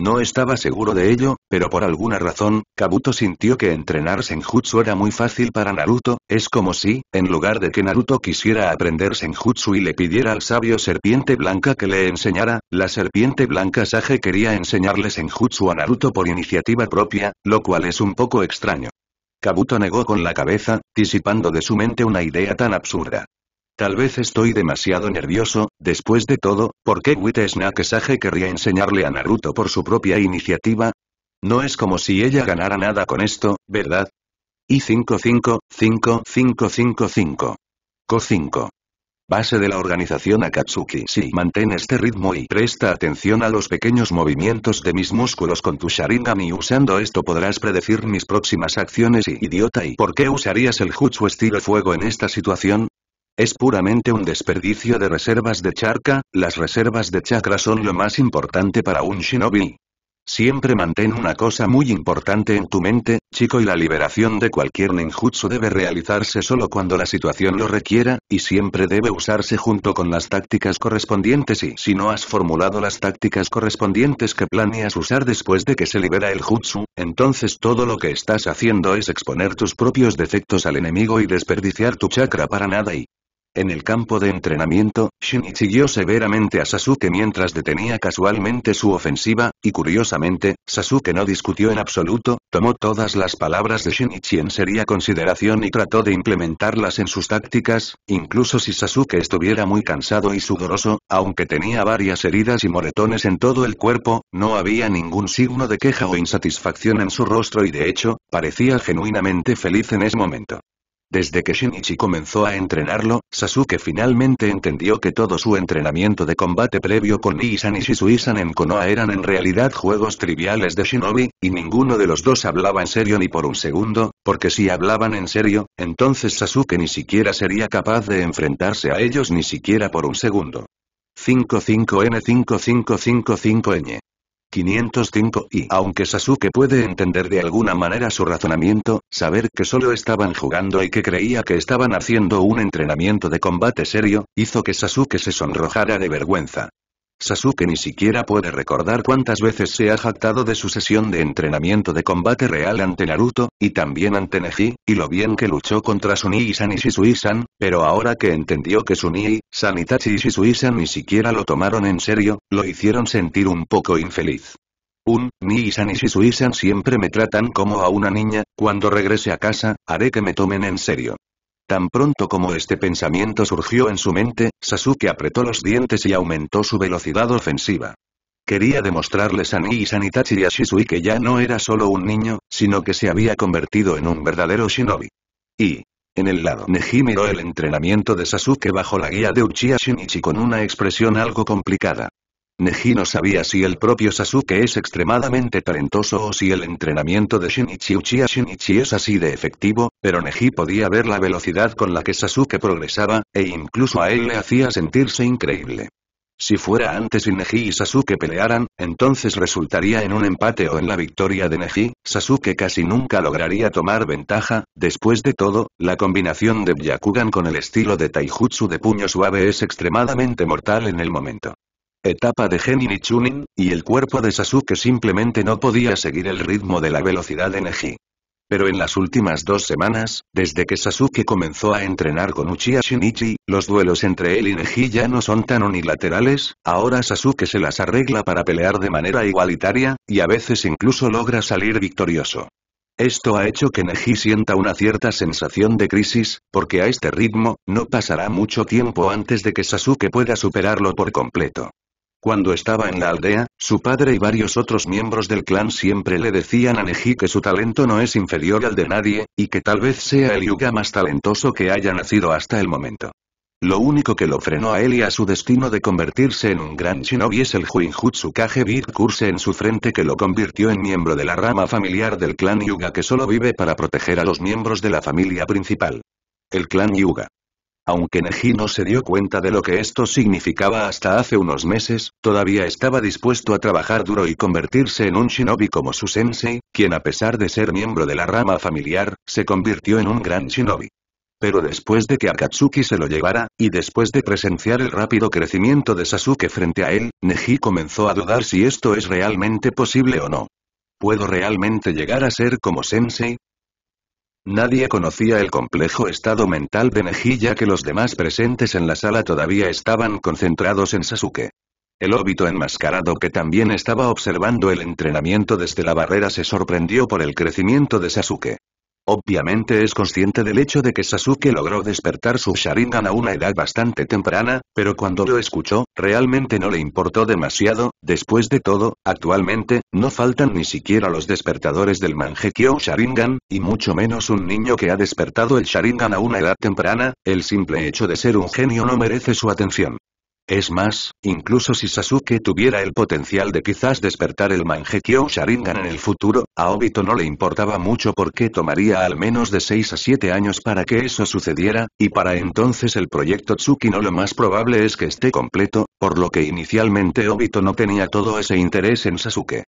No estaba seguro de ello, pero por alguna razón, Kabuto sintió que entrenar Senjutsu era muy fácil para Naruto, es como si, en lugar de que Naruto quisiera aprender Senjutsu y le pidiera al sabio Serpiente Blanca que le enseñara, la Serpiente Blanca Sage quería enseñarle Senjutsu a Naruto por iniciativa propia, lo cual es un poco extraño. Kabuto negó con la cabeza, disipando de su mente una idea tan absurda. Tal vez estoy demasiado nervioso, después de todo, ¿por qué Wit querría enseñarle a Naruto por su propia iniciativa? No es como si ella ganara nada con esto, ¿verdad? Y 555555 Co 5 Base de la organización Akatsuki. Si mantén este ritmo y presta atención a los pequeños movimientos de mis músculos con tu Sharingan y usando esto podrás predecir mis próximas acciones y idiota y ¿por qué usarías el Jutsu estilo fuego en esta situación? Es puramente un desperdicio de reservas de charca. las reservas de chakra son lo más importante para un shinobi. Siempre mantén una cosa muy importante en tu mente, chico y la liberación de cualquier ninjutsu debe realizarse solo cuando la situación lo requiera, y siempre debe usarse junto con las tácticas correspondientes y si no has formulado las tácticas correspondientes que planeas usar después de que se libera el jutsu, entonces todo lo que estás haciendo es exponer tus propios defectos al enemigo y desperdiciar tu chakra para nada y en el campo de entrenamiento, Shinichi siguió severamente a Sasuke mientras detenía casualmente su ofensiva, y curiosamente, Sasuke no discutió en absoluto, tomó todas las palabras de Shinichi en seria consideración y trató de implementarlas en sus tácticas, incluso si Sasuke estuviera muy cansado y sudoroso, aunque tenía varias heridas y moretones en todo el cuerpo, no había ningún signo de queja o insatisfacción en su rostro y de hecho, parecía genuinamente feliz en ese momento. Desde que Shinichi comenzó a entrenarlo, Sasuke finalmente entendió que todo su entrenamiento de combate previo con miyazaki y Shisuisan en Konoha eran en realidad juegos triviales de Shinobi, y ninguno de los dos hablaba en serio ni por un segundo, porque si hablaban en serio, entonces Sasuke ni siquiera sería capaz de enfrentarse a ellos ni siquiera por un segundo. 55N5555N 505 y aunque Sasuke puede entender de alguna manera su razonamiento, saber que solo estaban jugando y que creía que estaban haciendo un entrenamiento de combate serio, hizo que Sasuke se sonrojara de vergüenza. Sasuke ni siquiera puede recordar cuántas veces se ha jactado de su sesión de entrenamiento de combate real ante Naruto, y también ante Neji, y lo bien que luchó contra y San y Shisui-san, pero ahora que entendió que Suni, Sanitachi y Shisui-san ni siquiera lo tomaron en serio, lo hicieron sentir un poco infeliz. Un, ni san y Shisui-san siempre me tratan como a una niña, cuando regrese a casa, haré que me tomen en serio. Tan pronto como este pensamiento surgió en su mente, Sasuke apretó los dientes y aumentó su velocidad ofensiva. Quería demostrarles a Nii y Sanitachi y a Shisui que ya no era solo un niño, sino que se había convertido en un verdadero shinobi. Y, en el lado Neji miró el entrenamiento de Sasuke bajo la guía de Uchiha Shinichi con una expresión algo complicada. Neji no sabía si el propio Sasuke es extremadamente talentoso o si el entrenamiento de Shinichi Uchiha Shinichi es así de efectivo, pero Neji podía ver la velocidad con la que Sasuke progresaba, e incluso a él le hacía sentirse increíble. Si fuera antes y Neji y Sasuke pelearan, entonces resultaría en un empate o en la victoria de Neji, Sasuke casi nunca lograría tomar ventaja, después de todo, la combinación de Byakugan con el estilo de Taijutsu de puño suave es extremadamente mortal en el momento etapa de Gemini Chunin, y el cuerpo de Sasuke simplemente no podía seguir el ritmo de la velocidad de Neji. Pero en las últimas dos semanas, desde que Sasuke comenzó a entrenar con Uchiha Shinichi, los duelos entre él y Neji ya no son tan unilaterales, ahora Sasuke se las arregla para pelear de manera igualitaria, y a veces incluso logra salir victorioso. Esto ha hecho que Neji sienta una cierta sensación de crisis, porque a este ritmo, no pasará mucho tiempo antes de que Sasuke pueda superarlo por completo. Cuando estaba en la aldea, su padre y varios otros miembros del clan siempre le decían a Neji que su talento no es inferior al de nadie, y que tal vez sea el Yuga más talentoso que haya nacido hasta el momento. Lo único que lo frenó a él y a su destino de convertirse en un gran shinobi es el Juinjutsu Kage Big en su frente que lo convirtió en miembro de la rama familiar del clan Yuga que solo vive para proteger a los miembros de la familia principal. El clan Yuga. Aunque Neji no se dio cuenta de lo que esto significaba hasta hace unos meses, todavía estaba dispuesto a trabajar duro y convertirse en un shinobi como su sensei, quien a pesar de ser miembro de la rama familiar, se convirtió en un gran shinobi. Pero después de que Akatsuki se lo llevara, y después de presenciar el rápido crecimiento de Sasuke frente a él, Neji comenzó a dudar si esto es realmente posible o no. ¿Puedo realmente llegar a ser como Sensei? Nadie conocía el complejo estado mental de Neji ya que los demás presentes en la sala todavía estaban concentrados en Sasuke. El óbito enmascarado que también estaba observando el entrenamiento desde la barrera se sorprendió por el crecimiento de Sasuke. Obviamente es consciente del hecho de que Sasuke logró despertar su Sharingan a una edad bastante temprana, pero cuando lo escuchó, realmente no le importó demasiado, después de todo, actualmente, no faltan ni siquiera los despertadores del Mangekyo Sharingan, y mucho menos un niño que ha despertado el Sharingan a una edad temprana, el simple hecho de ser un genio no merece su atención. Es más, incluso si Sasuke tuviera el potencial de quizás despertar el Mangekyo Sharingan en el futuro, a Obito no le importaba mucho porque tomaría al menos de 6 a 7 años para que eso sucediera, y para entonces el proyecto Tsukino lo más probable es que esté completo, por lo que inicialmente Obito no tenía todo ese interés en Sasuke.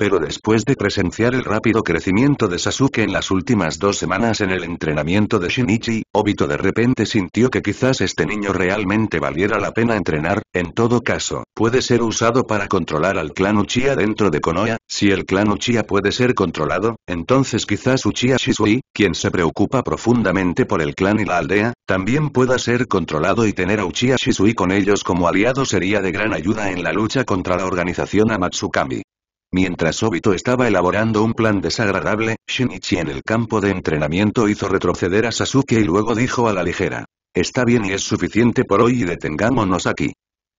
Pero después de presenciar el rápido crecimiento de Sasuke en las últimas dos semanas en el entrenamiento de Shinichi, Obito de repente sintió que quizás este niño realmente valiera la pena entrenar, en todo caso, puede ser usado para controlar al clan Uchiha dentro de Konoha, si el clan Uchiha puede ser controlado, entonces quizás Uchiha Shisui, quien se preocupa profundamente por el clan y la aldea, también pueda ser controlado y tener a Uchiha Shisui con ellos como aliado sería de gran ayuda en la lucha contra la organización Amatsukami. Mientras Obito estaba elaborando un plan desagradable, Shinichi en el campo de entrenamiento hizo retroceder a Sasuke y luego dijo a la ligera. Está bien y es suficiente por hoy y detengámonos aquí.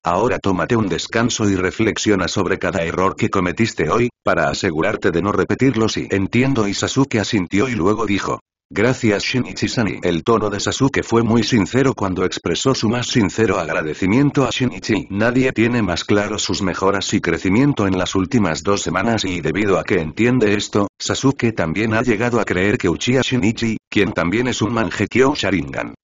Ahora tómate un descanso y reflexiona sobre cada error que cometiste hoy, para asegurarte de no repetirlo si entiendo y Sasuke asintió y luego dijo. Gracias Shinichi-san el tono de Sasuke fue muy sincero cuando expresó su más sincero agradecimiento a Shinichi. Nadie tiene más claro sus mejoras y crecimiento en las últimas dos semanas y debido a que entiende esto, Sasuke también ha llegado a creer que Uchiha Shinichi, quien también es un Mangekyo Sharingan,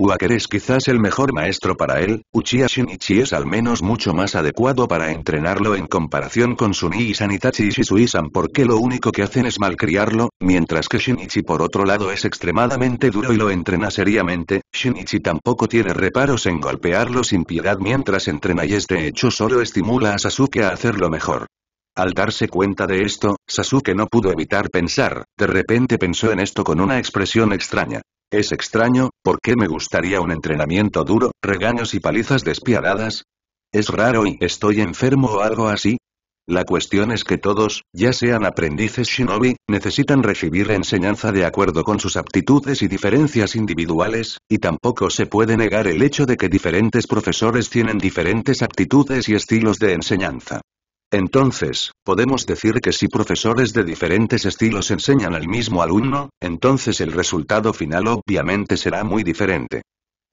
Waker es quizás el mejor maestro para él, Uchiha Shinichi es al menos mucho más adecuado para entrenarlo en comparación con Suni y Sanitachi y Shisui-san porque lo único que hacen es malcriarlo, mientras que Shinichi por otro lado es extremadamente duro y lo entrena seriamente, Shinichi tampoco tiene reparos en golpearlo sin piedad mientras entrena y este hecho solo estimula a Sasuke a hacerlo mejor. Al darse cuenta de esto, Sasuke no pudo evitar pensar, de repente pensó en esto con una expresión extraña. Es extraño, ¿por qué me gustaría un entrenamiento duro, regaños y palizas despiadadas? ¿Es raro y estoy enfermo o algo así? La cuestión es que todos, ya sean aprendices shinobi, necesitan recibir enseñanza de acuerdo con sus aptitudes y diferencias individuales, y tampoco se puede negar el hecho de que diferentes profesores tienen diferentes aptitudes y estilos de enseñanza. Entonces, podemos decir que si profesores de diferentes estilos enseñan al mismo alumno, entonces el resultado final obviamente será muy diferente.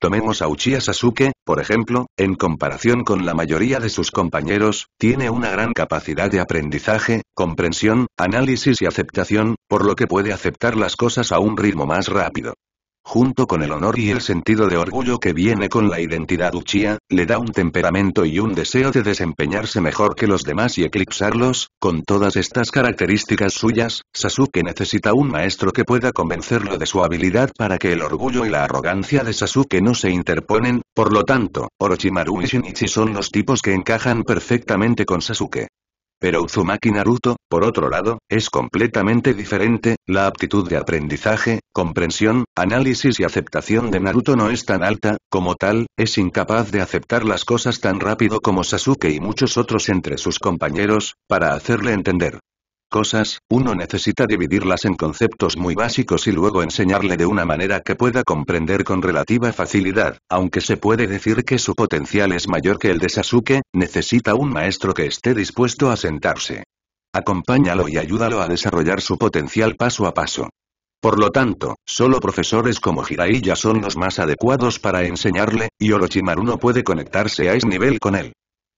Tomemos a Uchiha Sasuke, por ejemplo, en comparación con la mayoría de sus compañeros, tiene una gran capacidad de aprendizaje, comprensión, análisis y aceptación, por lo que puede aceptar las cosas a un ritmo más rápido junto con el honor y el sentido de orgullo que viene con la identidad Uchiha, le da un temperamento y un deseo de desempeñarse mejor que los demás y eclipsarlos, con todas estas características suyas, Sasuke necesita un maestro que pueda convencerlo de su habilidad para que el orgullo y la arrogancia de Sasuke no se interponen, por lo tanto, Orochimaru y Shinichi son los tipos que encajan perfectamente con Sasuke. Pero Uzumaki Naruto, por otro lado, es completamente diferente, la aptitud de aprendizaje, comprensión, análisis y aceptación de Naruto no es tan alta, como tal, es incapaz de aceptar las cosas tan rápido como Sasuke y muchos otros entre sus compañeros, para hacerle entender cosas, uno necesita dividirlas en conceptos muy básicos y luego enseñarle de una manera que pueda comprender con relativa facilidad, aunque se puede decir que su potencial es mayor que el de Sasuke, necesita un maestro que esté dispuesto a sentarse. Acompáñalo y ayúdalo a desarrollar su potencial paso a paso. Por lo tanto, solo profesores como Jiraiya son los más adecuados para enseñarle, y Orochimaru no puede conectarse a ese nivel con él.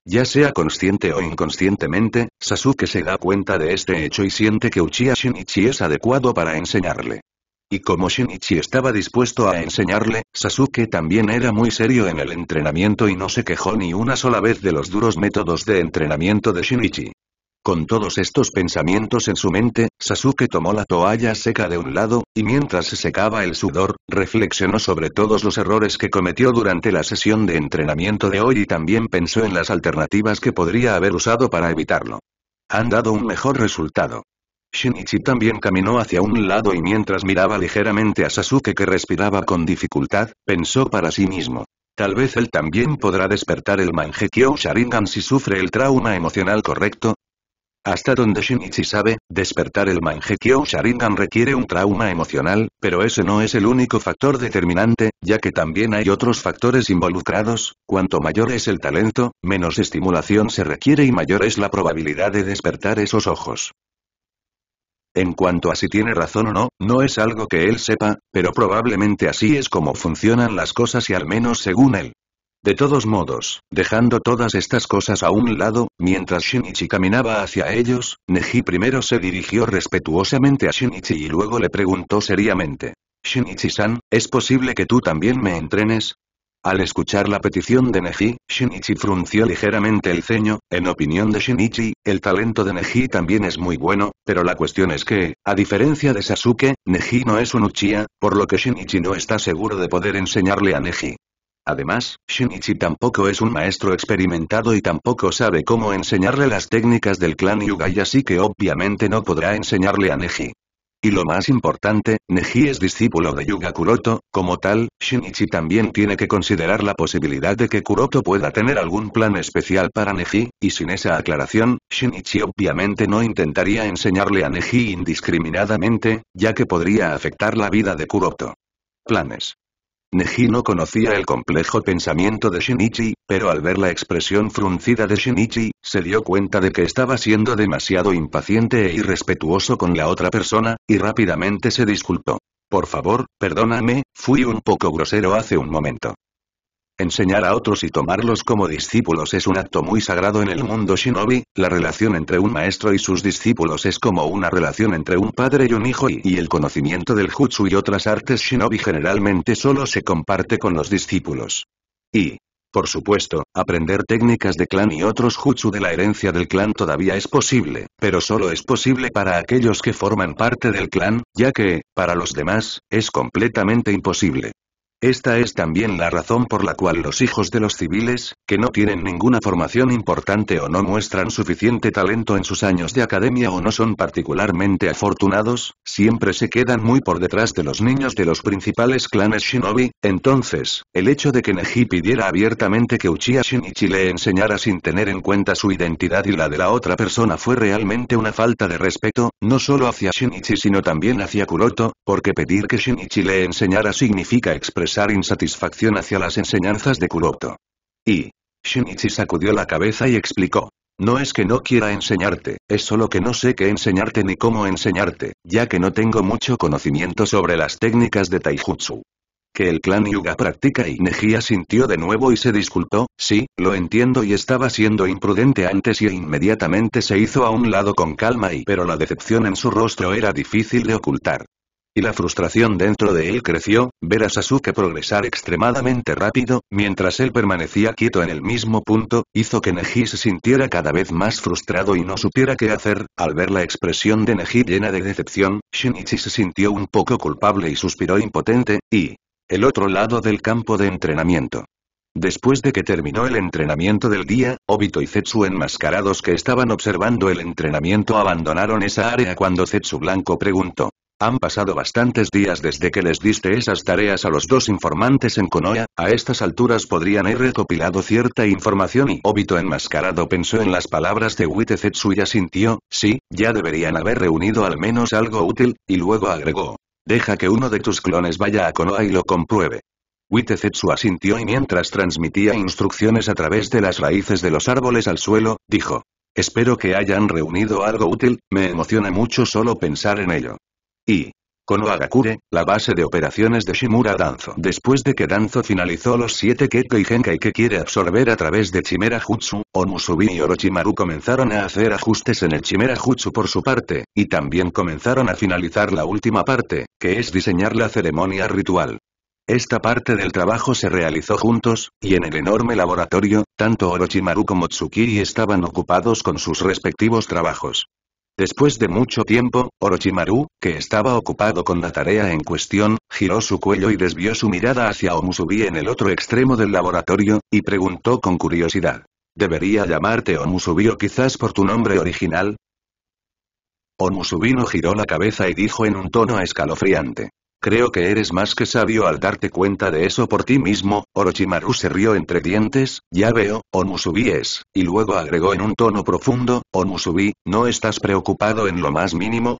Ya sea consciente o inconscientemente, Sasuke se da cuenta de este hecho y siente que Uchiha Shinichi es adecuado para enseñarle. Y como Shinichi estaba dispuesto a enseñarle, Sasuke también era muy serio en el entrenamiento y no se quejó ni una sola vez de los duros métodos de entrenamiento de Shinichi. Con todos estos pensamientos en su mente, Sasuke tomó la toalla seca de un lado, y mientras se secaba el sudor, reflexionó sobre todos los errores que cometió durante la sesión de entrenamiento de hoy y también pensó en las alternativas que podría haber usado para evitarlo. Han dado un mejor resultado. Shinichi también caminó hacia un lado y mientras miraba ligeramente a Sasuke que respiraba con dificultad, pensó para sí mismo. Tal vez él también podrá despertar el mangekyou Sharingan si sufre el trauma emocional correcto, hasta donde Shinichi sabe, despertar el Manjekyo Sharingan requiere un trauma emocional, pero ese no es el único factor determinante, ya que también hay otros factores involucrados, cuanto mayor es el talento, menos estimulación se requiere y mayor es la probabilidad de despertar esos ojos. En cuanto a si tiene razón o no, no es algo que él sepa, pero probablemente así es como funcionan las cosas y al menos según él. De todos modos, dejando todas estas cosas a un lado, mientras Shinichi caminaba hacia ellos, Neji primero se dirigió respetuosamente a Shinichi y luego le preguntó seriamente. Shinichi-san, ¿es posible que tú también me entrenes? Al escuchar la petición de Neji, Shinichi frunció ligeramente el ceño, en opinión de Shinichi, el talento de Neji también es muy bueno, pero la cuestión es que, a diferencia de Sasuke, Neji no es un Uchiha, por lo que Shinichi no está seguro de poder enseñarle a Neji. Además, Shinichi tampoco es un maestro experimentado y tampoco sabe cómo enseñarle las técnicas del clan y así que obviamente no podrá enseñarle a Neji. Y lo más importante, Neji es discípulo de Yuga Kuroto, como tal, Shinichi también tiene que considerar la posibilidad de que Kuroto pueda tener algún plan especial para Neji, y sin esa aclaración, Shinichi obviamente no intentaría enseñarle a Neji indiscriminadamente, ya que podría afectar la vida de Kuroto. Planes Neji no conocía el complejo pensamiento de Shinichi, pero al ver la expresión fruncida de Shinichi, se dio cuenta de que estaba siendo demasiado impaciente e irrespetuoso con la otra persona, y rápidamente se disculpó. Por favor, perdóname, fui un poco grosero hace un momento. Enseñar a otros y tomarlos como discípulos es un acto muy sagrado en el mundo shinobi, la relación entre un maestro y sus discípulos es como una relación entre un padre y un hijo y, el conocimiento del jutsu y otras artes shinobi generalmente solo se comparte con los discípulos. Y, por supuesto, aprender técnicas de clan y otros jutsu de la herencia del clan todavía es posible, pero solo es posible para aquellos que forman parte del clan, ya que, para los demás, es completamente imposible. Esta es también la razón por la cual los hijos de los civiles, que no tienen ninguna formación importante o no muestran suficiente talento en sus años de academia o no son particularmente afortunados, siempre se quedan muy por detrás de los niños de los principales clanes shinobi, entonces, el hecho de que Neji pidiera abiertamente que Uchiha Shinichi le enseñara sin tener en cuenta su identidad y la de la otra persona fue realmente una falta de respeto, no solo hacia Shinichi sino también hacia Kuroto, porque pedir que Shinichi le enseñara significa expresar insatisfacción hacia las enseñanzas de Kuroto. Y. Shinichi sacudió la cabeza y explicó. No es que no quiera enseñarte, es solo que no sé qué enseñarte ni cómo enseñarte, ya que no tengo mucho conocimiento sobre las técnicas de taijutsu. Que el clan Yuga practica y Neji sintió de nuevo y se disculpó, sí, lo entiendo y estaba siendo imprudente antes y inmediatamente se hizo a un lado con calma y pero la decepción en su rostro era difícil de ocultar. Y la frustración dentro de él creció, ver a Sasuke progresar extremadamente rápido, mientras él permanecía quieto en el mismo punto, hizo que Neji se sintiera cada vez más frustrado y no supiera qué hacer, al ver la expresión de Neji llena de decepción, Shinichi se sintió un poco culpable y suspiró impotente, y... El otro lado del campo de entrenamiento. Después de que terminó el entrenamiento del día, Obito y Zetsu enmascarados que estaban observando el entrenamiento abandonaron esa área cuando Zetsu Blanco preguntó. Han pasado bastantes días desde que les diste esas tareas a los dos informantes en Konoha, a estas alturas podrían haber recopilado cierta información y Obito enmascarado pensó en las palabras de Zetsu y asintió, sí, ya deberían haber reunido al menos algo útil, y luego agregó. Deja que uno de tus clones vaya a Konoha y lo compruebe. Witte asintió y mientras transmitía instrucciones a través de las raíces de los árboles al suelo, dijo. Espero que hayan reunido algo útil, me emociona mucho solo pensar en ello. Y. Con la base de operaciones de Shimura Danzo. Después de que Danzo finalizó los siete Kekkei y Genkai que quiere absorber a través de Chimera Jutsu, Onusubi y Orochimaru comenzaron a hacer ajustes en el Chimera Jutsu por su parte, y también comenzaron a finalizar la última parte, que es diseñar la ceremonia ritual. Esta parte del trabajo se realizó juntos, y en el enorme laboratorio, tanto Orochimaru como Tsukiri estaban ocupados con sus respectivos trabajos. Después de mucho tiempo, Orochimaru, que estaba ocupado con la tarea en cuestión, giró su cuello y desvió su mirada hacia Omusubi en el otro extremo del laboratorio, y preguntó con curiosidad. ¿Debería llamarte Omusubi o quizás por tu nombre original? no giró la cabeza y dijo en un tono escalofriante. Creo que eres más que sabio al darte cuenta de eso por ti mismo, Orochimaru se rió entre dientes, ya veo, Omusubi es, y luego agregó en un tono profundo, «Onusubi, ¿no estás preocupado en lo más mínimo?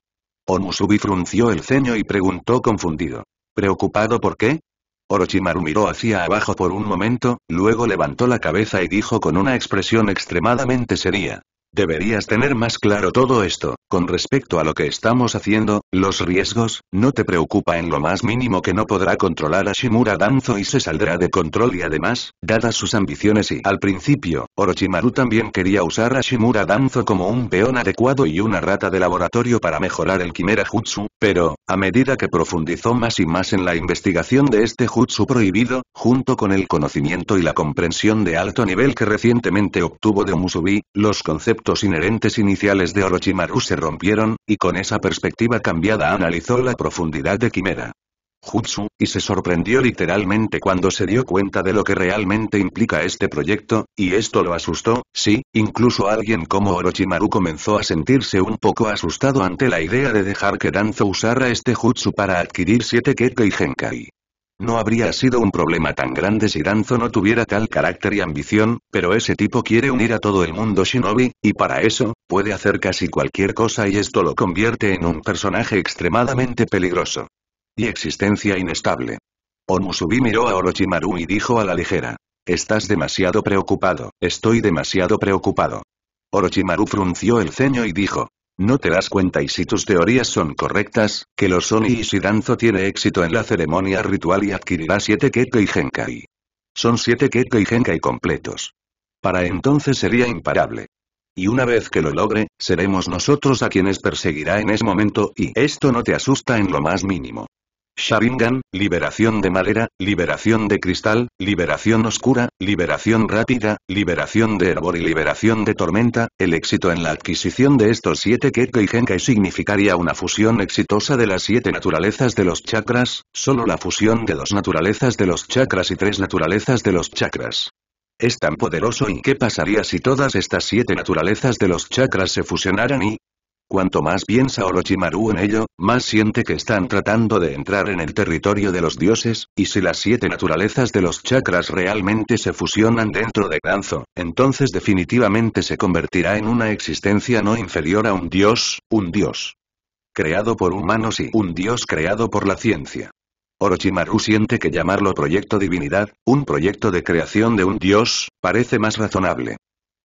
Onusubi frunció el ceño y preguntó confundido. ¿Preocupado por qué? Orochimaru miró hacia abajo por un momento, luego levantó la cabeza y dijo con una expresión extremadamente seria, Deberías tener más claro todo esto. Con respecto a lo que estamos haciendo, los riesgos, no te preocupa en lo más mínimo que no podrá controlar a Shimura Danzo y se saldrá de control y además, dadas sus ambiciones y al principio, Orochimaru también quería usar a Shimura Danzo como un peón adecuado y una rata de laboratorio para mejorar el Kimera Jutsu, pero, a medida que profundizó más y más en la investigación de este Jutsu prohibido, junto con el conocimiento y la comprensión de alto nivel que recientemente obtuvo de Musubi, los conceptos inherentes iniciales de Orochimaru se rompieron, y con esa perspectiva cambiada analizó la profundidad de Quimera. Jutsu, y se sorprendió literalmente cuando se dio cuenta de lo que realmente implica este proyecto, y esto lo asustó, sí, incluso alguien como Orochimaru comenzó a sentirse un poco asustado ante la idea de dejar que Danzo usara este Jutsu para adquirir siete Keke y Genkai. No habría sido un problema tan grande si Danzo no tuviera tal carácter y ambición, pero ese tipo quiere unir a todo el mundo shinobi, y para eso, puede hacer casi cualquier cosa y esto lo convierte en un personaje extremadamente peligroso. Y existencia inestable. Onusubi miró a Orochimaru y dijo a la ligera. Estás demasiado preocupado, estoy demasiado preocupado. Orochimaru frunció el ceño y dijo, no te das cuenta y si tus teorías son correctas, que lo son y si Danzo tiene éxito en la ceremonia ritual y adquirirá siete Keke y Genkai. Son siete Keke y Genkai completos. Para entonces sería imparable. Y una vez que lo logre, seremos nosotros a quienes perseguirá en ese momento y esto no te asusta en lo más mínimo. Sharingan, liberación de madera, liberación de cristal, liberación oscura, liberación rápida, liberación de hervor y liberación de tormenta, el éxito en la adquisición de estos siete y Genkai significaría una fusión exitosa de las siete naturalezas de los chakras, solo la fusión de dos naturalezas de los chakras y tres naturalezas de los chakras. Es tan poderoso y qué pasaría si todas estas siete naturalezas de los chakras se fusionaran y, Cuanto más piensa Orochimaru en ello, más siente que están tratando de entrar en el territorio de los dioses, y si las siete naturalezas de los chakras realmente se fusionan dentro de Ganzo, entonces definitivamente se convertirá en una existencia no inferior a un dios, un dios creado por humanos y un dios creado por la ciencia. Orochimaru siente que llamarlo proyecto divinidad, un proyecto de creación de un dios, parece más razonable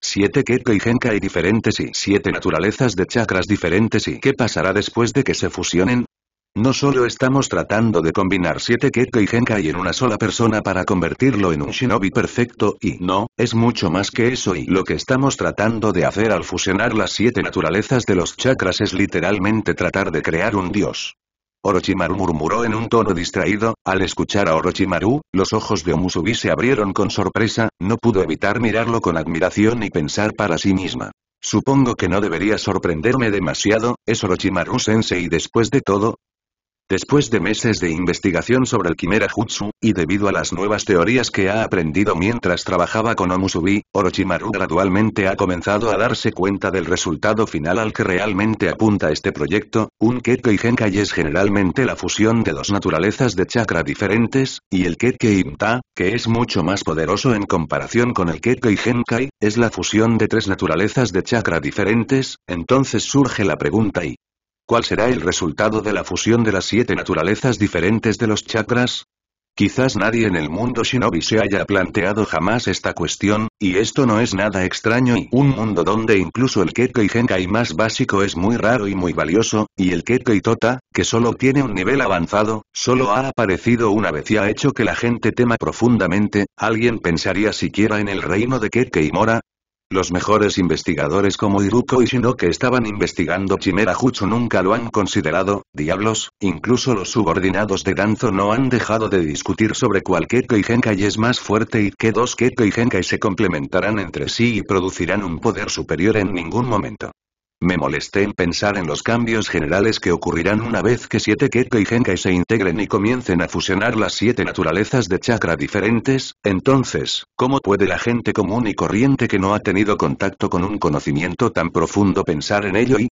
siete Kekko y Genkai diferentes y siete naturalezas de chakras diferentes y qué pasará después de que se fusionen? No solo estamos tratando de combinar siete Kekko y Genkai en una sola persona para convertirlo en un shinobi perfecto, y no, es mucho más que eso y lo que estamos tratando de hacer al fusionar las siete naturalezas de los chakras es literalmente tratar de crear un dios. Orochimaru murmuró en un tono distraído, al escuchar a Orochimaru, los ojos de Omusubi se abrieron con sorpresa, no pudo evitar mirarlo con admiración y pensar para sí misma. Supongo que no debería sorprenderme demasiado, es Orochimaru-sensei después de todo, Después de meses de investigación sobre el Kimera Jutsu, y debido a las nuevas teorías que ha aprendido mientras trabajaba con Omusubi, Orochimaru gradualmente ha comenzado a darse cuenta del resultado final al que realmente apunta este proyecto, un Kekkei Genkai es generalmente la fusión de dos naturalezas de chakra diferentes, y el Kekkei Imta, que es mucho más poderoso en comparación con el Kekkei Genkai, es la fusión de tres naturalezas de chakra diferentes, entonces surge la pregunta y, ¿Cuál será el resultado de la fusión de las siete naturalezas diferentes de los chakras? Quizás nadie en el mundo shinobi se haya planteado jamás esta cuestión, y esto no es nada extraño y un mundo donde incluso el Kekkei Genkai más básico es muy raro y muy valioso, y el Kekkei Tota, que solo tiene un nivel avanzado, solo ha aparecido una vez y ha hecho que la gente tema profundamente, ¿alguien pensaría siquiera en el reino de Kekkei Mora? Los mejores investigadores como Iruko y Shino que estaban investigando Chimera Jutsu nunca lo han considerado, diablos, incluso los subordinados de Danzo no han dejado de discutir sobre cuál Kekkei Genkai es más fuerte y que dos Kekkei Genkai se complementarán entre sí y producirán un poder superior en ningún momento. Me molesté en pensar en los cambios generales que ocurrirán una vez que siete Kekke y Genkai se integren y comiencen a fusionar las siete naturalezas de chakra diferentes, entonces, ¿cómo puede la gente común y corriente que no ha tenido contacto con un conocimiento tan profundo pensar en ello y,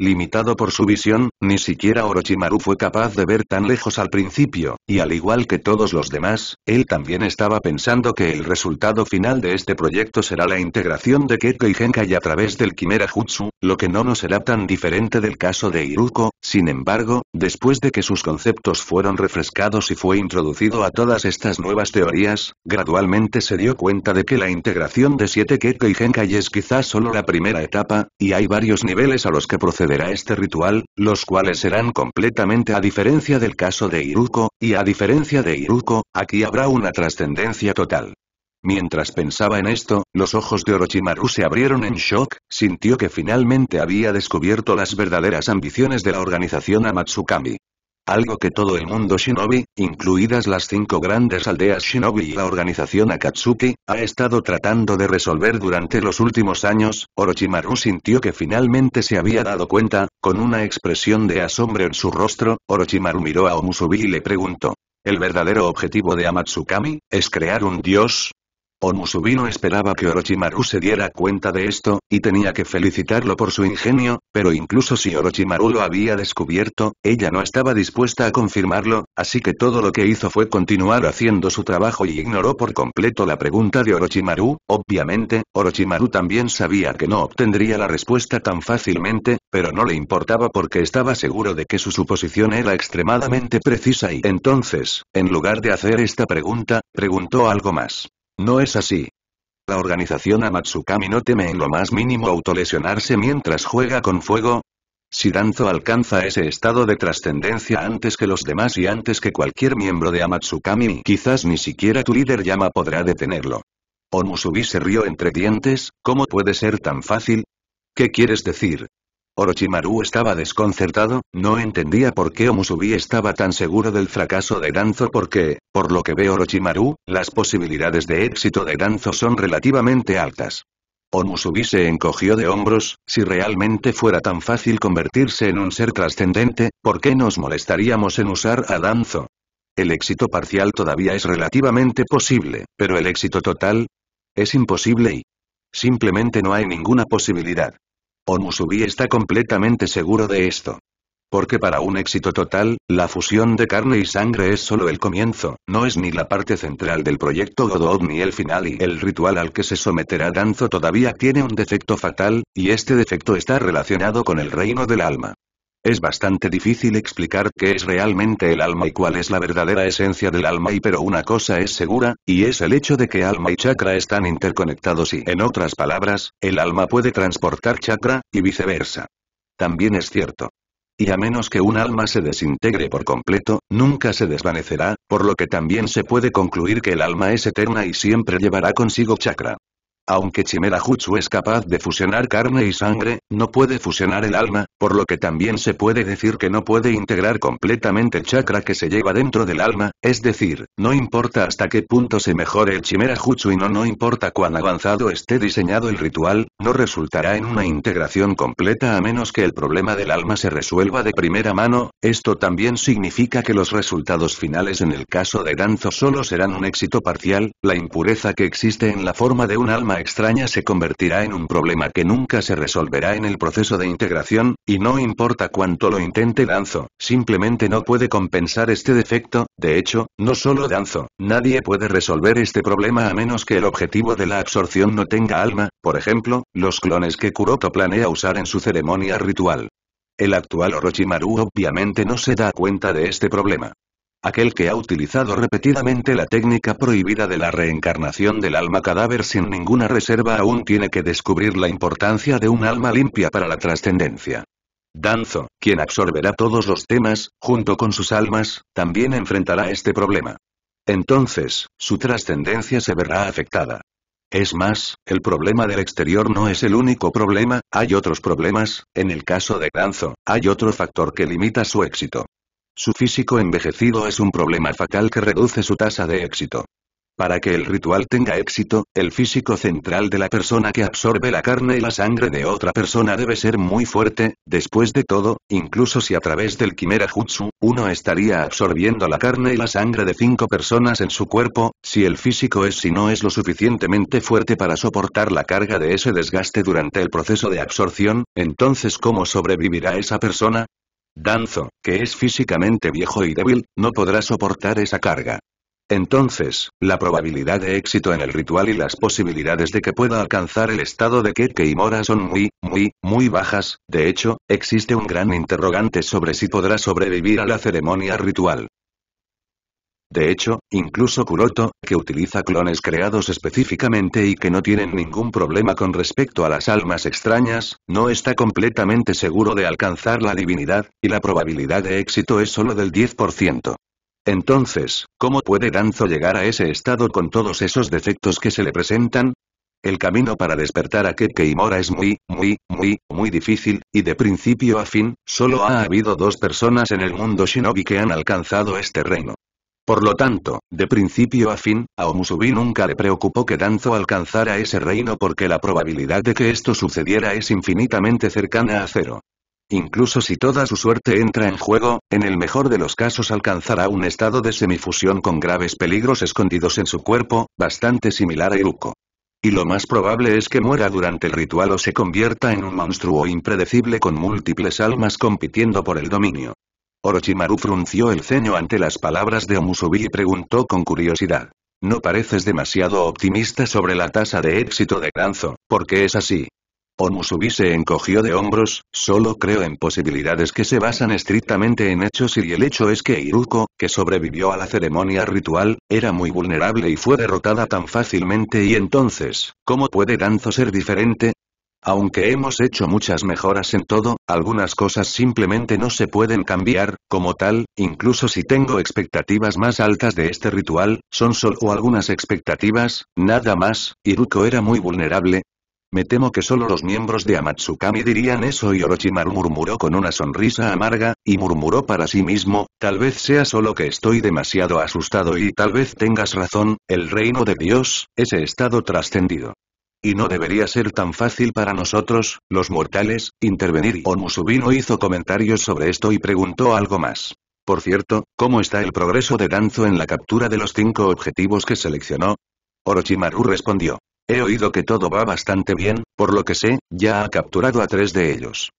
Limitado por su visión, ni siquiera Orochimaru fue capaz de ver tan lejos al principio, y al igual que todos los demás, él también estaba pensando que el resultado final de este proyecto será la integración de Keke y Genkai a través del Kimera Jutsu, lo que no nos será tan diferente del caso de Iruko, sin embargo, después de que sus conceptos fueron refrescados y fue introducido a todas estas nuevas teorías, gradualmente se dio cuenta de que la integración de siete Keke y Genkai es quizás solo la primera etapa, y hay varios niveles a los que proceder Verá este ritual, los cuales serán completamente a diferencia del caso de Iruko, y a diferencia de Iruko, aquí habrá una trascendencia total. Mientras pensaba en esto, los ojos de Orochimaru se abrieron en shock, sintió que finalmente había descubierto las verdaderas ambiciones de la organización Amatsukami. Algo que todo el mundo shinobi, incluidas las cinco grandes aldeas shinobi y la organización Akatsuki, ha estado tratando de resolver durante los últimos años, Orochimaru sintió que finalmente se había dado cuenta, con una expresión de asombro en su rostro, Orochimaru miró a Omusubi y le preguntó. ¿El verdadero objetivo de Amatsukami, es crear un dios? no esperaba que Orochimaru se diera cuenta de esto, y tenía que felicitarlo por su ingenio, pero incluso si Orochimaru lo había descubierto, ella no estaba dispuesta a confirmarlo, así que todo lo que hizo fue continuar haciendo su trabajo y ignoró por completo la pregunta de Orochimaru, obviamente, Orochimaru también sabía que no obtendría la respuesta tan fácilmente, pero no le importaba porque estaba seguro de que su suposición era extremadamente precisa y entonces, en lugar de hacer esta pregunta, preguntó algo más. No es así. La organización Amatsukami no teme en lo más mínimo autolesionarse mientras juega con fuego. Si Danzo alcanza ese estado de trascendencia antes que los demás y antes que cualquier miembro de Amatsukami, quizás ni siquiera tu líder Yama podrá detenerlo. Omusubi se rió entre dientes, ¿cómo puede ser tan fácil? ¿Qué quieres decir? Orochimaru estaba desconcertado, no entendía por qué Omusubi estaba tan seguro del fracaso de Danzo porque, por lo que ve Orochimaru, las posibilidades de éxito de Danzo son relativamente altas. Omusubi se encogió de hombros, si realmente fuera tan fácil convertirse en un ser trascendente, ¿por qué nos molestaríamos en usar a Danzo? El éxito parcial todavía es relativamente posible, pero el éxito total... es imposible y... simplemente no hay ninguna posibilidad. Omusubi está completamente seguro de esto. Porque para un éxito total, la fusión de carne y sangre es solo el comienzo, no es ni la parte central del proyecto Godot ni el final y el ritual al que se someterá Danzo todavía tiene un defecto fatal, y este defecto está relacionado con el reino del alma. Es bastante difícil explicar qué es realmente el alma y cuál es la verdadera esencia del alma y pero una cosa es segura, y es el hecho de que alma y chakra están interconectados y en otras palabras, el alma puede transportar chakra, y viceversa. También es cierto. Y a menos que un alma se desintegre por completo, nunca se desvanecerá, por lo que también se puede concluir que el alma es eterna y siempre llevará consigo chakra aunque Chimera Jutsu es capaz de fusionar carne y sangre, no puede fusionar el alma, por lo que también se puede decir que no puede integrar completamente el chakra que se lleva dentro del alma, es decir, no importa hasta qué punto se mejore el Chimera Jutsu y no no importa cuán avanzado esté diseñado el ritual, no resultará en una integración completa a menos que el problema del alma se resuelva de primera mano, esto también significa que los resultados finales en el caso de Danzo solo serán un éxito parcial, la impureza que existe en la forma de un alma extraña se convertirá en un problema que nunca se resolverá en el proceso de integración, y no importa cuánto lo intente Danzo, simplemente no puede compensar este defecto, de hecho, no solo Danzo, nadie puede resolver este problema a menos que el objetivo de la absorción no tenga alma, por ejemplo, los clones que Kuroto planea usar en su ceremonia ritual. El actual Orochimaru obviamente no se da cuenta de este problema. Aquel que ha utilizado repetidamente la técnica prohibida de la reencarnación del alma cadáver sin ninguna reserva aún tiene que descubrir la importancia de un alma limpia para la trascendencia. Danzo, quien absorberá todos los temas, junto con sus almas, también enfrentará este problema. Entonces, su trascendencia se verá afectada. Es más, el problema del exterior no es el único problema, hay otros problemas, en el caso de Danzo, hay otro factor que limita su éxito. Su físico envejecido es un problema fatal que reduce su tasa de éxito. Para que el ritual tenga éxito, el físico central de la persona que absorbe la carne y la sangre de otra persona debe ser muy fuerte, después de todo, incluso si a través del Quimera Jutsu, uno estaría absorbiendo la carne y la sangre de cinco personas en su cuerpo, si el físico es si no es lo suficientemente fuerte para soportar la carga de ese desgaste durante el proceso de absorción, entonces ¿cómo sobrevivirá esa persona? Danzo, que es físicamente viejo y débil, no podrá soportar esa carga. Entonces, la probabilidad de éxito en el ritual y las posibilidades de que pueda alcanzar el estado de Keke y Mora son muy, muy, muy bajas, de hecho, existe un gran interrogante sobre si podrá sobrevivir a la ceremonia ritual. De hecho, incluso Kuroto, que utiliza clones creados específicamente y que no tienen ningún problema con respecto a las almas extrañas, no está completamente seguro de alcanzar la divinidad, y la probabilidad de éxito es solo del 10%. Entonces, ¿cómo puede Danzo llegar a ese estado con todos esos defectos que se le presentan? El camino para despertar a Kekkei Mora es muy, muy, muy, muy difícil, y de principio a fin, solo ha habido dos personas en el mundo shinobi que han alcanzado este reino. Por lo tanto, de principio a fin, a Omusubi nunca le preocupó que Danzo alcanzara ese reino porque la probabilidad de que esto sucediera es infinitamente cercana a cero. Incluso si toda su suerte entra en juego, en el mejor de los casos alcanzará un estado de semifusión con graves peligros escondidos en su cuerpo, bastante similar a Iruko. Y lo más probable es que muera durante el ritual o se convierta en un monstruo impredecible con múltiples almas compitiendo por el dominio. Orochimaru frunció el ceño ante las palabras de Omusubi y preguntó con curiosidad. No pareces demasiado optimista sobre la tasa de éxito de Granzo, ¿por qué es así? Omusubi se encogió de hombros, solo creo en posibilidades que se basan estrictamente en hechos y el hecho es que Iruko, que sobrevivió a la ceremonia ritual, era muy vulnerable y fue derrotada tan fácilmente y entonces, ¿cómo puede Danzo ser diferente? Aunque hemos hecho muchas mejoras en todo, algunas cosas simplemente no se pueden cambiar, como tal, incluso si tengo expectativas más altas de este ritual, son solo algunas expectativas, nada más, Iruko era muy vulnerable. Me temo que solo los miembros de Amatsukami dirían eso y Orochimaru murmuró con una sonrisa amarga, y murmuró para sí mismo, tal vez sea solo que estoy demasiado asustado y tal vez tengas razón, el reino de Dios, ese estado trascendido. Y no debería ser tan fácil para nosotros, los mortales, intervenir. Omusubino hizo comentarios sobre esto y preguntó algo más. Por cierto, ¿cómo está el progreso de Danzo en la captura de los cinco objetivos que seleccionó? Orochimaru respondió. He oído que todo va bastante bien, por lo que sé, ya ha capturado a tres de ellos.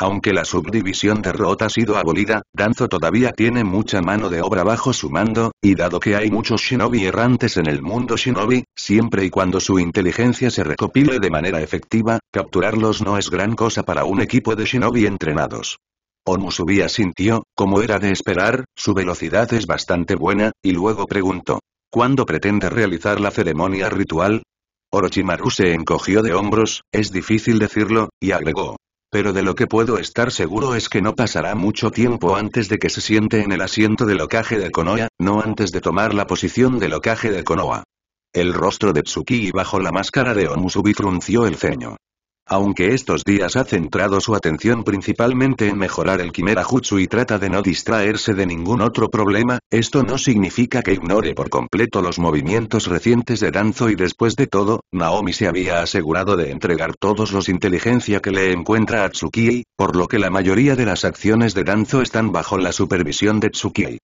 Aunque la subdivisión de Rot ha sido abolida, Danzo todavía tiene mucha mano de obra bajo su mando, y dado que hay muchos shinobi errantes en el mundo shinobi, siempre y cuando su inteligencia se recopile de manera efectiva, capturarlos no es gran cosa para un equipo de shinobi entrenados. Onusubi sintió, como era de esperar, su velocidad es bastante buena, y luego preguntó. ¿Cuándo pretende realizar la ceremonia ritual? Orochimaru se encogió de hombros, es difícil decirlo, y agregó, pero de lo que puedo estar seguro es que no pasará mucho tiempo antes de que se siente en el asiento del ocaje de Konoha, no antes de tomar la posición del ocaje de Konoa. El rostro de Tsuki bajo la máscara de Omusubi frunció el ceño. Aunque estos días ha centrado su atención principalmente en mejorar el Kimera Jutsu y trata de no distraerse de ningún otro problema, esto no significa que ignore por completo los movimientos recientes de Danzo y después de todo, Naomi se había asegurado de entregar todos los inteligencia que le encuentra a Tsukii, por lo que la mayoría de las acciones de Danzo están bajo la supervisión de Tsukii.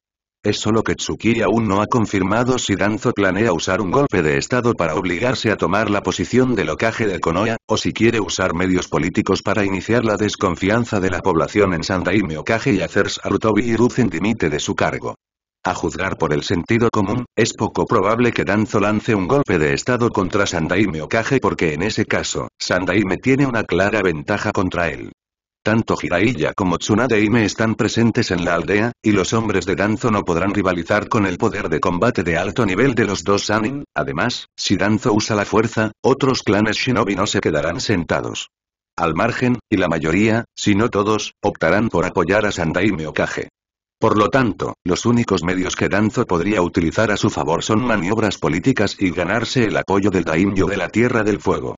Es solo que Tsuki aún no ha confirmado si Danzo planea usar un golpe de estado para obligarse a tomar la posición de locaje de Konoya, o si quiere usar medios políticos para iniciar la desconfianza de la población en Sandaime Okage y hacer Sarutobi y Ruzen dimite de su cargo. A juzgar por el sentido común, es poco probable que Danzo lance un golpe de estado contra Sandaime Okage porque en ese caso, Sandaime tiene una clara ventaja contra él. Tanto Jiraiya como Tsunadeime están presentes en la aldea, y los hombres de Danzo no podrán rivalizar con el poder de combate de alto nivel de los dos Sanin, además, si Danzo usa la fuerza, otros clanes shinobi no se quedarán sentados. Al margen, y la mayoría, si no todos, optarán por apoyar a Sandaime o Kage. Por lo tanto, los únicos medios que Danzo podría utilizar a su favor son maniobras políticas y ganarse el apoyo del Daimyo de la Tierra del Fuego.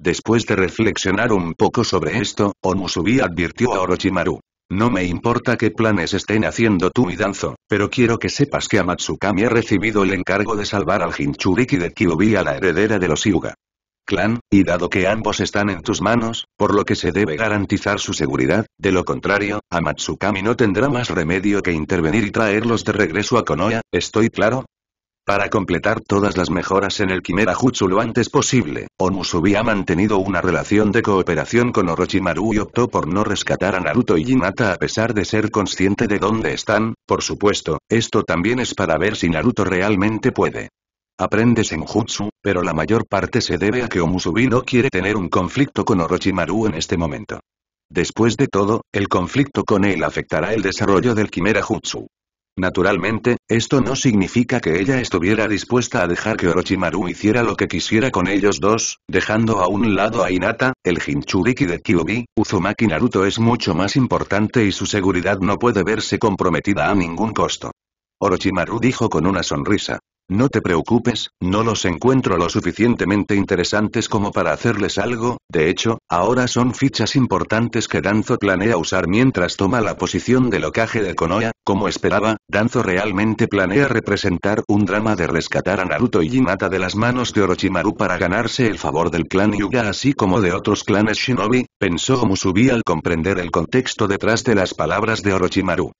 Después de reflexionar un poco sobre esto, Omusubi advirtió a Orochimaru. No me importa qué planes estén haciendo tú y Danzo, pero quiero que sepas que Amatsukami ha recibido el encargo de salvar al Jinchuriki de Kyubi a la heredera de los Yuga. clan, y dado que ambos están en tus manos, por lo que se debe garantizar su seguridad, de lo contrario, Amatsukami no tendrá más remedio que intervenir y traerlos de regreso a Konoha, ¿estoy claro? Para completar todas las mejoras en el Kimera Jutsu lo antes posible, Omusubi ha mantenido una relación de cooperación con Orochimaru y optó por no rescatar a Naruto y Hinata a pesar de ser consciente de dónde están, por supuesto, esto también es para ver si Naruto realmente puede. Aprendes en Jutsu, pero la mayor parte se debe a que Omusubi no quiere tener un conflicto con Orochimaru en este momento. Después de todo, el conflicto con él afectará el desarrollo del Kimera Jutsu. Naturalmente, esto no significa que ella estuviera dispuesta a dejar que Orochimaru hiciera lo que quisiera con ellos dos, dejando a un lado a Hinata, el Jinchuriki de Kyubi Uzumaki Naruto es mucho más importante y su seguridad no puede verse comprometida a ningún costo. Orochimaru dijo con una sonrisa. No te preocupes, no los encuentro lo suficientemente interesantes como para hacerles algo, de hecho, ahora son fichas importantes que Danzo planea usar mientras toma la posición de locaje de Konoha, como esperaba, Danzo realmente planea representar un drama de rescatar a Naruto y Hinata de las manos de Orochimaru para ganarse el favor del clan Yuga así como de otros clanes shinobi, pensó Musubi al comprender el contexto detrás de las palabras de Orochimaru.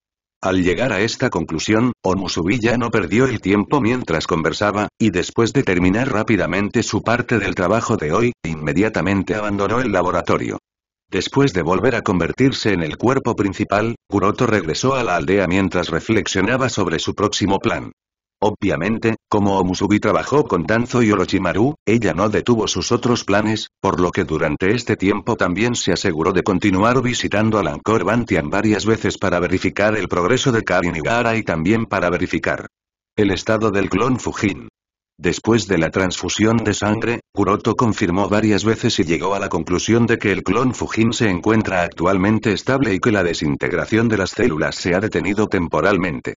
Al llegar a esta conclusión, Omusubi ya no perdió el tiempo mientras conversaba, y después de terminar rápidamente su parte del trabajo de hoy, inmediatamente abandonó el laboratorio. Después de volver a convertirse en el cuerpo principal, Kuroto regresó a la aldea mientras reflexionaba sobre su próximo plan. Obviamente, como Omusubi trabajó con Tanzo y Orochimaru, ella no detuvo sus otros planes, por lo que durante este tiempo también se aseguró de continuar visitando al Ancor Bantian varias veces para verificar el progreso de karen y también para verificar el estado del clon Fujin. Después de la transfusión de sangre, Kuroto confirmó varias veces y llegó a la conclusión de que el clon Fujin se encuentra actualmente estable y que la desintegración de las células se ha detenido temporalmente.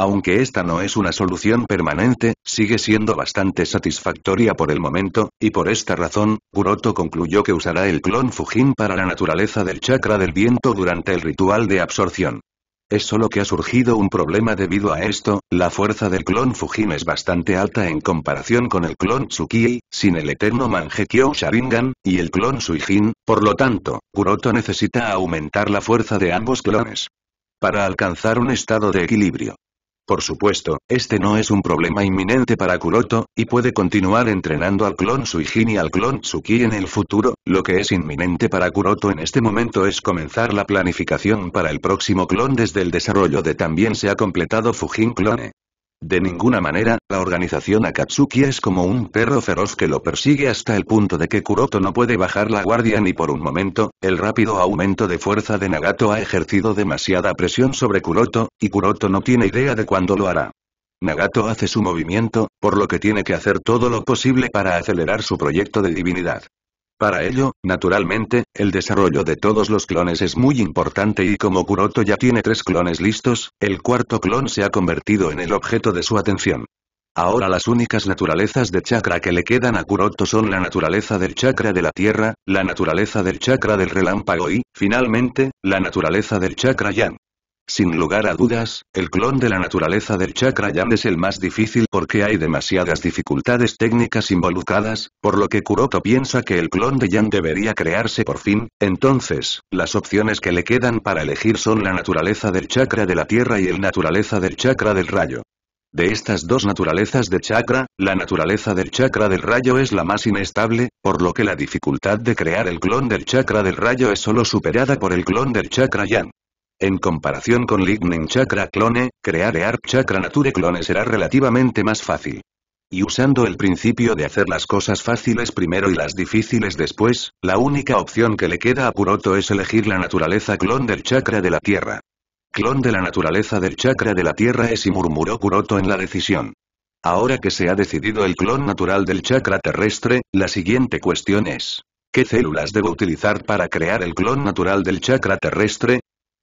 Aunque esta no es una solución permanente, sigue siendo bastante satisfactoria por el momento, y por esta razón, Kuroto concluyó que usará el clon Fujin para la naturaleza del chakra del viento durante el ritual de absorción. Es solo que ha surgido un problema debido a esto, la fuerza del clon Fujin es bastante alta en comparación con el clon Tsuki, sin el eterno Mangekyo Sharingan, y el clon Suijin, por lo tanto, Kuroto necesita aumentar la fuerza de ambos clones para alcanzar un estado de equilibrio. Por supuesto, este no es un problema inminente para Kuroto, y puede continuar entrenando al clon Suijin y al clon Tsuki en el futuro, lo que es inminente para Kuroto en este momento es comenzar la planificación para el próximo clon desde el desarrollo de también se ha completado Fujin Clone. De ninguna manera, la organización Akatsuki es como un perro feroz que lo persigue hasta el punto de que Kuroto no puede bajar la guardia ni por un momento, el rápido aumento de fuerza de Nagato ha ejercido demasiada presión sobre Kuroto, y Kuroto no tiene idea de cuándo lo hará. Nagato hace su movimiento, por lo que tiene que hacer todo lo posible para acelerar su proyecto de divinidad. Para ello, naturalmente, el desarrollo de todos los clones es muy importante y como Kuroto ya tiene tres clones listos, el cuarto clon se ha convertido en el objeto de su atención. Ahora las únicas naturalezas de chakra que le quedan a Kuroto son la naturaleza del chakra de la tierra, la naturaleza del chakra del relámpago y, finalmente, la naturaleza del chakra yang. Sin lugar a dudas, el clon de la naturaleza del chakra yang es el más difícil porque hay demasiadas dificultades técnicas involucradas, por lo que Kuroto piensa que el clon de yang debería crearse por fin, entonces, las opciones que le quedan para elegir son la naturaleza del chakra de la tierra y el naturaleza del chakra del rayo. De estas dos naturalezas de chakra, la naturaleza del chakra del rayo es la más inestable, por lo que la dificultad de crear el clon del chakra del rayo es solo superada por el clon del chakra yang. En comparación con Lightning Chakra Clone, crear Earth Chakra Nature Clone será relativamente más fácil. Y usando el principio de hacer las cosas fáciles primero y las difíciles después, la única opción que le queda a Puroto es elegir la naturaleza clon del chakra de la tierra. Clon de la naturaleza del chakra de la tierra es y murmuró Puroto en la decisión. Ahora que se ha decidido el clon natural del chakra terrestre, la siguiente cuestión es, ¿Qué células debo utilizar para crear el clon natural del chakra terrestre?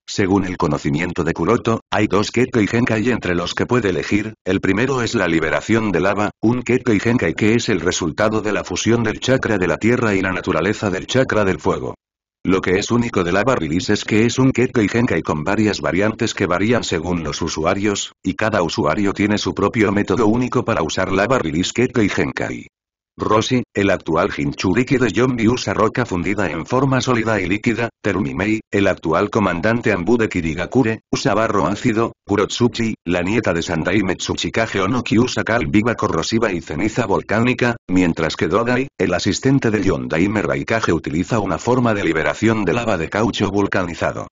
Según el conocimiento de Kuroto, hay dos Kekkei Genkai entre los que puede elegir, el primero es la liberación de lava, un Kekkei Genkai que es el resultado de la fusión del chakra de la tierra y la naturaleza del chakra del fuego. Lo que es único de Lava Release es que es un Kekkei Genkai con varias variantes que varían según los usuarios, y cada usuario tiene su propio método único para usar Lava Release Kekkei Genkai. Rossi, el actual Jinchuriki de Yombi usa roca fundida en forma sólida y líquida, Terumimei, el actual comandante Ambu de Kirigakure, usa barro ácido, Kurotsuchi, la nieta de Sandaime Tsuchikage Onoki usa cal viva corrosiva y ceniza volcánica, mientras que Dodai, el asistente de Yondaime Raikage utiliza una forma de liberación de lava de caucho vulcanizado.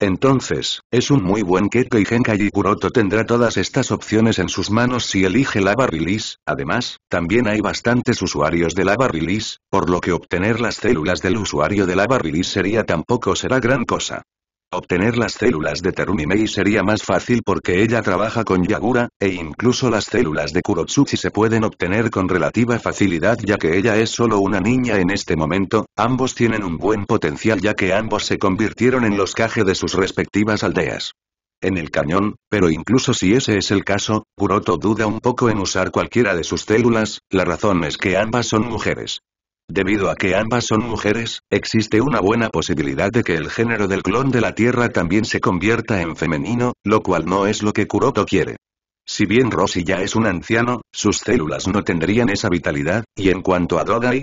Entonces, es un muy buen que y Genkai Kuroto tendrá todas estas opciones en sus manos si elige Lava Release, además, también hay bastantes usuarios de Lava Release, por lo que obtener las células del usuario de Lava Release sería tampoco será gran cosa. Obtener las células de Terumi Mei sería más fácil porque ella trabaja con Yagura, e incluso las células de Kurotsuchi se pueden obtener con relativa facilidad ya que ella es solo una niña en este momento, ambos tienen un buen potencial ya que ambos se convirtieron en los Kage de sus respectivas aldeas. En el cañón, pero incluso si ese es el caso, Kuroto duda un poco en usar cualquiera de sus células, la razón es que ambas son mujeres. Debido a que ambas son mujeres, existe una buena posibilidad de que el género del clon de la Tierra también se convierta en femenino, lo cual no es lo que Kuroto quiere. Si bien Rossi ya es un anciano, sus células no tendrían esa vitalidad, y en cuanto a Dodai,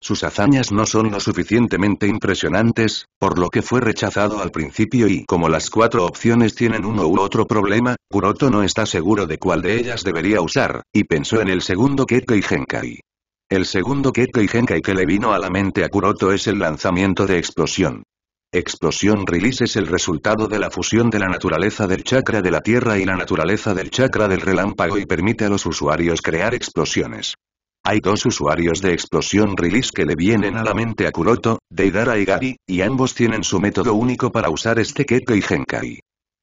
sus hazañas no son lo suficientemente impresionantes, por lo que fue rechazado al principio y como las cuatro opciones tienen uno u otro problema, Kuroto no está seguro de cuál de ellas debería usar, y pensó en el segundo Kekkei Genkai. El segundo Kekkei Genkai que le vino a la mente a Kuroto es el lanzamiento de explosión. Explosión Release es el resultado de la fusión de la naturaleza del chakra de la Tierra y la naturaleza del chakra del relámpago y permite a los usuarios crear explosiones. Hay dos usuarios de Explosión Release que le vienen a la mente a Kuroto, Deidara y Gari, y ambos tienen su método único para usar este Kekkei Genkai.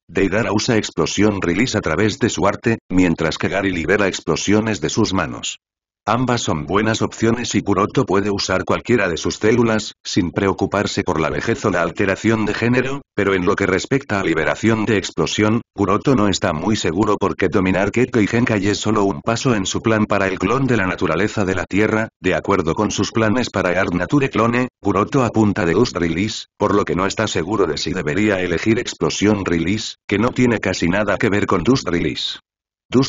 Deidara usa Explosión Release a través de su arte, mientras que Gari libera explosiones de sus manos. Ambas son buenas opciones y Kuroto puede usar cualquiera de sus células, sin preocuparse por la vejez o la alteración de género, pero en lo que respecta a liberación de explosión, Kuroto no está muy seguro porque dominar Keto y Genkai es solo un paso en su plan para el clon de la naturaleza de la Tierra, de acuerdo con sus planes para Art Nature Clone, Kuroto apunta de Us Release, por lo que no está seguro de si debería elegir Explosión Release, que no tiene casi nada que ver con Dust Release.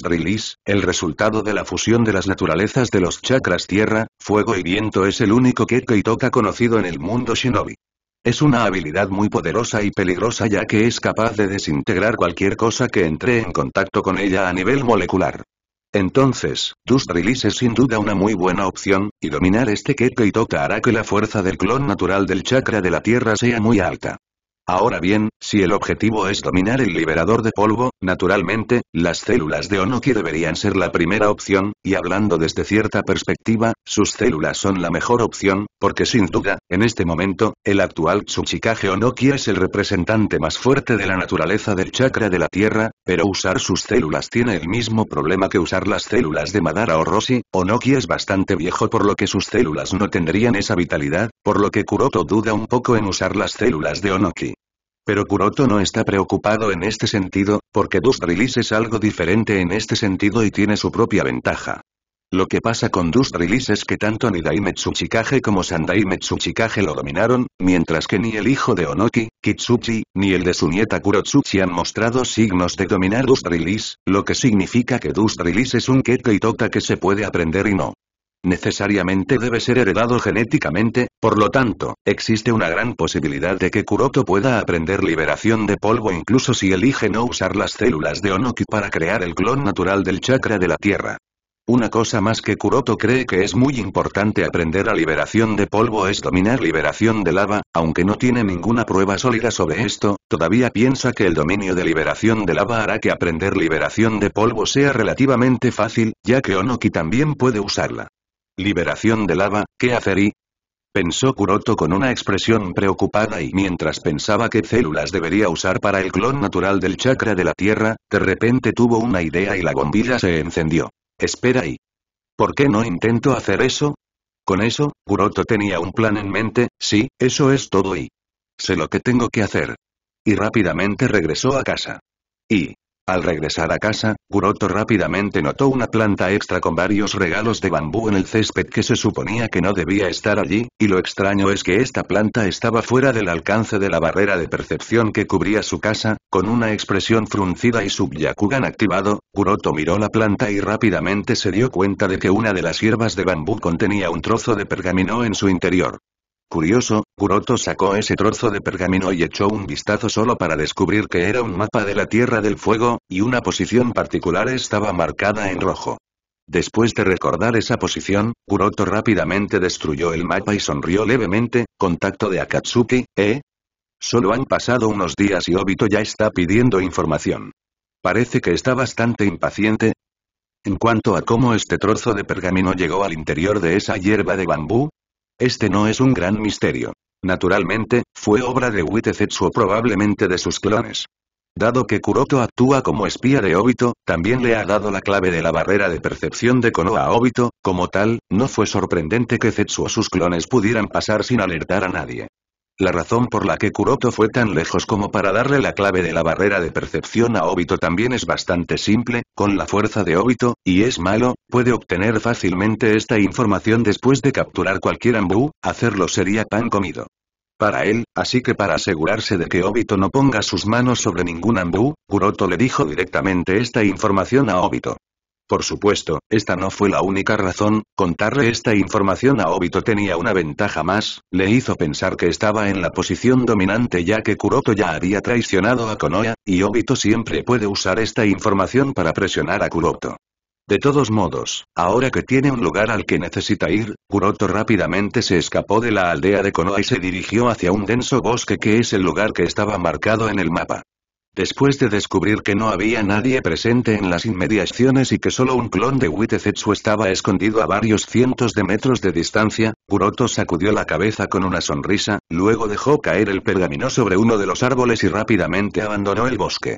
Release, el resultado de la fusión de las naturalezas de los chakras tierra, fuego y viento es el único y Toka conocido en el mundo shinobi. Es una habilidad muy poderosa y peligrosa ya que es capaz de desintegrar cualquier cosa que entre en contacto con ella a nivel molecular. Entonces, Release es sin duda una muy buena opción, y dominar este toca hará que la fuerza del clon natural del chakra de la tierra sea muy alta. Ahora bien, si el objetivo es dominar el liberador de polvo, naturalmente, las células de Onoki deberían ser la primera opción, y hablando desde cierta perspectiva, sus células son la mejor opción, porque sin duda, en este momento, el actual Tsuchikage Onoki es el representante más fuerte de la naturaleza del chakra de la Tierra, pero usar sus células tiene el mismo problema que usar las células de Madara o Roshi, Onoki es bastante viejo por lo que sus células no tendrían esa vitalidad, por lo que Kuroto duda un poco en usar las células de Onoki. Pero Kuroto no está preocupado en este sentido, porque Dust es algo diferente en este sentido y tiene su propia ventaja. Lo que pasa con Dust Release es que tanto Nidai Tsuchikage como Sandai Tsuchikage lo dominaron, mientras que ni el hijo de Onoki, Kitsuchi, ni el de su nieta Kurotsuchi han mostrado signos de dominar Dust Release, lo que significa que Dust Release es un y Tota que se puede aprender y no necesariamente debe ser heredado genéticamente, por lo tanto, existe una gran posibilidad de que Kuroto pueda aprender liberación de polvo incluso si elige no usar las células de Onoki para crear el clon natural del chakra de la Tierra. Una cosa más que Kuroto cree que es muy importante aprender a liberación de polvo es dominar liberación de lava, aunque no tiene ninguna prueba sólida sobre esto, todavía piensa que el dominio de liberación de lava hará que aprender liberación de polvo sea relativamente fácil, ya que Onoki también puede usarla. Liberación de lava, ¿qué hacer y? Pensó Kuroto con una expresión preocupada y mientras pensaba qué células debería usar para el clon natural del chakra de la tierra, de repente tuvo una idea y la bombilla se encendió. Espera y... ¿Por qué no intento hacer eso? Con eso, Kuroto tenía un plan en mente, sí, eso es todo y... Sé lo que tengo que hacer. Y rápidamente regresó a casa. Y, al regresar a casa, Kuroto rápidamente notó una planta extra con varios regalos de bambú en el césped que se suponía que no debía estar allí, y lo extraño es que esta planta estaba fuera del alcance de la barrera de percepción que cubría su casa, con una expresión fruncida y su activado, Kuroto miró la planta y rápidamente se dio cuenta de que una de las hierbas de bambú contenía un trozo de pergamino en su interior. Curioso, Kuroto sacó ese trozo de pergamino y echó un vistazo solo para descubrir que era un mapa de la Tierra del Fuego, y una posición particular estaba marcada en rojo. Después de recordar esa posición, Kuroto rápidamente destruyó el mapa y sonrió levemente, contacto de Akatsuki, ¿eh? Solo han pasado unos días y Obito ya está pidiendo información. Parece que está bastante impaciente. En cuanto a cómo este trozo de pergamino llegó al interior de esa hierba de bambú, este no es un gran misterio. Naturalmente, fue obra de Witezetsu o probablemente de sus clones. Dado que Kuroto actúa como espía de Obito, también le ha dado la clave de la barrera de percepción de Konoha a Obito, como tal, no fue sorprendente que Zetsu o sus clones pudieran pasar sin alertar a nadie. La razón por la que Kuroto fue tan lejos como para darle la clave de la barrera de percepción a Obito también es bastante simple, con la fuerza de Obito, y es malo, puede obtener fácilmente esta información después de capturar cualquier ambú, hacerlo sería pan comido. Para él, así que para asegurarse de que Obito no ponga sus manos sobre ningún ambú, Kuroto le dijo directamente esta información a Obito. Por supuesto, esta no fue la única razón, contarle esta información a Obito tenía una ventaja más, le hizo pensar que estaba en la posición dominante ya que Kuroto ya había traicionado a Konoha, y Obito siempre puede usar esta información para presionar a Kuroto. De todos modos, ahora que tiene un lugar al que necesita ir, Kuroto rápidamente se escapó de la aldea de Konoha y se dirigió hacia un denso bosque que es el lugar que estaba marcado en el mapa. Después de descubrir que no había nadie presente en las inmediaciones y que solo un clon de Witezetsu estaba escondido a varios cientos de metros de distancia, Kuroto sacudió la cabeza con una sonrisa, luego dejó caer el pergamino sobre uno de los árboles y rápidamente abandonó el bosque.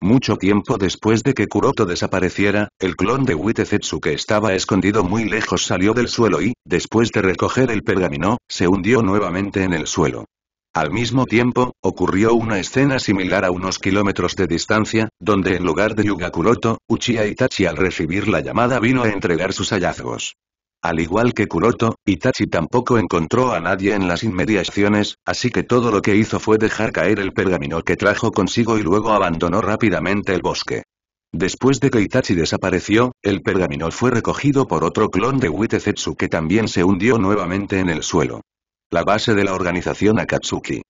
Mucho tiempo después de que Kuroto desapareciera, el clon de Witezetsu que estaba escondido muy lejos salió del suelo y, después de recoger el pergamino, se hundió nuevamente en el suelo. Al mismo tiempo, ocurrió una escena similar a unos kilómetros de distancia, donde en lugar de Kuroto, Uchiha Itachi al recibir la llamada vino a entregar sus hallazgos. Al igual que Kuroto, Itachi tampoco encontró a nadie en las inmediaciones, así que todo lo que hizo fue dejar caer el pergamino que trajo consigo y luego abandonó rápidamente el bosque. Después de que Itachi desapareció, el pergamino fue recogido por otro clon de Witezetsu que también se hundió nuevamente en el suelo. La base de la organización Akatsuki.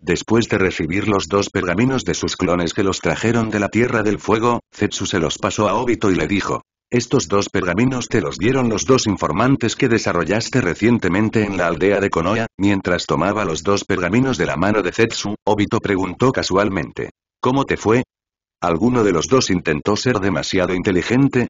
Después de recibir los dos pergaminos de sus clones que los trajeron de la Tierra del Fuego, Zetsu se los pasó a Obito y le dijo. Estos dos pergaminos te los dieron los dos informantes que desarrollaste recientemente en la aldea de Konoha, mientras tomaba los dos pergaminos de la mano de Zetsu, Obito preguntó casualmente. ¿Cómo te fue? ¿Alguno de los dos intentó ser demasiado inteligente?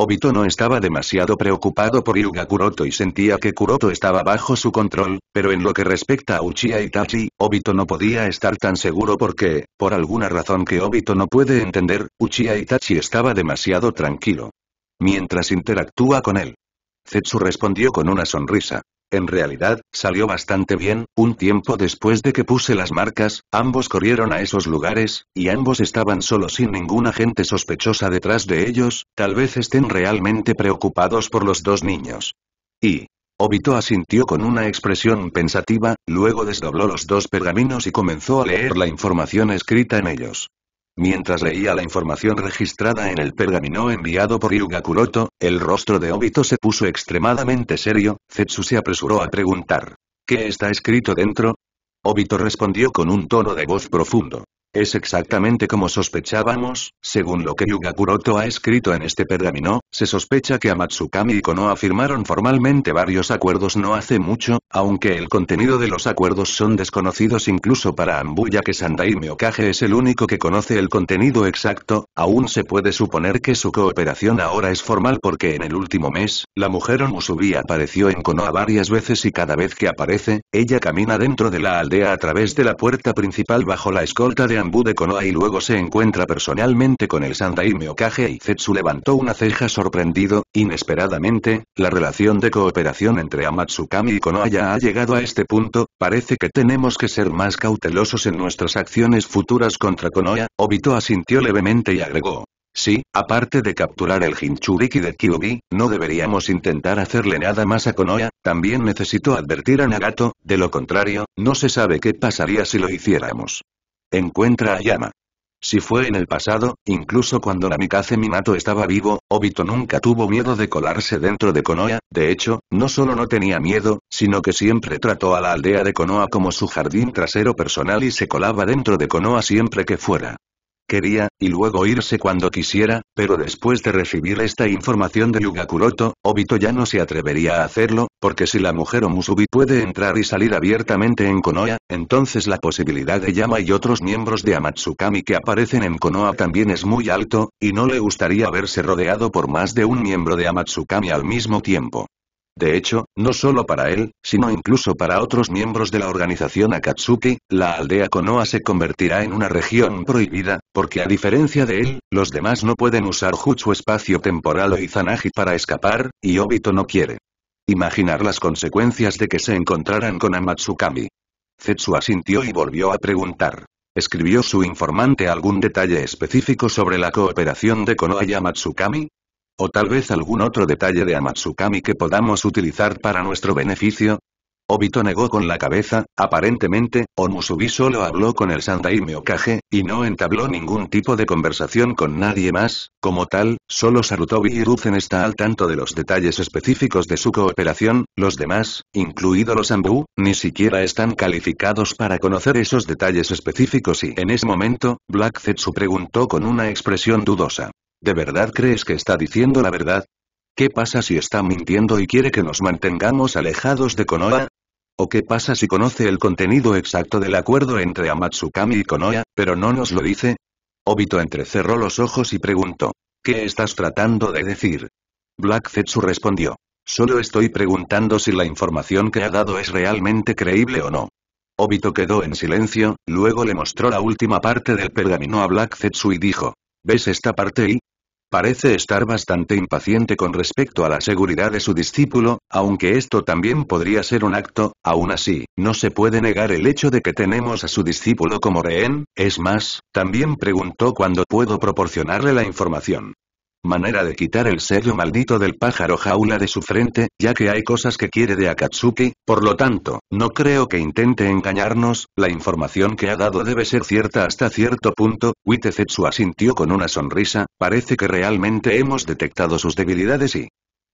Obito no estaba demasiado preocupado por Yuga Kuroto y sentía que Kuroto estaba bajo su control, pero en lo que respecta a Uchiha Itachi, Obito no podía estar tan seguro porque, por alguna razón que Obito no puede entender, Uchiha Itachi estaba demasiado tranquilo. Mientras interactúa con él. Zetsu respondió con una sonrisa. En realidad, salió bastante bien, un tiempo después de que puse las marcas, ambos corrieron a esos lugares, y ambos estaban solos sin ninguna gente sospechosa detrás de ellos, tal vez estén realmente preocupados por los dos niños. Y... Obito asintió con una expresión pensativa, luego desdobló los dos pergaminos y comenzó a leer la información escrita en ellos. Mientras leía la información registrada en el pergamino enviado por Yuga el rostro de Obito se puso extremadamente serio, Zetsu se apresuró a preguntar. ¿Qué está escrito dentro? Obito respondió con un tono de voz profundo. Es exactamente como sospechábamos, según lo que Yuga ha escrito en este pergamino, se sospecha que Amatsukami y Konoha firmaron formalmente varios acuerdos no hace mucho, aunque el contenido de los acuerdos son desconocidos incluso para Ambuya, que Sandai Miokage es el único que conoce el contenido exacto, aún se puede suponer que su cooperación ahora es formal porque en el último mes, la mujer Onusubi apareció en Konoha varias veces y cada vez que aparece, ella camina dentro de la aldea a través de la puerta principal bajo la escolta de ambu de Konoha y luego se encuentra personalmente con el Sandaime y zetsu levantó una ceja sorprendido, inesperadamente, la relación de cooperación entre Amatsukami y Konoha ya ha llegado a este punto, parece que tenemos que ser más cautelosos en nuestras acciones futuras contra Konoha, Obito asintió levemente y agregó. Sí, aparte de capturar el Hinchuriki de Kyubi, no deberíamos intentar hacerle nada más a Konoha, también necesito advertir a Nagato, de lo contrario, no se sabe qué pasaría si lo hiciéramos. Encuentra a Yama. Si fue en el pasado, incluso cuando Namikaze Minato estaba vivo, Obito nunca tuvo miedo de colarse dentro de Konoha, de hecho, no solo no tenía miedo, sino que siempre trató a la aldea de Konoha como su jardín trasero personal y se colaba dentro de Konoha siempre que fuera quería, y luego irse cuando quisiera, pero después de recibir esta información de Yugakuroto, Obito ya no se atrevería a hacerlo, porque si la mujer Omusubi puede entrar y salir abiertamente en Konoha, entonces la posibilidad de Yama y otros miembros de Amatsukami que aparecen en Konoha también es muy alto, y no le gustaría verse rodeado por más de un miembro de Amatsukami al mismo tiempo. De hecho, no solo para él, sino incluso para otros miembros de la organización Akatsuki, la aldea Konoha se convertirá en una región prohibida, porque a diferencia de él, los demás no pueden usar Jutsu espacio temporal o Izanagi para escapar, y Obito no quiere. Imaginar las consecuencias de que se encontraran con Amatsukami. Zetsu asintió y volvió a preguntar. ¿Escribió su informante algún detalle específico sobre la cooperación de Konoha y Amatsukami? ¿O tal vez algún otro detalle de Amatsukami que podamos utilizar para nuestro beneficio? Obito negó con la cabeza, aparentemente, Omusubi solo habló con el Sandai Meokage, y no entabló ningún tipo de conversación con nadie más, como tal, solo Sarutobi y Ruzen está al tanto de los detalles específicos de su cooperación, los demás, incluido los Ambu, ni siquiera están calificados para conocer esos detalles específicos y en ese momento, Black Zetsu preguntó con una expresión dudosa. ¿De verdad crees que está diciendo la verdad? ¿Qué pasa si está mintiendo y quiere que nos mantengamos alejados de Konoha? ¿O qué pasa si conoce el contenido exacto del acuerdo entre Amatsukami y Konoha, pero no nos lo dice? Obito entrecerró los ojos y preguntó. ¿Qué estás tratando de decir? Black Zetsu respondió. Solo estoy preguntando si la información que ha dado es realmente creíble o no. Obito quedó en silencio, luego le mostró la última parte del pergamino a Black Zetsu y dijo, ¿Ves esta parte y? Parece estar bastante impaciente con respecto a la seguridad de su discípulo, aunque esto también podría ser un acto, aún así, no se puede negar el hecho de que tenemos a su discípulo como rehén, es más, también preguntó cuándo puedo proporcionarle la información. Manera de quitar el sello maldito del pájaro jaula de su frente, ya que hay cosas que quiere de Akatsuki, por lo tanto, no creo que intente engañarnos, la información que ha dado debe ser cierta hasta cierto punto, Zetsu asintió con una sonrisa, parece que realmente hemos detectado sus debilidades y,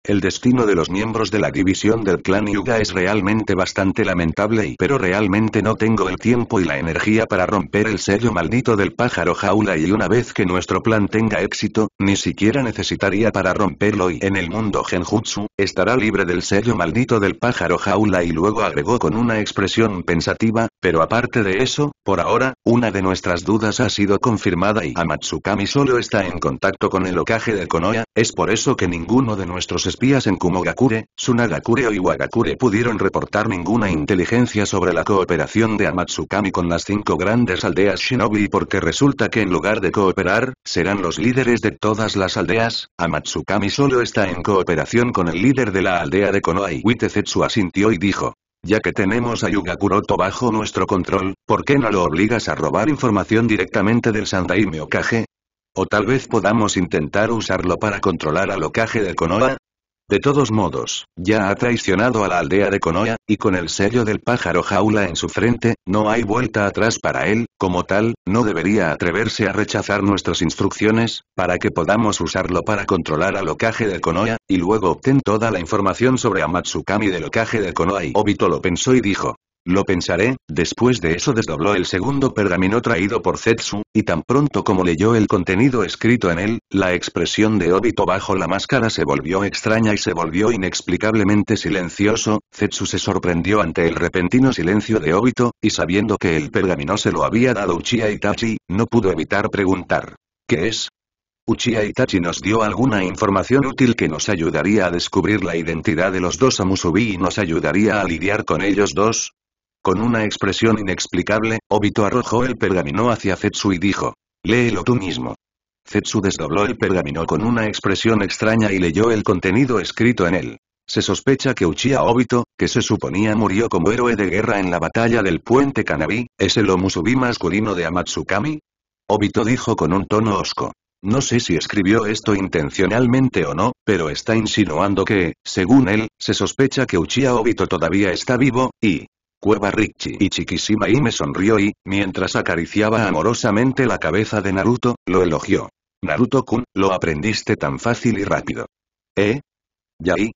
el destino de los miembros de la división del clan Yuga es realmente bastante lamentable y pero realmente no tengo el tiempo y la energía para romper el sello maldito del pájaro jaula y una vez que nuestro plan tenga éxito, ni siquiera necesitaría para romperlo y en el mundo genjutsu, estará libre del sello maldito del pájaro jaula y luego agregó con una expresión pensativa, pero aparte de eso, por ahora, una de nuestras dudas ha sido confirmada y Amatsukami solo está en contacto con el ocaje de Konoya, es por eso que ninguno de nuestros espías en Kumogakure, Sunagakure o Iwagakure pudieron reportar ninguna inteligencia sobre la cooperación de Amatsukami con las cinco grandes aldeas shinobi porque resulta que en lugar de cooperar, serán los líderes de todas las aldeas, Amatsukami solo está en cooperación con el líder de la aldea de Konoha Witezetsu asintió y dijo. Ya que tenemos a Yugakuroto bajo nuestro control, ¿por qué no lo obligas a robar información directamente del Sandaime Okage? O tal vez podamos intentar usarlo para controlar al Okage de Konoha, de todos modos, ya ha traicionado a la aldea de Konoya y con el sello del pájaro jaula en su frente, no hay vuelta atrás para él, como tal, no debería atreverse a rechazar nuestras instrucciones, para que podamos usarlo para controlar al ocaje de Konoya y luego obtén toda la información sobre Amatsukami del ocaje de Konoha y Obito lo pensó y dijo, lo pensaré, después de eso desdobló el segundo pergamino traído por Zetsu, y tan pronto como leyó el contenido escrito en él, la expresión de Obito bajo la máscara se volvió extraña y se volvió inexplicablemente silencioso, Zetsu se sorprendió ante el repentino silencio de Obito, y sabiendo que el pergamino se lo había dado Uchiha Itachi, no pudo evitar preguntar. ¿Qué es? Uchiha Itachi nos dio alguna información útil que nos ayudaría a descubrir la identidad de los dos Amusubi y nos ayudaría a lidiar con ellos dos, con una expresión inexplicable, Obito arrojó el pergamino hacia Zetsu y dijo. Léelo tú mismo. Zetsu desdobló el pergamino con una expresión extraña y leyó el contenido escrito en él. Se sospecha que Uchiha Obito, que se suponía murió como héroe de guerra en la batalla del puente Kanabi, es el Omusubi masculino de Amatsukami. Obito dijo con un tono osco. No sé si escribió esto intencionalmente o no, pero está insinuando que, según él, se sospecha que Uchiha Obito todavía está vivo, y, Cueva Ricchi y y me sonrió y, mientras acariciaba amorosamente la cabeza de Naruto, lo elogió. Naruto-kun, lo aprendiste tan fácil y rápido. ¿Eh? ¿Yai?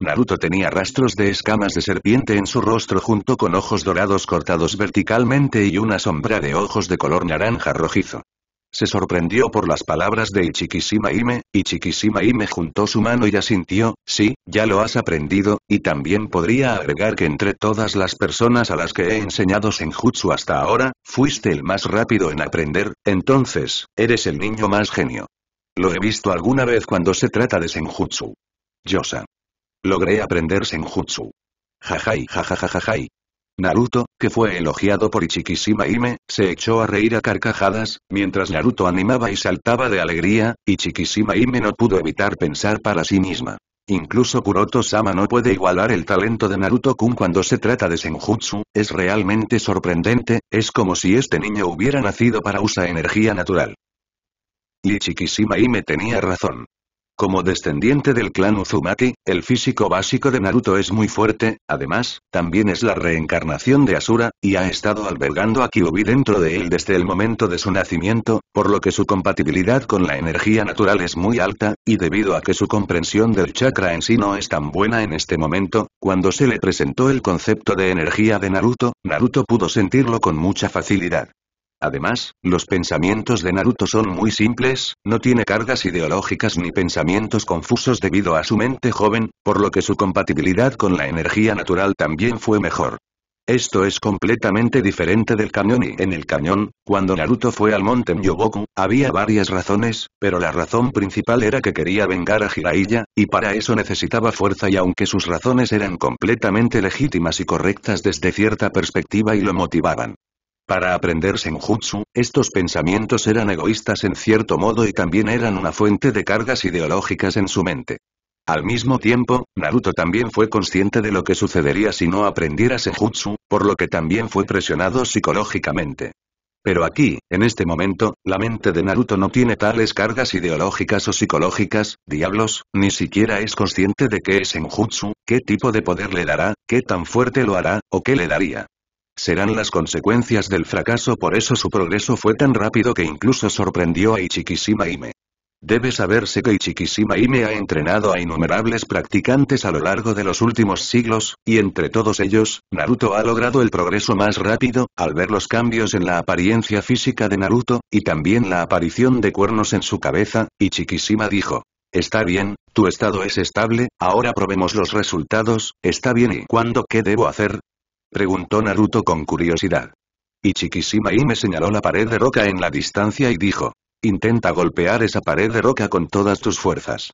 Naruto tenía rastros de escamas de serpiente en su rostro junto con ojos dorados cortados verticalmente y una sombra de ojos de color naranja rojizo. Se sorprendió por las palabras de Ichikishima Y Ichikishima Ime juntó su mano y asintió, sí, ya lo has aprendido, y también podría agregar que entre todas las personas a las que he enseñado senjutsu hasta ahora, fuiste el más rápido en aprender, entonces, eres el niño más genio. Lo he visto alguna vez cuando se trata de senjutsu. Yosa. Logré aprender senjutsu. Jajai jajajajajai. Naruto, que fue elogiado por Ichikishima Ime, se echó a reír a carcajadas, mientras Naruto animaba y saltaba de alegría, Ichikishima Ime no pudo evitar pensar para sí misma. Incluso Kuroto-sama no puede igualar el talento de Naruto-kun cuando se trata de Senjutsu, es realmente sorprendente, es como si este niño hubiera nacido para usa energía natural. Y Ichikishima tenía razón. Como descendiente del clan Uzumaki, el físico básico de Naruto es muy fuerte, además, también es la reencarnación de Asura, y ha estado albergando a Kyuubi dentro de él desde el momento de su nacimiento, por lo que su compatibilidad con la energía natural es muy alta, y debido a que su comprensión del chakra en sí no es tan buena en este momento, cuando se le presentó el concepto de energía de Naruto, Naruto pudo sentirlo con mucha facilidad. Además, los pensamientos de Naruto son muy simples, no tiene cargas ideológicas ni pensamientos confusos debido a su mente joven, por lo que su compatibilidad con la energía natural también fue mejor. Esto es completamente diferente del cañón y en el cañón, cuando Naruto fue al monte Myoboku, había varias razones, pero la razón principal era que quería vengar a Jiraiya, y para eso necesitaba fuerza y aunque sus razones eran completamente legítimas y correctas desde cierta perspectiva y lo motivaban. Para aprender Senjutsu, estos pensamientos eran egoístas en cierto modo y también eran una fuente de cargas ideológicas en su mente. Al mismo tiempo, Naruto también fue consciente de lo que sucedería si no aprendiera Senjutsu, por lo que también fue presionado psicológicamente. Pero aquí, en este momento, la mente de Naruto no tiene tales cargas ideológicas o psicológicas, diablos, ni siquiera es consciente de qué es Senjutsu, qué tipo de poder le dará, qué tan fuerte lo hará, o qué le daría serán las consecuencias del fracaso por eso su progreso fue tan rápido que incluso sorprendió a Ichikishima Ime. Debe saberse que Ichikishima Ime ha entrenado a innumerables practicantes a lo largo de los últimos siglos, y entre todos ellos, Naruto ha logrado el progreso más rápido, al ver los cambios en la apariencia física de Naruto, y también la aparición de cuernos en su cabeza, Ichikishima dijo. Está bien, tu estado es estable, ahora probemos los resultados, está bien y ¿cuándo qué debo hacer? Preguntó Naruto con curiosidad. Ichikishima me señaló la pared de roca en la distancia y dijo. Intenta golpear esa pared de roca con todas tus fuerzas.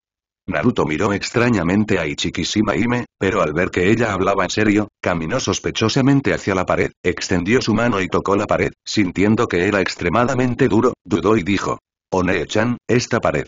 Naruto miró extrañamente a Ichikishima Ime, pero al ver que ella hablaba en serio, caminó sospechosamente hacia la pared, extendió su mano y tocó la pared, sintiendo que era extremadamente duro, dudó y dijo. one chan esta pared.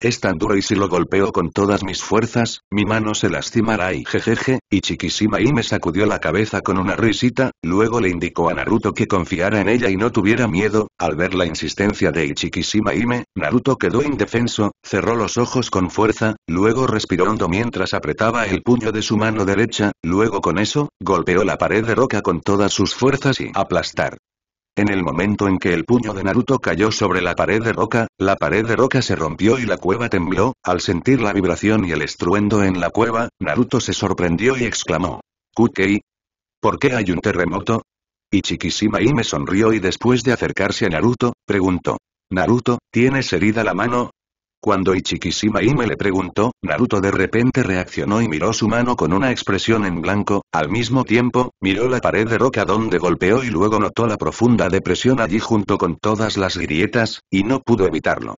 Es tan duro y si lo golpeo con todas mis fuerzas, mi mano se lastimará y jejeje, y y me sacudió la cabeza con una risita, luego le indicó a Naruto que confiara en ella y no tuviera miedo, al ver la insistencia de Ichikishima Ime, Naruto quedó indefenso, cerró los ojos con fuerza, luego respiró hondo mientras apretaba el puño de su mano derecha, luego con eso, golpeó la pared de roca con todas sus fuerzas y aplastar. En el momento en que el puño de Naruto cayó sobre la pared de roca, la pared de roca se rompió y la cueva tembló, al sentir la vibración y el estruendo en la cueva, Naruto se sorprendió y exclamó. ¿Kukei? ¿Por qué hay un terremoto? Y me sonrió y después de acercarse a Naruto, preguntó. Naruto, ¿tienes herida la mano? Cuando Ichikishima me le preguntó, Naruto de repente reaccionó y miró su mano con una expresión en blanco, al mismo tiempo, miró la pared de roca donde golpeó y luego notó la profunda depresión allí junto con todas las grietas, y no pudo evitarlo.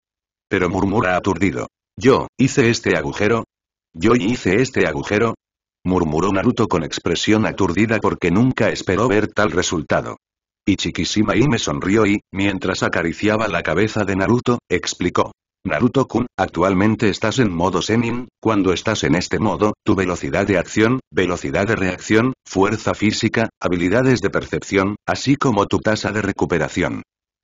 Pero murmura aturdido. Yo, hice este agujero. Yo hice este agujero. Murmuró Naruto con expresión aturdida porque nunca esperó ver tal resultado. Ichikishima me sonrió y, mientras acariciaba la cabeza de Naruto, explicó. Naruto-kun, actualmente estás en modo Senin, cuando estás en este modo, tu velocidad de acción, velocidad de reacción, fuerza física, habilidades de percepción, así como tu tasa de recuperación.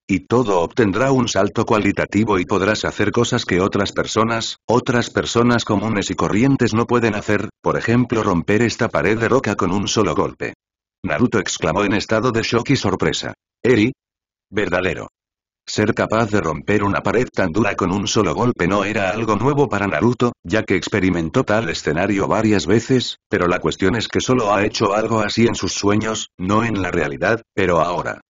Y todo obtendrá un salto cualitativo y podrás hacer cosas que otras personas, otras personas comunes y corrientes no pueden hacer, por ejemplo romper esta pared de roca con un solo golpe. Naruto exclamó en estado de shock y sorpresa. Eri. Verdadero. Ser capaz de romper una pared tan dura con un solo golpe no era algo nuevo para Naruto, ya que experimentó tal escenario varias veces, pero la cuestión es que solo ha hecho algo así en sus sueños, no en la realidad, pero ahora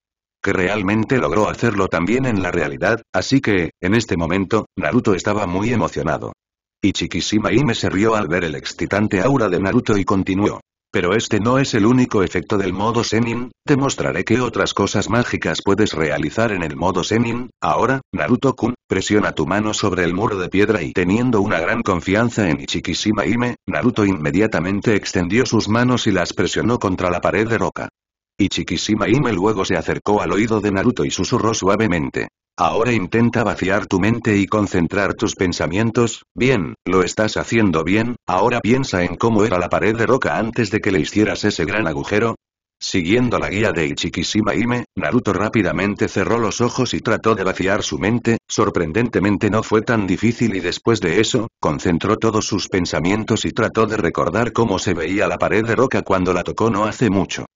que realmente logró hacerlo también en la realidad, así que, en este momento, Naruto estaba muy emocionado. Y Shikishima Ime se rió al ver el excitante aura de Naruto y continuó. Pero este no es el único efecto del modo Senin, te mostraré qué otras cosas mágicas puedes realizar en el modo Senin, ahora, Naruto-kun, presiona tu mano sobre el muro de piedra y teniendo una gran confianza en Ichikishima ime Naruto inmediatamente extendió sus manos y las presionó contra la pared de roca. Ichikishima ime luego se acercó al oído de Naruto y susurró suavemente. Ahora intenta vaciar tu mente y concentrar tus pensamientos, bien, lo estás haciendo bien, ahora piensa en cómo era la pared de roca antes de que le hicieras ese gran agujero, Siguiendo la guía de Ichikishima Ime, Naruto rápidamente cerró los ojos y trató de vaciar su mente, sorprendentemente no fue tan difícil y después de eso, concentró todos sus pensamientos y trató de recordar cómo se veía la pared de roca cuando la tocó no hace mucho.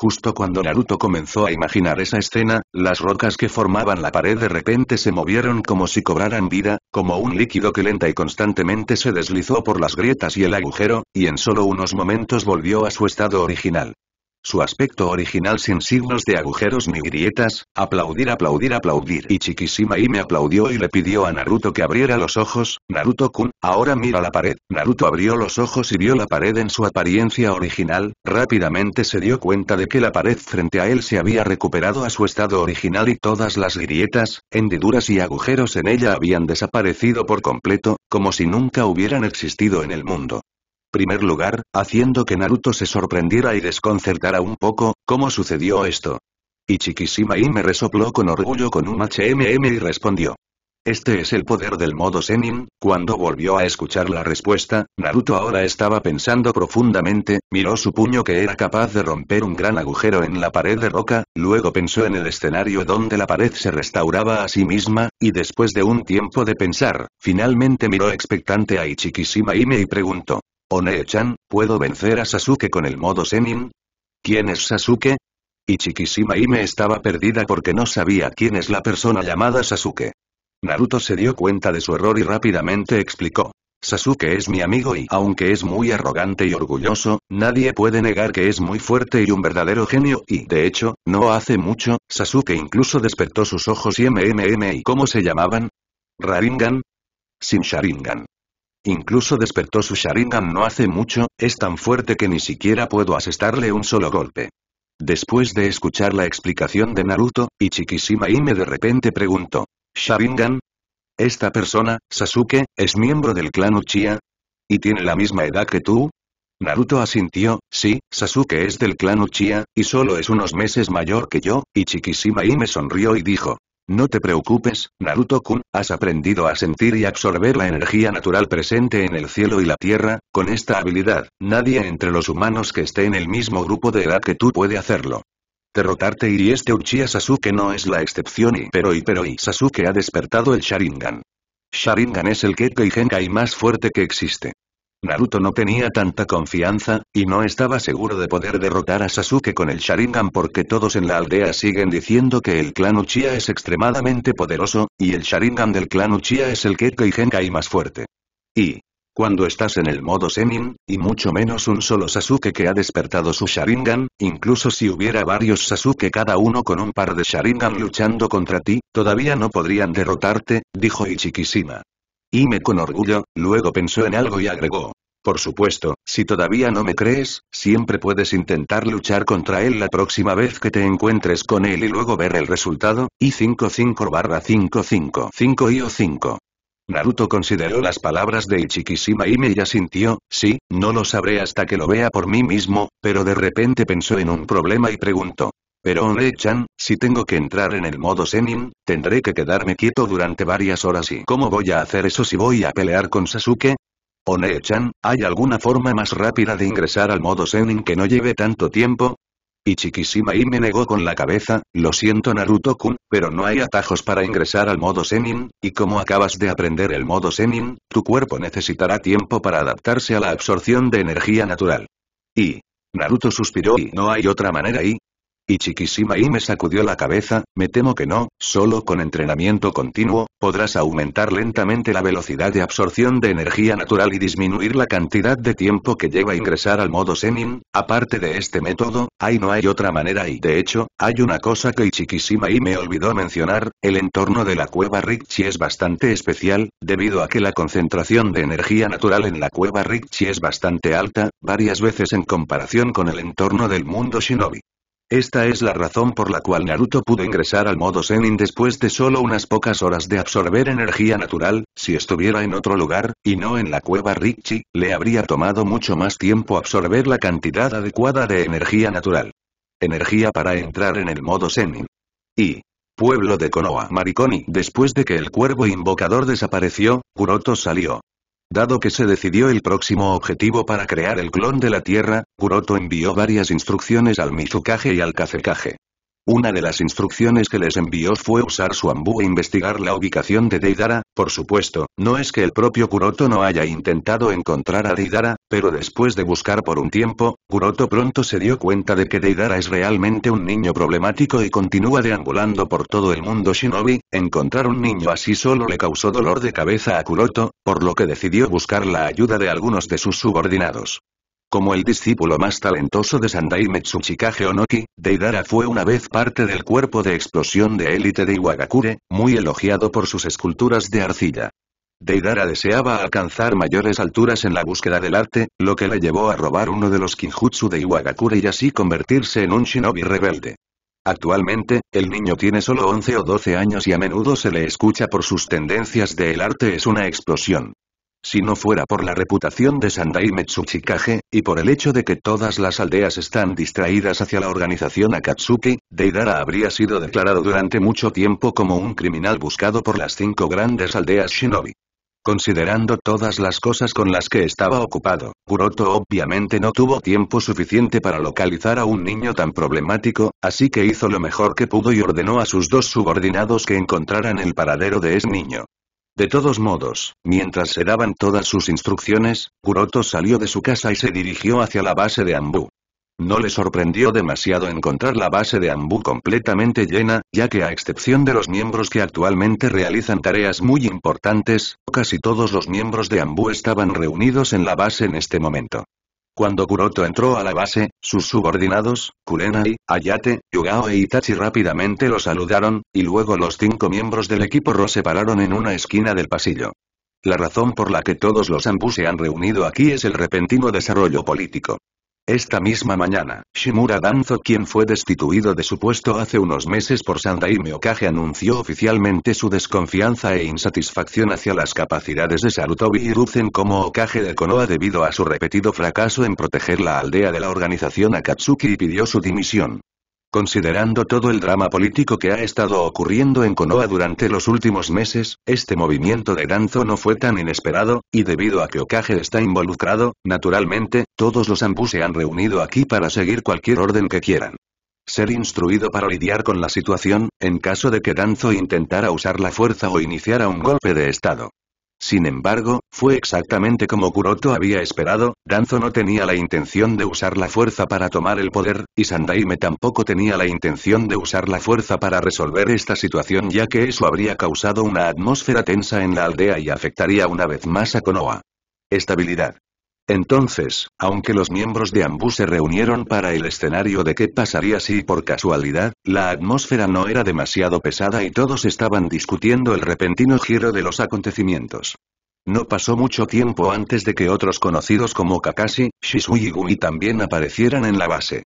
Justo cuando Naruto comenzó a imaginar esa escena, las rocas que formaban la pared de repente se movieron como si cobraran vida, como un líquido que lenta y constantemente se deslizó por las grietas y el agujero, y en solo unos momentos volvió a su estado original. Su aspecto original sin signos de agujeros ni grietas, aplaudir aplaudir aplaudir y Chikishima y me aplaudió y le pidió a Naruto que abriera los ojos, Naruto-kun, ahora mira la pared. Naruto abrió los ojos y vio la pared en su apariencia original, rápidamente se dio cuenta de que la pared frente a él se había recuperado a su estado original y todas las grietas, hendiduras y agujeros en ella habían desaparecido por completo, como si nunca hubieran existido en el mundo primer lugar, haciendo que Naruto se sorprendiera y desconcertara un poco, ¿cómo sucedió esto? Y me resopló con orgullo con un HMM y respondió. Este es el poder del modo Senin, cuando volvió a escuchar la respuesta, Naruto ahora estaba pensando profundamente, miró su puño que era capaz de romper un gran agujero en la pared de roca, luego pensó en el escenario donde la pared se restauraba a sí misma, y después de un tiempo de pensar, finalmente miró expectante a Ichikishima Ime y preguntó. Onee-chan, ¿puedo vencer a Sasuke con el modo Senin? ¿Quién es Sasuke? Y Ime estaba perdida porque no sabía quién es la persona llamada Sasuke. Naruto se dio cuenta de su error y rápidamente explicó. Sasuke es mi amigo y aunque es muy arrogante y orgulloso, nadie puede negar que es muy fuerte y un verdadero genio y, de hecho, no hace mucho, Sasuke incluso despertó sus ojos y MMM y ¿cómo se llamaban? Raringan. Sin Sharingan. Incluso despertó su Sharingan no hace mucho, es tan fuerte que ni siquiera puedo asestarle un solo golpe. Después de escuchar la explicación de Naruto, Ichikishima me de repente preguntó. ¿Sharingan? ¿Esta persona, Sasuke, es miembro del clan Uchiha? ¿Y tiene la misma edad que tú? Naruto asintió, sí, Sasuke es del clan Uchiha, y solo es unos meses mayor que yo, Y me sonrió y dijo, no te preocupes, Naruto-kun, has aprendido a sentir y absorber la energía natural presente en el cielo y la tierra, con esta habilidad, nadie entre los humanos que esté en el mismo grupo de edad que tú puede hacerlo. Derrotarte y este Uchiha Sasuke no es la excepción y pero y pero y Sasuke ha despertado el Sharingan. Sharingan es el Kekkei Genkai más fuerte que existe. Naruto no tenía tanta confianza, y no estaba seguro de poder derrotar a Sasuke con el Sharingan porque todos en la aldea siguen diciendo que el clan Uchiha es extremadamente poderoso, y el Sharingan del clan Uchiha es el Kekkei Genkai más fuerte. Y... Cuando estás en el modo Senin, y mucho menos un solo Sasuke que ha despertado su Sharingan, incluso si hubiera varios Sasuke cada uno con un par de Sharingan luchando contra ti, todavía no podrían derrotarte, dijo Ichikishima me con orgullo, luego pensó en algo y agregó. Por supuesto, si todavía no me crees, siempre puedes intentar luchar contra él la próxima vez que te encuentres con él y luego ver el resultado, y 55 barra 555 y o 5. Naruto consideró las palabras de Ichikishima me y sintió: sí, no lo sabré hasta que lo vea por mí mismo, pero de repente pensó en un problema y preguntó. Pero Onre-chan, si tengo que entrar en el modo Senin, tendré que quedarme quieto durante varias horas y ¿cómo voy a hacer eso si voy a pelear con Sasuke? Onre-chan, ¿hay alguna forma más rápida de ingresar al modo Senin que no lleve tanto tiempo? Y chikishima y me negó con la cabeza, lo siento Naruto-kun, pero no hay atajos para ingresar al modo Senin, y como acabas de aprender el modo Senin, tu cuerpo necesitará tiempo para adaptarse a la absorción de energía natural. Y... Naruto suspiró y no hay otra manera y, y chiquisima me sacudió la cabeza, me temo que no, solo con entrenamiento continuo, podrás aumentar lentamente la velocidad de absorción de energía natural y disminuir la cantidad de tiempo que lleva ingresar al modo Senin, aparte de este método, ahí no hay otra manera y de hecho, hay una cosa que Chiquisima y me olvidó mencionar, el entorno de la cueva Rikchi es bastante especial, debido a que la concentración de energía natural en la cueva Rikchi es bastante alta, varias veces en comparación con el entorno del mundo Shinobi. Esta es la razón por la cual Naruto pudo ingresar al modo Zenin después de solo unas pocas horas de absorber energía natural, si estuviera en otro lugar, y no en la cueva Ricci, le habría tomado mucho más tiempo absorber la cantidad adecuada de energía natural. Energía para entrar en el modo Zenin. Y... Pueblo de Konoha Mariconi Después de que el cuervo invocador desapareció, Kuroto salió. Dado que se decidió el próximo objetivo para crear el clon de la Tierra, Kuroto envió varias instrucciones al Mizukage y al Kazekage. Una de las instrucciones que les envió fue usar su ambú e investigar la ubicación de Deidara, por supuesto, no es que el propio Kuroto no haya intentado encontrar a Deidara, pero después de buscar por un tiempo, Kuroto pronto se dio cuenta de que Deidara es realmente un niño problemático y continúa deambulando por todo el mundo shinobi, encontrar un niño así solo le causó dolor de cabeza a Kuroto, por lo que decidió buscar la ayuda de algunos de sus subordinados. Como el discípulo más talentoso de Sandai Metsuchikage Onoki, Deidara fue una vez parte del cuerpo de explosión de élite de Iwagakure, muy elogiado por sus esculturas de arcilla. Deidara deseaba alcanzar mayores alturas en la búsqueda del arte, lo que le llevó a robar uno de los kinjutsu de Iwagakure y así convertirse en un shinobi rebelde. Actualmente, el niño tiene solo 11 o 12 años y a menudo se le escucha por sus tendencias de el arte es una explosión. Si no fuera por la reputación de Sandai Metsuchikaje, y por el hecho de que todas las aldeas están distraídas hacia la organización Akatsuki, Deidara habría sido declarado durante mucho tiempo como un criminal buscado por las cinco grandes aldeas Shinobi. Considerando todas las cosas con las que estaba ocupado, Kuroto obviamente no tuvo tiempo suficiente para localizar a un niño tan problemático, así que hizo lo mejor que pudo y ordenó a sus dos subordinados que encontraran el paradero de ese niño. De todos modos, mientras se daban todas sus instrucciones, Kuroto salió de su casa y se dirigió hacia la base de Ambu. No le sorprendió demasiado encontrar la base de Ambu completamente llena, ya que a excepción de los miembros que actualmente realizan tareas muy importantes, casi todos los miembros de Ambu estaban reunidos en la base en este momento. Cuando Kuroto entró a la base, sus subordinados, Kurenai, Ayate, Yugao e Itachi rápidamente lo saludaron, y luego los cinco miembros del equipo Ro separaron pararon en una esquina del pasillo. La razón por la que todos los ambus se han reunido aquí es el repentino desarrollo político. Esta misma mañana, Shimura Danzo quien fue destituido de su puesto hace unos meses por Sandaime Okage anunció oficialmente su desconfianza e insatisfacción hacia las capacidades de Sarutobi y como Okage de Konoha debido a su repetido fracaso en proteger la aldea de la organización Akatsuki y pidió su dimisión. Considerando todo el drama político que ha estado ocurriendo en Konoha durante los últimos meses, este movimiento de Danzo no fue tan inesperado, y debido a que Okage está involucrado, naturalmente, todos los Anbu se han reunido aquí para seguir cualquier orden que quieran. Ser instruido para lidiar con la situación, en caso de que Danzo intentara usar la fuerza o iniciara un golpe de estado. Sin embargo, fue exactamente como Kuroto había esperado, Danzo no tenía la intención de usar la fuerza para tomar el poder, y Sandaime tampoco tenía la intención de usar la fuerza para resolver esta situación ya que eso habría causado una atmósfera tensa en la aldea y afectaría una vez más a Konoha. Estabilidad. Entonces, aunque los miembros de Ambu se reunieron para el escenario de qué pasaría si por casualidad, la atmósfera no era demasiado pesada y todos estaban discutiendo el repentino giro de los acontecimientos. No pasó mucho tiempo antes de que otros conocidos como Kakashi, Shisui y Gumi también aparecieran en la base.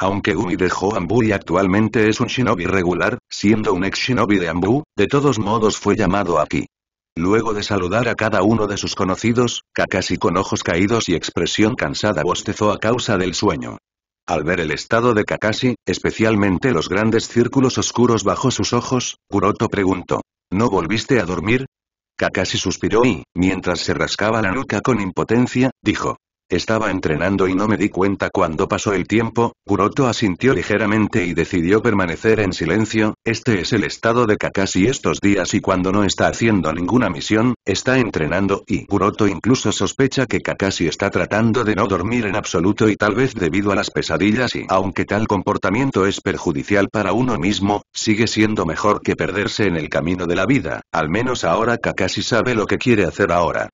Aunque Gumi dejó Ambu y actualmente es un shinobi regular, siendo un ex shinobi de Ambu, de todos modos fue llamado aquí. Luego de saludar a cada uno de sus conocidos, Kakashi con ojos caídos y expresión cansada bostezó a causa del sueño. Al ver el estado de Kakashi, especialmente los grandes círculos oscuros bajo sus ojos, Kuroto preguntó. ¿No volviste a dormir? Kakashi suspiró y, mientras se rascaba la nuca con impotencia, dijo. Estaba entrenando y no me di cuenta cuando pasó el tiempo, Kuroto asintió ligeramente y decidió permanecer en silencio, este es el estado de Kakashi estos días y cuando no está haciendo ninguna misión, está entrenando y Kuroto incluso sospecha que Kakashi está tratando de no dormir en absoluto y tal vez debido a las pesadillas y aunque tal comportamiento es perjudicial para uno mismo, sigue siendo mejor que perderse en el camino de la vida, al menos ahora Kakashi sabe lo que quiere hacer ahora.